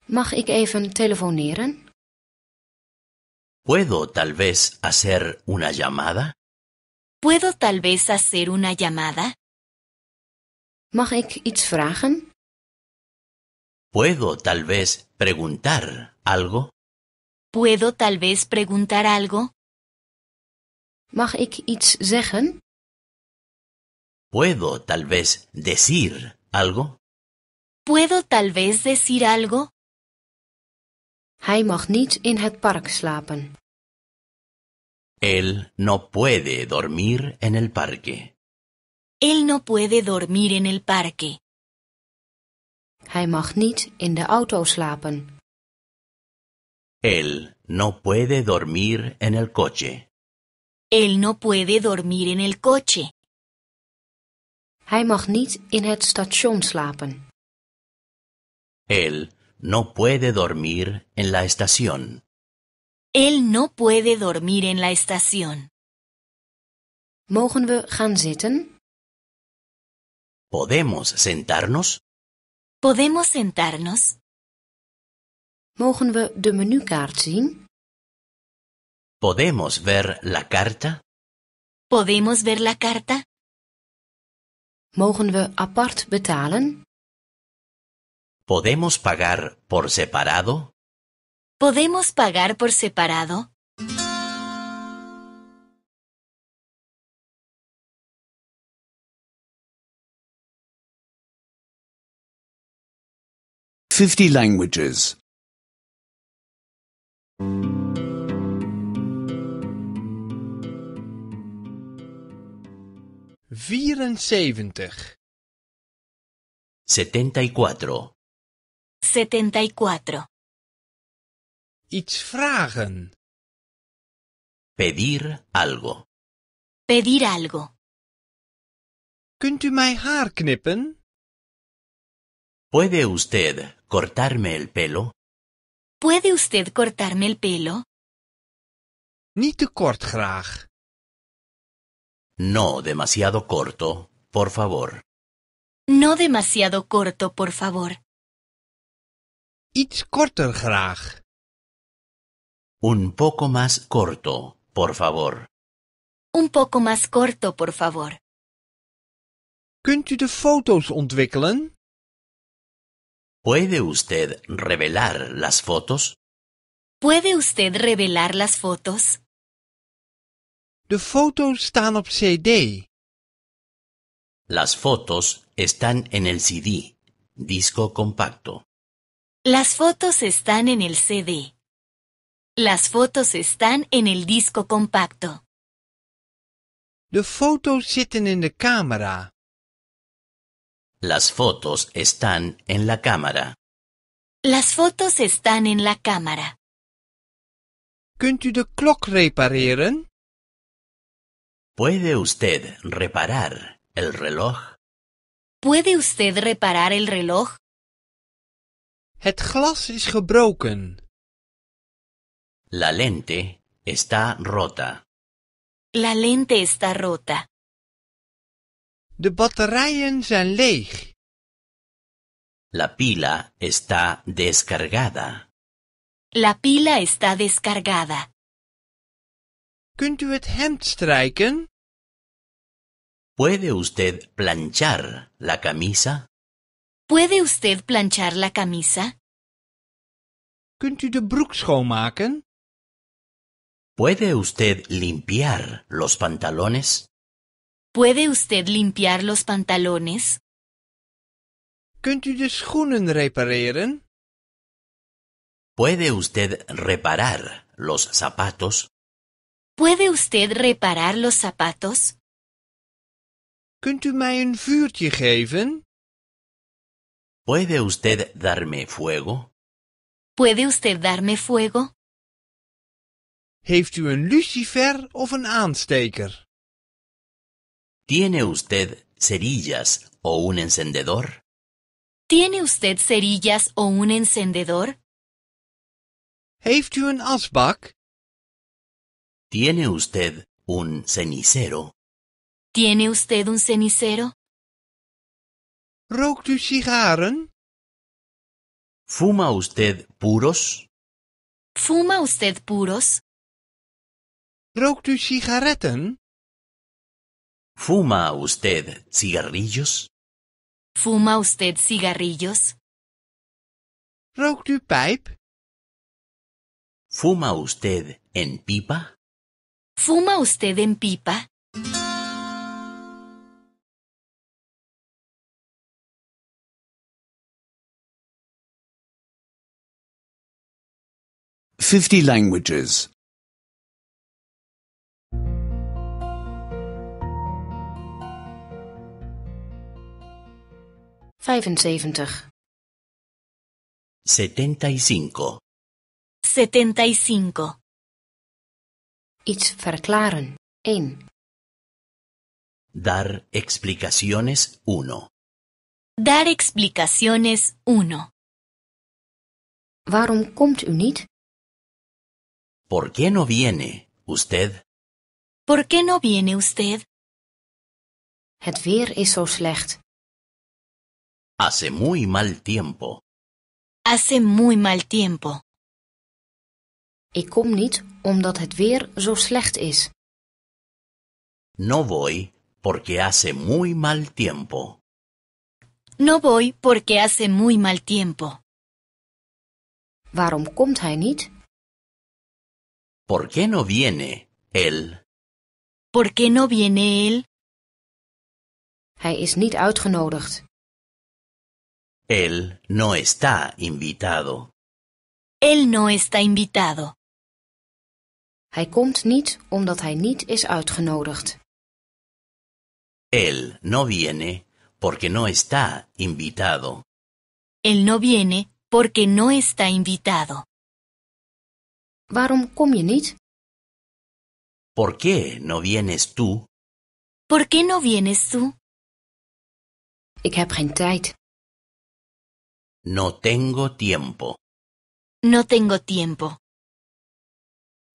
Mag ik even telefoneren? ¿Puedo tal vez hacer una llamada? ¿Puedo tal vez hacer una llamada? Mag ik iets ¿Puedo tal vez preguntar algo? ¿Puedo tal vez preguntar algo? Mag ik iets ¿Puedo tal vez decir algo? ¿Puedo tal vez decir algo? Hij mag niet in het park slapen. Él no puede dormir en el parque. Él no puede dormir en el parque. Hij mag niet in de auto slapen. Él no puede dormir en el coche. Él no puede dormir en el coche. Hij mag niet in het station slapen. Él no puede dormir en la estación. Él no puede dormir en la estación. Mogen we gaan zitten? ¿Podemos sentarnos? ¿Podemos sentarnos? Mogen we de menukaart zien? ¿Podemos ver la carta? ¿Podemos ver la carta? Mogen we apart betalen? ¿Podemos pagar por separado? ¿Podemos pagar por separado? Fifty languages. Vierenzeventig. Setenta y cuatro. 74. Iets Pedir algo. Pedir algo. Könnt mein haar knippen? ¿Puede usted cortarme el pelo? ¿Puede usted cortarme el pelo? Ni te graag. No demasiado corto, por favor. No demasiado corto, por favor. Un poco más corto, por favor. Un poco más corto, por favor. ¿Puede usted revelar las fotos? ¿Puede usted revelar las fotos? foto's CD. Las fotos están en el CD, disco compacto. Las fotos están en el CD. Las fotos están en el disco compacto. Las fotos están en la cámara. Las fotos están en la cámara. ¿Puede usted reparar el reloj? ¿Puede usted reparar el reloj? Het glas is gebroken. La lente está rota. La lente está rota. De batterijen zijn leeg. La pila está descargada. La pila está descargada. Kunt u hemd ¿Puede usted planchar la camisa? ¿Puede usted planchar la camisa? Kunt u de broek schoonmaken? ¿Puede usted limpiar los pantalones? ¿Puede usted limpiar los pantalones? Kunt u de schoenen repareren? ¿Puede usted reparar los zapatos? ¿Puede usted reparar los zapatos? Kunt u mij een vuurtje geven? ¿Puede usted darme fuego? ¿Puede usted darme fuego? Heeft u lucifer of ¿Tiene usted cerillas o un encendedor? ¿Tiene usted cerillas o un encendedor? Heeft u ¿Tiene usted un cenicero? ¿Tiene usted un cenicero? ¿Fuma usted puros? ¿Fuma usted puros? ¿Fuma usted cigarrillos? ¿Fuma usted cigarrillos? Rookt ¿Fuma usted en pipa? ¿Fuma usted en pipa? 50 languages. 75. 75. 75. Iets verklaren. 1. Dar explicaciones 1. Dar explicaciones 1. Waarom komt u niet? ¿Por qué no viene usted? ¿Por qué no viene usted? Het weer is zo slecht. Hace muy mal tiempo. Hace muy mal tiempo. Ik kom niet omdat het weer zo slecht is. No voy porque hace muy mal tiempo. No voy porque hace muy mal tiempo. Waarom komt hij niet? ¿Por qué no viene él? ¿Por qué no viene él? Hij is niet uitgenodigd. Él no está invitado. Él no está invitado. Hij Él no viene porque no está invitado. Él no viene porque no está invitado. Waarom kom je niet? ¿Por qué no vienes tú? ¿Por qué no vienes tú? Ik heb geen tijd. No tengo tiempo. No tengo tiempo.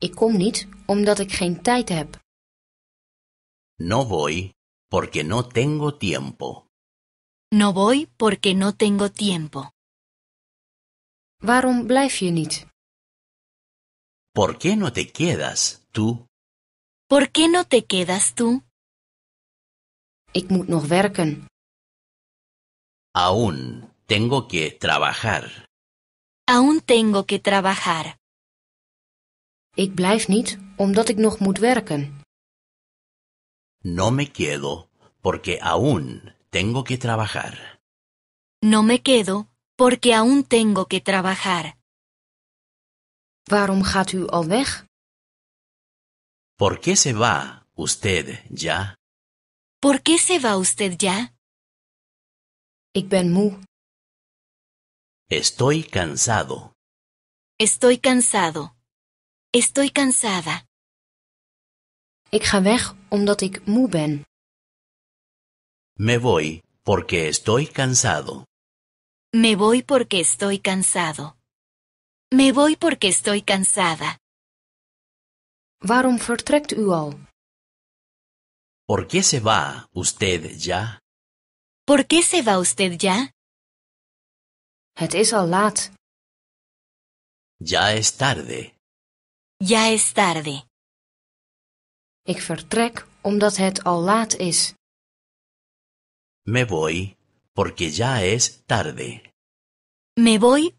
Ik kom niet omdat ik geen tijd heb. No voy porque no tengo tiempo. No voy porque no tengo tiempo. Waarom blijf je niet? ¿Por qué no te quedas tú? ¿Por qué no te quedas tú? Ik moet nog werken. Aún tengo que trabajar. Aún tengo que trabajar. Ik blijf niet omdat ik nog moet werken. No me quedo porque aún tengo que trabajar. No me quedo porque aún tengo que trabajar. ¿Por qué se va usted ya? ¿Por qué se va usted ya? Ik ben Estoy cansado. Estoy cansado. Estoy cansada. Ik ga weg omdat ik moe ben. Me voy porque estoy cansado. Me voy porque estoy cansado. Me voy porque estoy cansada. Waarom vertrekt u al? ¿Por qué se va usted ya? ¿Por qué se va usted ya? Het is al laat. Ya es tarde. Ya es tarde. Ik vertrek omdat het al laat is. Me voy porque ya es tarde. Me voy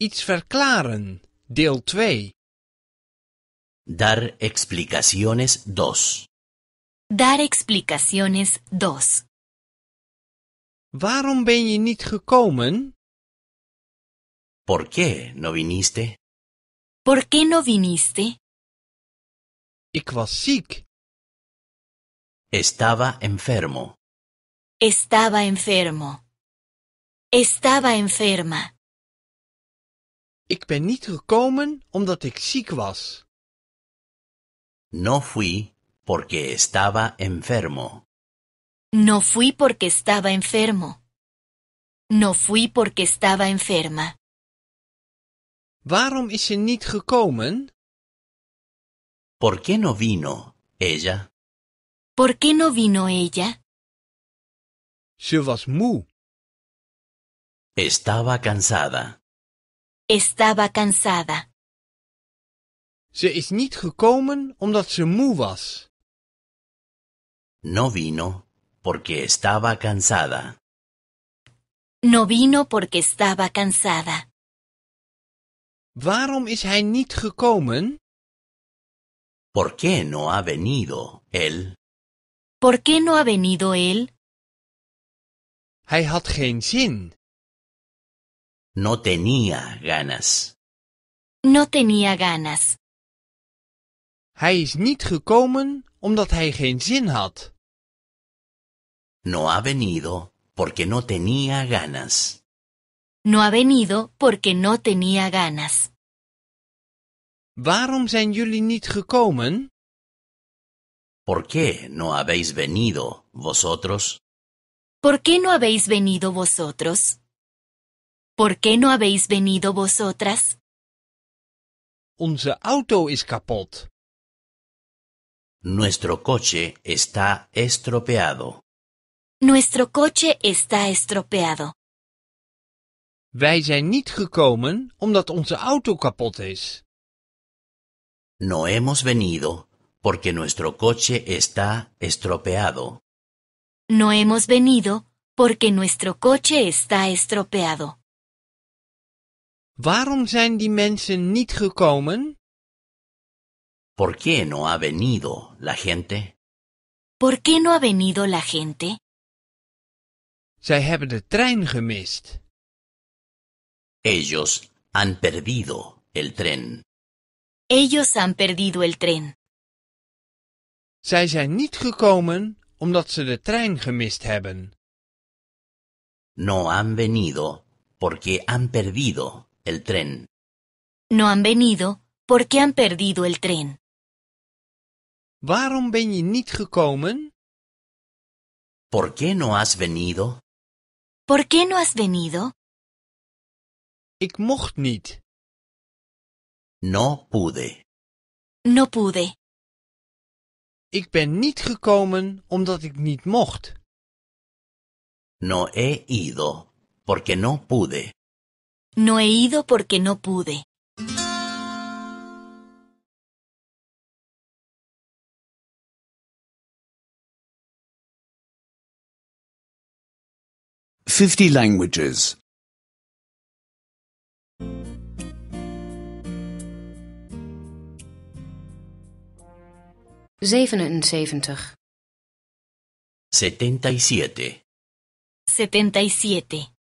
Iets verklaren, deel 2. Dar explicaciones 2. Dar explicaciones 2. Waarom ben je niet gekomen? ¿Por qué no viniste? ¿Por qué no viniste? Ik was ziek. Estaba enfermo. Estaba enfermo. Estaba enferma. Ik ben niet gekomen omdat ik ziek was. No fui porque estaba enfermo. No fui porque estaba enfermo. No fui porque estaba enferma. Waarom is ze niet gekomen? ¿Por qué no vino ella? ¿Por qué no vino ella? was Estaba cansada. Estaba cansada. Ze is niet gekomen omdat ze moe was. No vino porque estaba cansada. No vino porque estaba cansada. Waarom is hij niet gekomen? ¿Por qué no ha venido él? ¿Por qué no ha venido él? Hij had geen zin. No tenía ganas. No tenía ganas. Hij niet gekomen omdat hij geen zin had. No ha venido porque no tenía ganas. No ha venido porque no tenía ganas. Waarom zijn jullie niet gekomen? ¿Por qué no habéis venido vosotros? ¿Por qué no habéis venido vosotros? ¿Por qué no habéis venido vosotras? Auto Nuestro coche está estropeado. Nuestro coche está estropeado. Wij zijn niet gekomen omdat onze auto kapot is. No hemos venido porque nuestro coche está estropeado. No hemos venido porque nuestro coche está estropeado. Waarom zijn die mensen niet gekomen? ¿Por qué no ha venido la gente? ¿Por qué no ha venido la gente? Zij hebben de trein gemist. Ellos han perdido el tren. Ellos han perdido el tren. Zij zijn niet gekomen omdat ze de trein gemist hebben. No han venido porque han perdido el tren. No han venido porque han perdido el tren. Waarom ben je niet gekomen? ¿Por qué no has venido? ¿Por qué no has venido? Ik mocht niet. No pude. No pude. Ik ben niet gekomen omdat ik niet mocht. No he ido porque no pude. No he ido porque no pude. 50 Languages. 77. 77. 77.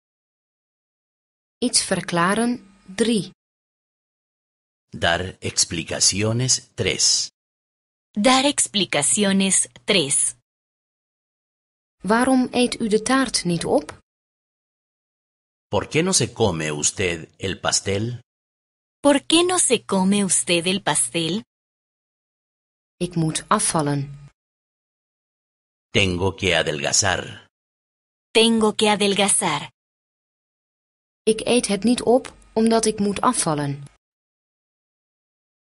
Iets 3. Dar explicaciones 3. Dar explicaciones 3. Waarom eet u de taart niet op? ¿Por qué no se come usted el pastel? ¿Por qué no se come usted el pastel? Ik moet afvallen. Tengo que adelgazar. Tengo que adelgazar. Ik eet het niet op omdat ik moet afvallen.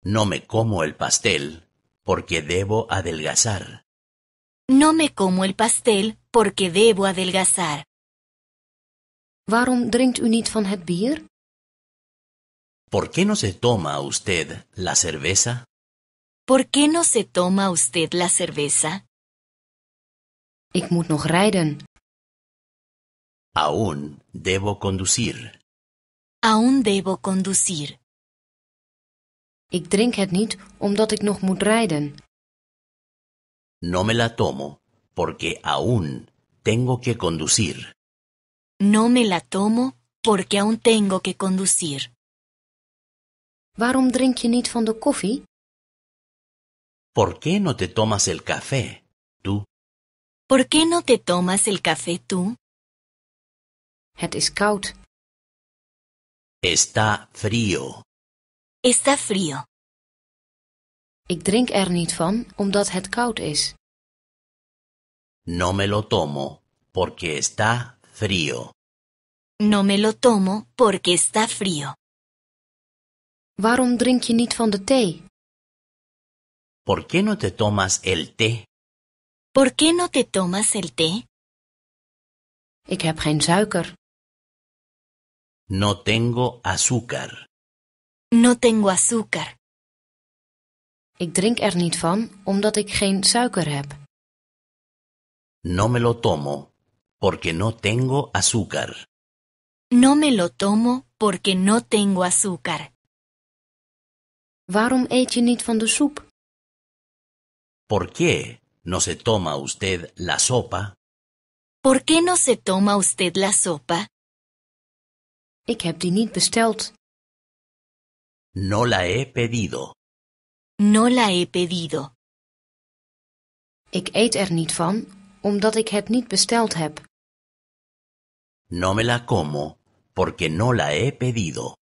No me como el pastel porque debo adelgazar. No me como el pastel porque debo adelgazar. Waarom drinkt u niet van het bier? ¿Por qué no se toma usted la cerveza? ¿Por qué no se toma usted la cerveza? Ik moet nog rijden Aún debo conducir. Aún debo conducir. Ik drink het niet omdat ik nog moet rijden. No me la tomo porque aún tengo que conducir. No me la tomo porque aún tengo que conducir. Waarom drink je niet van de koffie? ¿Por qué no te tomas el café, tú? ¿Por qué no te tomas el café tú? Het is koud. Está frío. Está frío. Ik drink er niet van, omdat het koud is. No me lo tomo, porque está frío. No me lo tomo, porque está frío. Waarom drink je niet van de thee? ¿Por qué no te tomas el té? ¿Por qué no te tomas el té? Ik heb geen suiker. No tengo azúcar. No tengo azúcar. Ik drink er niet van omdat ik geen suiker heb. No me lo tomo porque no tengo azúcar. No me lo tomo porque no tengo azúcar. Waarom eet je niet van de soep? ¿Por qué no se toma usted la sopa? ¿Por qué no se toma usted la sopa? Ik heb die niet besteld. No la he pedido. No la he pedido. Ik eet er niet van, omdat ik het niet besteld heb. No me la como, porque no la he pedido.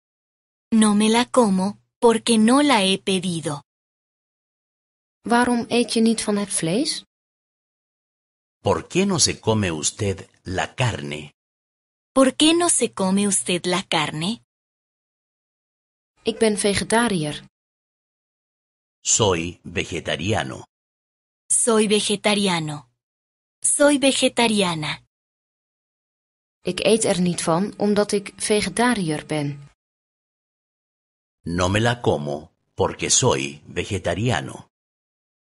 No me la como, porque no la he pedido. Waarom eet je niet van het vlees? ¿Por qué no se come usted la carne? ¿Por qué no se come usted la carne? Ik ben vegetariër. Soy vegetariano. Soy vegetariano. Soy vegetariana. Ik eet er niet van omdat ik vegetariër ben. No me la como porque soy vegetariano.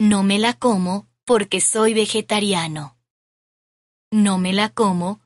No me la como porque soy vegetariano. No me la como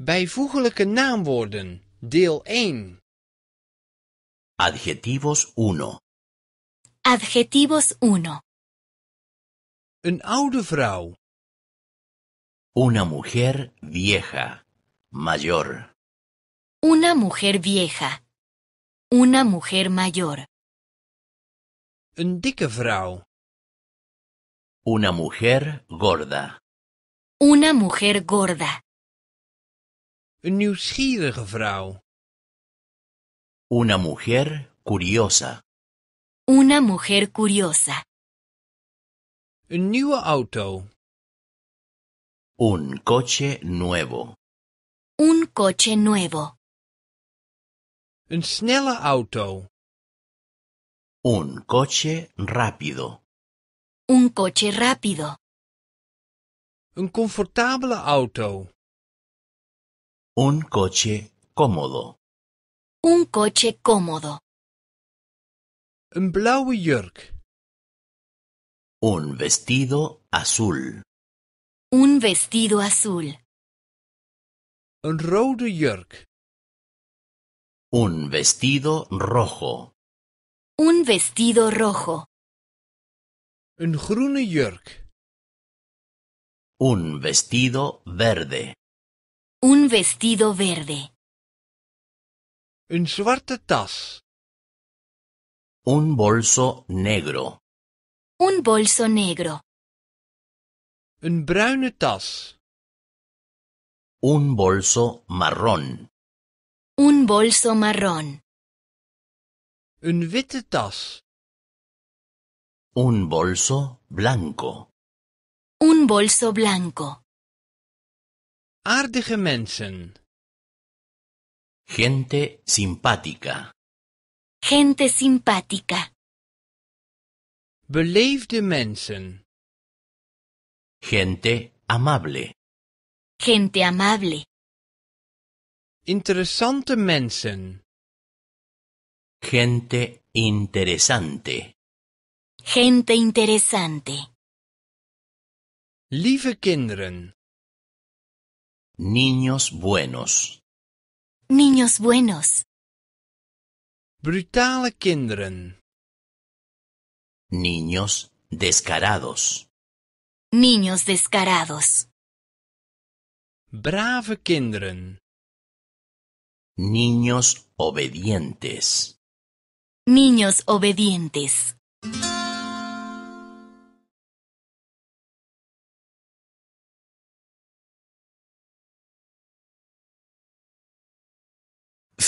Bijvoeglijke naamwoorden, deel 1. Adjetivos 1. Adjetivos 1. Een oude vrouw. Una mujer vieja, mayor. Una mujer vieja. Una mujer mayor. Een dikke vrouw. Una mujer gorda. Una mujer gorda. Een nieuwsgierige vrouw. Una mujer curiosa. Una mujer curiosa. Een nieuwe auto. Un coche nuevo. Un coche nuevo. Een snelle auto. Un coche rápido. Un coche rápido. un comfortabele auto. Un coche cómodo. Un coche cómodo. un blauwe jurk. Un vestido azul. Un vestido azul. un rode jurk. Un vestido rojo. Un vestido rojo. un groene jurk. Un vestido verde. Un vestido verde. un zwarte tas. Un bolso negro. Un bolso negro. un bruine tas. Un bolso marrón. Un bolso marrón. un witte tas. Un bolso blanco. Un bolso blanco. Aardige mensen. Gente simpática. Gente simpática. Beleefde mensen. Gente amable. Gente amable. Interessante mensen. Gente interesante. Gente interesante. Lieve kinderen. Niños buenos. Niños buenos. Brutale Kindren. Niños descarados. Niños descarados. Brave Kindren. Niños obedientes. Niños obedientes.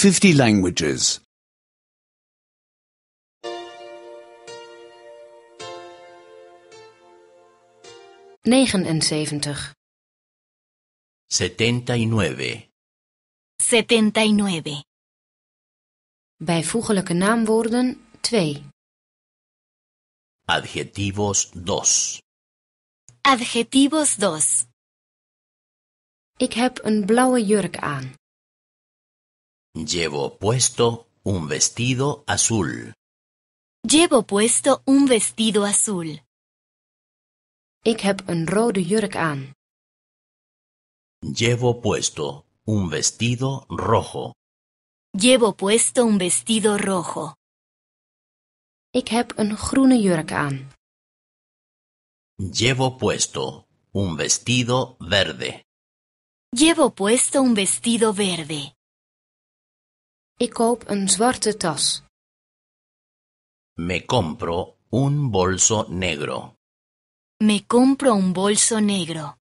50 languages. 79. 79. 79. Bijvoeglijke naamwoorden 2. Adjetivos 2. Adjetivos 2. Ik heb een blauwe jurk aan. Llevo puesto un vestido azul. Llevo puesto un vestido azul. Ik heb jurk aan. Llevo puesto un vestido rojo. Llevo puesto un vestido rojo. Ik heb groene jurk aan. Llevo puesto un vestido verde. Llevo puesto un vestido verde. Ik koop een zwarte tas. Me compro un bolso negro. Me compro un bolso negro.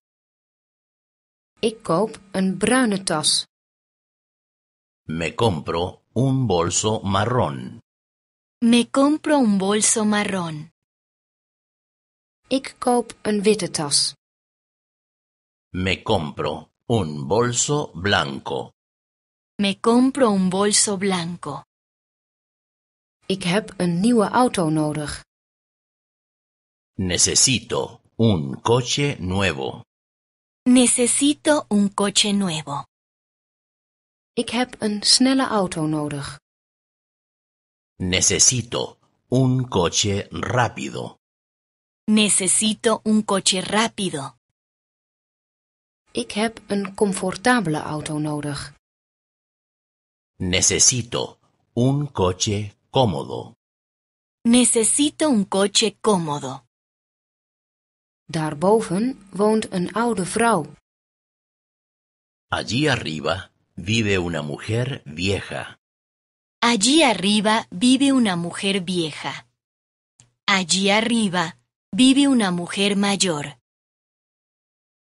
Ik koop een bruine tas. Me compro un bolso marrón. Me compro un bolso marrón. Ik koop een witte tas. Me compro un bolso blanco. Me compro un bolso blanco. Ik heb een nieuwe auto nodig. Necesito un coche nuevo. Necesito un coche nuevo. Ik heb een snelle auto nodig. Necesito un coche rápido. Necesito un coche rápido. Ik heb een comfortabele auto nodig. Necesito un coche cómodo. Necesito un coche cómodo. darboven woont een oude vrouw. Allí arriba vive una mujer vieja. Allí arriba vive una mujer vieja. Allí arriba vive una mujer mayor.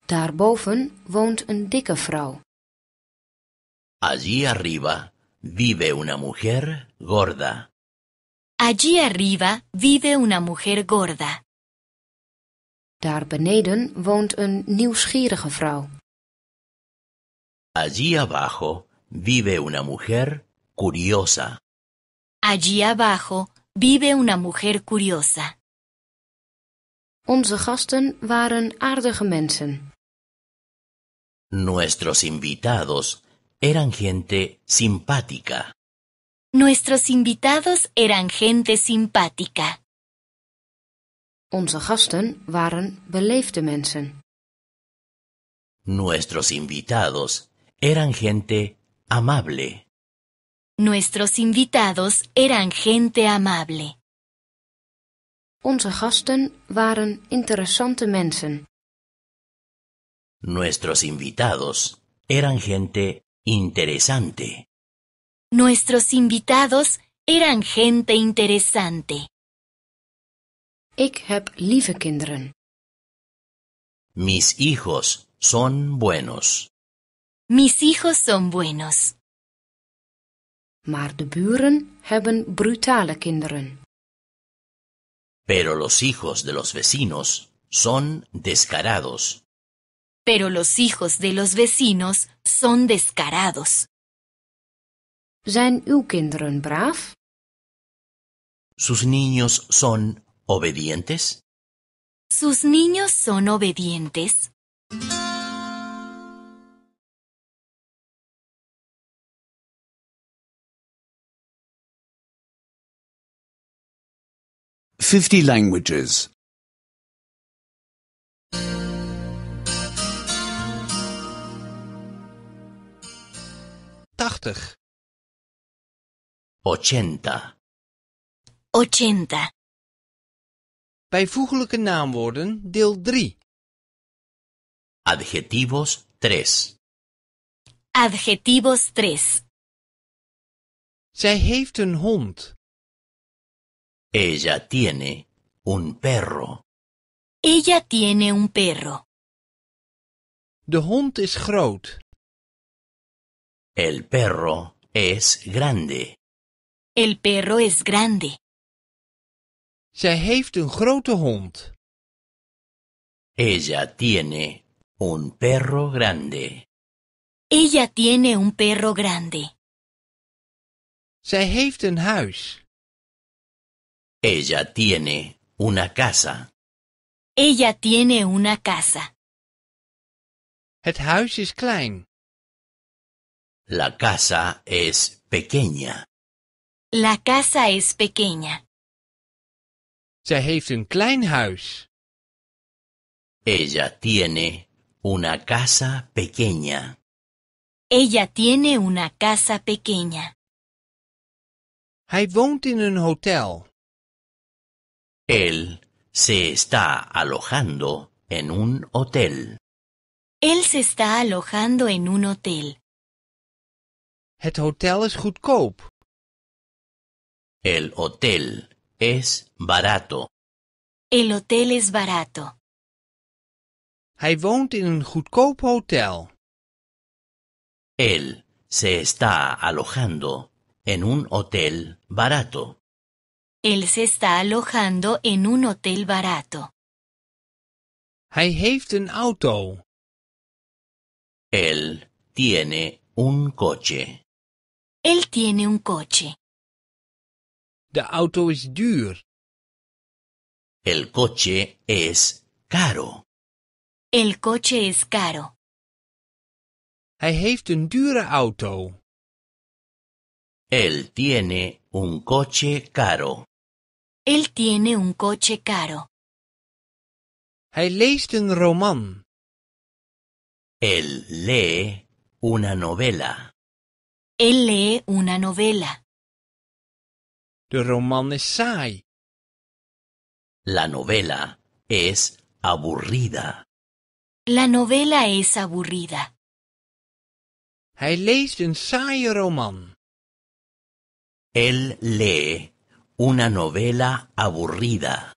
darboven woont een dikke vrouw. Allí arriba vive una mujer gorda. Allí arriba vive una mujer gorda. Daar beneden woont een nieuwsgierige vrouw. Allí abajo vive una mujer curiosa. Allí abajo vive una mujer curiosa. Onze gasten waren aardige mensen. Nuestros invitados eran gente simpática. Nuestros invitados eran gente simpática. Onze gasten waren mensen. Nuestros invitados eran gente amable. Nuestros invitados eran gente amable. Onze gasten waren interessante mensen. Nuestros invitados eran gente interesante. Nuestros invitados eran gente interesante. Ik heb lieve kinderen. Mis hijos son buenos. Mis hijos son buenos. Maar de buren hebben brutale kinderen. Pero los hijos de los vecinos son descarados pero los hijos de los vecinos son descarados. ¿Sus niños son obedientes? ¿Sus niños son obedientes? Fifty languages. tachtig. Ochenta. Ochenta. Bijvoeglijke naamwoorden, deel 3. Adjetivos 3. Adjetivos 3. Zij heeft een hond. Ella tiene un perro. Ella tiene un perro. De hond is groot. El perro es grande. El perro es grande. Zij heeft een grote hond. Ella tiene un perro grande. Ella tiene un perro grande. Zij heeft een huis. Ella tiene una casa. Ella tiene una casa. Het huis is klein. La casa es pequeña. La casa es pequeña. heeft een klein huis. Ella tiene una casa pequeña. Ella tiene una casa pequeña. Hij woont in een hotel. Él se está alojando en un hotel. Él se está alojando en un hotel hotel El hotel es barato. El hotel es barato. Hij in een hotel. Él se está alojando en un hotel barato. Él se está alojando en un hotel barato. Hij heeft auto. Él tiene un coche. Él tiene un coche. The auto is duur. El coche es caro. El coche es caro. Hij heeft een dure auto. Él tiene un coche caro. Él tiene un coche caro. Hij leest een roman. Él lee una novela. Él lee una novela. De roman La novela es aburrida. La novela es aburrida. Hij een roman. Él lee una novela aburrida.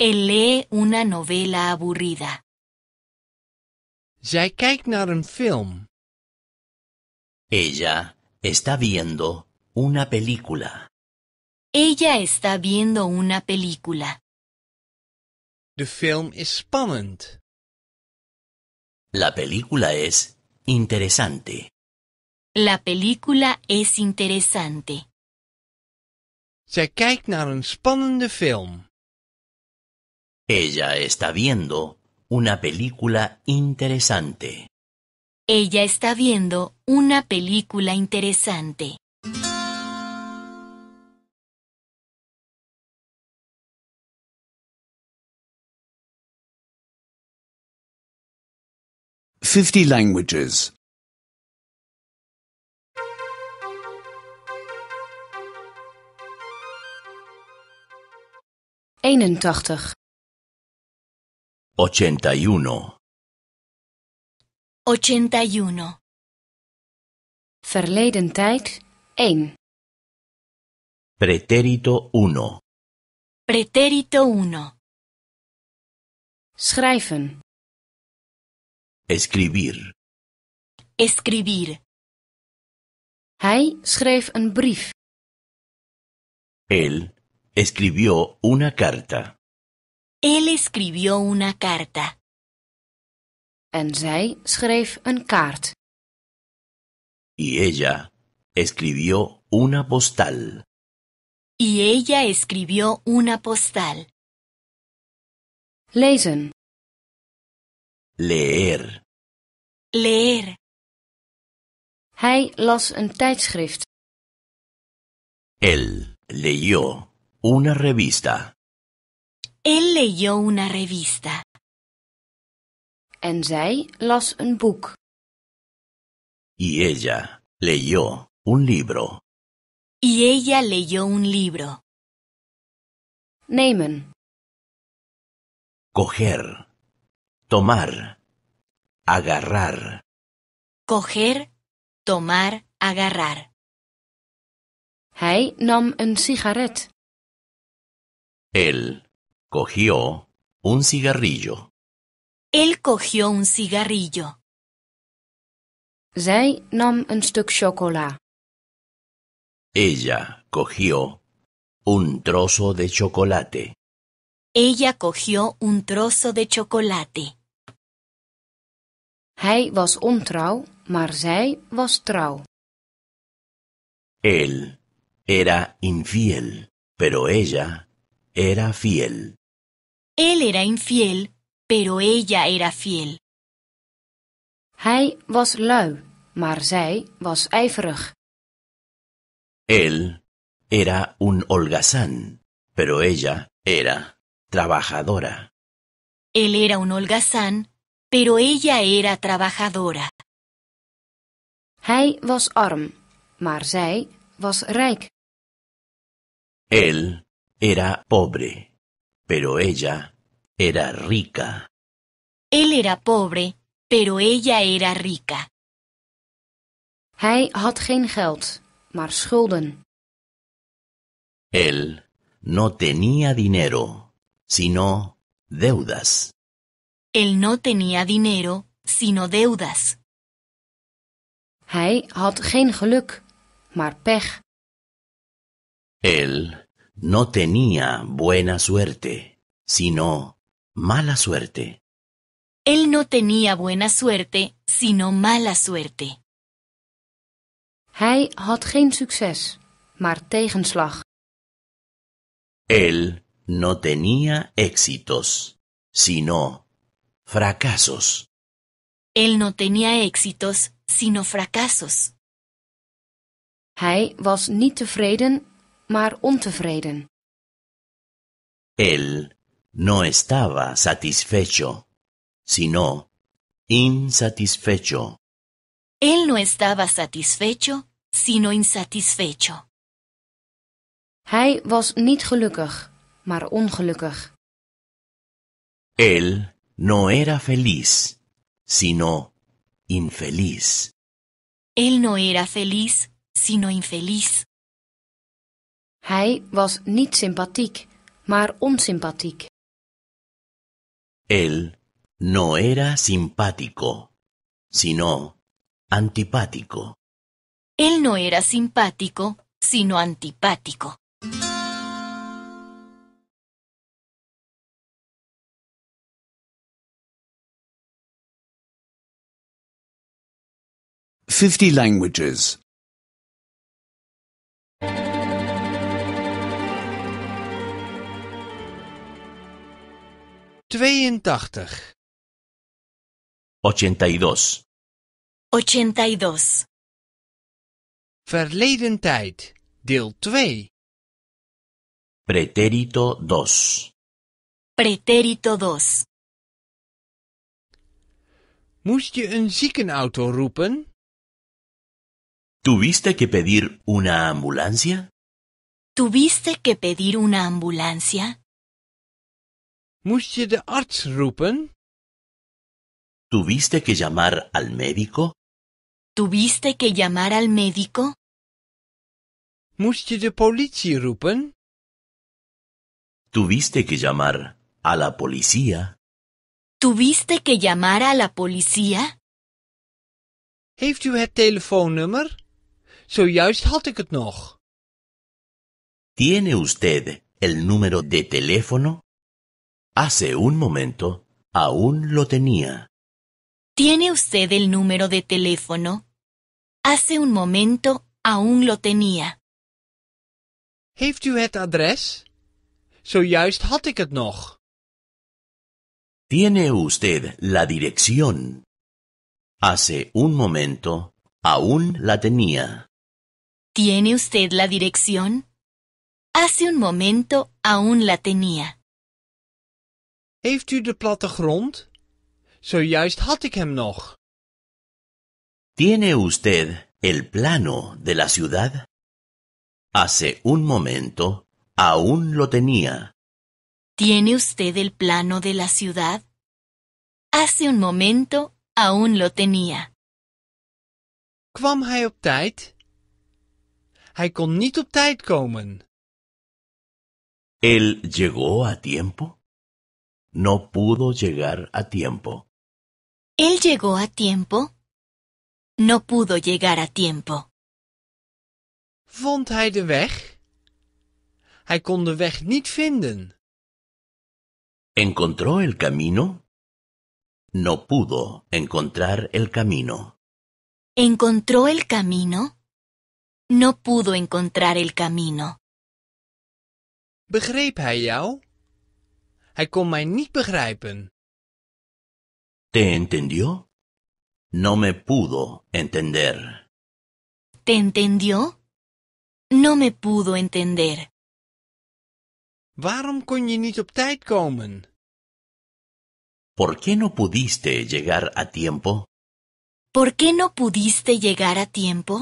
Él lee una novela aburrida. Zij kijkt naar een film. Ella está viendo una película. Ella está viendo una película. The film is spannend. La película es interesante. La película es interesante. Zij kijkt naar een spannende film. Ella está viendo una película interesante. Ella está viendo una película interesante. 50 languages. 81 81. Verleden tijd 1. Pretérito 1. Pretérito 1. Schrijven. Escribir. Escribir. Hij schreef een brief. Él escribió una carta. Él escribió una carta. En zij schreef een kaart. Y ella escribió una postal. Y ella escribió una postal. Lezen. Leer. Leer. Hij las een tijdschrift. Él leyó una revista. Él leyó una revista. Y ella leyó un libro. Y ella leyó un libro. Coger. Tomar. Agarrar. Coger, tomar, agarrar. Él cogió un cigarrillo. Él cogió un cigarrillo. Zij nam stuk Ella cogió un trozo de chocolate. Ella cogió un trozo de chocolate. Hij was ontrouw, maar zij was trouw. Él era infiel, pero ella era fiel. Él era infiel, pero ella era fiel. Hij was lui, maar zij was ijverig. Él era un holgazán, pero ella era trabajadora. Él era un holgazán, pero ella era trabajadora. Hij was arm, maar zij was rijk. Él era pobre, pero ella era rica. Él era pobre, pero ella era rica. Él no tenía dinero, sino deudas. Él no tenía dinero, sino deudas. Él no tenía buena suerte, sino Mala suerte. Él no tenía buena suerte, sino mala suerte. Hij had geen succes, maar tegenslag. Él no tenía éxitos, sino fracasos. Él no tenía éxitos, sino fracasos. Hij was niet tevreden, maar ontevreden. Él no estaba satisfecho, sino insatisfecho. Él no estaba satisfecho, sino insatisfecho. Hij was niet gelukkig, maar ongelukkig. Él no era feliz, sino infeliz. Él no era feliz, sino infeliz. Hij was niet sympathiek, maar onsympathiek. Él no era simpático, sino antipático. Él no era simpático, sino antipático. languages. 82 82. 82. Verleden tijd, deel 2. Pretérito 2. Pretérito 2. Moest je een ziekenauto roepen? ¿Tuviste que pedir una ambulancia? ¿Tuviste que pedir una ambulancia? Moest je de arts roepen? ¿Tuviste que llamar al médico? ¿Tuviste que llamar al médico? de politie roepen? ¿Tuviste que llamar a la policía? ¿Tuviste que llamar a la policía? Heeft u het telefoonnummer? Zojuist had ik het nog. ¿Tiene usted el número de teléfono? Hace un momento aún lo tenía. ¿Tiene usted el número de teléfono? Hace un momento aún lo tenía. Heeft u adres? had ik het ¿Tiene usted la dirección? Hace un momento aún la tenía. ¿Tiene usted la dirección? Hace un momento aún la tenía. Heeft u de grond? Zojuist had ik hem nog. ¿Tiene usted el plano de la ciudad? Hace un momento aún lo tenía. ¿Tiene usted el plano de la ciudad? Hace un momento aún lo tenía. Kwam hij op tijd? Hij kon niet op tijd komen. ¿Él llegó a tiempo? no pudo llegar a tiempo. ¿Él llegó a tiempo? No pudo llegar a tiempo. Vond weg? ¿Encontró el camino? No pudo encontrar el camino. ¿Encontró el camino? No pudo encontrar el camino. ¿Begreep ¿Te entendió? No me pudo entender. ¿Te entendió? No me pudo entender. kon je niet op tijd komen? ¿Por qué no pudiste llegar a tiempo? ¿Por qué no pudiste llegar a tiempo?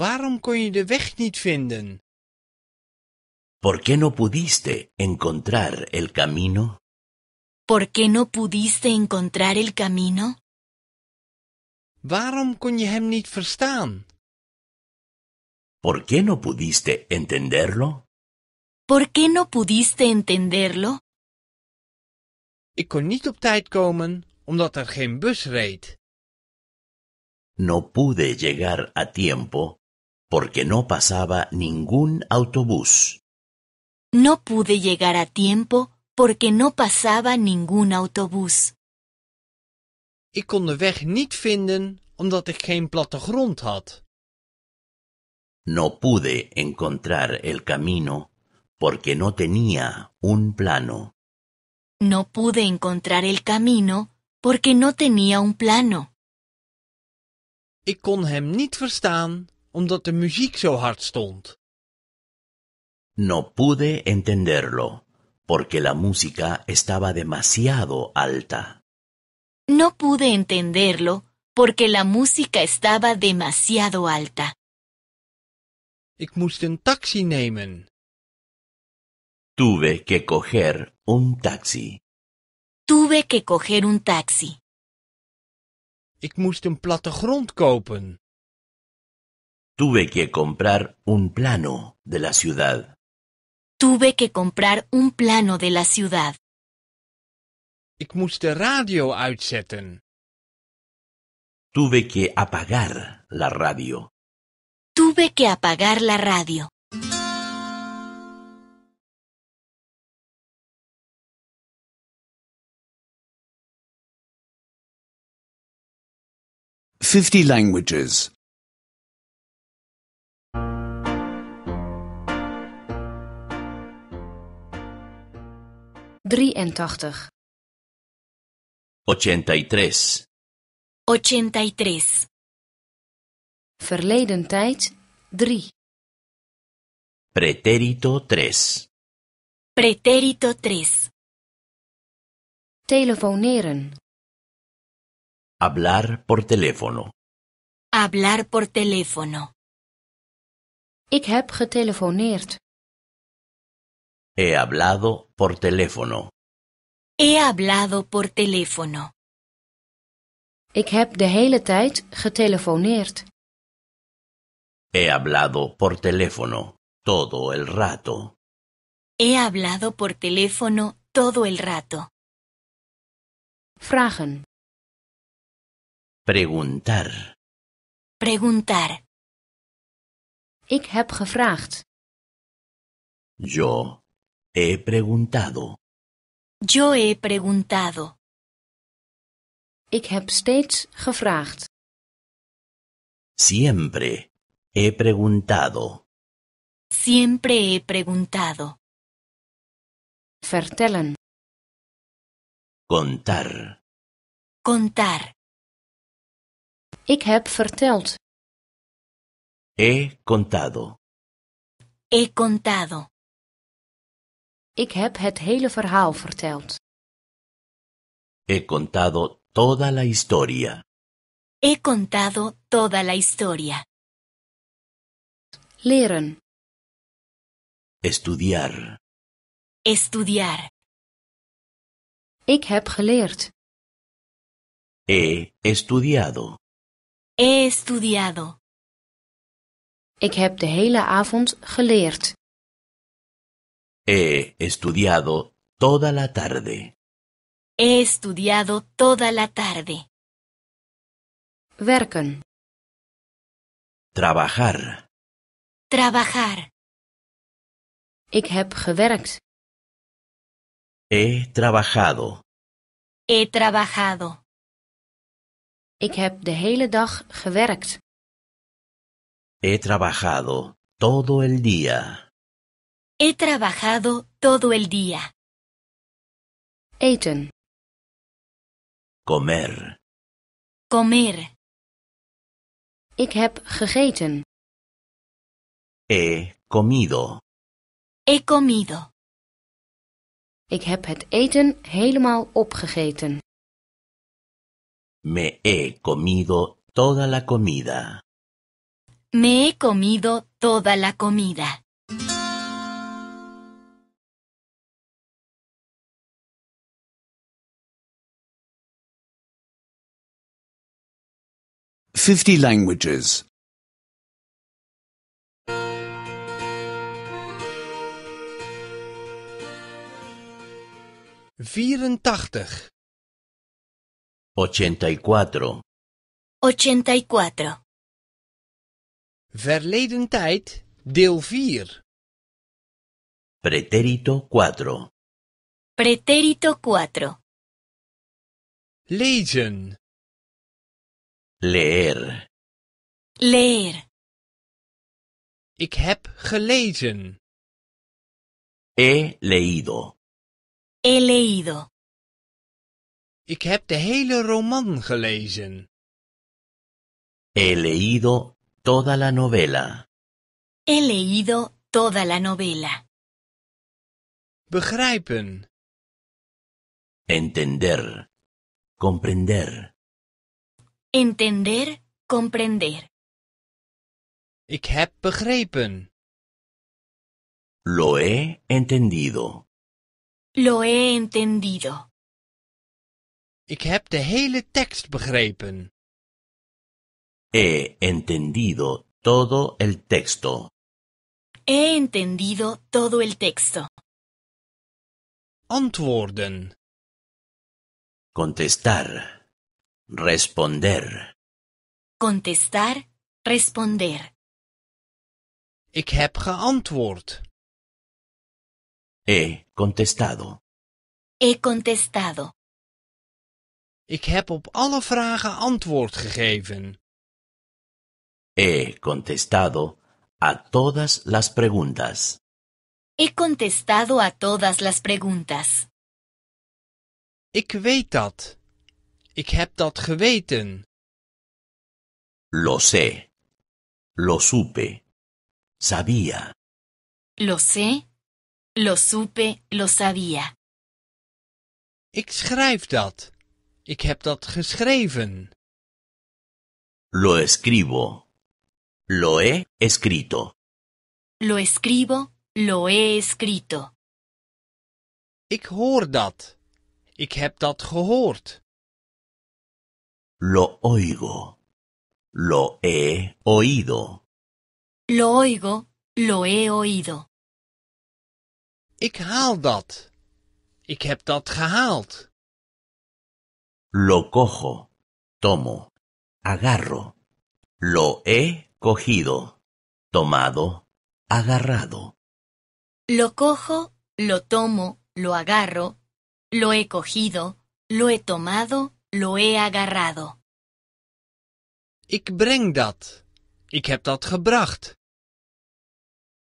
Waarom kon je de weg niet vinden? ¿Por qué no pudiste encontrar el camino? ¿Por qué no pudiste encontrar el camino? kon je hem niet verstaan? ¿Por qué no pudiste entenderlo? ¿Por qué no pudiste entenderlo? Ik kon niet op tijd komen omdat er geen bus reed. No pude llegar a tiempo porque no pasaba ningún autobús. No pude llegar a tiempo porque no pasaba ningún autobús. Ik kon de weg niet vinden omdat ik geen plattegrond had. No pude encontrar el camino porque no tenía un plano. No pude encontrar el camino porque no tenía un plano. Ik kon hem niet verstaan omdat de muziek zo hard stond. No pude entenderlo, porque la música estaba demasiado alta. No pude entenderlo, porque la música estaba demasiado alta. taxi Tuve que coger un taxi. Tuve que coger un taxi. Tuve que comprar un plano de la ciudad. Tuve que comprar un plano de la ciudad. Ik moest radio uitzetten. Tuve que apagar la radio. Tuve que apagar la radio. Fifty languages. 83 83 83 Verleden tijd 3 Pretérito 3 Pretérito 3 Telefoneren Hablar por teléfono Hablar por teléfono Ik heb getelefoneerd. He hablado por teléfono. He hablado por teléfono. Ik heb de hele tijd getelefoneerd. He hablado por teléfono todo el rato. He hablado por teléfono todo el rato. Vragen. Preguntar. Preguntar. Ik heb gevraagd. Yo He preguntado. Yo he preguntado. Ik heb steeds gevraagd. Siempre he preguntado. Siempre he preguntado. Vertellen. Contar. Contar. Ik heb verteld. He contado. He contado. Ik heb het hele verhaal verteld. He contado toda la historia. He contado toda la historia. Leren. Estudiar. Estudiar. Ik heb geleerd. He estudiado. He estudiado. Ik heb de hele avond geleerd. He estudiado toda la tarde. He estudiado toda la tarde. Werken. Trabajar. Trabajar. Ik heb gewerkt. He trabajado. He trabajado. Ik heb de hele dag gewerkt. He trabajado todo el día. He trabajado todo el día. Eten. Comer. Comer. Ik heb gegeten. He comido. He comido. Ik heb het eten helemaal opgegeten. Me he comido toda la comida. Me he comido toda la comida. 50 languages. 84 84 84 Verleden tijd, deel 4 Pretérito 4 Pretérito 4 Lezen Leer. Leer. Ik heb gelezen. He leído. He leído. Ik heb de hele roman gelezen. He leído toda la novela. He leído toda la novela. Begrijpen. Entender. Comprender. Entender, comprender. Ik heb begrepen. Lo he entendido. Lo he entendido. Ik heb de hele tekst begrepen. He entendido todo el texto. He entendido todo el texto. Antwoorden. Contestar. Responder. Contestar, responder. Ik heb He contestado. He contestado. Ik heb op alle vragen antwoord He contestado a todas las preguntas. He contestado a todas las preguntas. Ik heb dat geweten. Lo sé. Lo supe. Sabía. Lo sé. Lo supe. Lo sabía. Ik schrijf dat. Ik heb dat geschreven. Lo escribo. Lo he escrito. Lo escribo. Lo he escrito. Ik hoor dat. Ik heb dat gehoord. Lo oigo. Lo he oído. Lo oigo. Lo he oído. Ik haal dat. Ik heb dat gehaald. Lo cojo. Tomo. Agarro. Lo he cogido. Tomado. Agarrado. Lo cojo, lo tomo, lo agarro, lo he cogido, lo he tomado, lo he agarrado. Ik breng dat. Ik heb dat gebracht.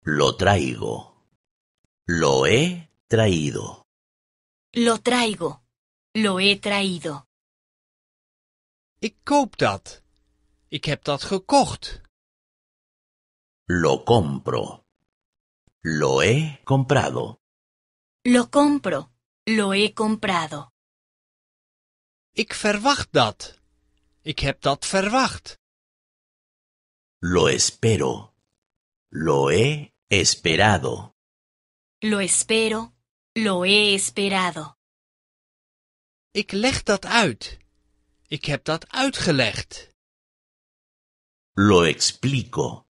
Lo traigo. Lo he traído. Lo traigo. Lo he traído. Ik koop dat. Ik heb dat gekocht. Lo compro. Lo he comprado. Lo compro. Lo he comprado. Ik verwacht dat. Ik heb dat verwacht. Lo espero. Lo he esperado. Lo espero. Lo he esperado. Ik leg dat uit. Ik heb dat uitgelegd. Lo explico.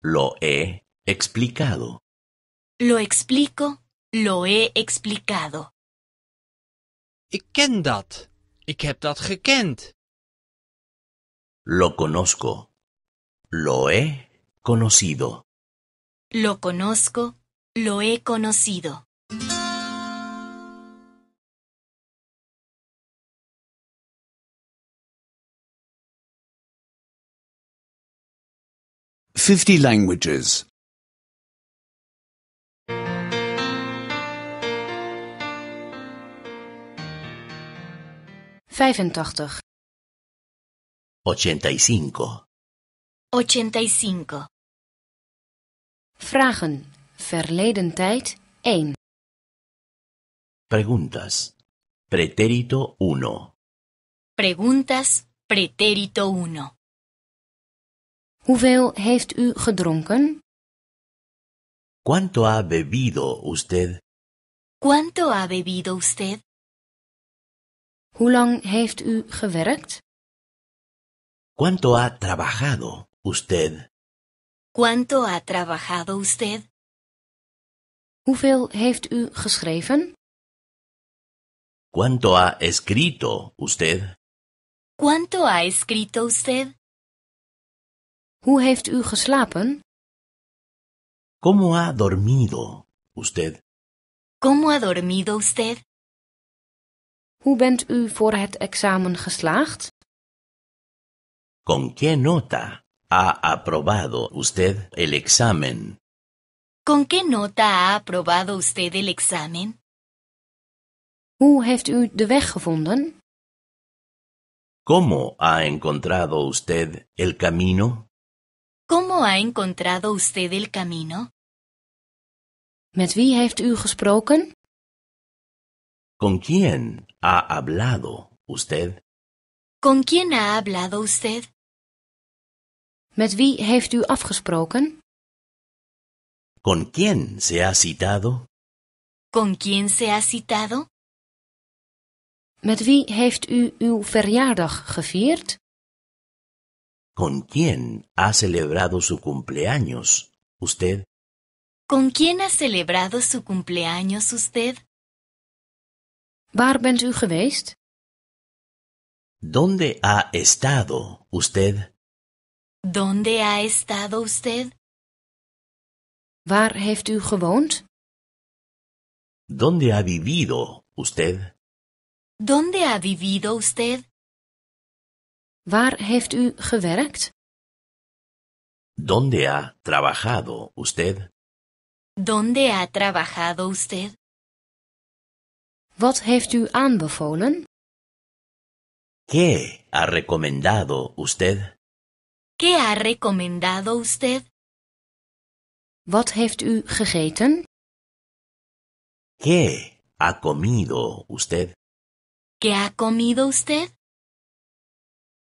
Lo he explicado. Lo explico. Lo he explicado. Ik ken dat. Lo conozco. Lo he conocido. Lo conozco. Lo he conocido. Fifty languages. 85. 85. 85. Vragen. Verleden tijd 1. Preguntas. Pretérito 1. Preguntas. Pretérito 1. Hoeveel heeft u gedronken? ¿Cuánto ha bebido usted? ¿Cuánto ha bebido usted? ¿Cuánto ha trabajado usted? ¿Cuánto ha trabajado usted? Hoeveel heeft u ¿Cuánto ha escrito usted? ¿Cuánto ha escrito usted? Hoe heeft u ¿Cómo ha dormido usted? ¿Cómo ha dormido usted? Hoe bent u voor het examen geslaagd? ¿Con qué nota ha aprobado usted el examen? ¿Con qué nota ha aprobado usted el examen? Hoe heeft u de weg gevonden? ¿Cómo ha encontrado usted el camino? ¿Cómo ha encontrado usted el camino? Met wie heeft u gesproken? ¿Con quién ha hablado usted? ¿Con quién ha hablado usted? Met wie heeft u afgesproken? ¿Con quién se ha citado? ¿Con quién se ha citado? Met wie heeft u uw verjaardag gevierd? ¿Con quién ha celebrado su cumpleaños usted? ¿Con quién ha celebrado su cumpleaños usted? Waar bent u geweest? ¿Dónde ha estado usted? ¿Dónde ha estado usted? Waar heeft u ¿Dónde ha vivido usted? ¿Dónde ha vivido usted? Waar heeft u ¿Dónde ha trabajado usted? ¿Dónde ha trabajado usted? heeft u ¿Qué ha recomendado usted? ¿Qué ha recomendado usted? Wat heeft u gegeten? ¿Qué ha comido usted? ¿Qué ha comido usted?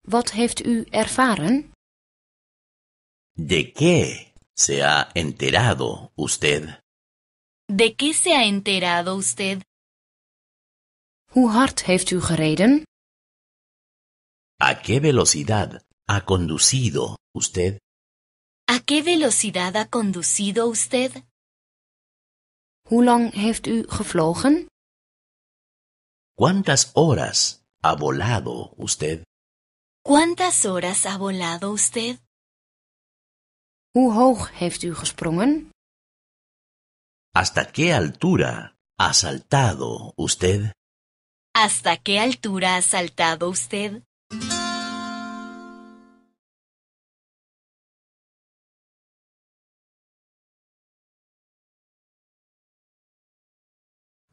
Wat heeft u ervaren? ¿De qué se ha enterado usted? ¿De qué se ha enterado usted? Hoe hard heeft u gereden? ¿A qué velocidad ha conducido usted? ¿A qué velocidad ha conducido usted? Hoe lang heeft u gevlogen? ¿Cuántas horas ha volado usted? ¿Cuántas horas ha volado usted? Hoe hoog heeft u gesprongen? ¿Hasta qué altura ha saltado usted? ¿Hasta qué altura ha saltado usted?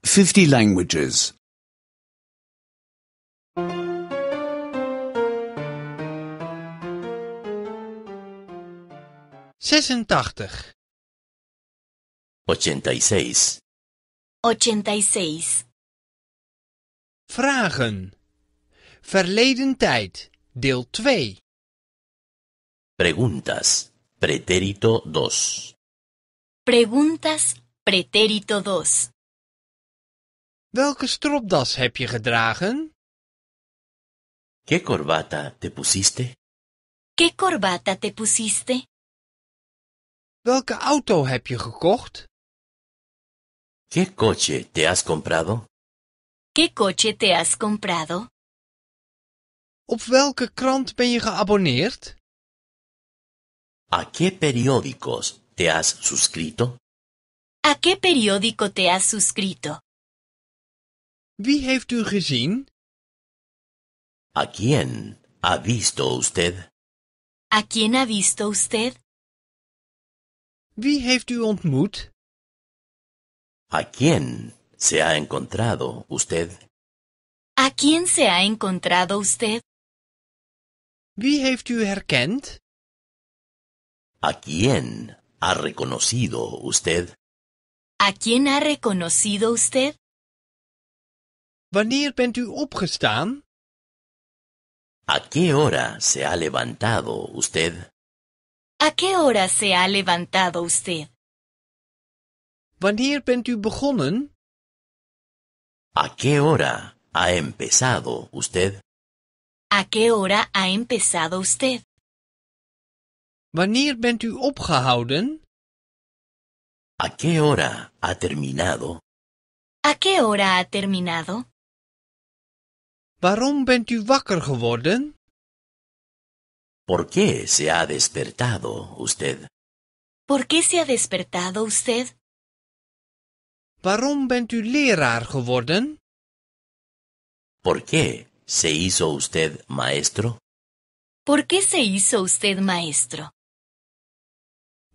Fifty languages. Ochenta y seis. Ochenta y seis. Vragen. Verleden tijd, deel 2. Preguntas, pretérito 2. Preguntas, pretérito 2. Welke stropdas heb je gedragen? ¿Qué corbata te pusiste? ¿Qué corbata te pusiste? Welke auto heb je gekocht? ¿Qué coche te has comprado? ¿Qué coche te has comprado? Op welke krant ben je geabonneerd? ¿A qué periódicos te has suscrito? ¿A qué periódico te has suscrito? Wie heeft u gezien? ¿A quién ha visto usted? ¿A quién ha visto usted? Wie heeft u ontmoet? ¿A quién se ha encontrado usted? ¿A quién se ha encontrado usted? ¿A quién ha reconocido usted? ¿A quién ha reconocido usted? Wanneer bent u opgestaan? ¿A qué hora se ha levantado usted? ¿A qué hora se ha levantado usted? Wanneer bent u begonnen? ¿A qué hora ha empezado usted? ¿A qué hora ha empezado usted? Wanneer bent u opgehouden? ¿A qué hora ha terminado? ¿A qué hora ha terminado? Waarom bent u wakker geworden? ¿Por qué se ha despertado usted? ¿Por qué se ha despertado usted? bent u leraar ¿Por qué se hizo usted maestro? ¿Por qué se hizo usted maestro?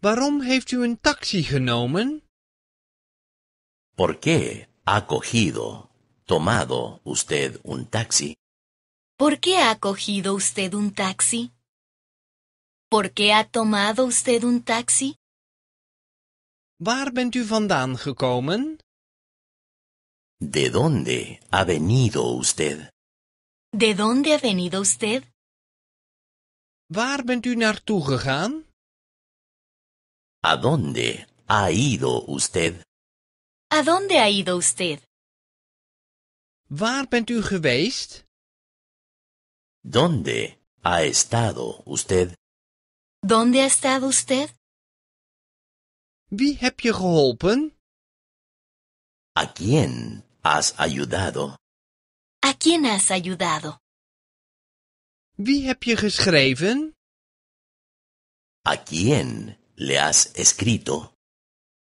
¿Por qué ha cogido, tomado usted un taxi? ¿Por qué ha cogido usted un taxi? ¿Por qué ha tomado usted un taxi? Waar bent u vandaan gekomen? ¿De donde ha venido usted? ¿De donde ha venido usted? Waar bent u naartoe gegaan? ¿A dónde ha ido usted? ¿A dónde ha ido usted? Waar bent u geweest? Donde ha estado usted? Donde ha estado usted? Wie heb je geholpen? ¿A quién has ayudado? ¿A quién has ayudado? Wie heb je geschreven? ¿A quién le has escrito?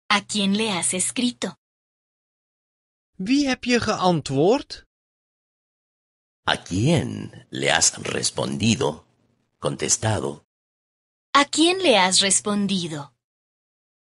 ¿A quién le has escrito? Wie heb je geantwoord? ¿A quién le has respondido? Contestado. ¿A quién le has respondido?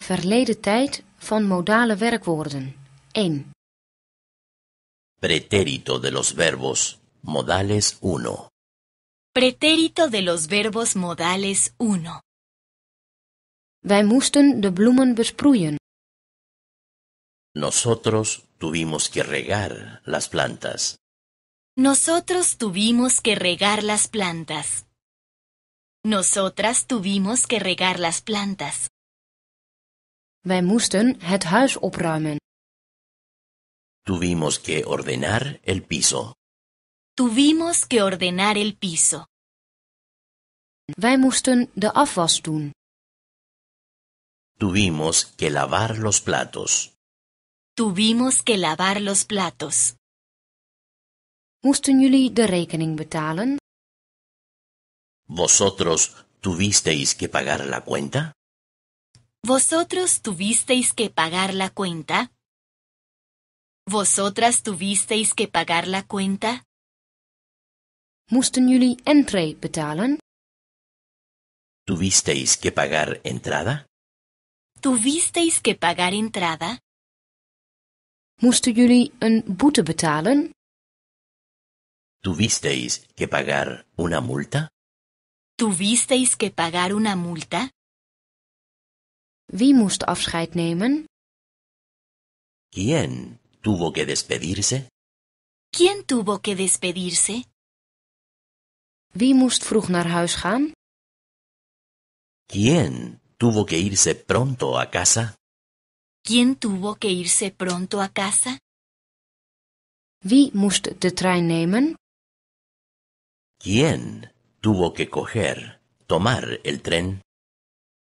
Verleden tijd van modale werkwoorden. 1. Pretérito de los verbos modales 1. Pretérito de los verbos modales 1. Wij moesten de bloemen besproeien. Nosotros tuvimos que regar las plantas. Nosotros tuvimos que regar las plantas. Nosotras tuvimos que regar las plantas. Wij moesten het huis opruimen. Tuvimos que ordenar el piso. Tuvimos que ordenar el piso. Wij moesten de afwas doen. Tuvimos que lavar los platos. Tuvimos que lavar los platos. Moesten jullie de rekening betalen? Vosotros tuvisteis que pagar la cuenta? ¿Vosotros tuvisteis que pagar la cuenta? ¿Vosotras tuvisteis que pagar la cuenta? betalen? ¿Tuvisteis que pagar entrada? ¿Tuvisteis que pagar entrada? betalen? ¿Tuvisteis que pagar una multa? ¿Tuvisteis que pagar una multa? Wie moest afscheid nemen? ¿Quién tuvo que despedirse? ¿Quién tuvo que despedirse? Wie moest vroeg ¿Quién tuvo que irse pronto a casa? ¿Quién tuvo que irse pronto a casa? ¿Quién tuvo que coger, tomar el tren?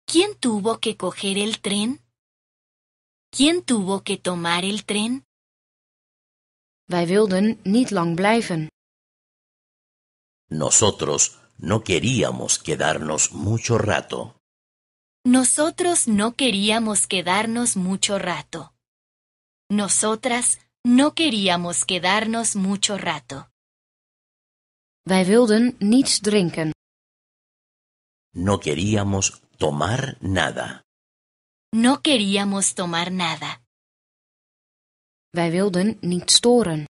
¿Quién tuvo que coger el tren? ¿Quién tuvo que tomar el tren? Wij wilden niet lang blijven. Nosotros no queríamos quedarnos mucho rato. Nosotros no queríamos quedarnos mucho rato. Nosotras no queríamos quedarnos mucho rato. Wij wilden niets drinken. No queríamos Tomar nada. No queríamos tomar nada. Wij wilden niet storen.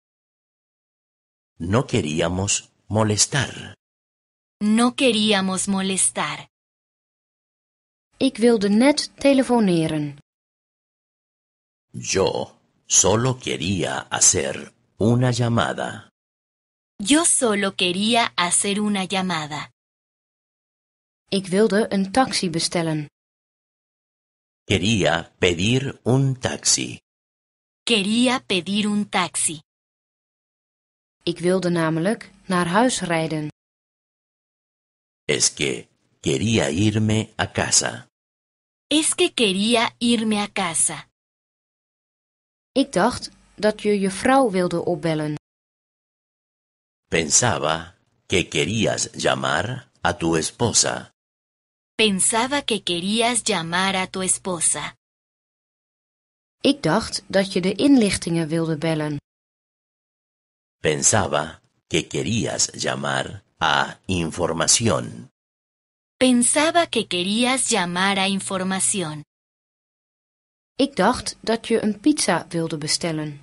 No queríamos molestar. No queríamos molestar. Ik wilde net telefoneren. Yo solo quería hacer una llamada. Yo solo quería hacer una llamada. Ik wilde een taxi bestellen. Quería pedir un taxi. Quería pedir un taxi. Ik wilde namelijk naar huis rijden. Es que quería irme a casa. Es que quería irme a casa. Ik dacht dat je je vrouw wilde opbellen. Pensaba que querías llamar a tu esposa. Pensaba que querías llamar a tu esposa. Ik dacht dat je de inlichtingen wilde bellen. Pensaba que querías llamar a información. Pensaba que querías llamar a información. Ik dacht dat je een pizza wilde bestellen.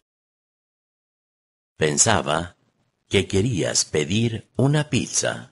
Pensaba que querías pedir una pizza.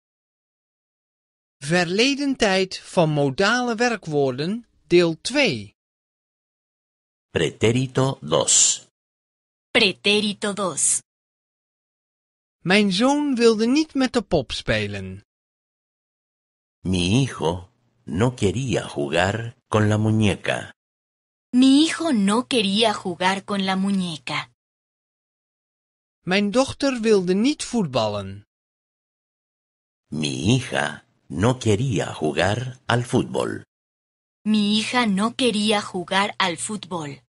Verleden tijd van modale werkwoorden, deel 2. Pretérito 2. Pretérito 2. Mijn zoon wilde niet met de pop spelen. Mi hijo no quería jugar con la muñeca. Mi hijo no quería jugar con la muñeca. Mijn dochter wilde niet voetballen. Mi hija no quería jugar al fútbol. Mi hija no quería jugar al fútbol.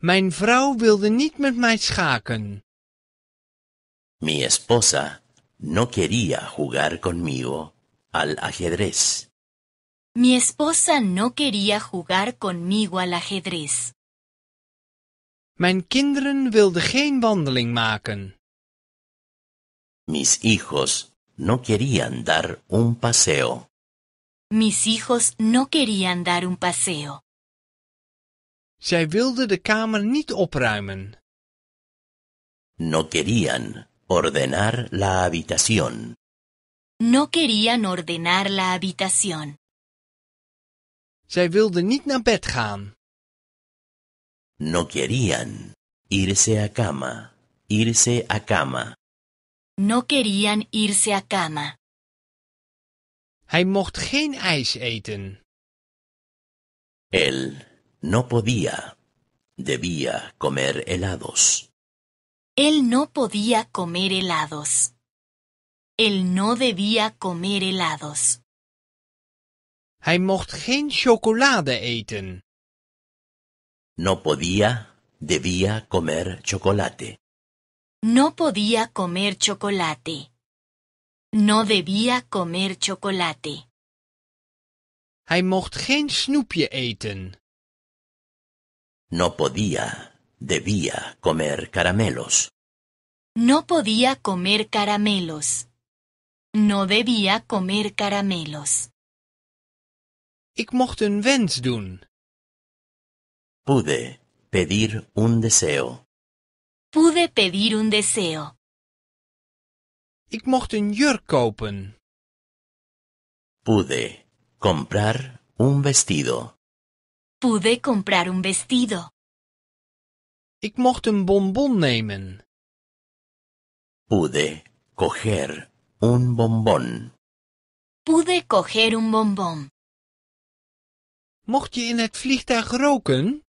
Mijn vrouw wilde niet met mij schaken. Mi esposa no quería jugar conmigo al ajedrez. Mi esposa no quería jugar conmigo al ajedrez. Mijn kinderen wilden geen wandeling maken. Mis hijos no querían dar un paseo. Mis hijos no querían dar un paseo. Zij wilden de kamer niet opruimen. No querían ordenar la habitación. No querían ordenar la habitación. Zij wilden niet naar bed gaan. No querían irse a cama, irse a cama. No querían irse a cama. Hij mocht geen ijs eten. Él no podía, debía comer helados. Él no podía comer helados. Él no debía comer helados. Hij mocht geen chocolade eten. No podía, debía comer chocolate. No podía comer chocolate. No debía comer chocolate. Hij mocht geen eten. No podía, debía comer caramelos. No podía comer caramelos. No debía comer caramelos. Ik mocht doen. Pude pedir un deseo. Pude pedir un deseo. Ik mocht een jurk kopen. Pude comprar un vestido. Pude comprar un vestido. Ik mocht een bonbon nemen. Pude coger un bombón. Pude coger un bombón. Mocht je in het vliegtuig roken?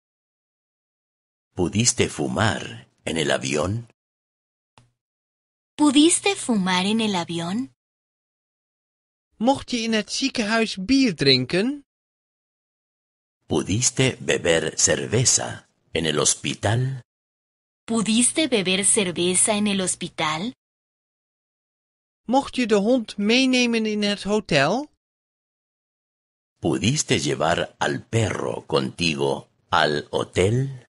Pudiste fumar en el avión? ¿Pudiste fumar en el avión? Mocht je in het ziekenhuis bier drinken? ¿Pudiste beber cerveza en el hospital? ¿Pudiste beber cerveza en el hospital? Mocht je de hond meenemen in het hotel? ¿Pudiste llevar al perro contigo al hotel?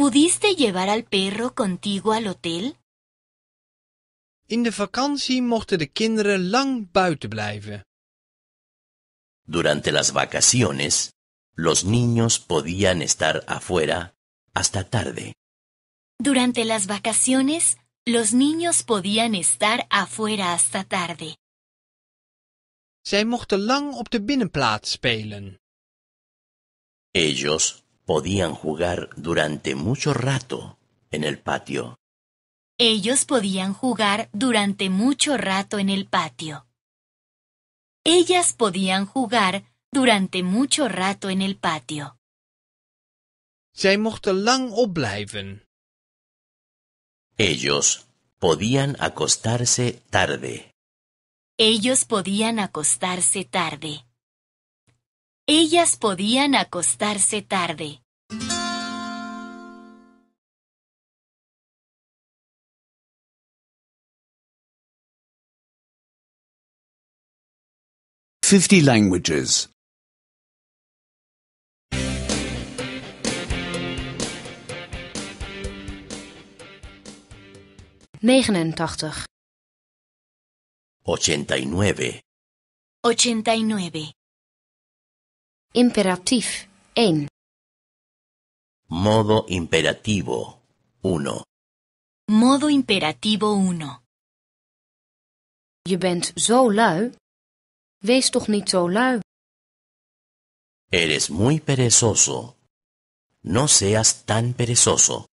¿Pudiste llevar al perro contigo al hotel? In de vakantie mochten de kinderen lang buiten blijven. Durante las vacaciones, los niños podían estar afuera hasta tarde. Durante las vacaciones, los niños podían estar afuera hasta tarde. Zij mochten lang op de binnenplaats spelen. Ellos podían jugar durante mucho rato en el patio. Ellos podían jugar durante mucho rato en el patio. Ellas podían jugar durante mucho rato en el patio. Ellos podían acostarse tarde. Ellos podían acostarse tarde. Ellas podían acostarse tarde. Fifty languages. 89. Ochenta y nueve. Ochenta y nueve. 1. Modo imperativo 1. Modo imperativo 1. Je bent zo lui. Wees toch niet zo lui. Eres muy perezoso. No seas tan perezoso.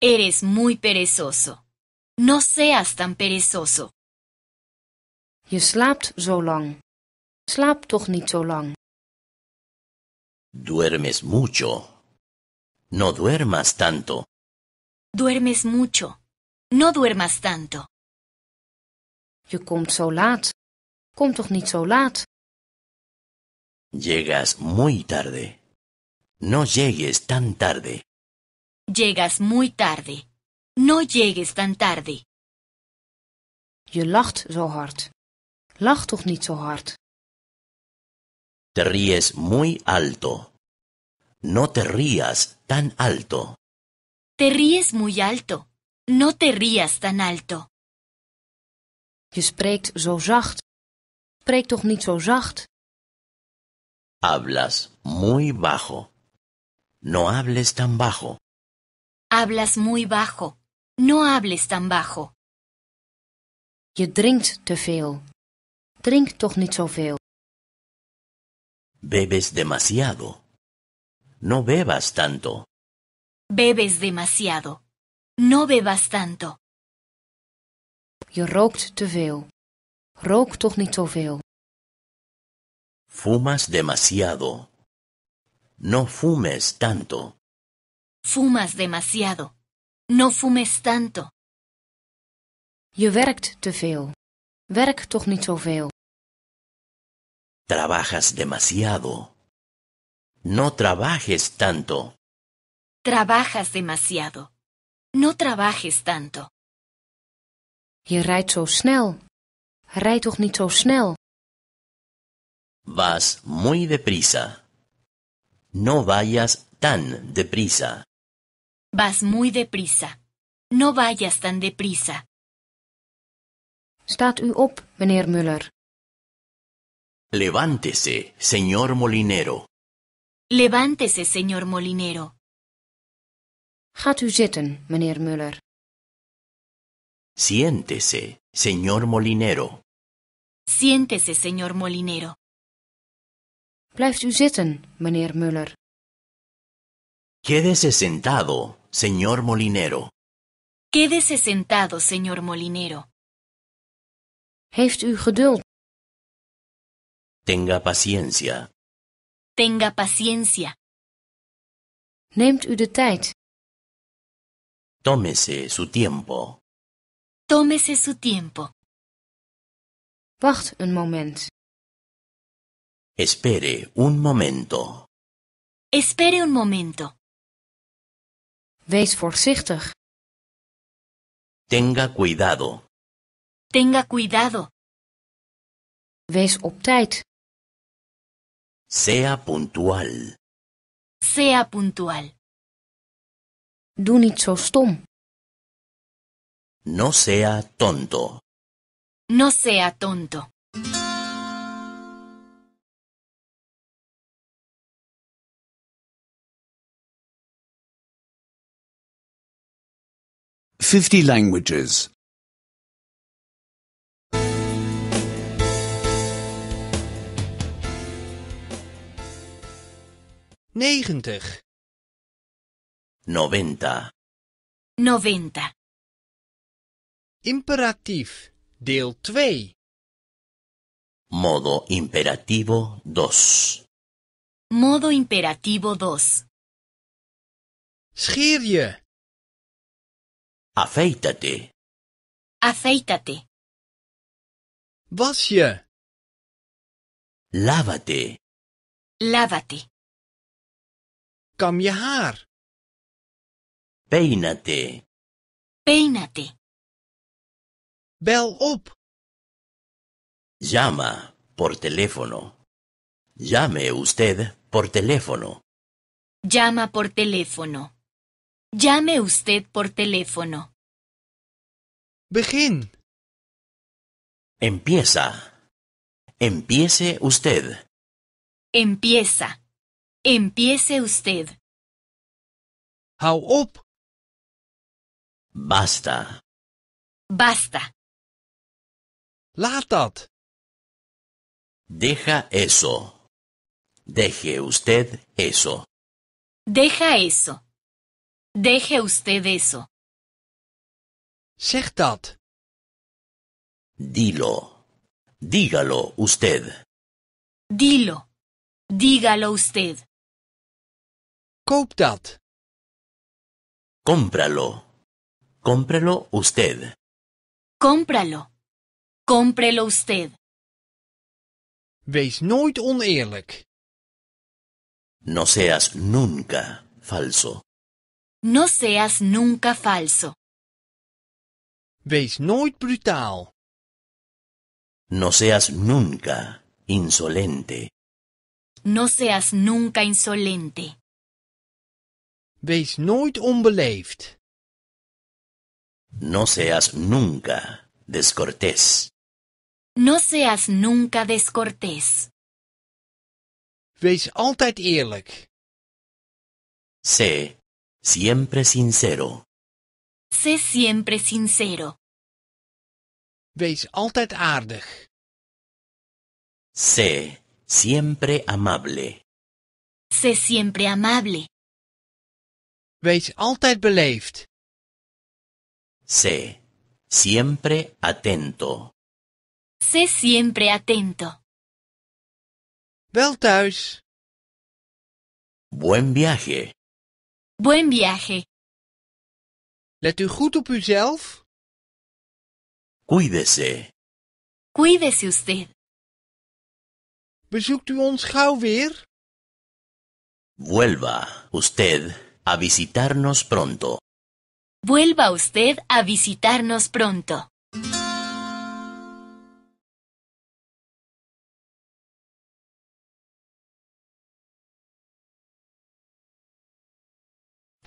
Eres muy perezoso. No seas tan perezoso. Je slaapt zo lang. Slaap toch niet zo lang. Duermes mucho. No duermas tanto. Duermes mucho. No duermas tanto. Je komt zo laat. Kom toch niet Llegas muy tarde. No llegues tan tarde. Llegas muy tarde. No llegues tan tarde. Je lacht zo hard. Lach toch niet hard. Te ríes muy alto. No te rías tan alto. Te ríes muy alto. No te rías tan alto. Je spreekt zacht. Hablas muy bajo. No hables tan bajo. Hablas muy bajo. No hables tan bajo. Je te veel. Drink toch niet zoveel. Bebes demasiado. No bebas tanto. Bebes demasiado. No bebas tanto. Je rookt te veel. Rook toch niet zoveel. Fumas demasiado. No fumes tanto. Fumas demasiado. No fumes tanto. Je werkt te veel. Werk toch niet zoveel. Trabajas demasiado. No trabajes tanto. Trabajas demasiado. No trabajes tanto. Je rijdt zo snel. Rijd toch niet zo snel. Vas muy deprisa. No vayas tan deprisa. Vas muy deprisa. No vayas tan deprisa. Staat u op, meneer Müller? Levántese, señor molinero. Levántese, señor molinero. Gaat u zitten, meneer Müller. Siéntese, señor molinero. Siéntese, señor molinero. Blijft u zitten, meneer Müller. Quédese sentado, señor molinero. Quédese sentado, señor molinero. Heeft u geduld, Tenga paciencia. Tenga paciencia. Neemt u de tijd. Tómese su tiempo. Tómese su tiempo. Wacht een moment. Espere un momento. Espere un momento. Wees voorzichtig. Tenga cuidado. Tenga cuidado. Wees op tijd. Sea puntual. Sea puntual. No sea tonto. No sea tonto. Fifty languages. negentig. Noventa. Noventa. Imperatief, deel 2. Modo imperativo 2. Modo imperativo 2. Scheer je. Afeítate. Afeítate. Was je. Lávate. Lávate. Peinate. peinate, Peínate. Peínate. op. Llama por teléfono. Llame usted por teléfono. Llama por teléfono. Llame usted por teléfono. Begin. Empieza. Empiece usted. Empieza. Empiece usted. How up! Basta. Basta. Laat Deja eso. Deje usted eso. Deja eso. Deje usted eso. Zeg Dilo. Dígalo usted. Dilo. Dígalo usted. Koop dat. Cómpralo. Cómprelo usted. Cómpralo. Cómprelo usted. Veis nooit oneerlijk. No seas nunca falso. No seas nunca falso. Wees nooit brutaal. No seas nunca insolente. No seas nunca insolente. Wees nooit onbeleefd. No seas nunca descortés. No seas nunca descortés. Wees altijd eerlijk. Sé siempre sincero. Sé siempre sincero. Wees altijd aardig. Sé siempre amable. Sé siempre amable. Wees altijd beleefd. Sé siempre atento. Sé siempre atento. Wel thuis. Buen viaje. Buen viaje. Let u goed op uzelf. Cuídese. Cuídese usted. Bezoekt u ons gauw weer? Vuelva usted a visitarnos pronto. Vuelva usted a visitarnos pronto.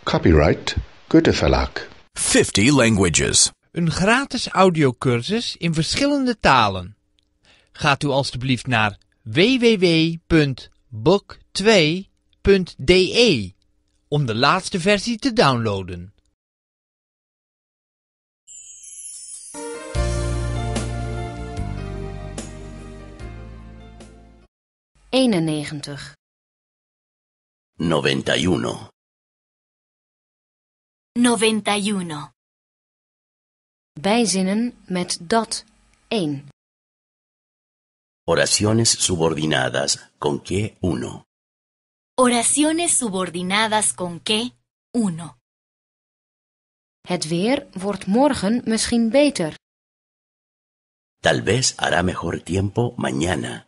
Copyright Goethe Verlag. 50 languages. Een gratis audiocursus in verschillende talen. Gaat u alstublieft naar www.book2.de om de laatste versie te downloaden. Eenennegentig. 91 Bijzinnen met dat 1 Oraciones subordinadas con Oraciones subordinadas con que 1. Het weer wordt morgen misschien beter. Tal vez hará mejor tiempo mañana.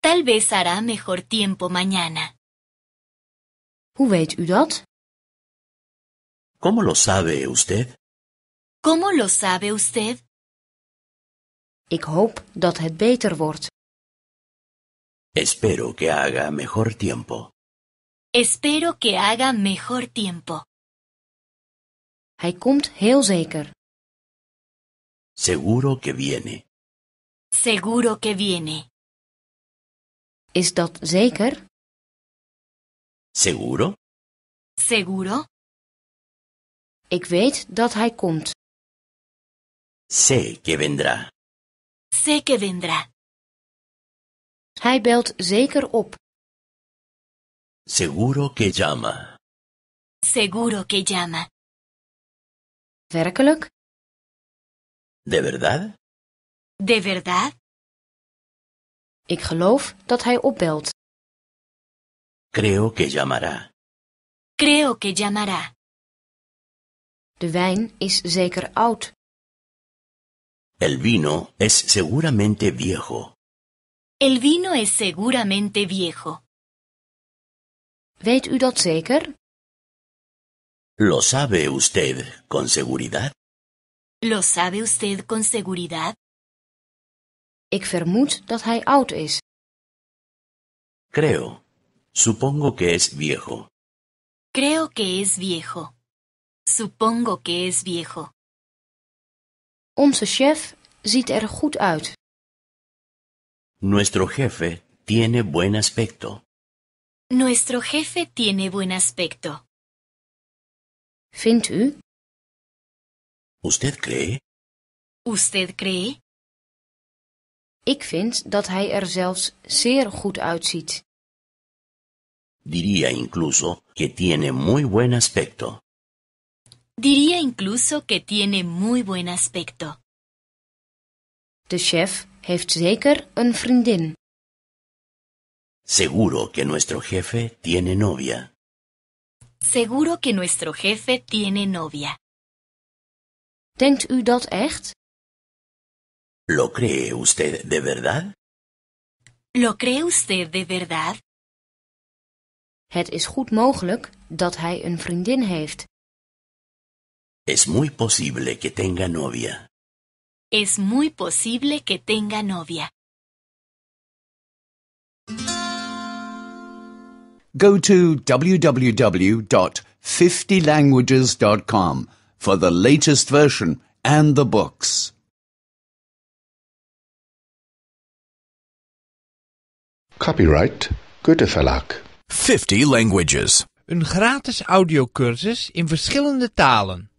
Tal vez hará mejor tiempo mañana. Hoe weet u dat? ¿Cómo lo sabe usted? ¿Cómo lo sabe usted? Ik hoop dat het beter wordt. Espero que haga mejor tiempo. Espero que haga mejor tiempo. Hij komt heel zeker. Seguro que viene. Seguro que viene. Is dat zeker? Seguro? Seguro? Ik weet dat hij komt. Sé que vendrá. Sé que vendrá. Hij belt zeker op. Seguro que llama. Seguro que llama. Werkelijk? De verdad? De verdad? Ik geloof dat hij opbelt. Creo que llamará. Creo que llamará. De wijn is zeker oud. El vino es seguramente viejo. El vino es seguramente viejo. Weet u dat zeker? ¿Lo sabe usted con seguridad? ¿Lo sabe usted con seguridad? Ik vermoed dat hij oud is. Creo. Supongo que es viejo. Creo que es viejo. Supongo que es viejo. Onze chef ziet er goed uit. Nuestro jefe tiene buen aspecto. Nuestro jefe tiene buen aspecto. ¿Usted cree? ¿Usted cree? Ik vind dat hij er zelfs zeer goed uitziet. Diría incluso que tiene muy buen aspecto. Diría incluso que tiene muy buen aspecto. De chef heeft zeker een vriendin. Seguro que nuestro jefe tiene novia. Seguro que nuestro jefe tiene novia. Denkt u dat echt? ¿Lo cree usted de verdad? ¿Lo cree usted de verdad? Het is goed mogelijk dat hij een vriendin heeft. Es muy posible que tenga novia. Es muy posible que tenga novia. Go to www.50languages.com for the latest version and the books. Copyright Goethe Verlag. 50 languages. Een gratis audiocursus in verschillende talen.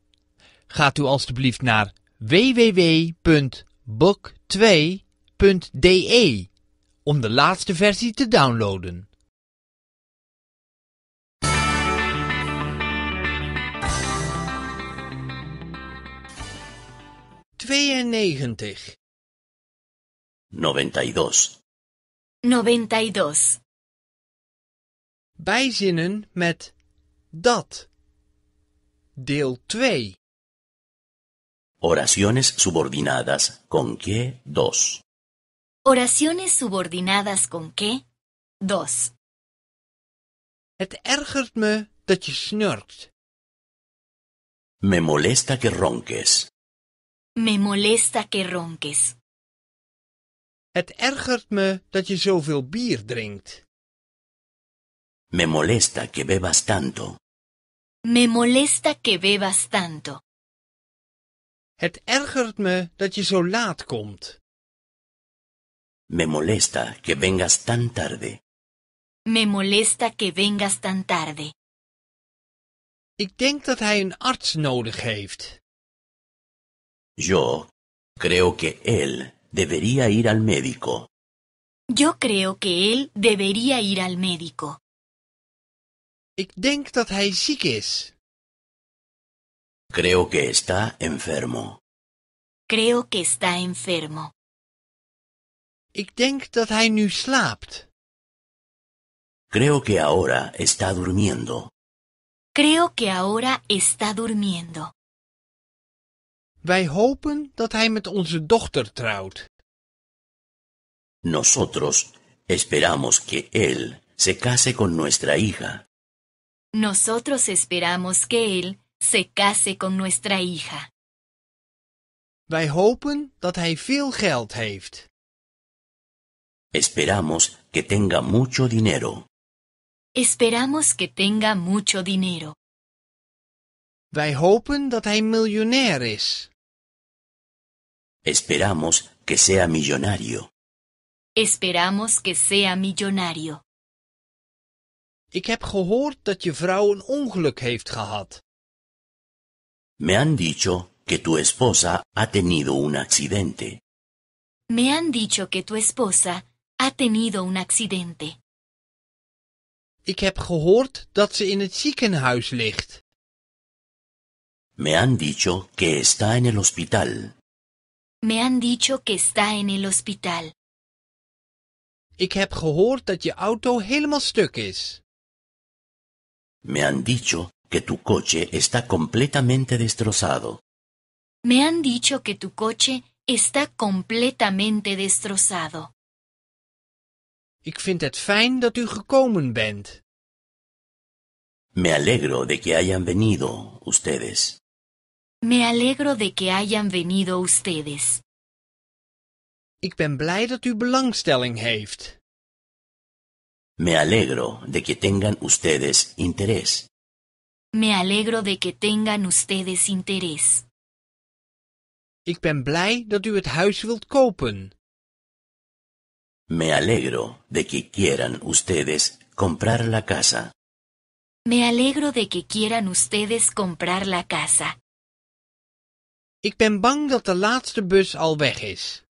Gaat u alstublieft naar www.book2.de om de laatste versie te downloaden. Tweeënnegentig. 92. 92. Bijzinnen met dat. Deel 2. Oraciones subordinadas con qué 2. Oraciones subordinadas con qué 2. Het ergert me dat je snurkt. Me molesta que ronques. Me molesta que ronques. Het ergert me dat je zoveel bier drinkt. Me molesta que bebas tanto. Me molesta que bebas tanto. Het ergert me dat je zo laat komt. Me molesta que vengas tan tarde. Me molesta que vengas tan tarde. Ik denk dat hij een arts nodig heeft. Yo creo que él debería ir al médico. Yo creo que él debería ir al médico. Ik denk dat hij ziek is. Creo que está enfermo. Creo que está enfermo. Ik denk dat hij nu slaapt. Creo que ahora está durmiendo. Creo que ahora está durmiendo. Wij hopen dat hij met onze dochter trouwt. Nosotros esperamos que él se case con nuestra hija. Nosotros esperamos que él se case con nuestra hija. Wij hopen dat hij veel geld heeft. Esperamos que tenga mucho dinero. Esperamos que tenga mucho dinero. Wij hopen dat hij miljonair is. Esperamos que sea millonario. Esperamos que sea millonario. Ik heb gehoord dat je vrouw een ongeluk heeft gehad. Me han dicho que tu esposa ha tenido un accidente. Me han dicho que tu esposa ha tenido un accidente. Ik heb gehoord dat ze in het ziekenhuis ligt. Me han dicho que está en el hospital. Me han dicho que está en el hospital. Ik heb gehoord dat je auto helemaal stuk is. Me han dicho que tu coche está completamente destrozado. Me han dicho que tu coche está completamente destrozado. Ik vind het fijn dat u gekomen bent. Me alegro de que hayan venido ustedes. Me alegro de que hayan venido ustedes. Ik ben blij dat u belangstelling heeft. Me alegro de que tengan ustedes interés. Me alegro de que tengan ustedes interés. Ik ben blij dat u het huis wilt kopen. Me alegro de que quieran ustedes comprar la casa. Me alegro de que quieran ustedes comprar la casa. Ik ben bang dat de laatste bus al weg is.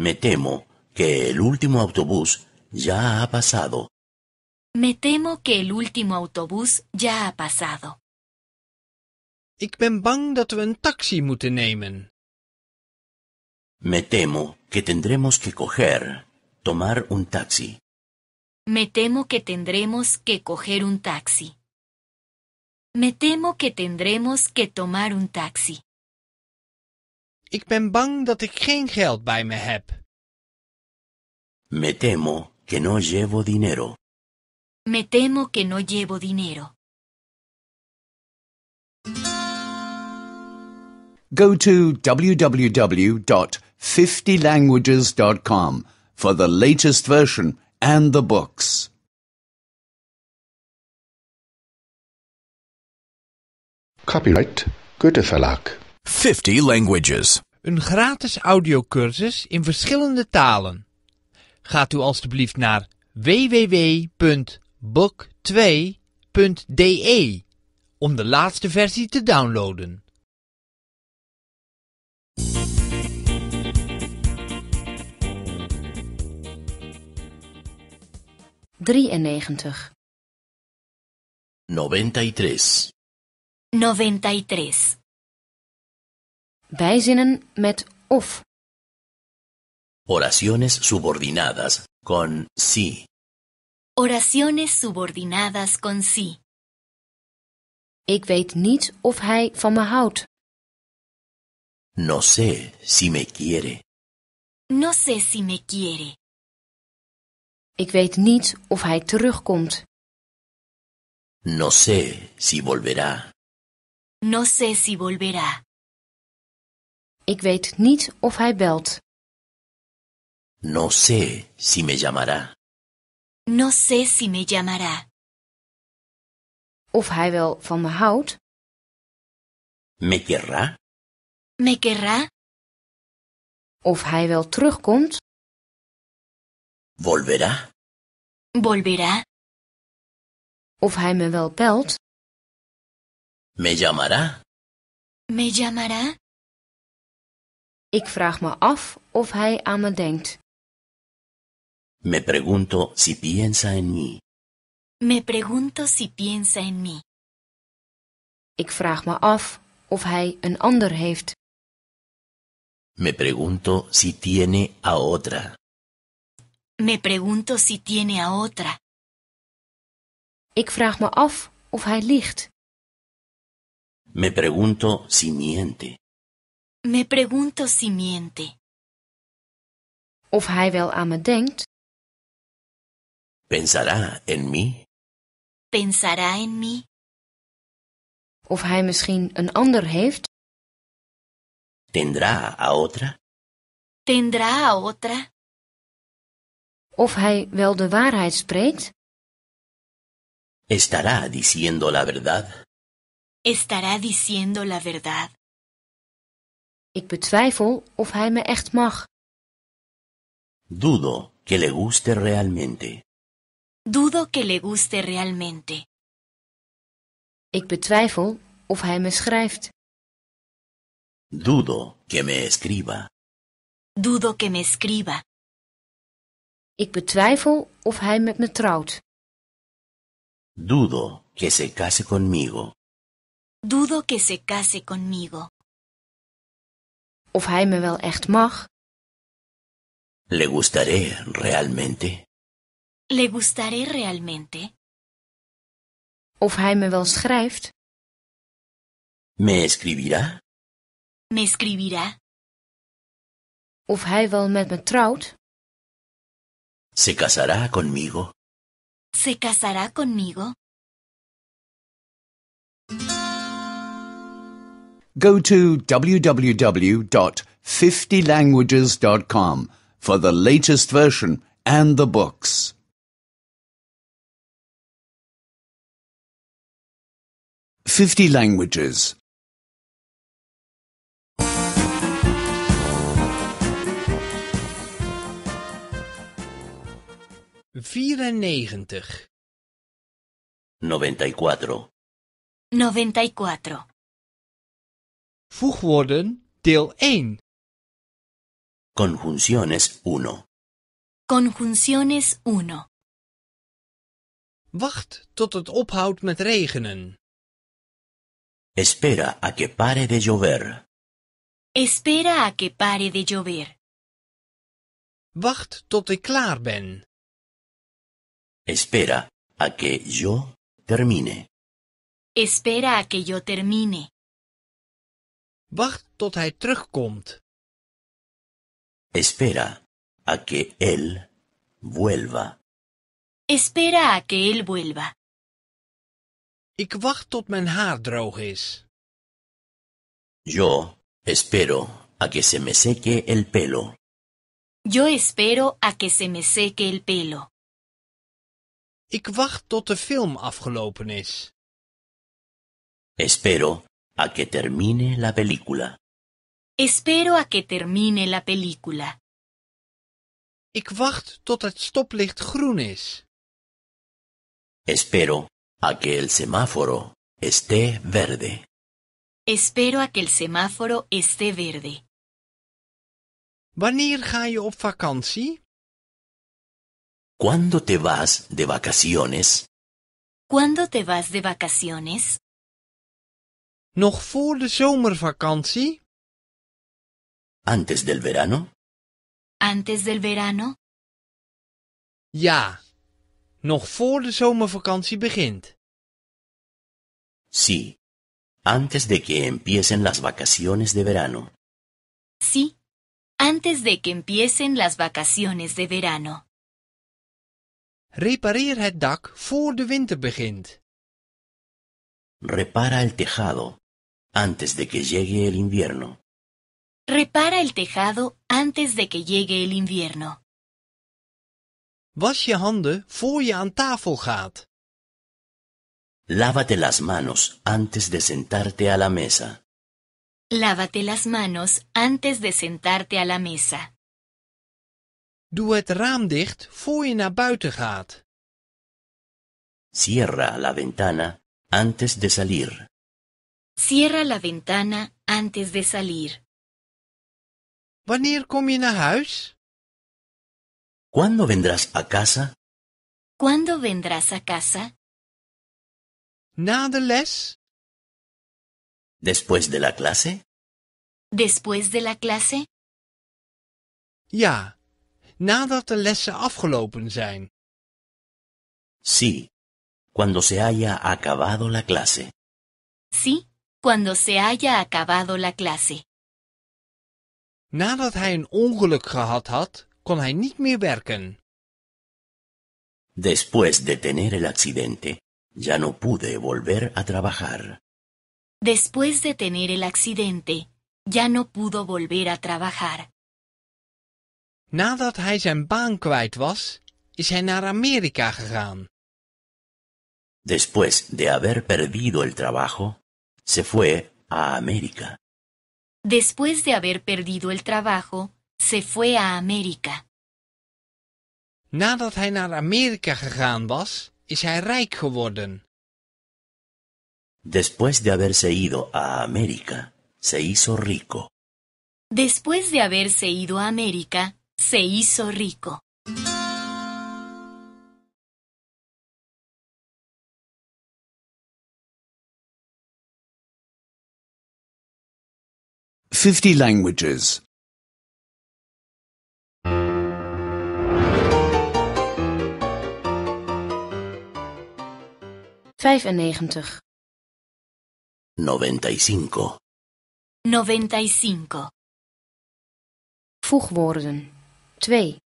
Me temo que el último autobús ya ha pasado. Me temo que el último autobús ya ha pasado. taxi Me temo que tendremos que coger, tomar un taxi. Me temo que tendremos que coger un taxi. Me temo que tendremos que tomar un taxi. Me temo que no llevo dinero. Me temo que no llevo dinero. Go to www.50languages.com for the latest version and the books. Copyright Goethe Verlag. 50 languages. Een gratis audiocursus in verschillende talen. Gaat u alstublieft naar www book2.de om de laatste versie te downloaden. 93. Bijzinnen met of. Oraciones subordinadas con sí. Oraciones subordinadas con sí. Ik weet niet of hij van me houdt. No sé si me quiere. No sé si me quiere. Ik weet niet of hij terugkomt. No sé si volverá. No sé si volverá. Ik weet niet of hij belt. No sé si me llamará. No sé si me llamará. Of hij wel van me houdt. Me querrá. Me querrá. Of hij wel terugkomt. Volverá. Volverá. Of hij me wel belt. Me llamará. Me llamará. Ik vraag me af of hij aan me denkt. Me pregunto si piensa en mí. Me pregunto si piensa en mí. Ik vraag me af of hij een ander heeft. Me pregunto si tiene a otra. Me pregunto si tiene a otra. Ik vraag me af of hij liegt. Me pregunto si miente. Me pregunto si miente. Of hij wel aan me denkt. ¿Pensará en mí? Pensará en mí. Of hij misschien een ander heeft? Tendrá a otra? Tendrá a otra. Of hij wel de waarheid spreekt? Estará diciendo la verdad? Estará diciendo la verdad. Ik betwijfel of hij me echt mag. Dudo que le guste realmente. Dudo que le guste realmente. Ik betwijfel of hij me schrijft. Dudo que me escriba. Dudo que me escriba. Ik betwijfel of hij met me trouwt. Dudo que se case conmigo. Dudo que se case conmigo. Of hij me wel echt mag. Le gustaré realmente. ¿Le gustaré realmente? Of hij me wel schrijft. ¿Me escribirá? ¿Me escribirá? Of hij wel met me trouwt. ¿Se casará conmigo? ¿Se casará conmigo? Go to www.50languages.com for the latest version and the books. 50 languages. 94. 94. 94. Voegwoorden deel 1. Conjunciones 1. Conjunciones 1. Wacht tot het ophoudt met regenen. Espera a que pare de llover. Espera a que pare de llover. Wacht tot ik klaar ben. Espera a que yo termine. Espera a que yo termine. Wacht tot hij terugkomt. Espera a que él vuelva. Espera a que él vuelva. Ik wacht tot mijn haar droog is. Yo espero a que se me seque el pelo. Yo espero a que se me seque el pelo. Ik wacht tot de film afgelopen is. Espero a que termine la película. Espero a que termine la película. Ik wacht tot het stoplicht groen is. Espero a que el semáforo esté verde. Espero a que el semáforo esté verde. Wanneer ga je op vakantie? ¿Cuándo te vas de vacaciones? ¿Cuándo te vas de vacaciones? Nog voor de zomervakantie? Antes del verano? Antes del verano? Ya nog voor de zomervakantie begint. Sí, antes de que empiecen las vacaciones de verano. Sí, antes de que empiecen las vacaciones de verano. Repareer het dak voor de winter begint. Repara el tejado antes de que llegue el invierno. Repara el tejado antes de que llegue el invierno. Was je handen voor je aan tafel gaat. Lávate las manos antes de sentarte a la mesa. Lávate las manos antes de sentarte a la mesa. Doe het raam dicht voor je naar buiten gaat. Cierra la ventana antes de salir. Cierra la ventana antes de salir. Wanneer kom je naar huis? ¿Cuándo vendrás a casa? ¿Cuándo vendrás a casa? Nada les. ¿Después de la clase? ¿Después de la clase? Ja, nadat de lessen afgelopen zijn. Sí, cuando se haya acabado la clase. Sí, cuando se haya acabado la clase. Nadat hij een ongeluk gehad had, Después de tener el accidente, ya no pude volver a trabajar. Después de tener el accidente, ya no pudo volver a trabajar. Nadat hij zijn baan kwijt was, is hij naar Amerika gegaan. Después de haber perdido el trabajo, se fue a América. Después de haber perdido el trabajo, se fue a América. Nadat hij naar Amerika gegaan was, is hij rijk geworden. Después de haberse ido a América, se hizo rico. Después de haberse ido a América, se hizo rico. Fifty languages. 95 95 95 Voegwoorden 2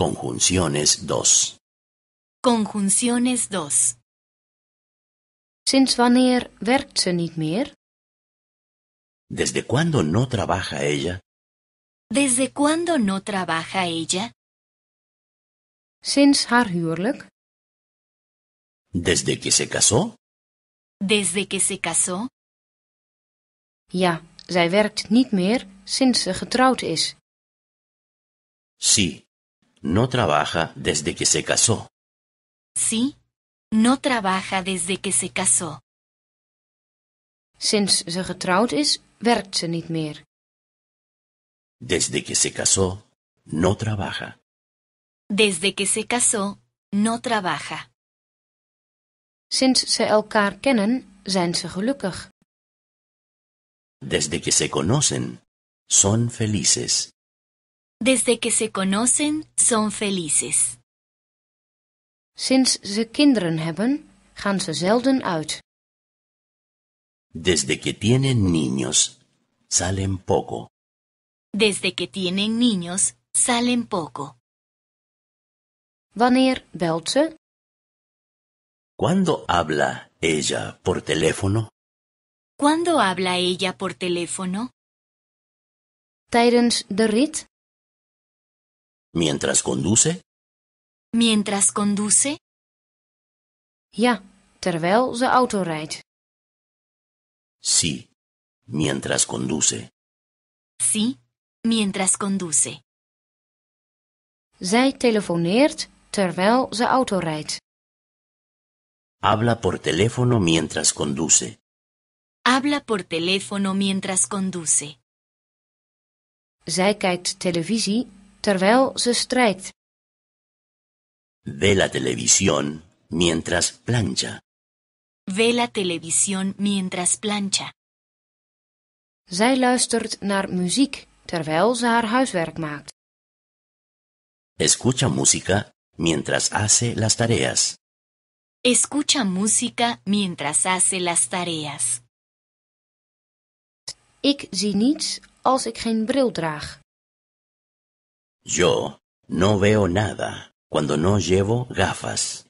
Conjunciones 2 Conjunciones 2 Sinds wanneer werkt ze niet meer? ¿Desde cuándo no trabaja ella? ¿Desde cuándo no trabaja ella? Sinds haar huwelijk? ¿Desde que se casó? Desde que se casó? Ja, zij werkt niet meer sinds ze getrouwd is. Sí, no trabaja desde que se casó. Sí, no trabaja desde que se casó. Sinds ze getrouwd is, werkt ze niet meer. Desde que se casó, no trabaja. Desde que se casó, no trabaja. Sinds ze elkaar kennen, zijn ze gelukkig. Desde que se conocen, son felices. Desde que se conocen, son felices. Sinds ze kinderen hebben, gaan ze zelden uit. Desde que tienen niños, salen poco. Desde que tienen niños, salen poco. Wanneer belt ze? ¿Cuándo habla ella por teléfono? ¿Cuándo habla ella por teléfono? Tijdens de rit. ¿Mientras conduce? ¿Mientras conduce? Ja, terwijl ze auto Sí, mientras conduce. Sí, mientras conduce. Zij telefoneert terwijl ze auto Habla por teléfono mientras conduce. Habla por teléfono mientras conduce. Zij kijkt televisie terwijl ze strijkt. Ve la televisión mientras plancha. Ve la televisión mientras plancha. Zij luistert naar muziek terwijl ze haar huiswerk maakt. Escucha música mientras hace las tareas. Escucha música mientras hace las tareas. Ik zie niets als ik geen bril draag. Yo no veo nada cuando no llevo gafas.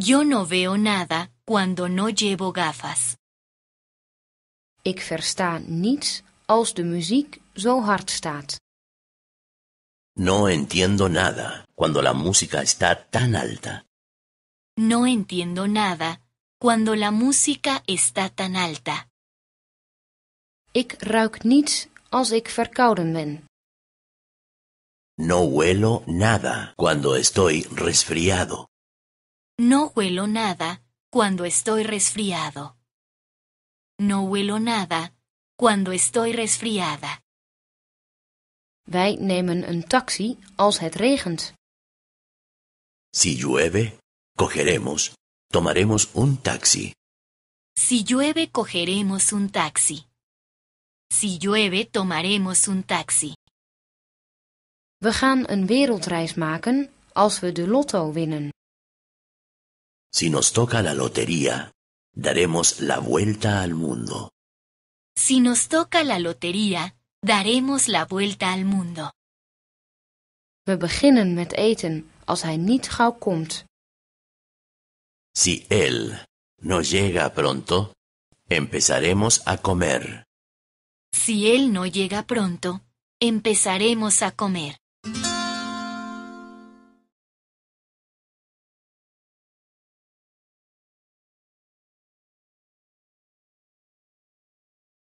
Yo no veo nada cuando no llevo gafas. Ik versta niets als de muziek zo hard staat. No entiendo nada cuando la música está tan alta. No entiendo nada cuando la música está tan alta. Ik ruik niets als ik verkouden No huelo nada cuando estoy resfriado. No huelo nada cuando estoy resfriado. No huelo nada cuando estoy resfriada. Wij nemen een taxi als het regent. Si llueve, Cogeremos, tomaremos un taxi. Si llueve, cogeremos un taxi. Si llueve, tomaremos un taxi. We gaan een wereldreis maken als we de lotto winnen. Si nos toca la lotería, daremos la vuelta al mundo. Si nos toca la lotería, daremos la vuelta al mundo. We beginnen met eten als hij niet gauw komt. Si él no llega pronto, empezaremos a comer. Si él no llega pronto, empezaremos a comer.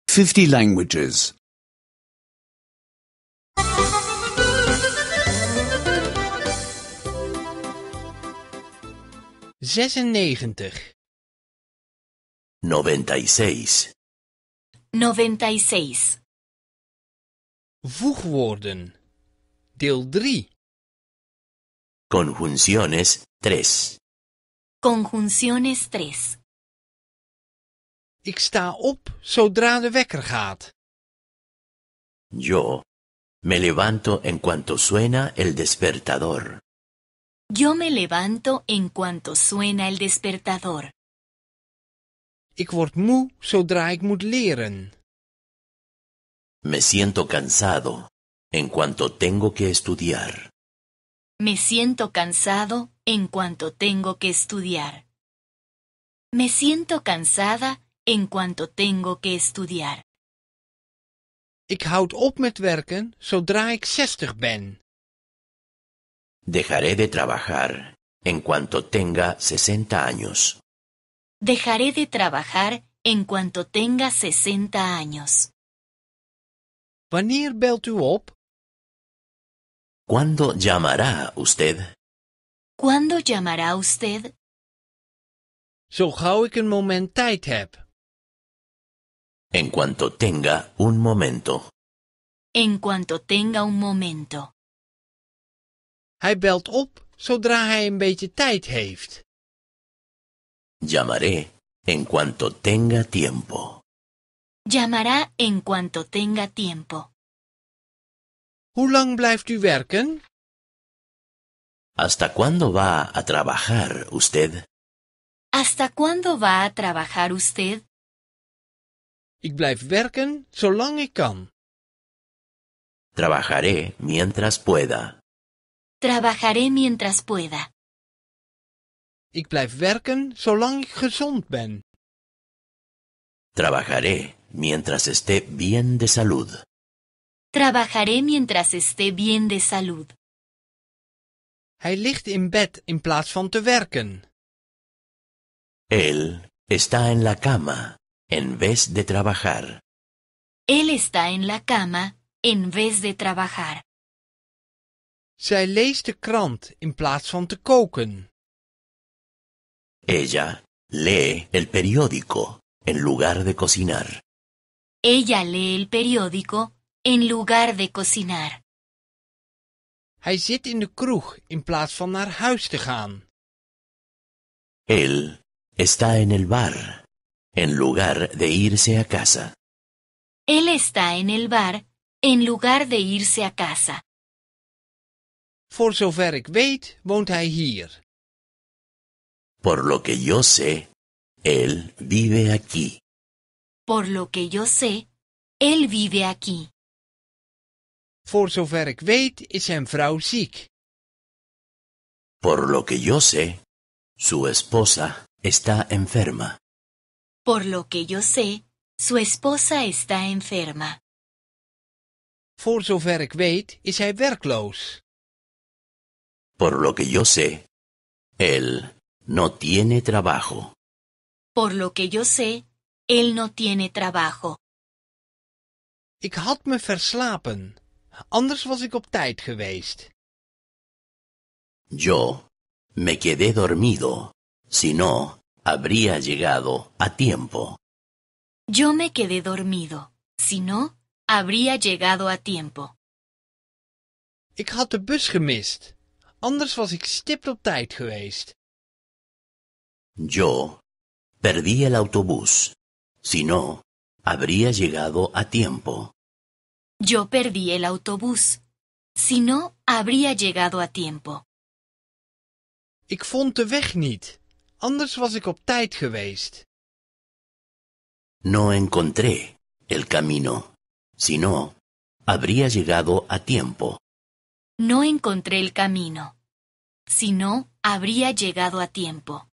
Fifty languages. 96 96 96 seis. Voegwoorden. Deel 3. Conjunciones 3. Conjunciones 3. Ik sta op zodra de wekker gaat. Yo me levanto en cuanto suena el despertador. Yo me levanto en cuanto suena el despertador. Ik word moe zodra ik moet leren. Me siento cansado en cuanto tengo que estudiar. Me siento cansado en cuanto tengo que estudiar. Me siento cansada en cuanto tengo que estudiar. Ik houd op met werken zodra ik 60 ben. Dejaré de trabajar en cuanto tenga sesenta años. Dejaré de trabajar en cuanto tenga sesenta años. ¿Cuándo llamará usted? ¿Cuándo llamará usted? So moment En cuanto tenga un momento. En cuanto tenga un momento. Hij belt op zodra hij een beetje tijd heeft. Llamaré en cuanto tenga tiempo. Llamará en cuanto tenga tiempo. Hoe lang blijft u werken? ¿Hasta cuándo va a trabajar usted? ¿Hasta cuándo va a trabajar usted? Ik blijf werken zolang ik kan. Trabajaré mientras pueda. Trabajaré mientras pueda. Ik blijf werken zolang ik gezond ben. Trabajaré mientras esté bien de salud. Trabajaré mientras esté bien de salud. Hij ligt in bed in plaats van te werken. Él está en la cama en vez de trabajar. Él está en la cama en vez de trabajar. Ella lee el periódico en lugar de cocinar. Ella lee el periódico en lugar de cocinar. Hij de Él está en el bar en lugar de irse a casa. Él está en el bar en lugar de irse a casa. Voor zover ik weet, woont hij hier. Por lo que yo sé, él vive aquí. Por lo que yo sé, él vive aquí. Voor zover ik weet, is zijn vrouw Por lo que yo sé, su esposa está enferma. Por lo que yo sé, su esposa está enferma. Voor zover ik weet, is hij werkloos. Por lo que yo sé, él no tiene trabajo. Por lo que yo sé, él no tiene trabajo. Ik had me verslapen. Anders was ik op tijd geweest. Yo me quedé dormido. Si no, habría llegado a tiempo. Yo me quedé dormido. Si no, habría llegado a tiempo. Ik had de bus gemist. Yo perdí el autobús. Si no, habría llegado a tiempo. Yo perdí el autobús. Si no, habría llegado a tiempo. Ik vond de weg niet. Anders was ik op tijd geweest. No encontré el camino. Si no, habría llegado a tiempo. No encontré el camino. Si no, habría llegado a tiempo.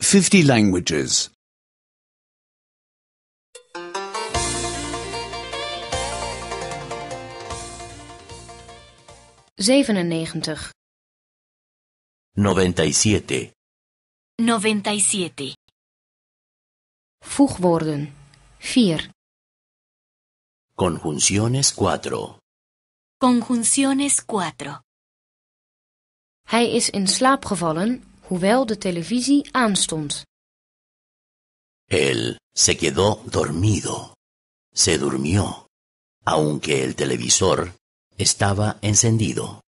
Fifty languages. Zevenennegentig. Noventa y siete. 97. Voegwoorden 4. Conjunciones 4. Conjunciones 4. Hij is in slaap gevallen, hoewel de televisie aanstond. Él se quedó dormido. Se durmió, aunque el televisor estaba encendido.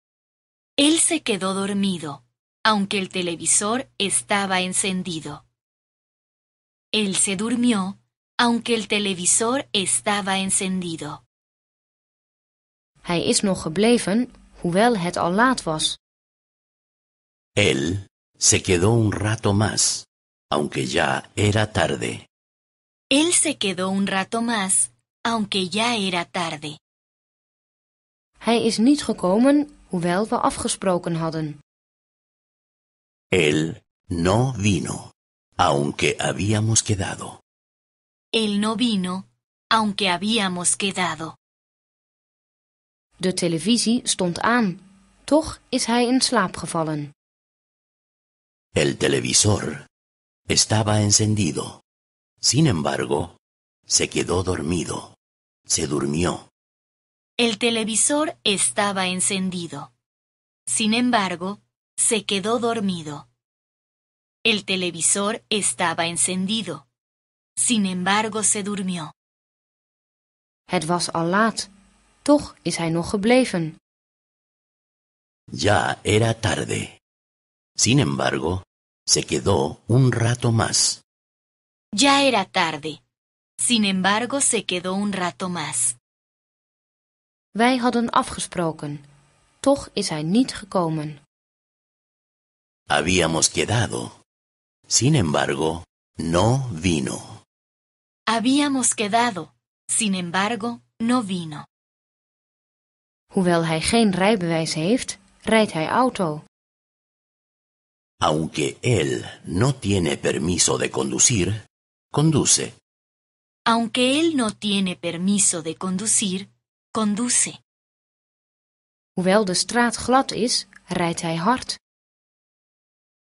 Él se quedó dormido, aunque el televisor estaba encendido. Él se durmió, aunque el televisor estaba encendido. Hij is nog gebleven, hoewel het al laat was. Él se quedó un rato más, aunque ya era tarde. Él se quedó un rato más, aunque ya era tarde. Hij is niet gekomen, hoewel we afgesproken hadden. Él no vino, aunque habíamos quedado. Él no vino, aunque habíamos quedado. Toch hij El televisor estaba encendido. Sin embargo, se quedó dormido. Se durmió. El televisor estaba encendido. Sin embargo, se quedó dormido. El televisor estaba encendido. Sin embargo, se durmió. Het was al laat. Toch is hij nog gebleven. Ya era tarde. Sin embargo, se quedó un rato más. Ya era tarde. Sin embargo, se quedó un rato más. Wij hadden afgesproken. Toch is hij niet gekomen. Habíamos quedado. Sin embargo, no vino. Habíamos quedado. Sin embargo, no vino. rijbewijs auto. Aunque él no tiene permiso de conducir, conduce. Aunque él no tiene permiso de conducir, conduce. Hoewel de straat glad is, rijdt hard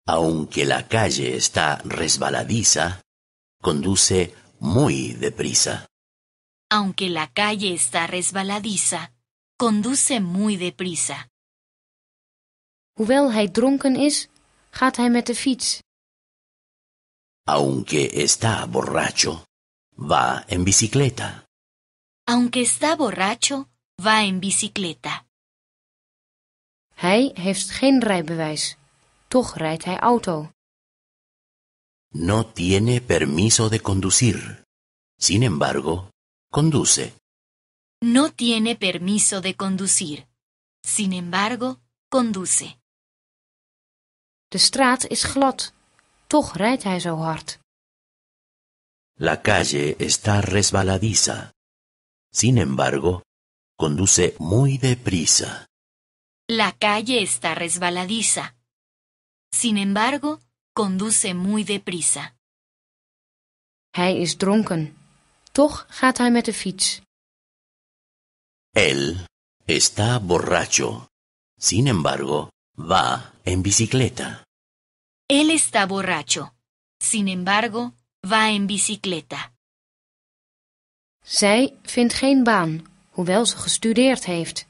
aunque la calle está resbaladiza, conduce muy deprisa. Aunque la calle está resbaladiza, conduce muy deprisa. dronken de fiets. Aunque está borracho, va en bicicleta. Aunque está borracho, va en bicicleta. Hij heeft geen rijbewijs auto. No tiene permiso de conducir. Sin embargo, conduce. No tiene permiso de conducir. Sin embargo, conduce. De straat glad. Toch rijdt hij hard. La calle está resbaladiza. Sin embargo, conduce muy deprisa. La calle está resbaladiza. Sin embargo, conduce muy deprisa. Hij is dronken. Toch gaat hij met de fiets. Él está borracho. Sin embargo, va en bicicleta. Él está borracho. Sin embargo, va en bicicleta. Zij vindt geen baan, hoewel ze gestudeerd heeft.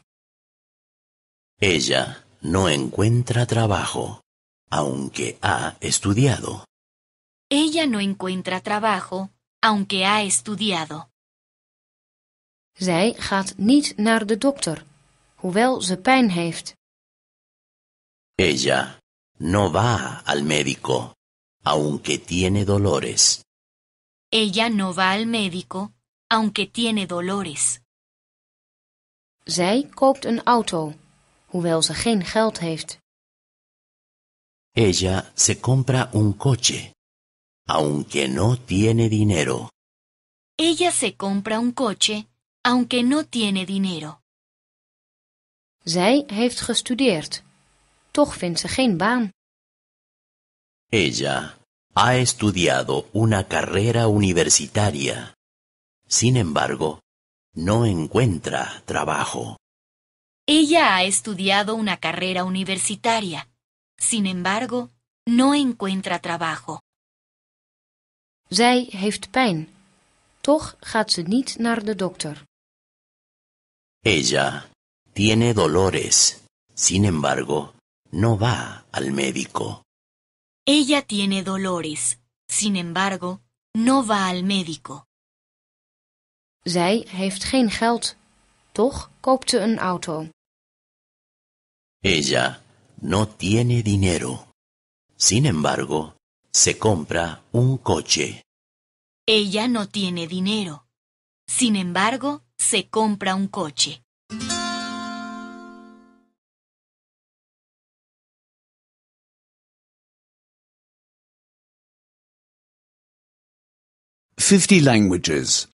Ella no encuentra trabajo, aunque ha estudiado. Ella no encuentra trabajo, aunque ha estudiado. Ella no va al médico, aunque tiene dolores. Ella no va al médico, aunque tiene dolores. Zij koopt een auto, hoewel ze geen geld ella se compra un coche, aunque no tiene dinero. Ella se compra un coche, aunque no tiene dinero. Zij heeft gestudeerd. Toch vindt ze Ella ha estudiado una carrera universitaria. Sin embargo, no encuentra trabajo. Ella ha estudiado una carrera universitaria. Sin embargo, no encuentra trabajo. Zij heeft pijn. Toch gaat ze niet naar de dokter. Ella tiene dolores. Sin embargo, no va al médico. Ella tiene dolores. Sin embargo, no va al médico. Zij heeft geen geld. Toch koopt ze een auto. Ella no tiene dinero. Sin embargo, se compra un coche. Ella no tiene dinero. Sin embargo, se compra un coche. Fifty languages.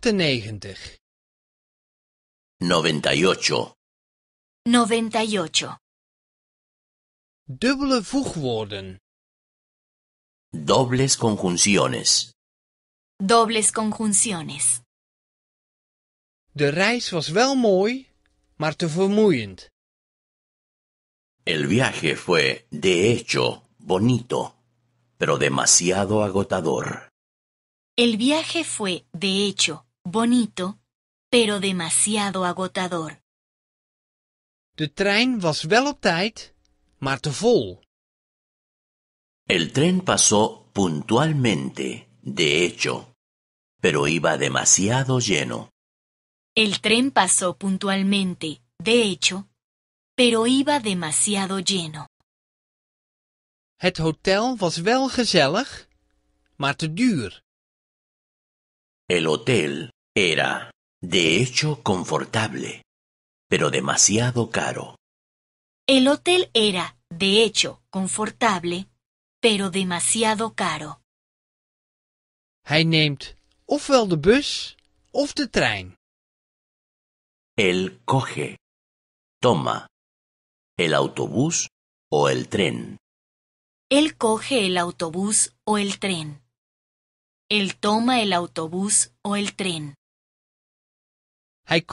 98. 98. 98 voegwoorden. Dobles conjunciones. Dobles conjunciones. De reis was wel mooi, maar te vermoeiend. El viaje fue, de hecho, bonito, pero demasiado agotador. El viaje fue, de hecho, bonito, pero demasiado agotador. De trein was wel op tijd, maar vol. El tren pasó puntualmente, de hecho, pero iba demasiado lleno. El tren pasó puntualmente, de hecho, pero iba demasiado lleno. Het hotel was wel gezellig, maar te duur. El hotel era, de hecho, confortable, pero demasiado caro. El hotel era, de hecho, confortable, pero demasiado caro. Hij de bus of de trein. Él coge, toma, el autobús o el tren. Él coge el autobús o el tren. Él toma el autobús o el tren. Hij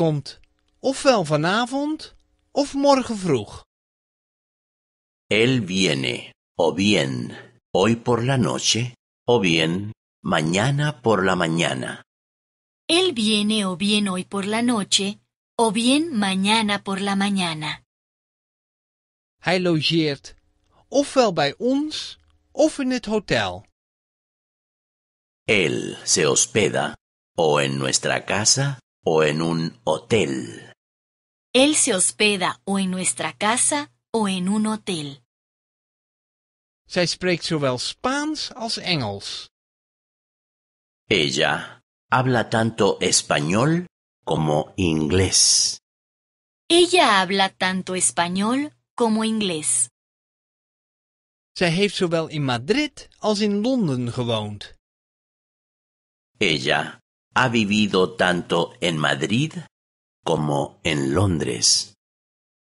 Él viene o bien hoy por la noche o bien mañana por la mañana. Él viene o bien hoy por la noche o bien mañana por la mañana. Hij logeert ofwel bij ons of in het hotel. Él se hospeda o en nuestra casa o en un hotel. Él se hospeda o en nuestra casa o en un hotel. Zij spreekt zowel Spaans als Engels. Ella habla tanto español como inglés. Ella habla tanto español como inglés. Zij heeft zowel in Madrid als in Londen gewoond. Ella ha vivido tanto en Madrid como en Londres.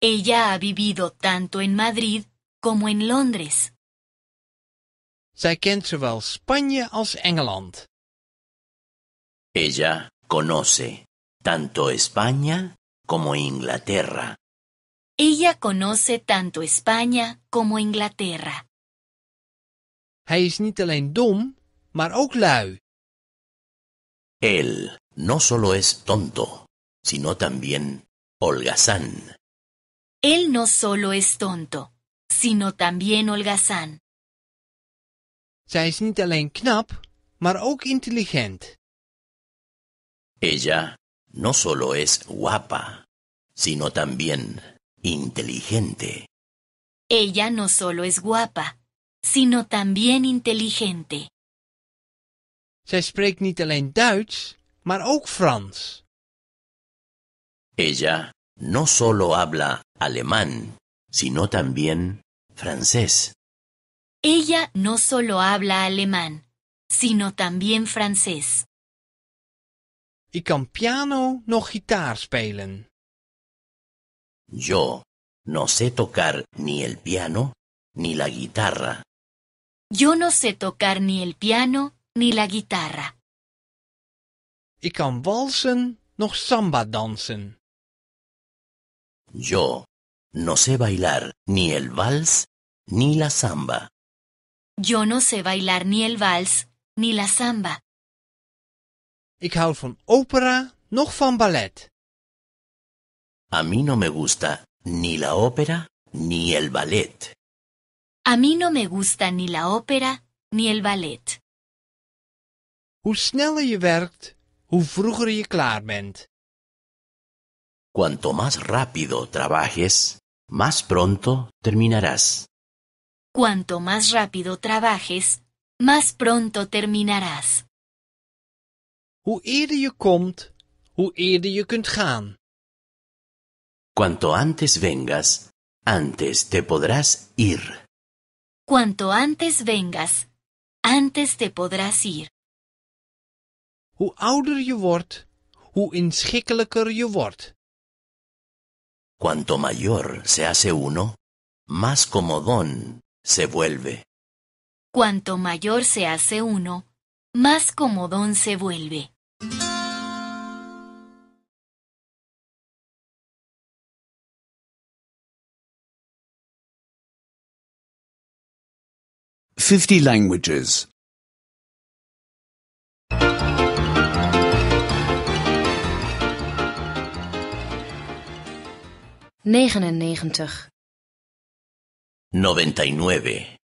Ella ha vivido tanto en Madrid como en Londres. Zij kent zowel Spanje als Engeland. Ella conoce tanto España como Inglaterra. Ella conoce tanto España como Inglaterra. Hij is niet alleen dom, maar ook lui. Él no solo es tonto, sino también holgazán. Él no solo es tonto, sino también holgazán. Zij is niet alleen knap, intelligent. Ella no solo es guapa, sino también inteligente. Ella no solo es guapa, sino también inteligente. Ella no solo habla alemán, sino también francés. Ella no solo habla alemán, sino también francés. kan piano no. spelen. Yo no sé tocar ni el piano ni la guitarra. Yo no sé tocar ni el piano ni la guitarra. Ik kan walsen, noch samba dansen. Yo no sé bailar ni el vals ni la samba. Yo no sé bailar ni el vals ni la samba. Ik hou van opera, noch van ballet. A mí no me gusta ni la ópera ni el ballet. A mí no me gusta ni la ópera ni el ballet. Hoe sneller werkt, hoe vroeger je klaar Cuanto más rápido trabajes, más pronto terminarás. Cuanto más rápido trabajes, más pronto terminarás. Hoe eerder je komt, hoe eerder je kunt gaan. Cuanto antes vengas, antes te podrás ir. Cuanto antes vengas, antes te podrás ir. Hoe ouder je wordt, hoe inschikkelijker je wordt. Cuanto mayor se hace uno, más comodón se vuelve. Cuanto mayor se hace uno, más comodón se vuelve. Fifty languages. 99. 99.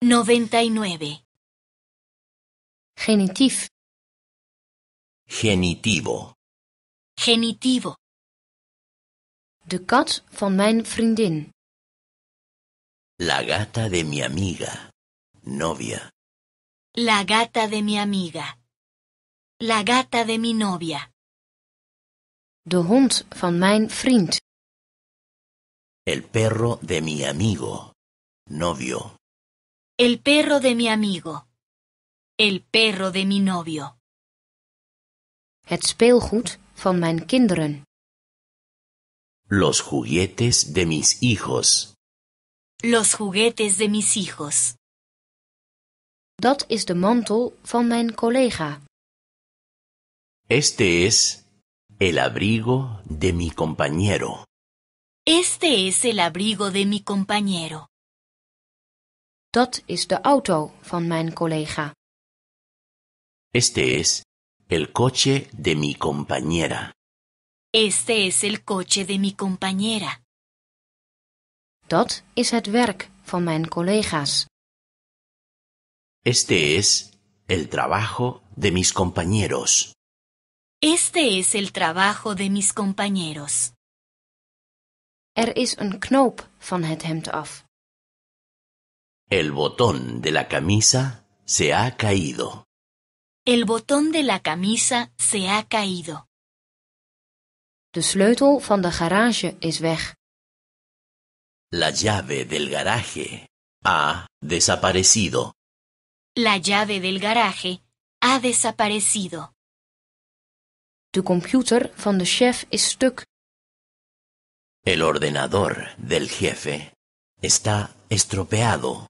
99. Genitief. Genitivo. Genitivo. De kat van mijn vriendin. La gata de mi amiga, novia. La gata de mi amiga. La gata de mi novia. De hond van mijn vriend. El perro de mi amigo. Novio. El perro de mi amigo. El perro de mi novio. Het speelgoed van mijn kinderen. Los juguetes de mis hijos. Los juguetes de mis hijos. Dat is de mantel van mijn collega. Este es el abrigo de mi compañero. Este es el abrigo de mi compañero. Dat is de auto van mijn collega. Este es el coche de mi compañera. Este es el coche de mi compañera. Dat is het werk van mijn collega's. Este es el trabajo de mis compañeros. Este es el trabajo de mis compañeros. Er is een knoop van het hemd af. El botón de la camisa se ha caído. El botón de la camisa se ha caído. De sleutel van de garage is weg. La llave del garaje ha desaparecido. La llave del garaje ha desaparecido. De computer van de chef is stuk. El ordenador del jefe está estropeado.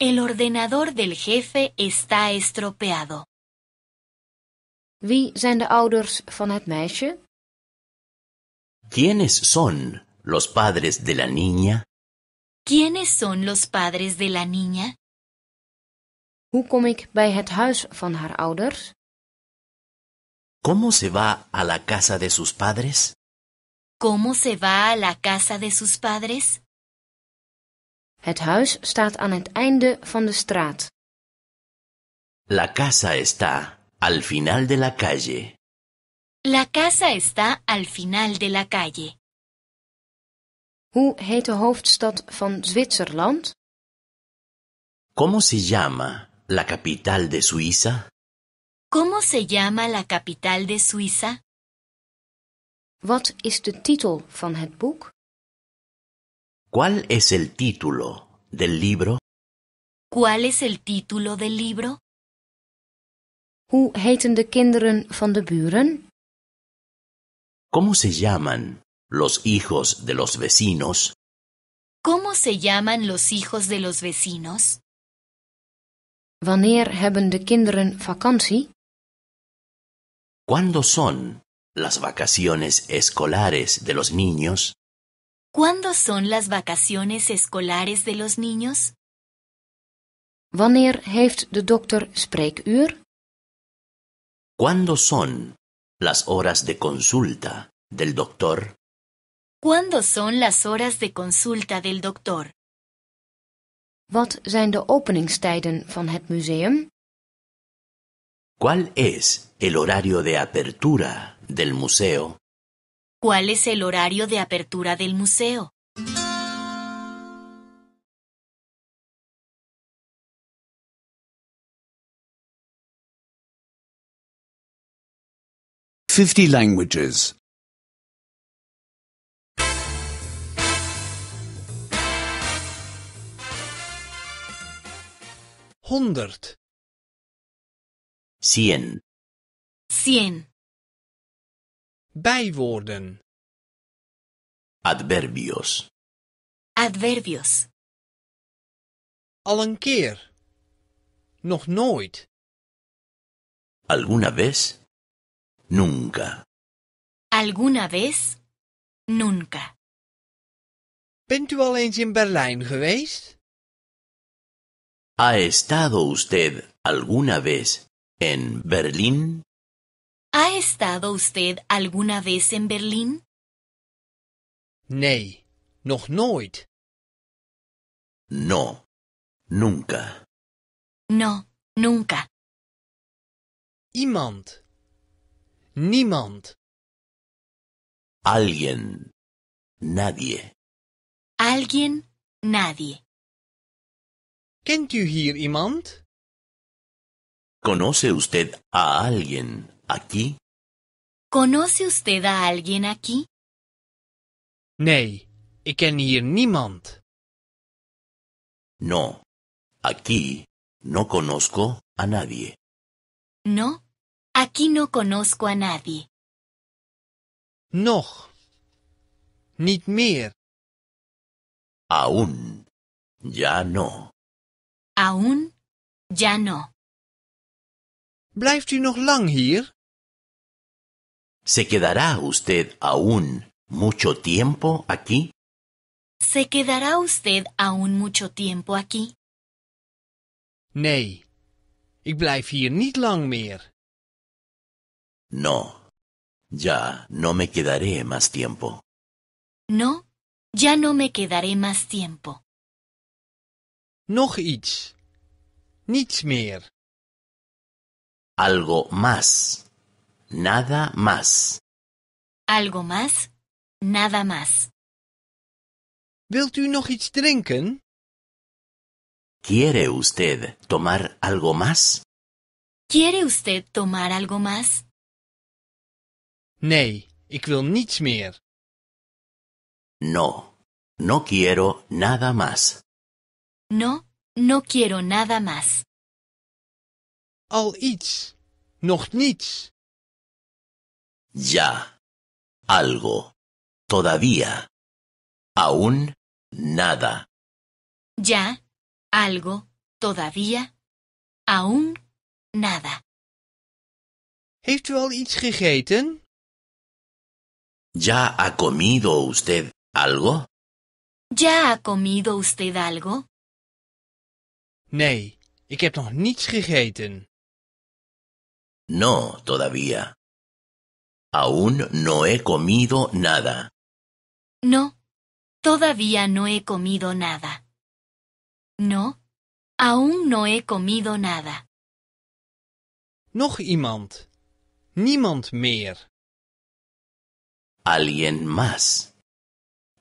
El ordenador del jefe está estropeado. Wie zijn de ouders van het meisje? ¿Quiénes son los padres de la niña? ¿Quiénes son los padres de la niña? Hoe kom ik bij het huis van haar ouders? ¿Cómo se va a la casa de sus padres? ¿Cómo se va a la casa de sus padres? Het huis staat aan het einde van de straat. La casa está al final de la calle. La casa está al final de la calle. Hoe heet de hoofdstad van Zwitserland? ¿Cómo se llama la capital de Suiza? ¿Cómo se llama la capital de Suiza? Wat is de titel van het boek? ¿Cuál es el título del libro? ¿Cuál es el título del libro? Hoe heten de kinderen van de buren? ¿Cómo se llaman los hijos de los vecinos? ¿Cómo se llaman los hijos de los vecinos? Wanneer hebben de kinderen vakantie? ¿Cuándo son las vacaciones escolares de los niños? ¿Cuándo son las vacaciones escolares de los niños? Wanneer heeft de dokter spreekuur? ¿Cuándo son las horas de consulta del doctor? ¿Cuándo son las horas de consulta del doctor? Wat zijn de openingstijden van het museum? ¿Cuál es el horario de apertura del museo. ¿Cuál es el horario de apertura del museo? Fifty languages. Hundert. Cien. Cien. Bijwoorden. Adverbios. Adverbios. Al een keer. Nog nooit. Alguna vez. Nunca. Alguna vez. Nunca. Bent u al eens in Berlijn geweest? ¿Ha estado usted alguna vez en Berlín? ¿Ha estado usted alguna vez en Berlín? Nee, noch nooit. No, nunca. No, nunca. Iemand. Niemand. Alguien. Nadie. Alguien, nadie. Can't you hear ¿Conoce usted a alguien? aquí? ¿Conoce usted a alguien aquí? Nee, ik ken hier niemand. No, aquí no conozco a nadie. No, aquí no conozco a nadie. No, Niet meer. Aún. Ya no. Aún. Ya no. Blijft u nog lang ¿Se quedará usted aún mucho tiempo aquí? ¿Se quedará usted aún mucho tiempo aquí? Nee, ik blijf hier niet lang meer. No, ya no me quedaré más tiempo. No, ya no me quedaré más tiempo. Nog iets. Niets meer. Algo más nada más. Algo más, nada más. Wilt u nog iets drinken? ¿Quiere usted tomar algo más? ¿Quiere usted tomar algo más? Nee, ik wil niets meer. No, no quiero nada más. No, no quiero nada más. Al iets, nog niets ya, algo, todavía, aún, nada. Ya, algo, todavía, aún, nada. Heeft u al ¿Ya ha comido usted algo? ¿Ya ha comido usted algo? Nee, ik heb nog niets No, todavía. Aún no he comido nada. No, todavía no he comido nada. No, aún no he comido nada. Nog iemand. Niemand meer. Alguien más.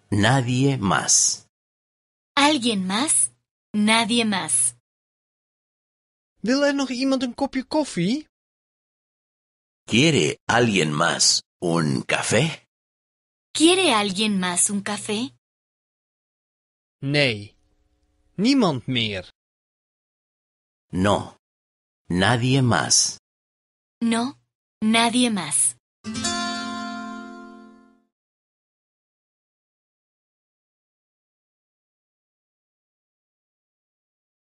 Nadie más. Alguien más. Nadie más. Er nog iemand koffie? ¿Quiere alguien más un café? ¿Quiere alguien más un café? No, nadie más. No, nadie más.